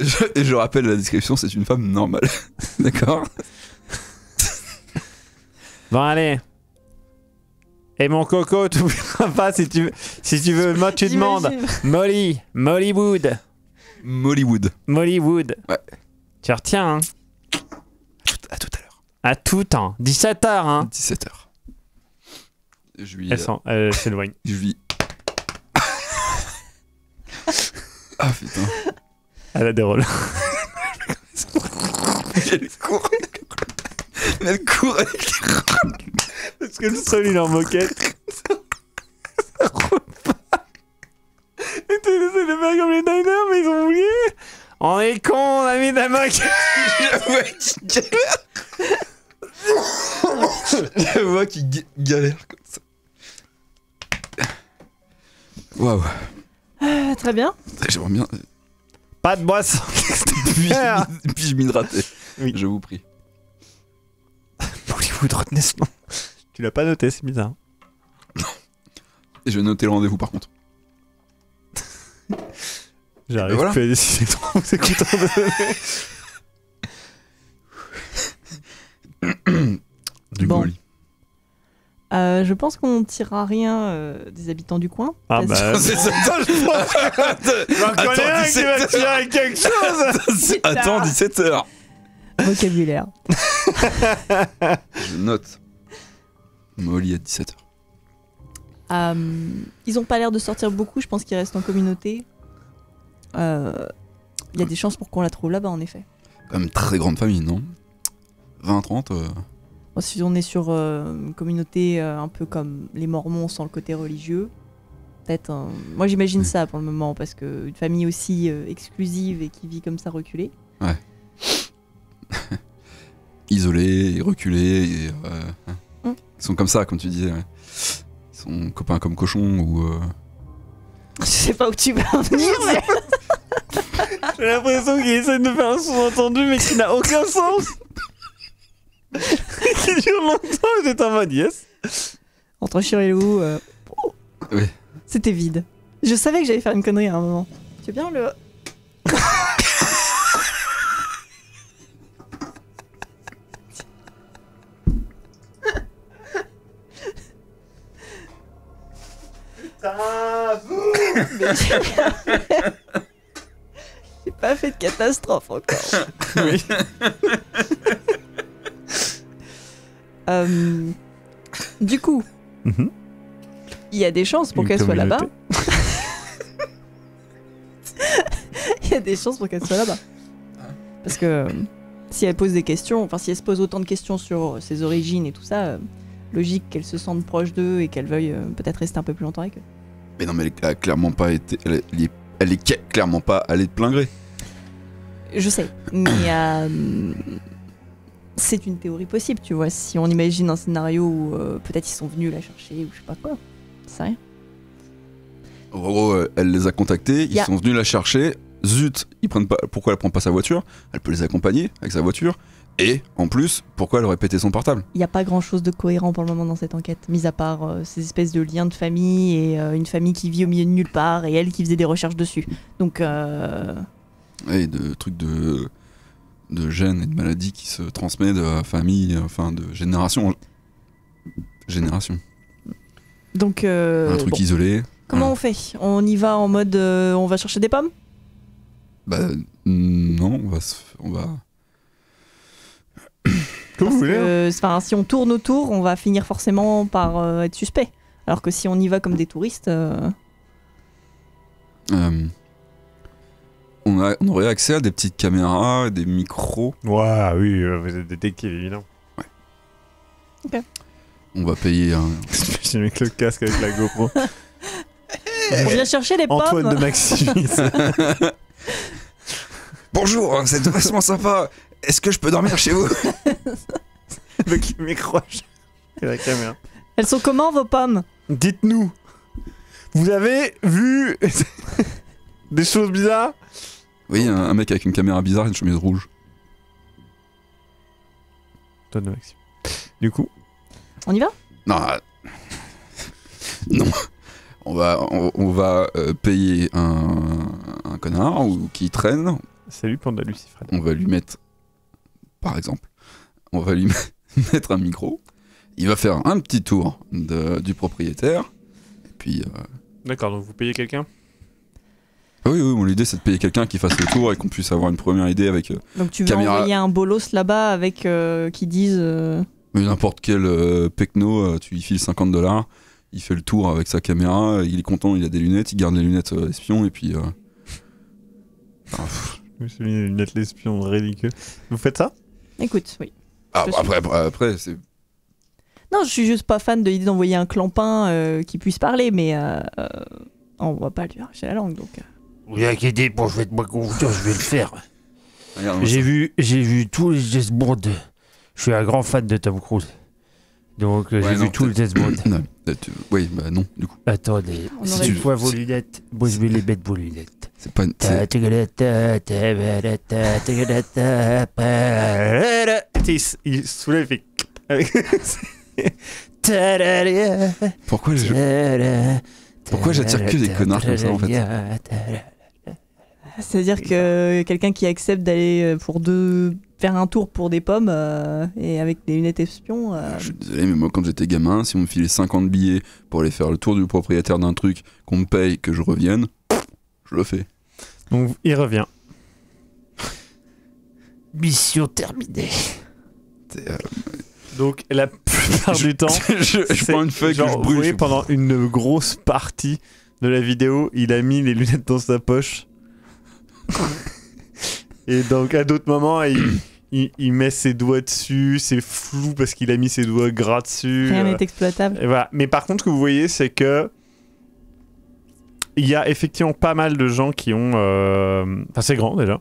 Je, je rappelle la description, c'est une femme normale. D'accord Bon, allez. Et mon coco, tu pas si tu, si tu veux. Moi, tu demandes Molly, Mollywood. Mollywood. Mollywood. Ouais. Tu retiens, hein À tout à l'heure. À tout temps. 17h, hein 17h. Je lui. Elle s'éloigne. Je lui. ah putain. Elle a des rôles. Elle court. Elle court parce que le seul, il est en moquette. ça roule Et tu de faire comme les diners, mais ils ont oublié. On est cons, on a mis de la moquette. Je vois qu'il galère comme ça. Waouh. Euh, très bien. J'aimerais bien. Euh, pas de boisson. puis, puis-je m'hydrater Oui. Je vous prie. de retenez ce nom. Tu l'as pas noté, c'est bizarre. Je vais noter le rendez-vous par contre. J'arrive plus à décider trop c'est content de... du bon. Euh, je pense qu'on ne tirera rien euh, des habitants du coin. Ah bah. Attends, 17h. Vocabulaire. je note. Molly à 17h. Euh, ils n'ont pas l'air de sortir beaucoup, je pense qu'ils restent en communauté. Euh, il y a des chances pour qu'on la trouve là-bas, en effet. Comme très grande famille, non 20, 30 euh. Si on est sur une communauté un peu comme les Mormons sans le côté religieux, peut-être. Hein. Moi, j'imagine ça pour le moment, parce qu'une famille aussi exclusive et qui vit comme ça reculée. Ouais. Isolée et reculée et. Hein. Ils sont comme ça, comme tu disais. Ils sont copains comme cochons ou. Euh, Je sais pas où tu vas en venir, mais J'ai l'impression qu'il essaie de faire un sous-entendu, mais qui n'a aucun sens. qui dure longtemps, j'étais un mode yes. entre Chirilou, euh, c'était vide. Je savais que j'allais faire une connerie à un moment. Tu veux bien le. ah' J'ai pas fait de catastrophe encore. Euh, du coup, mhm. il y a des chances pour qu'elle soit là-bas. Il y a des chances pour qu'elle soit là-bas. Parce que euh, si elle pose des questions, enfin si elle se pose autant de questions sur euh, ses origines et tout ça, logique qu'elle se sente proche d'eux et qu'elle veuille peut-être rester un peu plus longtemps avec eux. Mais non, mais elle clairement pas été. Elle, est, clairement pas allée de plein gré. Je sais, mais euh, c'est une théorie possible, tu vois. Si on imagine un scénario où euh, peut-être ils sont venus la chercher ou je sais pas quoi, ça rien. En gros, euh, elle les a contactés, ils sont venus la chercher zut, ils prennent pas, pourquoi elle prend pas sa voiture Elle peut les accompagner avec sa voiture. Et en plus, pourquoi elle aurait pété son portable Il n'y a pas grand-chose de cohérent pour le moment dans cette enquête, mis à part euh, ces espèces de liens de famille et euh, une famille qui vit au milieu de nulle part et elle qui faisait des recherches dessus. Donc... Euh... Et de trucs de, de gènes et de maladies qui se transmettent de famille, enfin de génération en génération. Donc... Euh, un truc isolé. Comment on fait On y va en mode on va chercher des pommes bah non, on va se... on va. vous voulez. Hein. enfin, si on tourne autour, on va finir forcément par euh, être suspect. Alors que si on y va comme des touristes. Euh. Euh, on, aurait accès à des petites caméras, des micros. Ouais, oui, vous êtes détectives évidemment. Ouais. Ok. On va payer J'ai mis le casque avec la GoPro. On vient chercher les pommes. Antoine de Maximis. Bonjour, hein, c'est vachement sympa. Est-ce que je peux dormir chez vous Le m'écroche et la caméra. Elles sont comment vos pommes Dites-nous, vous avez vu des choses bizarres Oui, un, mec avec une caméra bizarre et une chemise rouge. Donne Maxime. Du coup. On y va Non. Euh, non on va, on, va euh, payer un, connard ou qui traîne. Salut Panda Lucifer. On va lui mettre, par exemple, on va lui mettre un micro. Il va faire un petit tour du propriétaire. puis. Euh, D'accord, donc vous payez quelqu'un ah oui, oui, l'idée c'est de payer quelqu'un qui fasse le tour et qu'on puisse avoir une première idée avec. Euh, donc tu vas envoyer un bolos là-bas avec qui disent. N'importe quel pecno, tu lui files 50 dollars il fait le tour avec sa caméra, il est content, il a des lunettes, il garde les lunettes euh, espion et puis. Euh... Ah, je me lunettes l'espion, ridicule. Vous faites ça Écoute, oui. Ah, après, bah, après, après c'est. Non, je suis juste pas fan de l'idée d'envoyer un clampin euh, qui puisse parler, mais euh, on voit pas lui arracher la langue donc. Vous inquiétez, bon, je vais être je vais le faire. J'ai vu, j'ai vu tous les James Bond. Je suis un grand fan de Tom Cruise. Donc euh, j'ai vu tout le test euh, oui, bah non, du coup. Attendez, si tu vois vos lunettes, moi je mets les bêtes vos lunettes. C'est pas une. Il soulève et. Pourquoi Pourquoi j'attire que des connards comme ça en fait C'est-à-dire que quelqu'un qui accepte d'aller euh, pour deux, faire un tour pour des pommes euh, et avec des lunettes espions. Euh. Ah, je suis désolé, mais moi quand j'étais gamin, si on me filait 50 billets pour aller faire le tour du propriétaire d'un truc, qu'on me paye, que je revienne, je le fais. Donc il revient. Mission terminée. Donc la plupart du temps, je, prends une feuille que brûle. pendant une grosse partie de la vidéo, il a mis les lunettes dans sa poche. Et donc à d'autres moments, il, met ses doigts dessus, c'est flou parce qu'il a mis ses doigts gras dessus. Rien n'est exploitable. Mais par contre, ce que vous voyez, c'est que il y a effectivement pas mal de gens qui ont. Euh, enfin, c'est grand déjà.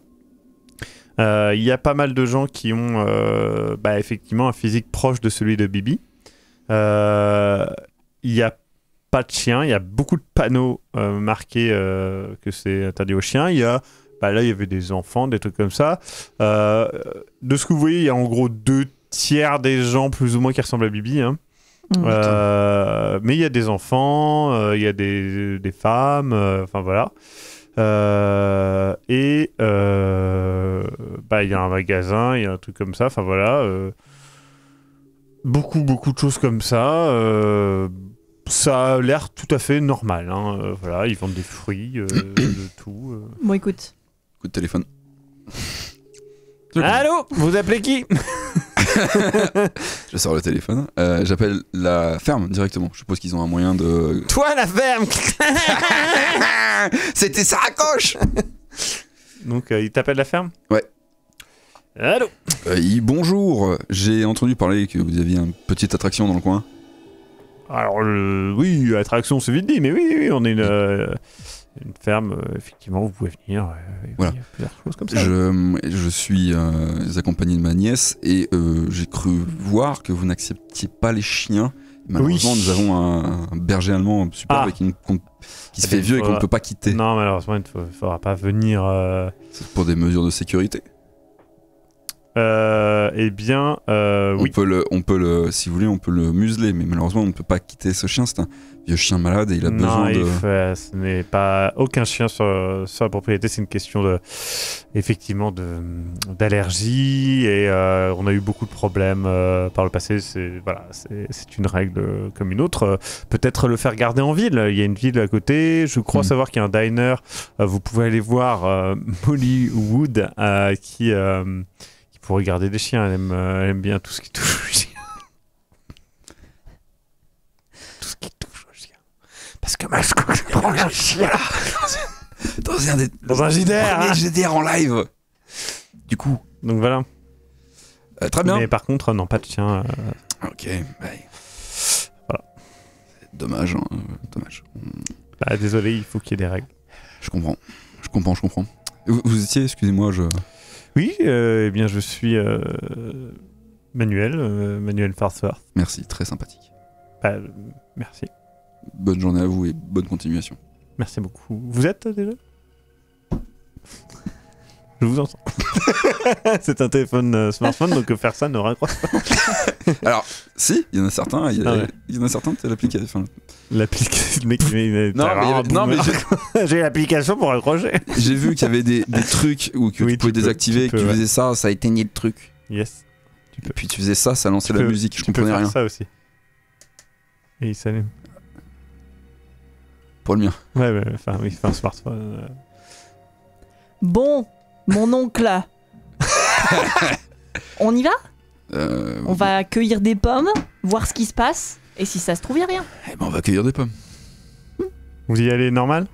Euh, il y a pas mal de gens qui ont euh, bah, effectivement un physique proche de celui de Bibi. Il n'y a pas de chien, il y a beaucoup de panneaux marqués que c'est interdit aux chiens. Il y a bah, là, il y avait des enfants, des trucs comme ça. Euh, de ce que vous voyez, il y a en gros deux tiers des gens, plus ou moins, qui ressemblent à Bibi. Hein. Mm. Euh, mais il y a des enfants, euh, il y a des, des femmes, enfin voilà. et bah, il y a un magasin, il y a un truc comme ça, enfin voilà. beaucoup, beaucoup de choses comme ça ça a l'air tout à fait normal. Hein, voilà, ils vendent des fruits, de tout. Bon, écoute, téléphone. Allô Vous appelez qui Je sors le téléphone. Euh, j'appelle la ferme directement. Je suppose qu'ils ont un moyen de. Toi, la ferme C'était ça, coche Donc, euh, il t'appelle la ferme Ouais. Allô euh, Bonjour J'ai entendu parler que vous aviez une petite attraction dans le coin. Alors, oui, attraction, c'est vite dit, mais oui, oui, on est une, une ferme, euh, effectivement, vous pouvez venir. Euh, voilà. choses comme ça. Je, je suis euh, accompagné de ma nièce et j'ai cru voir que vous n'acceptiez pas les chiens. Malheureusement, nous avons un, berger allemand super ah. qui, se ah, fait vieux et qu'on ne peut pas quitter. Non, malheureusement, il ne faudra pas venir. pour des mesures de sécurité. Euh, eh bien, on oui. Peut le, on peut le, si vous voulez, on peut le museler, mais malheureusement, on ne peut pas quitter ce chien. C'est un, vieux chien malade et il a besoin de. Non, ce n'est pas aucun chien sur, sur la propriété, c'est une question de effectivement d'allergie et euh, on a eu beaucoup de problèmes euh, par le passé. C'est voilà, c'est une règle comme une autre. Peut-être le faire garder en ville. Il y a une ville à côté. Je crois mm. savoir qu'il y a un diner. Euh, vous pouvez aller voir Molly Wood qui, qui pourrait garder des chiens. Elle aime, elle aime bien tout ce qui touche Parce que Max je prends un chien dans un dans GDR hein. en live. Du coup. Donc voilà. Euh, très bien. Mais par contre, non, pas de chien. Euh. Ok. Voilà. Dommage, hein, dommage. Bah, désolé, il faut qu'il y ait des règles. Je comprends. Je comprends, je comprends. Vous, étiez, excusez-moi, je. Oui, euh, eh bien, je suis Manuel, Manuel Farsworth. Merci, très sympathique. Bah, merci bonne journée à vous et bonne continuation. Merci beaucoup. Vous êtes déjà Je vous entends. c'est un téléphone euh, smartphone, donc faire euh, ça ne raccroche pas. Alors, si, il y en a certains, il y, ah en a certains, C'est l'application. L'application, mec, non, mais, j'ai, l'application pour raccrocher. J'ai vu qu'il y avait des, trucs où que tu pouvais désactiver, tu faisais ça, ça éteignait le truc. Yes. Et puis tu faisais ça, ça lançait la musique, je comprenais rien. ça aussi. Et il s'allume. Pour le mien. Ouais, enfin, oui, smartphone. Euh. Bon, mon oncle On y va euh, On va cueillir des pommes, voir ce qui se passe, et si ça se trouve, rien. eh ben, on va cueillir des pommes. Hmm. Vous y allez normal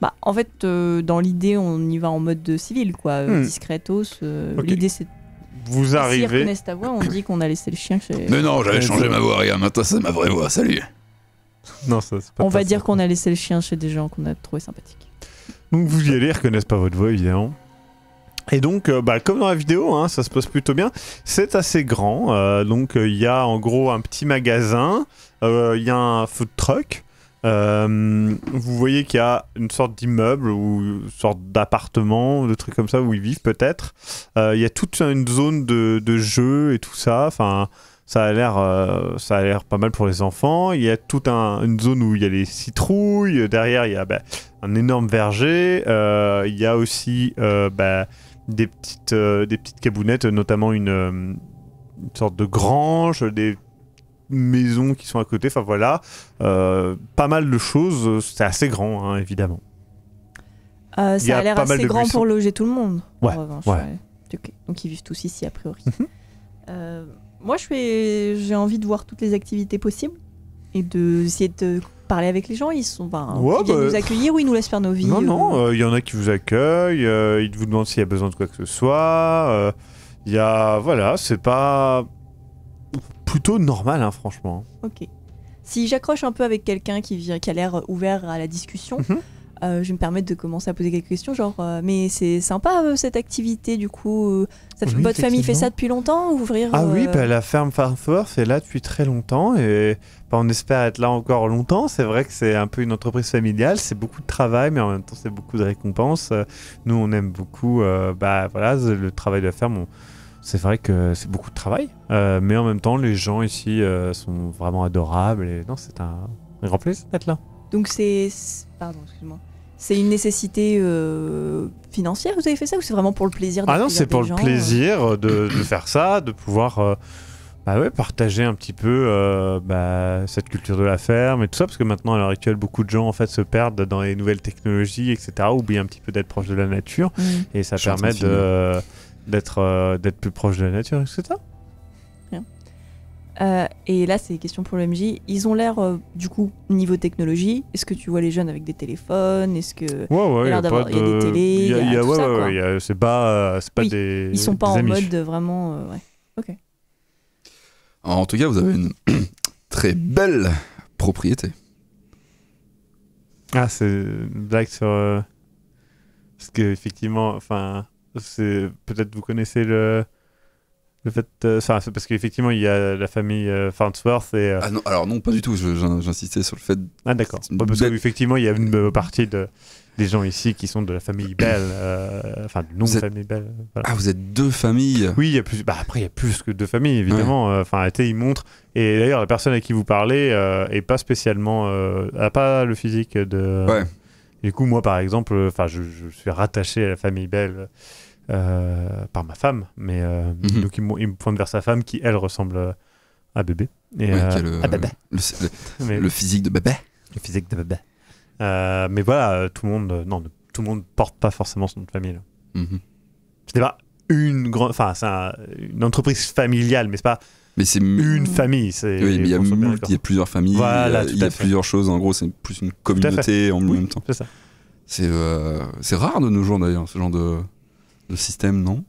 Bah, en fait, euh, dans l'idée, on y va en mode de civil, quoi. Hmm. Discretos. L'idée, c'est Vous arrivez. reconnaissent ta voix, on dit qu'on a laissé le chien chez. Mais non, j'avais changé ma voix, regarde, maintenant c'est ma vraie voix, salut. On va dire qu'on a laissé le chien chez des gens qu'on a trouvé sympathiques. Donc vous y allez, ils reconnaissent pas votre voix évidemment. Et donc, euh, bah, comme dans la vidéo, hein, ça se passe plutôt bien. C'est assez grand, euh, donc euh, il y a en gros un petit magasin, il y a un food truck. vous voyez qu'il y a une sorte d'immeuble ou une sorte d'appartement, de trucs comme ça où ils vivent peut-être. Il y a toute une zone de, de jeux et tout ça. Enfin, ça a l'air, euh, ça a l'air pas mal pour les enfants. Il y a toute une zone où il y a les citrouilles. Derrière, il y a bah, un énorme verger. Euh, il y a aussi euh, bah, des petites, des petites cabounettes, notamment une, sorte de grange, des maisons qui sont à côté. Enfin voilà, pas mal de choses. C'est assez grand, hein, évidemment. ça a, l'air assez grand pour loger tout le monde. Ouais, Donc ils vivent tous ici a priori. Mhm. euh, moi, je fais, j'ai envie de voir toutes les activités possibles et de essayer de parler avec les gens. Ils sont, ben, ils bah, nous accueillir ou ils nous laissent faire nos vies. Non, non, euh. Euh, il y en a qui vous accueillent. Euh, ils vous demandent s'il y a besoin de quoi que ce soit. Il y a, voilà, c'est pas plutôt normal, hein, franchement. Ok. Si j'accroche un peu avec quelqu'un qui vient, qui a l'air ouvert à la discussion. Mhm. Euh, je vais me permettre de commencer à poser quelques questions, genre, euh, mais c'est sympa euh, cette activité, du coup, ça, votre famille fait ça depuis longtemps ouvrir Ah oui, bah, la ferme Farnsworth est là depuis très longtemps et bah, on espère être là encore longtemps. C'est vrai que c'est un peu une entreprise familiale, c'est beaucoup de travail, mais en même temps, c'est beaucoup de récompenses. Nous, on aime beaucoup bah, voilà, le travail de la ferme. C'est vrai que c'est beaucoup de travail, mais en même temps, les gens ici sont vraiment adorables et non, c'est un, un grand plaisir d'être là. Donc c'est. Pardon, excuse-moi. C'est une nécessité euh, financière vous avez fait ça ou c'est vraiment pour le plaisir de Ah non, c'est pour le plaisir euh de, faire ça, de pouvoir euh, bah ouais, partager un petit peu bah, cette culture de la ferme et tout ça, parce que maintenant à l'heure actuelle, beaucoup de gens en fait se perdent dans les nouvelles technologies, etc. Oublient un petit peu d'être proche mmh. de la nature et ça permet d'être d'être plus proche de la nature, etc. Euh, et là, c'est question pour le Ils ont l'air, euh, du coup, niveau technologie. Est-ce que tu vois les jeunes avec des téléphones Est-ce que ouais, ouais, y a, y a des télés y a, y a, C'est pas, euh, pas des. Ils sont pas en mode vraiment. Ok. En tout cas, vous avez une très belle propriété. Ah, c'est une blague sur. Parce qu'effectivement, enfin, c'est peut-être vous connaissez le. Le fait, euh, parce qu'effectivement, il y a la famille euh, Farnsworth et. Euh, ah alors non, pas du tout. J'insistais sur le fait. Ah d'accord. Une... Parce qu'effectivement, il y a une partie de, des gens ici qui sont de la famille Bell, enfin du nom de famille Bell. Ah, vous êtes deux familles. Oui, il y a plus. Bah, après, il y a plus que deux familles, évidemment. Enfin, été, ils montre Et d'ailleurs, la personne à qui vous parlez est pas spécialement, a pas le physique de. Ouais. Du coup, moi, par exemple, enfin, je, je, suis rattaché à la famille Bell euh, par ma femme, mais euh, mhm. donc il, me pointe vers sa femme qui, elle, ressemble euh, à bébé. Et, le, physique de bébé. Le physique de bébé. mais voilà, tout le monde, non, tout le monde porte pas forcément son nom de famille. Mhm. c'est pas une grande, enfin, c'est une entreprise familiale, mais c'est pas. Mais c'est une famille. il y, a plusieurs familles, il y a, plusieurs choses. En gros, c'est plus une communauté en même temps. C'est rare de nos jours d'ailleurs, ce genre de, le système, non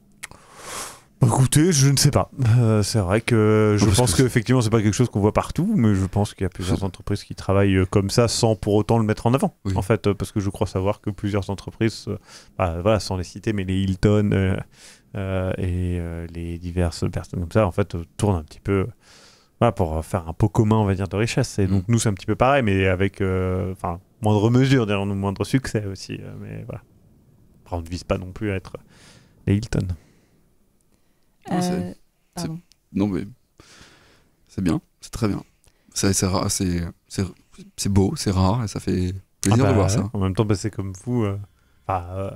bah, Écoutez, je ne sais pas. Euh, c'est vrai que je pense que ce n'est pas quelque chose qu'on voit partout, mais je pense qu'il y a plusieurs entreprises qui travaillent euh, comme ça sans pour autant le mettre en avant. En fait, euh, parce que je crois savoir que plusieurs entreprises, bah, sans les citer, mais les Hilton et les diverses personnes comme ça, en fait, tournent un petit peu pour faire un pot commun, on va dire, de richesse. Et mm. donc, nous, c'est un petit peu pareil, mais avec enfin moindre mesure, moindre succès aussi. mais on ne vise pas non plus à être les Hilton. Ah, euh, non, mais c'est bien, c'est très bien. C'est beau, c'est rare et ça fait plaisir ah de bah voir ça. En même temps, bah, c'est comme vous. Euh, euh,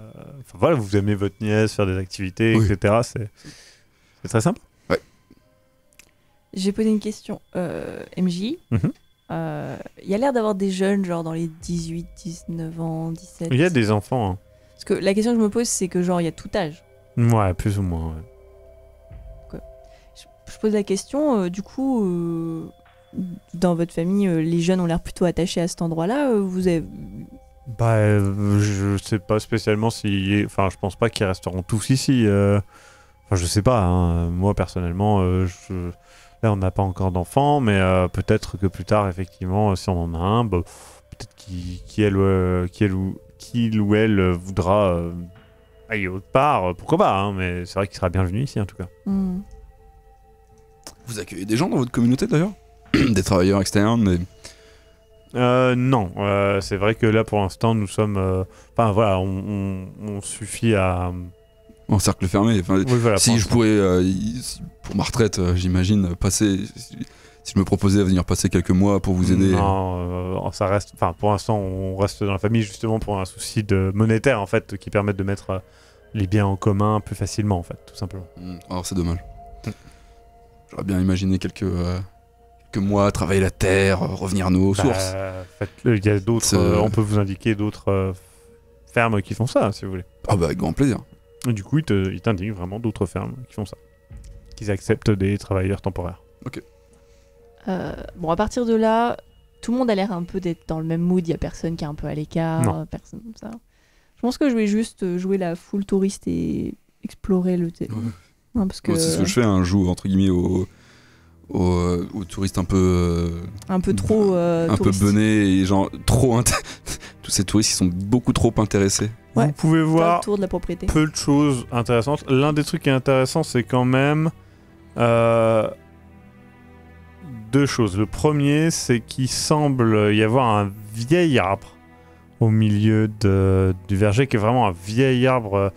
voilà, vous aimez votre nièce, faire des activités, etc. C'est très simple. Ouais. J'ai posé une question. MJ, mhm. il y a l'air d'avoir des jeunes, genre dans les 18, 19 ans, 17. Il y a des enfants. Hein. Parce que la question que je me pose, c'est que genre il y a tout âge. Ouais, plus ou moins. Je, pose la question, euh, du coup, euh, dans votre famille, euh, les jeunes ont l'air plutôt attachés à cet endroit-là. vous avez... Bah, je sais pas spécialement si. Enfin, je pense pas qu'ils resteront tous ici. Enfin, je sais pas. Hein. Moi, personnellement, je... là, on n'a pas encore d'enfants, mais peut-être que plus tard, effectivement, si on en a un, bah, peut-être qu'il elle, qui ou elle voudra Aille ah, autre part, euh, pourquoi pas, hein, mais c'est vrai qu'il sera bienvenu ici en tout cas. Hmm. Vous accueillez des gens dans votre communauté d'ailleurs Des travailleurs externes mais euh, non, euh, c'est vrai que là pour l'instant nous sommes. Enfin voilà, on, suffit à. En cercle fermé. si je pourrais, pour ma retraite, j'imagine, passer si je me proposais à venir passer quelques mois pour vous aider. Non, euh, ça reste. Enfin, pour l'instant, on reste dans la famille justement pour un souci de monétaire en fait, qui permet de mettre euh, les biens en commun plus facilement en fait, tout simplement. Alors hmm. oh, c'est dommage. J'aurais bien imaginé quelques. que euh, quelques mois, travailler la terre, revenir à nos bah, sources. Il y a d'autres, on peut vous indiquer d'autres fermes qui font ça, si vous voulez. Ah bah avec grand plaisir. du coup, ils t'indiquent vraiment d'autres fermes qui font ça, qu'ils acceptent des travailleurs temporaires. Ok. Euh, bon, à partir de là, tout le monde a l'air un peu d'être dans le même mood. Il n'y a personne qui est un peu à l'écart, euh, personne comme ça. Je pense que je vais juste euh, jouer la foule touriste et explorer le thé. parce que... C'est ce que je fais, un hein. jour entre guillemets au aux, touristes un peu un peu trop un peu benés et genre trop tous ces touristes ils sont beaucoup trop intéressés vous pouvez voir de la propriété. peu de choses intéressantes l'un des trucs qui est intéressant c'est quand même choses. Le premier, c'est qu'il semble y avoir un vieil arbre au milieu de, du verger, qui est vraiment un vieil arbre, euh,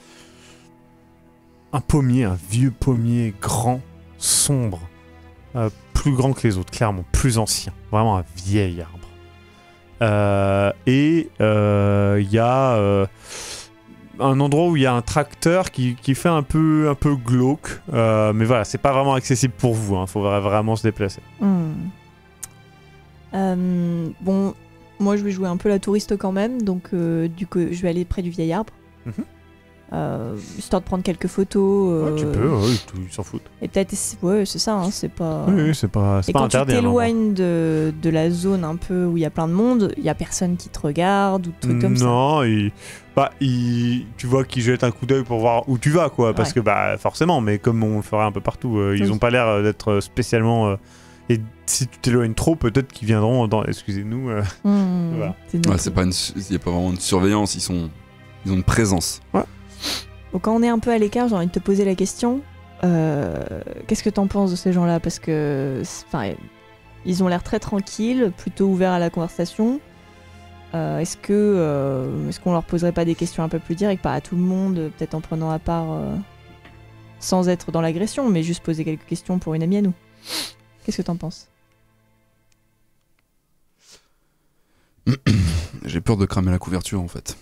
un pommier, un vieux pommier grand, sombre, euh, plus grand que les autres, clairement, plus ancien, vraiment un vieil arbre. Euh, et il y a un endroit où il y a un tracteur qui, fait un peu, un peu glauque. Euh, mais voilà, c'est pas vraiment accessible pour vous. Il hein. faudrait faut vraiment se déplacer. Hmm. Euh, bon, moi je vais jouer un peu la touriste quand même. Donc euh, du coup, je vais aller près du vieil arbre. Mhm. Euh, histoire de prendre quelques photos. Ah, tu euh, peux, ils s'en foutent. Et peut-être, ouais, c'est ça, hein, c'est pas. Oui, c'est pas, et quand interdit. tu t'éloignes de, de, la zone un peu où il y a plein de monde, il y a personne qui te regarde ou trucs comme non, ça. Non, bah, tu vois qu'ils jettent un coup d'œil pour voir où tu vas, quoi, parce que bah forcément, mais comme on le ferait un peu partout, euh, ils ont pas l'air d'être spécialement. Et si tu t'éloignes trop, peut-être qu'ils viendront dans. Excusez-nous. Mmh, c'est pas a pas vraiment de surveillance. Ils sont, ils ont une présence. Ouais quand on est un peu à l'écart, j'ai envie de te poser la question, euh, qu'est-ce que t'en penses de ces gens-là Parce que, enfin, ils ont l'air très tranquilles, plutôt ouverts à la conversation. Euh, est-ce que, euh, est-ce qu'on leur poserait pas des questions un peu plus directes, pas à tout le monde, peut-être en prenant à part, sans être dans l'agression, mais juste poser quelques questions pour une amie à nous Qu'est-ce que t'en penses J'ai peur de cramer la couverture en fait.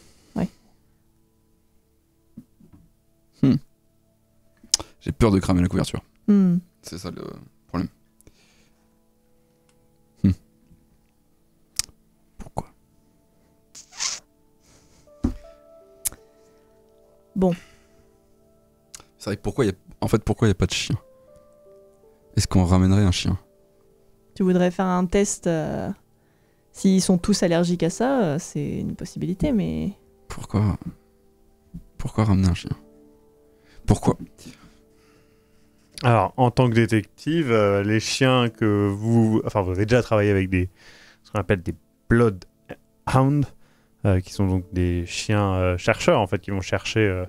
Hmm. J'ai peur de cramer la couverture. Hmm. C'est ça le problème. Hmm. Pourquoi Bon. C'est vrai que pourquoi en fait pourquoi il n'y a pas de chien Est-ce qu'on ramènerait un chien Tu voudrais faire un test euh, S'ils sont tous allergiques à ça, euh, c'est une possibilité, mais... Pourquoi Pourquoi ramener un chien pourquoi Alors, en tant que détective, euh, les chiens que vous. Enfin, vous avez déjà travaillé avec des. ce qu'on appelle des bloodhounds, euh, qui sont donc des chiens euh, chercheurs, en fait, qui vont chercher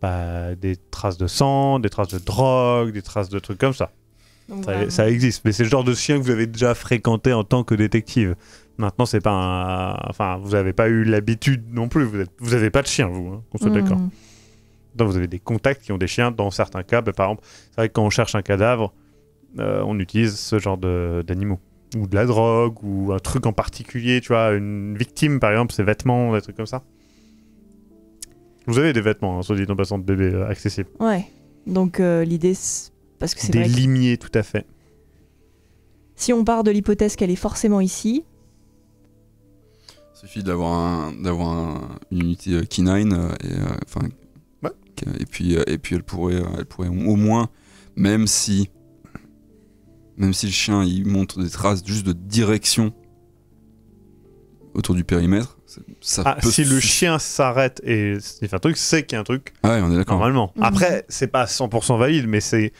bah, des traces de sang, des traces de drogue, des traces de trucs comme ça. ça, existe, mais c'est le genre de chien que vous avez déjà fréquenté en tant que détective. Maintenant, c'est pas un... Enfin, vous n'avez pas eu l'habitude non plus. Vous n'avez pas de chien, vous, On hein, qu'on soit mm. d'accord. Donc, vous avez des contacts qui ont des chiens. Dans certains cas, ben, par exemple, c'est vrai que quand on cherche un cadavre, euh, on utilise ce genre d'animaux. Ou de la drogue, ou un truc en particulier, tu vois, une victime par exemple, ses vêtements, des trucs comme ça. Vous avez des vêtements, hein, soit dit en passant de bébé euh, accessibles. accessible. Ouais. Donc euh, l'idée, parce que c'est des limiers, tout à fait. Si on part de l'hypothèse qu'elle est forcément ici. Il suffit d'avoir d'avoir une unité canine, et, enfin et puis, euh, et puis elle, pourrait, euh, elle pourrait au moins, même si, même si le chien il montre des traces juste de direction autour du périmètre, ça ah, si le chien s'arrête et fait un truc, c'est qu'il y a un truc. Ah ouais, on est d'accord. Normalement. Mhm. Après, c'est pas 100% valide, mais c'est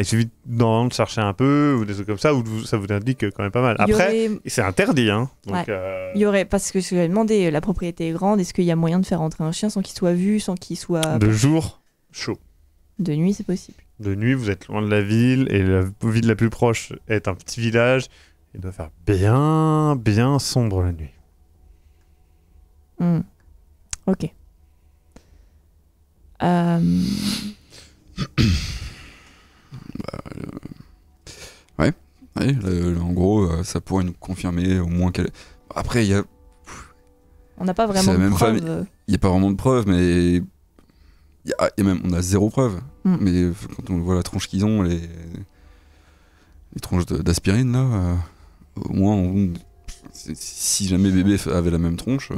il suffit d'en chercher un peu ou des trucs comme ça, ça vous indique quand même pas mal. Après, c'est interdit. Hein, euh, Il y aurait, parce que je lui ai demandé, euh, la propriété est grande, est-ce qu'il y a moyen de faire entrer un chien sans qu'il soit vu, sans qu'il soit. De jour, chaud. De nuit, c'est possible. De nuit, vous êtes loin de la ville et la ville la plus proche est un petit village. Il doit faire bien, bien sombre la nuit. Mmh. Ok. Euh, bah, euh, ouais, en gros, euh, ça pourrait nous confirmer au moins qu'elle. Après, il y a. On n'a pas vraiment de preuves Il n'y a pas vraiment de preuves, mais. Y a... même, on a zéro preuve. Mm. Mais euh, quand on voit la tronche qu'ils ont, les. les tronches d'aspirine, là, au moins, si jamais bébé avait la même tronche,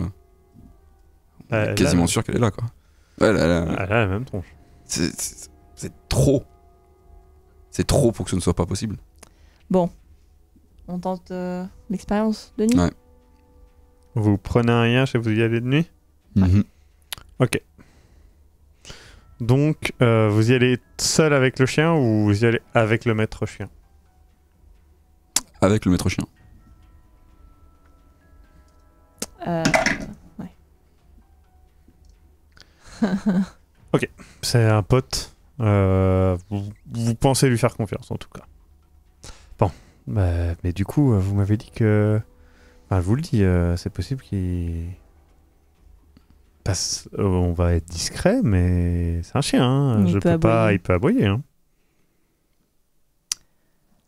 quasiment sûr qu'elle est là, quoi. elle, a la même tronche. C'est trop. C'est trop pour que ce ne soit pas possible. Bon. On tente euh, l'expérience de nuit. Ouais. Vous prenez un rien et vous y allez de nuit mhm. Ok. Donc, euh, vous y allez seul avec le chien ou vous y allez avec le maître chien Avec le maître chien. Euh, ouais. ok, c'est un pote. Euh, vous, pensez lui faire confiance en tout cas. Bon, bah, mais du coup, euh, vous m'avez dit que. je vous le dis, euh, c'est possible qu'il. Passe... On va être discret, mais c'est un chien. Hein. Je peux pas. Il peut aboyer. Hein.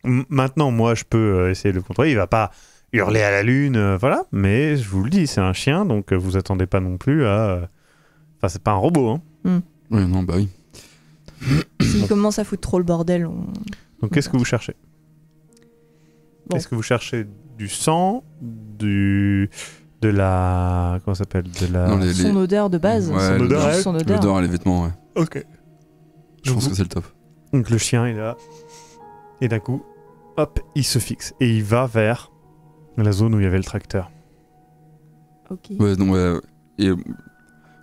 maintenant, moi, je peux essayer de le contrôler. Il va pas hurler à la lune, voilà. Mais je vous le dis, c'est un chien, donc vous attendez pas non plus à. Enfin, c'est pas un robot. Hein. Hmm. Oui, non, bah oui il commence à foutre trop le bordel, on... Donc qu'est-ce que vous cherchez quest Est-ce que vous cherchez du sang, du de la comment s'appelle de la son odeur de base, son, odeur, son odeur, l'odeur les vêtements, ouais. Ok. Je pense que c'est le top. Donc le chien est là et d'un coup, hop, il se fixe et il va vers la zone où il y avait le tracteur. Ok. Ouais, et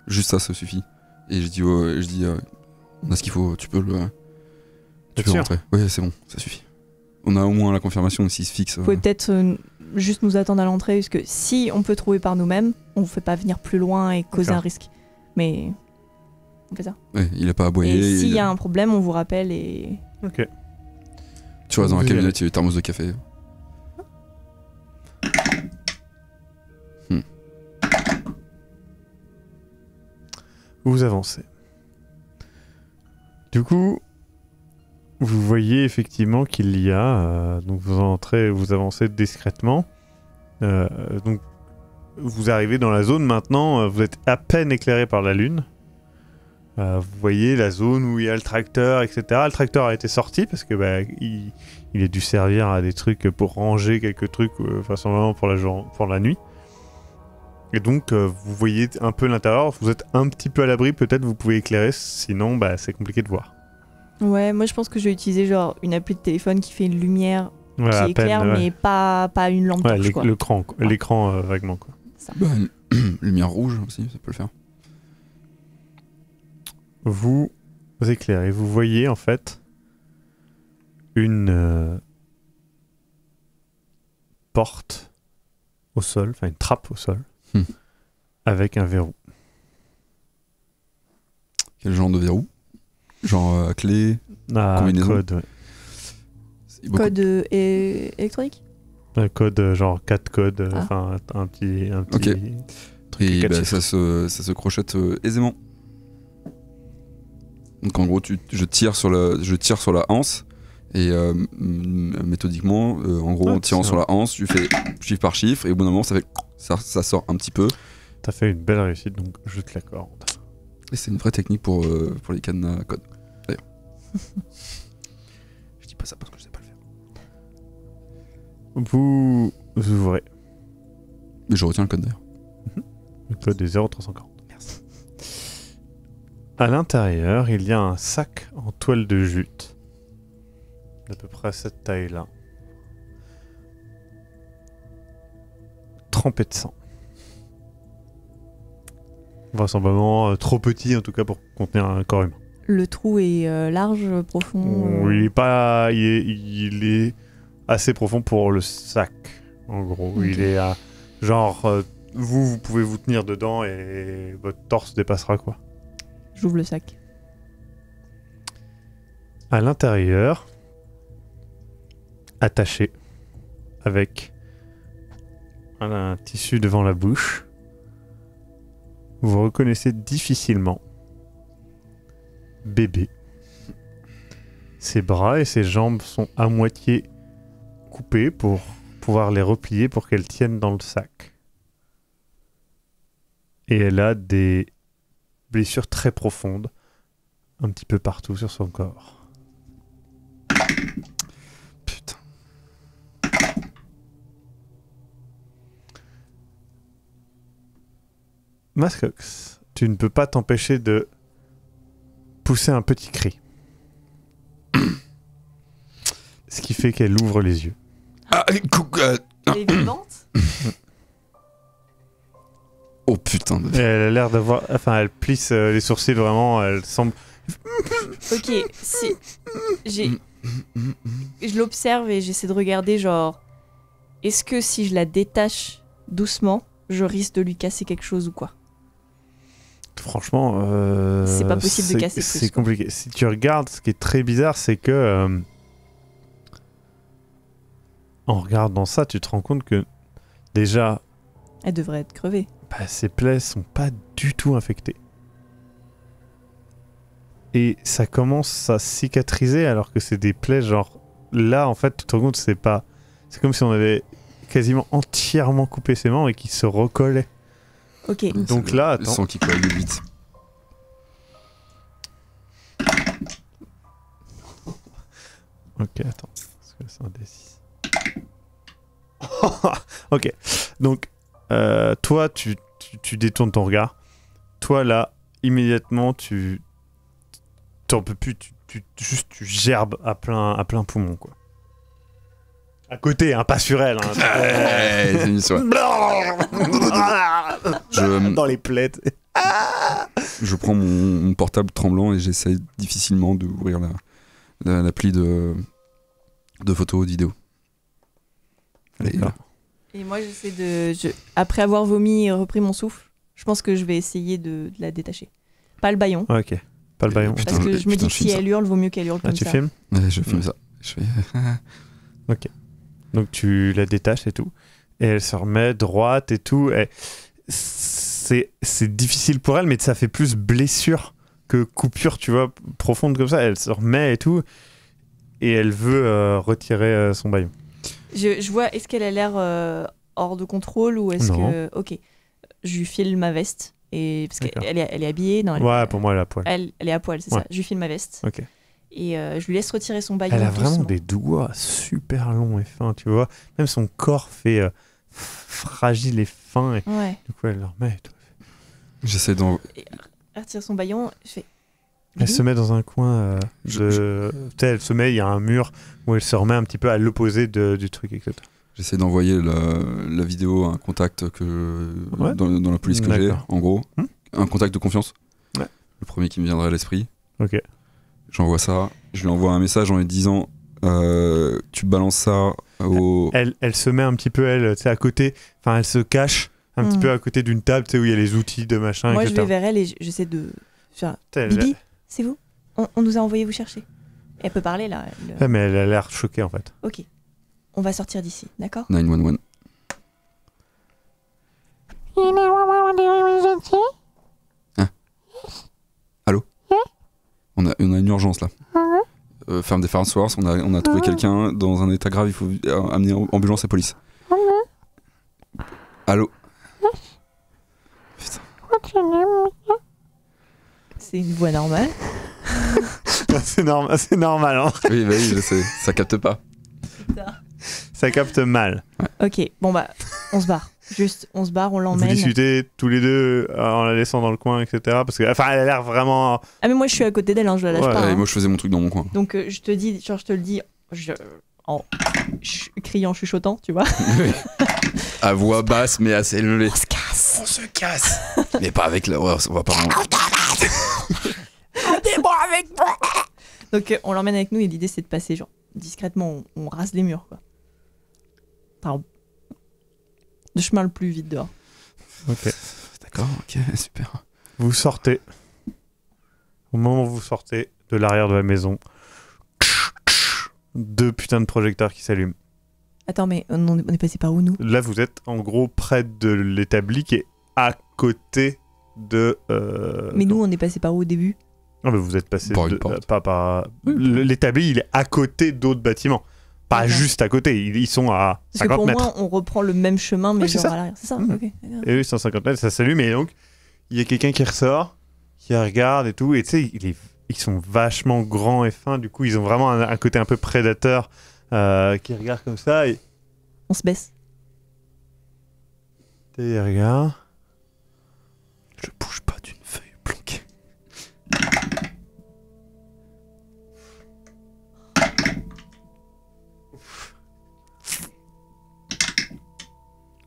juste ça, ça suffit. Et je dis, je dis, euh, on ce qu'il faut, tu peux le. Euh, tu peux rentrer. Oui, c'est bon, ça suffit. On a au moins la confirmation s'il se fixe. Vous pouvez euh, peut-être euh, juste nous attendre à l'entrée, parce que si on peut trouver par nous-mêmes, on ne fait pas venir plus loin et causer un risque. Mais on fait ça. il n'a pas aboyé. Et s'il y a un problème, on vous rappelle et. Ok. Tu vois, dans la cabinet, il y a thermos de café. Hmm. Hmm. Vous avancez. Du coup, vous voyez effectivement qu'il y a. Euh, donc vous entrez, vous avancez discrètement. Euh, donc vous arrivez dans la zone maintenant. Euh, vous êtes à peine éclairé par la lune. vous voyez la zone où il y a le tracteur, etc. Le tracteur a été sorti parce que bah, il, il a dû servir à des trucs pour ranger quelques trucs, euh, pour la pour la nuit. Et donc, euh, vous voyez un peu l'intérieur, vous êtes un petit peu à l'abri, peut-être vous pouvez éclairer, sinon bah, c'est compliqué de voir. Ouais, moi je pense que je vais utiliser genre une appli de téléphone qui fait une lumière qui éclaire, mais pas, pas une lampe ouais, L'écran, l'écran vaguement. lumière rouge aussi, ça peut le faire. Vous éclairez, vous voyez en fait une euh, porte au sol, enfin une trappe au sol Hmm. avec un verrou. Quel genre de verrou Genre à euh, clé ah, Code, Code euh, électronique euh, ah. Un code, genre 4 codes, enfin un petit, un petit truc. Et bah, ça, se, ça se crochette aisément. Donc en gros, tu, je, tire sur la, je tire sur la hanse et méthodiquement, en gros, ah, en tirant sur la hanse, tu fais chiffre par chiffre et au bout d'un moment, ça fait ça, sort un petit peu. T'as fait une belle réussite, donc je te l'accorde. Et c'est une vraie technique pour, euh, pour les cannes à code. D'ailleurs. je dis pas ça parce que je sais pas le faire. Vous ouvrez. Mais je retiens le code d'ailleurs. Mhm. Le code est 0340. Merci. À l'intérieur, il y a un sac en toile de jute. D'à peu près cette taille-là. trempé de sang. Vraisemblablement euh, trop petit en tout cas pour contenir un corps humain. Le trou est euh, large, profond euh. Il est pas. Il est, assez profond pour le sac, en gros. Il est à. Genre, vous, vous pouvez vous tenir dedans et votre torse dépassera, quoi. J'ouvre le sac. À l'intérieur, attaché avec un tissu devant la bouche. Vous vous reconnaissez difficilement. Bébé. Ses bras et ses jambes sont à moitié coupés pour pouvoir les replier pour qu'elles tiennent dans le sac. Et elle a des blessures très profondes un petit peu partout sur son corps. Mascox, tu ne peux pas t'empêcher de pousser un petit cri. Ce qui fait qu'elle ouvre les yeux. Ah, euh, euh, Elle est Oh putain de... Elle a l'air d'avoir... Enfin, elle plisse euh, les sourcils vraiment, elle semble... Ok, si... J'ai... Je l'observe et j'essaie de regarder genre... Est-ce que si je la détache doucement, je risque de lui casser quelque chose ou quoi franchement, euh, c'est pas possible de casser C'est compliqué. Si tu regardes, ce qui est très bizarre, c'est que euh, en regardant ça, tu te rends compte que déjà, elle devrait être crevée. Bah, ses plaies sont pas du tout infectées. Et ça commence à cicatriser alors que c'est des plaies genre là en fait tu te rends compte c'est pas c'est comme si on avait quasiment entièrement coupé ses membres et qu'il se recollait Ok. Donc là, attends. Sans qu'il colle vite. Ok, attends. Parce que c'est un D6. ok. Donc, euh, toi, tu, tu, tu, détournes ton regard. Toi, là, immédiatement, tu. T'en peux plus, tu, tu, juste, tu gerbes à plein, à plein poumon, quoi. À côté, un hein, pas sur elle. Hein. Dans les plaies. Je prends mon, portable tremblant et j'essaie difficilement d'ouvrir l'appli la, de, de photos, de vidéos. Et moi, j'essaie de. après avoir vomi et repris mon souffle, je pense que je vais essayer de, la détacher. Pas le baillon. ok. Pas le baillon. Parce que je, me dis que si elle hurle, vaut mieux qu'elle hurle ah, tu Filmes je filme ça. Je ok. Donc tu la détaches et tout. Et elle se remet droite et tout. Et c'est, difficile pour elle, mais ça fait plus blessure que coupure, tu vois, profonde comme ça. Elle se remet et tout. Et elle veut euh, retirer euh, son baillon. Je, vois, est-ce qu'elle a l'air euh, hors de contrôle ou est-ce que. Ok. Je lui file ma veste. Et parce qu'elle est, elle est, habillée. Non, ouais, pour moi, elle est à poil. Elle, elle est à poil, c'est ça. Je lui file ma veste. Ok et euh, je lui laisse retirer son baillon. Elle a vraiment des doigts super longs et fins, tu vois. Même son corps fait euh, fragile et fin. Du coup, elle le remet. J'essaie d'en. Elle retire son baillon. Je fais... Elle se met dans un coin. Euh, je, Elle se met, il y a un mur où elle se remet un petit peu à l'opposé du truc, etc. J'essaie d'envoyer la, vidéo à un contact que, dans, la police que j'ai, en gros. Hmm un contact de confiance. Le premier qui me viendrait à l'esprit. Ok. J'envoie ça, je lui envoie un message en lui disant euh, tu balances ça au. Elle, se met un petit peu, elle, à côté, enfin, elle se cache un petit mm. peu à côté d'une table, tu sais, où il y a les outils de machin. Moi, je vais vers elle et j'essaie de. Bibi, c'est vous on, nous a envoyé vous chercher. Elle peut parler là. Euh. mais elle a l'air choquée en fait. Ok. On va sortir d'ici, d'accord 911. on a, une urgence là. Ah euh, ferme des Farnsworth, on a, on a trouvé ah quelqu'un dans un état grave, il faut euh, amener ambulance et police. Ah Allô C'est une voix normale. c'est normal, normal. Hein. Oui, bah oui, Ça capte pas. Ça capte mal. Ok, bon bah, on se barre. Juste, on se barre, on l'emmène. Vous discutez tous les deux euh, en la laissant dans le coin, etc. Parce que, enfin, elle a l'air vraiment. Ah, mais moi, je suis à côté d'elle, hein, je la lâche pas. Hein. Moi, je faisais mon truc dans mon coin. Donc, euh, je te dis, genre, je te le dis je... en criant, chuchotant, tu vois. à voix basse, mais assez élevée. On se casse On se casse Mais pas avec la. on va pas. T'es bon avec moi Donc, euh, on l'emmène avec nous et l'idée, c'est de passer, genre, discrètement, on, rase les murs, quoi. Enfin, le chemin le plus vite dehors. Ok. D'accord, ok, super. Vous sortez. Au moment où vous sortez de l'arrière de la maison, deux putains de projecteurs qui s'allument. Attends, mais on est passé par où nous Là, vous êtes en gros près de l'établi qui est à côté de. Euh, mais nous, on est passé par où au début Non, mais vous êtes passé Par euh, par. L'établi, il est à côté d'autres bâtiments pas juste à côté, ils, sont à Parce que pour Moi, on reprend le même chemin, mais genre à l'arrière. C'est ça, mm. Et oui, 150 mètres, ça s'allume, et donc, il y a quelqu'un qui ressort, qui regarde et tout, et tu sais, ils, ils sont vachement grands et fins, du coup, ils ont vraiment un, côté un peu prédateur euh, qui regarde comme ça. Et... On se baisse. Et il regarde. Je bouge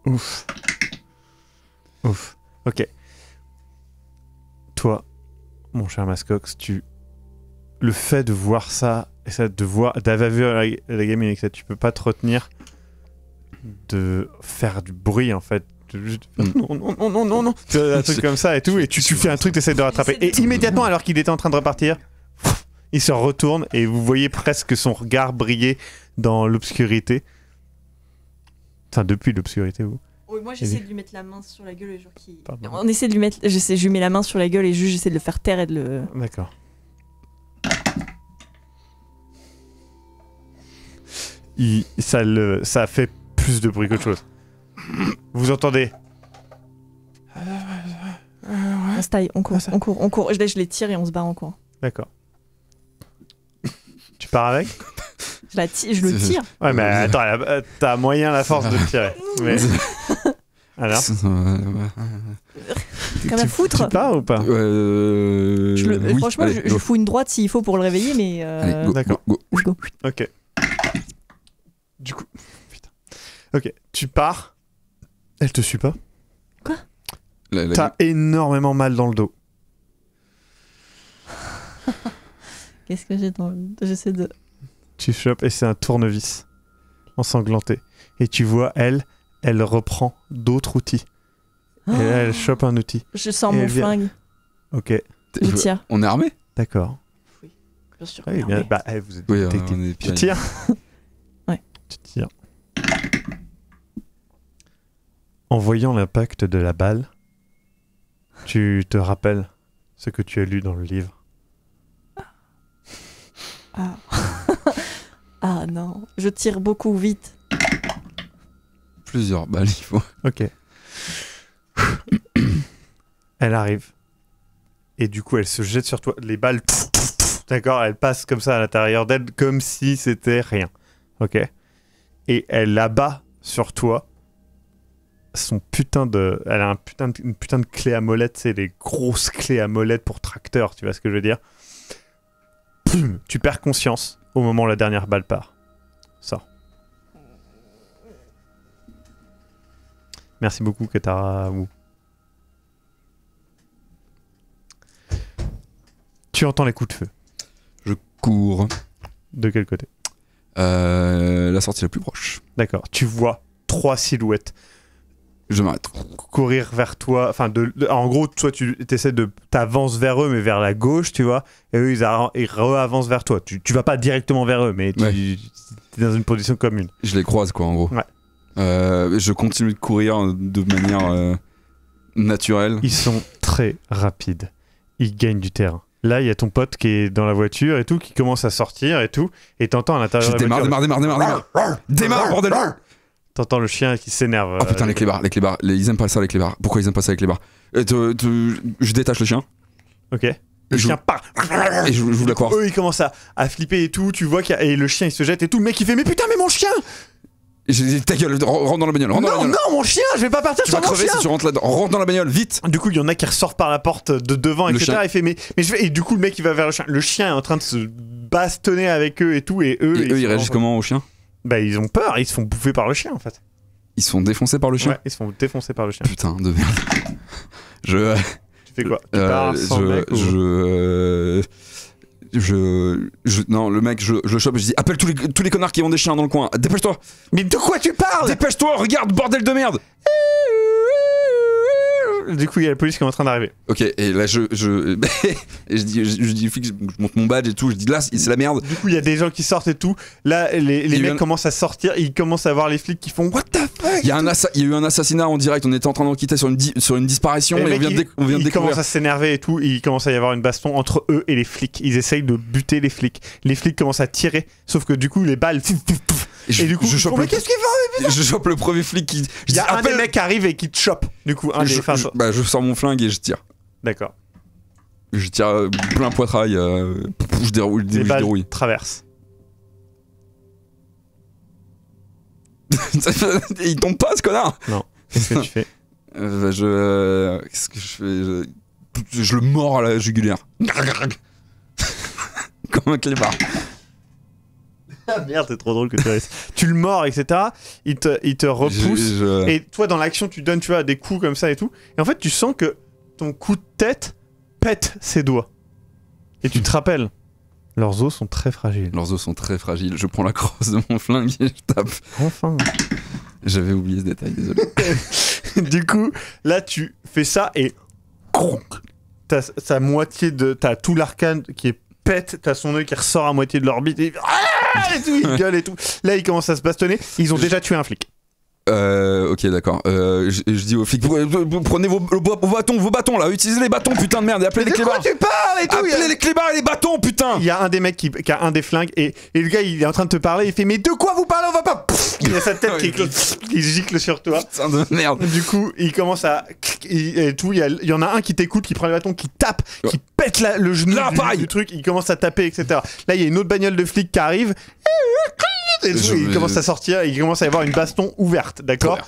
Ouf. Ouf. Ok. Toi, mon cher Mascox, tu. Le fait de voir ça, et ça de voir, d'avoir vu la, la gamine ça, tu peux pas te retenir de faire du bruit en fait. Mm. Non, non, non, non, non, non. Un truc comme ça et tout, et tu, tu fais un truc, essaies de rattraper. Et immédiatement, mm. alors qu'il était en train de repartir, il se retourne et vous voyez presque son regard briller dans l'obscurité depuis l'obscurité, vous. moi j'essaie de lui mettre la main sur la gueule le jour qui. On essaie de lui mettre. Je, sais, je lui mets la main sur la gueule et juste j'essaie de le faire taire et de le. D'accord. Ça, le... ça fait plus de bruit qu'autre chose. Vous entendez On se taille, on court, on court, on court. Je les, je les tire et on se bat en courant. D'accord. tu pars avec Je, je le tire. Ouais, mais attends, euh, t'as moyen la force de tirer. Mais... Alors Comme à foutre. Tu pars ou pas euh... je Franchement, je, fous une droite s'il faut pour le réveiller, mais. Euh... D'accord. Ok. Du coup. Ok, tu pars. Elle te suit pas Quoi T'as énormément mal dans le dos. Qu'est-ce que j'ai dans le. J'essaie de. Tu chopes et c'est un tournevis ensanglanté. Et tu vois, elle, elle reprend d'autres outils. Et elle oh. chope un outil. Je sens mon flingue. Ok. Je On est armé D'accord. Oui, bien sûr. bah, eh, vous êtes tu tires Ouais. Tu tires. En voyant l'impact de la balle, tu te rappelles ce que tu as lu dans le livre. Ah. Ah non, je tire beaucoup vite. Plusieurs balles, il faut. Ok. elle arrive. Et du coup, elle se jette sur toi. Les balles, d'accord, elle passe comme ça à l'intérieur d'elle, comme si c'était rien. Ok. Et elle abat sur toi son putain de. Elle a un putain de, une putain de clé à molette, c'est les grosses clés à molette pour tracteur, tu vois ce que je veux dire. tu perds conscience au moment où la dernière balle part. Ça. Merci beaucoup, Katara Wu. Tu entends les coups de feu. Je cours. De quel côté euh, La sortie la plus proche. D'accord. Tu vois trois silhouettes je m'arrête. Courir vers toi, enfin, de, en gros, toi, tu essaies de t'avances vers eux, mais vers la gauche, tu vois, et eux, ils, re-avancent vers toi. Tu, vas pas directement vers eux, mais tu es dans une position commune. Je les croise, quoi, en gros. Ouais. Euh, je continue de courir euh, de manière euh, naturelle. Ils sont très rapides. Ils gagnent du terrain. Là, il y a ton pote qui est dans la voiture et tout, qui commence à sortir et tout, et t'entends à l'intérieur la Démarre, démarre, démarre, démarre, démarre, démarre, bordel T'entends le chien qui s'énerve. Oh putain, euh, les clébards, les clébards, ils aiment pas ça, les clébards. Pourquoi ils aiment pas ça, les clébards euh, Je détache le chien. Ok. Le chien part. Et je, je vous la Eux, ils commencent à, flipper et tout. Tu vois qu'il et le chien, il se jette et tout. Le mec, il fait Mais putain, mais mon chien ta gueule, rentre dans la bagnole, rentre dans la bagnole. non, mon chien Je vais pas partir tu vas mon crever chien si tu rentres là Rentre dans la bagnole, vite Du coup, il y en a qui ressortent par la porte de devant, etc. chien. Il fait mais, mais je vais. Et du coup, le mec, il va vers le chien. Le chien est en train de se bastonner avec eux et tout. Et eux, eux, ils réagissent comment au chien bah, ils ont peur, ils se font bouffer par le chien en fait. Ils se font défoncer par le chien Ouais, ils se font défoncer par le chien. Putain de merde. Je. Euh, tu fais quoi Tu euh, pars sans je, mec euh, je, non, le mec, je, le chope, je dis appelle tous les, tous les connards qui ont des chiens dans le coin, dépêche-toi, Mais de quoi tu parles dépêche-toi, regarde, bordel de merde du coup, il y a la police qui est en train d'arriver. Ok, et là, je, je, je dis, je, dis je monte mon badge et tout, je dis là, c'est la merde. Du coup, il y a des gens qui sortent et tout. Là, les, les mecs commencent à sortir, ils commencent à voir les flics qui font What the fuck Il y, a eu un assassinat en direct, on était en train d'enquêter sur, une sur une disparition et, on vient de, Ils commencent à s'énerver et tout, et il commence à y avoir une baston entre eux et les flics. Ils essayent de buter les flics. Les flics commencent à tirer, sauf que du coup, les balles et du coup, je chope le... qu'est-ce qu'il Je chope le premier flic qui. Il y a un des mecs qui arrive et qui te chope. Du coup, un je, des je, bah, je sors mon flingue et je tire. D'accord. Je tire euh, plein poitrail. Euh, je dérouille. je dérouille. Traverse. il tombe pas ce connard Non. Qu'est-ce que tu fais euh, bah, Je. Euh, qu'est-ce que je fais je... le mords à la jugulaire. Comme un clébard. Ah, merde, c'est trop drôle que tu le mords, etc. Il te, il te repousse. Et toi, dans l'action, tu donnes, tu vois, des coups comme ça et tout. Et en fait, tu sens que ton coup de tête pète ses doigts. Et tu te rappelles. Leurs os sont très fragiles. Leurs os sont très fragiles. Je prends la crosse de mon flingue et je tape. Enfin. J'avais oublié ce détail, désolé. du coup, là, tu fais ça et. T'as sa moitié de. T'as tout l'arcane qui est pète, t'as son œil qui ressort à moitié de l'orbite et. Ah et tout, il gueule et tout. Là, ils commencent à se bastonner. Ils ont déjà tué un flic. Euh, ok, d'accord. Euh, je, dis aux flics, prenez vos, bâtons, vos bâtons là, utilisez les bâtons, putain de merde, et appelez les clébards. tu parles Appelez les clébards et les bâtons, putain Il y a un des mecs qui, a un des flingues et, le gars il est en train de te parler, il fait, mais de quoi vous parlez On va pas. Il a sa tête qui, gicle sur toi. Putain de merde. Du coup, il commence à. Et tout, il y, en a un qui t'écoute, qui prend les bâtons, qui tape, qui pète le genou du, du, truc, il commence à taper, etc. Là, il y a une autre bagnole de flic qui arrive. et Il commence à sortir, il commence à y avoir une baston ouverte, d'accord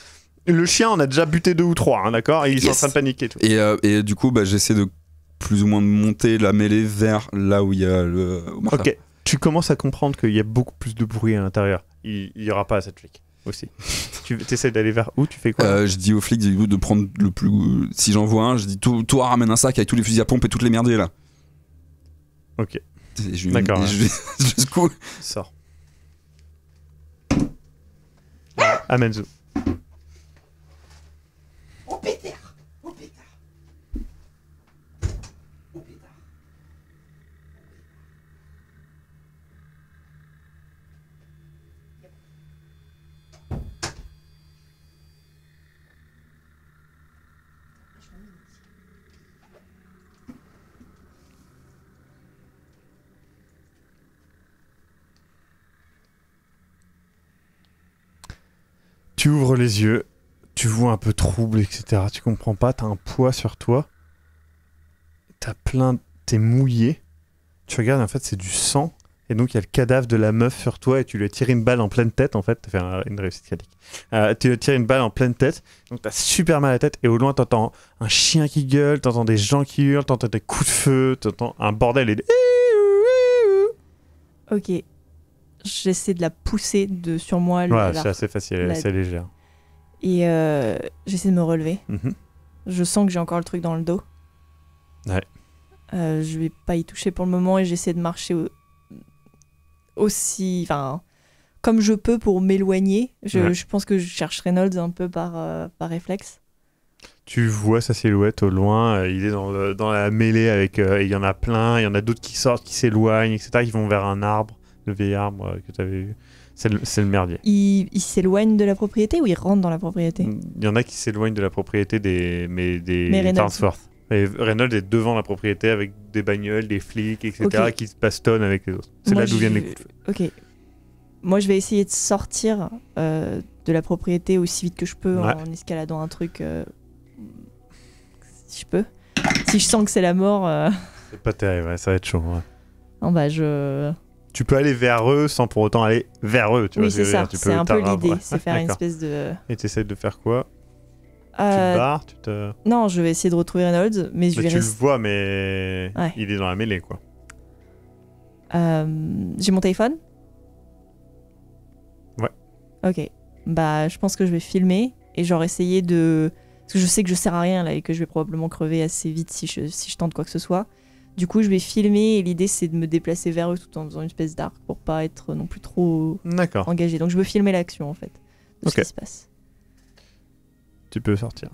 Le chien en a déjà buté deux ou trois, hein, d'accord Et ils sont en train de paniquer. Et, euh, et du coup, bah, j'essaie de plus ou moins de monter la mêlée vers là où il y a le. Ok, tu commences à comprendre qu'il y a beaucoup plus de bruit à l'intérieur. Il n'y aura pas à cette flic aussi. tu essaies d'aller vers où Tu fais quoi euh, Je dis aux flics de prendre le plus. Si j'en vois un, je dis toi ramène un sac avec tous les fusils à pompe et toutes les merdiers là. Ok. D'accord. je je Sors. Amenzo. Ah! Oh, péter Tu ouvres les yeux, tu vois un peu trouble, etc. Tu comprends pas, t'as un poids sur toi. T'as plein. T'es mouillé. Tu regardes, en fait, c'est du sang. Et donc, il y a le cadavre de la meuf sur toi et tu lui as tiré une balle en pleine tête, en fait. T'as fait une réussite euh, tu lui tires une balle en pleine tête. Donc, t'as super mal à la tête. Et au loin, t'entends un chien qui gueule, t'entends des gens qui hurlent, t'entends des coups de feu, t'entends un bordel et des... Ok, j'essaie de la pousser de, sur moi. ouais, c'est assez facile, la... assez légère. Et euh, j'essaie de me relever. Mhm. Je sens que j'ai encore le truc dans le dos. Ouais. Euh, je vais pas y toucher pour le moment et j'essaie de marcher aussi. Enfin, comme je peux pour m'éloigner. Je, je, pense que je cherche Reynolds un peu par, euh, par réflexe. Tu vois sa silhouette au loin, il est dans, dans la mêlée avec. Il y en a plein, il y en a d'autres qui sortent, qui s'éloignent, etc. Ils vont vers un arbre le vieillard, que tu avais eu. C'est le, merdier. Ils il s'éloigne de la propriété ou il rentre dans la propriété Il y en a qui s'éloignent de la propriété des, mais des mais Reynolds. est devant la propriété avec des bagnoles, des flics, etc. qui se bastonnent avec les autres. C'est là d'où viennent les Ok. Moi, je vais essayer de sortir euh, de la propriété aussi vite que je peux en escaladant un truc. Euh, si je peux. Si je sens que c'est la mort. Euh, c'est pas terrible, ça va être chaud. En Non, bah, je tu peux aller vers eux sans pour autant aller vers eux. Tu oui, c'est ça. C'est un peu l'idée. C'est faire une espèce de. Et tu essaies de faire quoi euh, Tu te Non, je vais essayer de retrouver Reynolds, mais je bah, Tu le vois, mais il est dans la mêlée, quoi. Euh, j'ai mon téléphone Ouais. Ok. Bah, je pense que je vais filmer et genre essayer de. Parce que je sais que je sers à rien là et que je vais probablement crever assez vite si si je tente quoi que ce soit. Du coup, je vais filmer et l'idée c'est de me déplacer vers eux tout en faisant une espèce d'arc pour pas être non plus trop engagé. Donc je veux filmer l'action en fait de ce qui se passe. Tu peux sortir.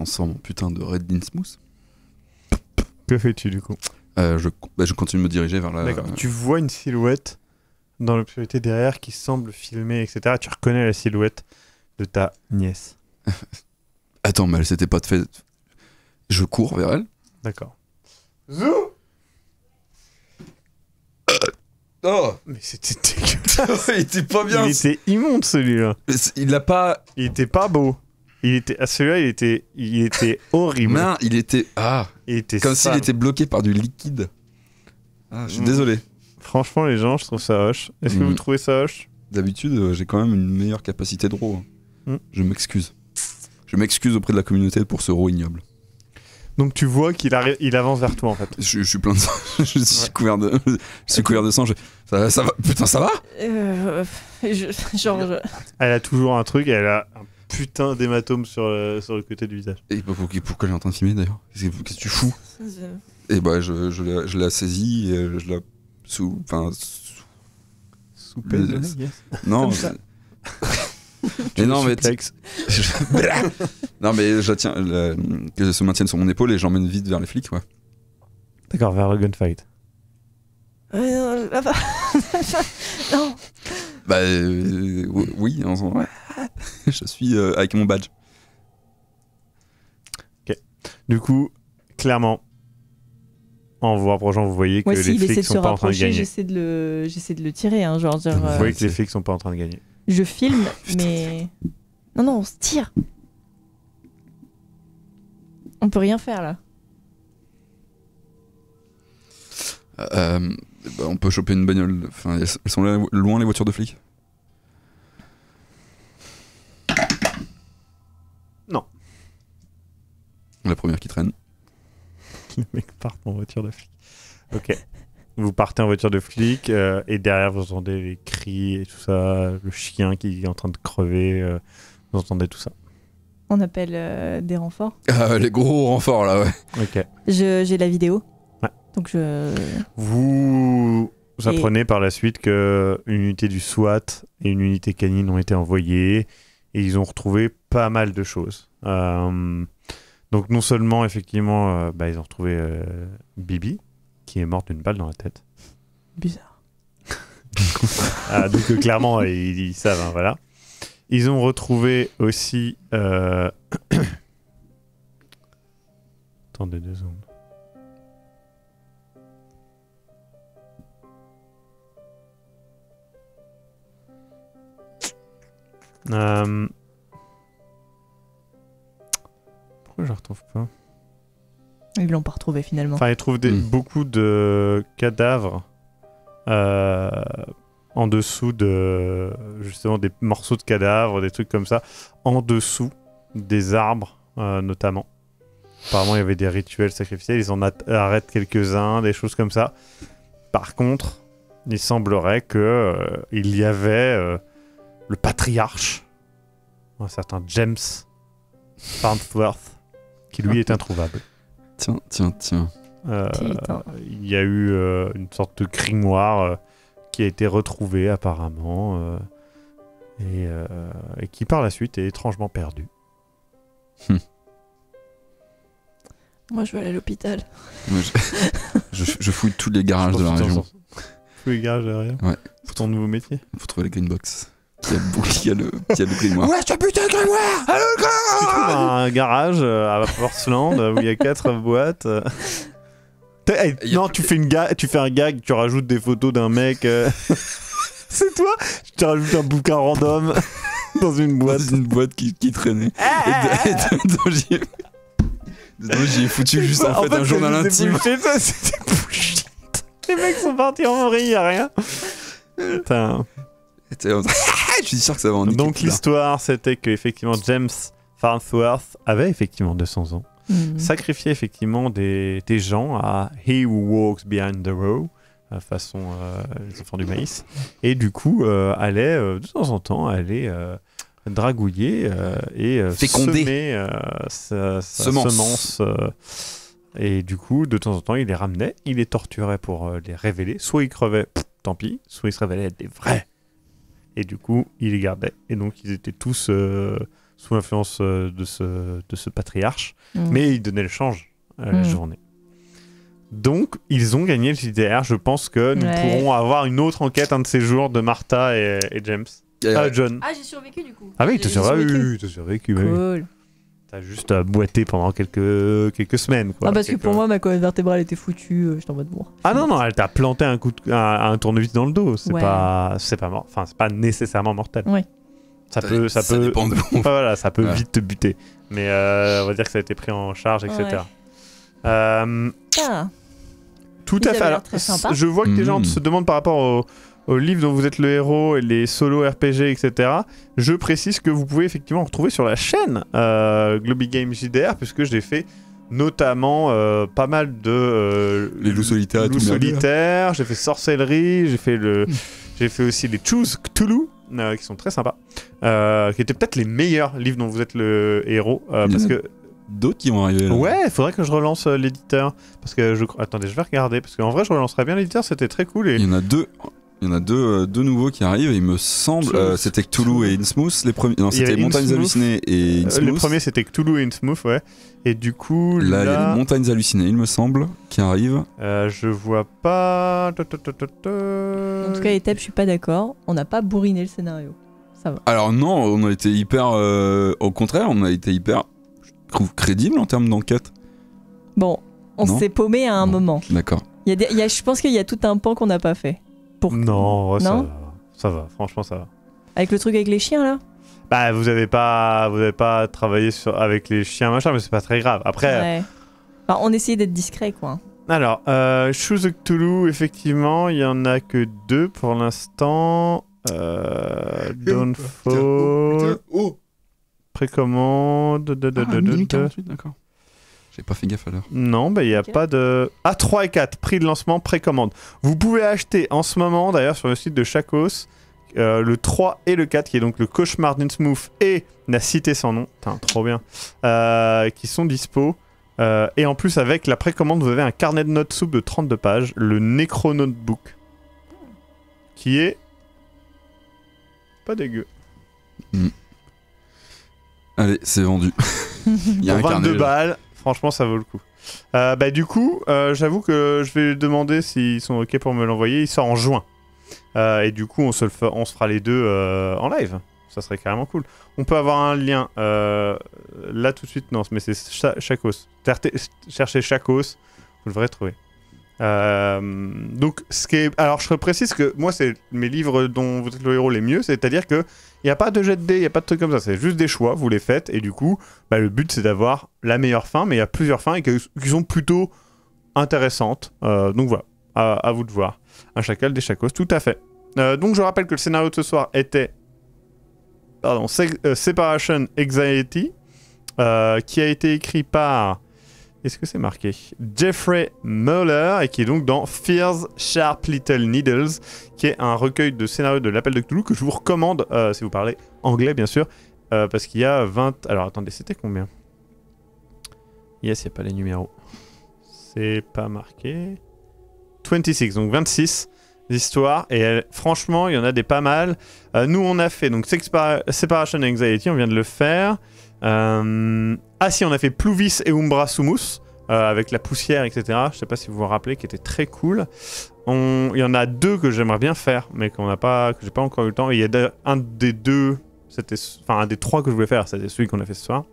ensemble, putain de Red Smooth. Que fais-tu du coup euh, bah, je, continue de me diriger vers la. Tu vois une silhouette dans l'obscurité derrière qui semble filmer, etc. Tu reconnais la silhouette de ta nièce. Attends, mais elle pas de fait. Je cours vers elle. D'accord. Zou Oh Mais c'était dégueulasse Il était pas bien Il était immonde celui-là Il l'a pas... Il était pas beau il était, à celui-là, il était, il était horrible. Non, il était, ah, était comme s'il était bloqué par du liquide. Ah, je suis mm. désolé. Franchement, les gens, je trouve ça hoche. Est-ce que vous mm. trouvez ça hoche D'habitude, euh, j'ai quand même une meilleure capacité de roue hein. mm. Je m'excuse. Je m'excuse auprès de la communauté pour ce roue ignoble. Donc tu vois qu'il arrive il avance vers toi en fait. Je, suis plein de sang. je suis couvert de, je couvert de sang. Ça, ça va. Putain, ça va Euh, genre, Elle a toujours un truc, elle a un putain d'hématome sur, euh, sur le côté du visage. Et pour, pourquoi j'entends en train de filmer d'ailleurs Qu'est-ce que tu fous Et eh bah ben, je, je, la, je la saisis et euh, je la sous. Enfin. Sous, Non. mais non, mais non, mais je tiens que je se maintienne sur mon épaule et j'emmène vite vers les flics, quoi. D'accord, vers le gunfight. non. Bah euh, oui, en ouais. je suis euh, avec mon badge. Ok. Du coup, clairement, en vous rapprochant, vous voyez que les flics sont pas en train de gagner. J'essaie de le, j'essaie de le tirer, hein, genre. vous voyez euh, que les flics sont pas en train de gagner. Je filme, mais non, non, on se tire. On peut rien faire là. Euh, bah, on peut choper une bagnole. Enfin, elles sont loin les voitures de flics. La première qui traîne. Le mec part en voiture de flic. Ok. vous partez en voiture de flic euh, et derrière vous entendez les cris et tout ça, le chien qui est en train de crever, euh, vous entendez tout ça. On appelle euh, des renforts. Ah, les gros renforts là, ouais. Ok. J'ai la vidéo. Ouais. Donc je. Vous apprenez par la suite que une unité du SWAT et une unité canine ont été envoyées et ils ont retrouvé pas mal de choses. Euh, donc non seulement effectivement, euh, bah, ils ont retrouvé euh, Bibi, qui est morte d'une balle dans la tête. Bizarre. Ah, donc euh, clairement, ils, savent, hein, voilà. Ils ont retrouvé aussi... Attendez deux secondes. Euh... je retrouve pas Ils l'ont pas retrouvé finalement. Enfin, ils trouvent hmm. beaucoup de cadavres euh, en dessous de justement des morceaux de cadavres, des trucs comme ça, en dessous des arbres euh, notamment. Apparemment, il y avait des rituels sacrificiels, ils en arrêtent quelques-uns, des choses comme ça. Par contre, il semblerait que euh, il y avait le patriarche, un certain James Farnsworth, lui est introuvable. Tiens, tiens, tiens. Euh, il y a eu euh, une sorte de grimoire euh, qui a été retrouvé apparemment et, qui par la suite est étrangement perdu. Moi, je vais aller à l'hôpital. je... fouille tous les garages de la région. Tous les garages de la région ouais. Pour ton nouveau métier Faut trouver les green box qui a, a le, y a le grimoire. Où est ce putain de grimoire Allô ah, le Tu trouves un garage euh, à Portland euh, où il y a quatre boîtes. Euh. non, tu fais, une tu fais un gag, tu rajoutes des photos d'un mec. C'est toi Je Tu rajoutes un bouquin random dans une boîte. Dans une boîte qui, traînait. Eh, eh, eh, et de- de- j'y ai- foutu juste en fait un journal intime. Les mecs sont partis en vrille, Y'a rien. Putain je que ça va en Donc l'histoire, c'était effectivement James Farnsworth avait effectivement 200 ans, mhm. sacrifiait effectivement des, gens à He Who Walks Behind the Row, euh, façon euh, les enfants du maïs, et du coup euh, allait de temps en temps aller dragouiller et Féconder. semer sa, semence. et du coup, de temps en temps, il les ramenait, il les torturait pour les révéler. Soit ils crevaient, tant pis. Soit ils se révélaient être des vrais et du coup, il les gardait. Et donc, ils étaient tous euh, sous l'influence euh, de ce, de ce patriarche. Mm. Mais il donnait le change à euh, la mm. journée. Donc, ils ont gagné le CDR Je pense que nous pourrons avoir une autre enquête un de ces jours de Martha et, James. Ah, John. Ah, j'ai survécu du coup. Ah oui, t'as survécu. T'as survécu, cool. T'as juste boité pendant quelques, quelques semaines. Ah, parce que pour moi, ma colonne vertébrale était foutue. Je euh, J'étais en mode Ah non, non, elle t'a planté un, coup un, tournevis dans le dos. C'est pas pas, pas, mort, pas nécessairement mortel. Ça, peut, ça, peut, voilà, ça peut vite te buter. Mais euh, on va dire que ça a été pris en charge, etc. Euh, tout à fait. je vois que des gens hmm. se demandent par rapport au, au livre dont vous êtes le héros et les solos RPG, etc. Je précise que vous pouvez effectivement retrouver sur la chaîne euh, Globy Games JDR, puisque j'ai fait notamment euh, pas mal de euh, les loups solitaires, loups solitaires. J'ai fait sorcellerie, j'ai fait le, hmm. j'ai fait aussi les Choose Cthulhu. Euh, qui sont très sympas, qui étaient peut-être les meilleurs livres dont vous êtes le héros, parce que d'autres qui vont arriver. Ouais, il faudrait que je relance l'éditeur. Parce que je. Attendez, je vais regarder. Parce qu'en vrai, je relancerais bien l'éditeur, c'était très cool. Et... Il y en a deux il y en a deux, euh, nouveaux qui arrivent, il me semble. Euh, c'était Cthulhu et InSmooth Les premiers, non, c'était Montagnes hallucinées et InSmooth euh, le premier, c'était Cthulhu et InSmooth ouais. Et du coup. Là, Montagnes hallucinées, il me semble, qui arrivent. je vois pas. en tout cas, les je suis pas d'accord. On n'a pas bourriné le scénario. Ça va. Alors, non, on a été hyper. Au contraire, on a été hyper. Je trouve crédible en termes d'enquête. Bon, on s'est paumé à un moment. D'accord. il y a... je pense qu'il y a tout un pan qu'on n'a pas fait. Non, ça, va. Franchement, ça va. Avec le truc avec les chiens, là Bah, vous avez pas, vous avez pas travaillé sur... avec les chiens, machin, mais c'est pas très grave. Après... Ouais. Bah, on essaye d'être discret, quoi. Alors, euh, Shoes of effectivement, il y en a que deux pour l'instant. Euh, Don't Fall oh, oh, Précommande. Ah, d'accord pas fait gaffe à l'heure. Non, bah il n'y a pas de. Ah, 3 et 4, prix de lancement, précommande. Vous pouvez acheter en ce moment, d'ailleurs, sur le site de Chacos, euh, le 3 et le 4, qui est donc le Cauchemar smooth et La Cité sans nom. Putain, trop bien. Euh, qui sont dispo. Euh, et en plus, avec la précommande, vous avez un carnet de notes soupe de 32 pages, le Necro Notebook. Qui est. pas dégueu. Hmm. Allez, c'est vendu. Il y a un 22 balles. Franchement, ça vaut le coup. Euh, bah, du coup, euh, j'avoue que je vais demander s'ils sont OK pour me l'envoyer. Il sort en juin. Euh, et du coup, on se, on fera les deux en live. Ça serait carrément cool. On peut avoir un lien là tout de suite. Non, mais c'est Chacos. Cherchez hausse. vous le verrez trouver. Euh, donc, ce qui est... Alors, je précise que moi, c'est mes livres dont vous êtes le héros les mieux, c'est-à-dire que il n'y a pas de jet de dés, il n'y a pas de trucs comme ça, c'est juste des choix, vous les faites, et du coup, bah, le but, c'est d'avoir la meilleure fin, mais il y a plusieurs fins et qui sont plutôt intéressantes. Euh, donc voilà, à, vous de voir. Un chacal, des chacos, tout à fait. Euh, donc, je rappelle que le scénario de ce soir était... Pardon, euh, Separation Anxiety, qui a été écrit par... Est-ce que c'est marqué Jeffrey Muller, et qui est donc dans Fear's Sharp Little Needles, qui est un recueil de scénarios de l'appel de Cthulhu que je vous recommande, euh, si vous parlez anglais bien sûr, euh, parce qu'il y a 20... Alors attendez, c'était combien Yes, il a pas les numéros. C'est pas marqué. 26, donc 26 histoires Et franchement, il y en a des pas mal. Euh, nous, on a fait donc Separation Anxiety, on vient de le faire. Euh, ah si, on a fait Pluvis et Umbra Sumus. Euh, avec la poussière, etc. Je sais pas si vous vous rappelez, qui était très cool. On... Il y en a deux que j'aimerais bien faire, mais qu'on n'a pas, que j'ai pas encore eu le temps. il y a un des deux, c'était, enfin un des trois que je voulais faire, c'était celui qu'on a fait ce soir,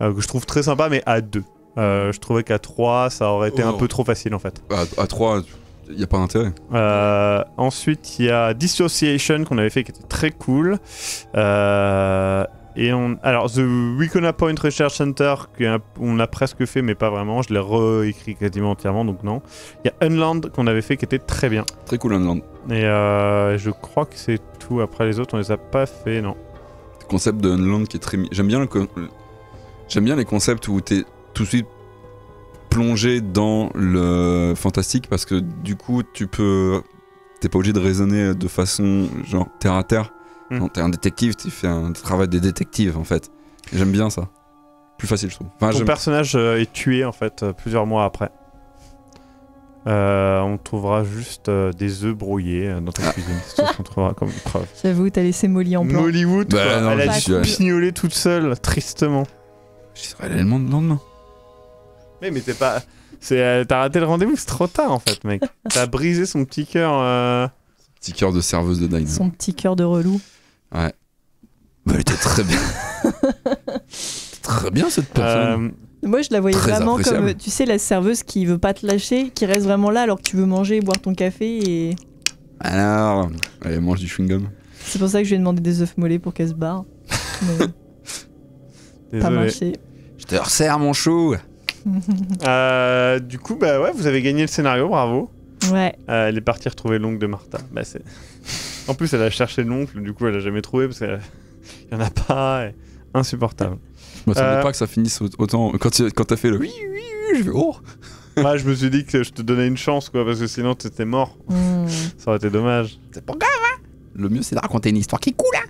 euh, que je trouve très sympa, mais à deux. je trouvais qu'à trois, ça aurait été oh un peu trop facile en fait. À, à trois, il n'y a pas d'intérêt. ensuite, il y a Dissociation qu'on avait fait, qui était très cool. Et on, alors, The Wicona Point Research Center, qu'on a presque fait, mais pas vraiment. Je l'ai réécrit quasiment entièrement, donc non. Il y a Unland qu'on avait fait qui était très bien. Très cool, Unland. Et euh, je crois que c'est tout. Après les autres, on les a pas fait, non. Le concept de Unland qui est très. J'aime bien, le J'aime bien les concepts où tu es tout de suite plongé dans le fantastique parce que du coup, tu peux. T'es pas obligé de raisonner de façon genre terre à terre Mmh. T'es un détective, tu fais un travail de détective en fait. J'aime bien ça. Plus facile, je trouve. Enfin, Ton personnage euh, est tué en fait euh, plusieurs mois après. Euh, on trouvera juste des œufs brouillés dans ta ah. cuisine. comme preuve. J'avoue, t'as laissé Molly en plan. Mollywood, bah, elle a dû toute seule, tristement. Je serai le lendemain. Mais, mais t'es pas. T'as raté le rendez-vous, c'est trop tard en fait, mec. T'as brisé son petit cœur. Petit cœur de serveuse de Dine. Son petit cœur de relou. Ouais. Bah, elle était très bien. très bien cette personne. Euh, moi, je la voyais vraiment comme, tu sais, la serveuse qui veut pas te lâcher, qui reste vraiment là alors que tu veux manger, boire ton café et. Alors, elle mange du chewing-gum. C'est pour ça que je lui ai demandé des œufs mollets pour qu'elle se barre. Mais pas marché. Je te resserre mon chou. Euh, du coup, bah ouais, vous avez gagné le scénario, bravo. Ouais. Euh, elle est partie retrouver l'ongle de Martha. Bah, c'est. En plus, elle a cherché l'oncle, du coup, elle a jamais trouvé parce qu'il y en a pas. Insupportable. Insupportable. Je m'attendais pas que ça finisse autant. Quand tu quand as fait le oui, oui, oui, je vais. Oh Moi, je me suis dit que je te donnais une chance, quoi, parce que sinon tu étais mort. Hmm. ça aurait été dommage. C'est pas grave, hein Le mieux, c'est de raconter une histoire qui coule, hein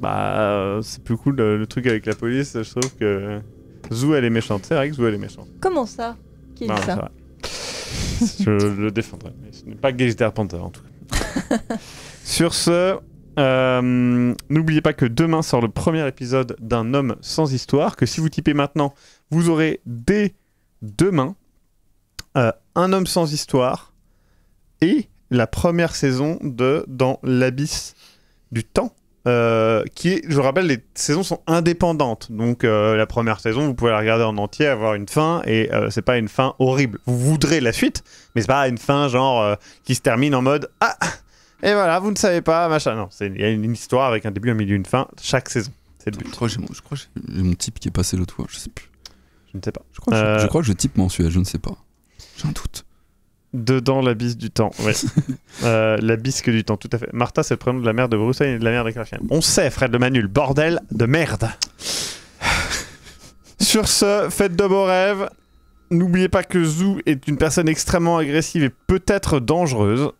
Bah, euh, c'est plus cool euh, le, truc avec la police, je trouve que. Zou, elle est méchante. C'est vrai que Zou, elle est méchante. Comment ça Qui est ça Je le défendrai, mais ce n'est pas Gay Panther, en tout cas. Sur ce, euh, n'oubliez pas que demain sort le premier épisode d'un homme sans histoire, que si vous typez maintenant, vous aurez dès demain euh, un homme sans histoire et la première saison de Dans l'abysse du temps. Euh, qui je rappelle, les saisons sont indépendantes. Donc la première saison, vous pouvez la regarder en entier, avoir une fin, et c'est pas une fin horrible. Vous voudrez la suite, mais c'est pas une fin genre qui se termine en mode Ah et voilà, vous ne savez pas, machin. Non, il y a une histoire avec un début, un milieu, une fin chaque saison. C'est le but. Je crois que j'ai mon, type qui est passé l'autre fois, je sais plus. Je ne sais pas. Je crois, que je- euh, type mensuel, je ne sais pas. J'ai un doute. Dedans l'abysse du temps, ouais. Euh, du temps, tout à fait. Martha, c'est le prénom de la mère de Bruce et de la mère de Clark On sait, Fred de Manul, bordel de merde. Sur ce, faites de beaux rêves. N'oubliez pas que zou est une personne extrêmement agressive et peut-être dangereuse.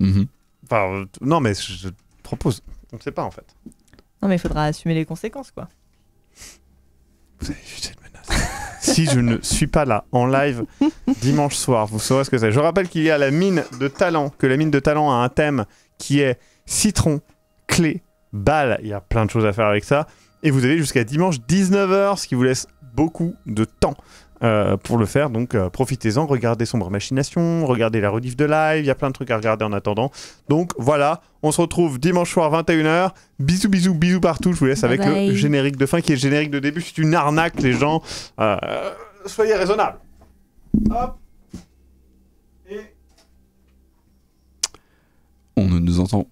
Mhm. Enfin, euh, non, mais je propose. On ne sait pas en fait. Non, mais il faudra assumer les conséquences, quoi. Vous avez vu cette menace Si je ne suis pas là en live dimanche soir, vous saurez ce que c'est. Je rappelle qu'il y a la mine de talent, que la mine de talent a un thème qui est citron, clé, balle. Il y a plein de choses à faire avec ça. Et vous avez jusqu'à dimanche 19h, ce qui vous laisse beaucoup de temps. Euh, pour le faire. Donc euh, profitez-en, regardez Sombre Machination, regardez la rediff de live, il y a plein de trucs à regarder en attendant. Donc voilà, on se retrouve dimanche soir 21h. Bisous, bisous, bisous partout. Je vous laisse avec le générique de fin qui est le générique de début. C'est une arnaque, les gens. Euh, soyez raisonnables. Hop. Et... On ne nous entend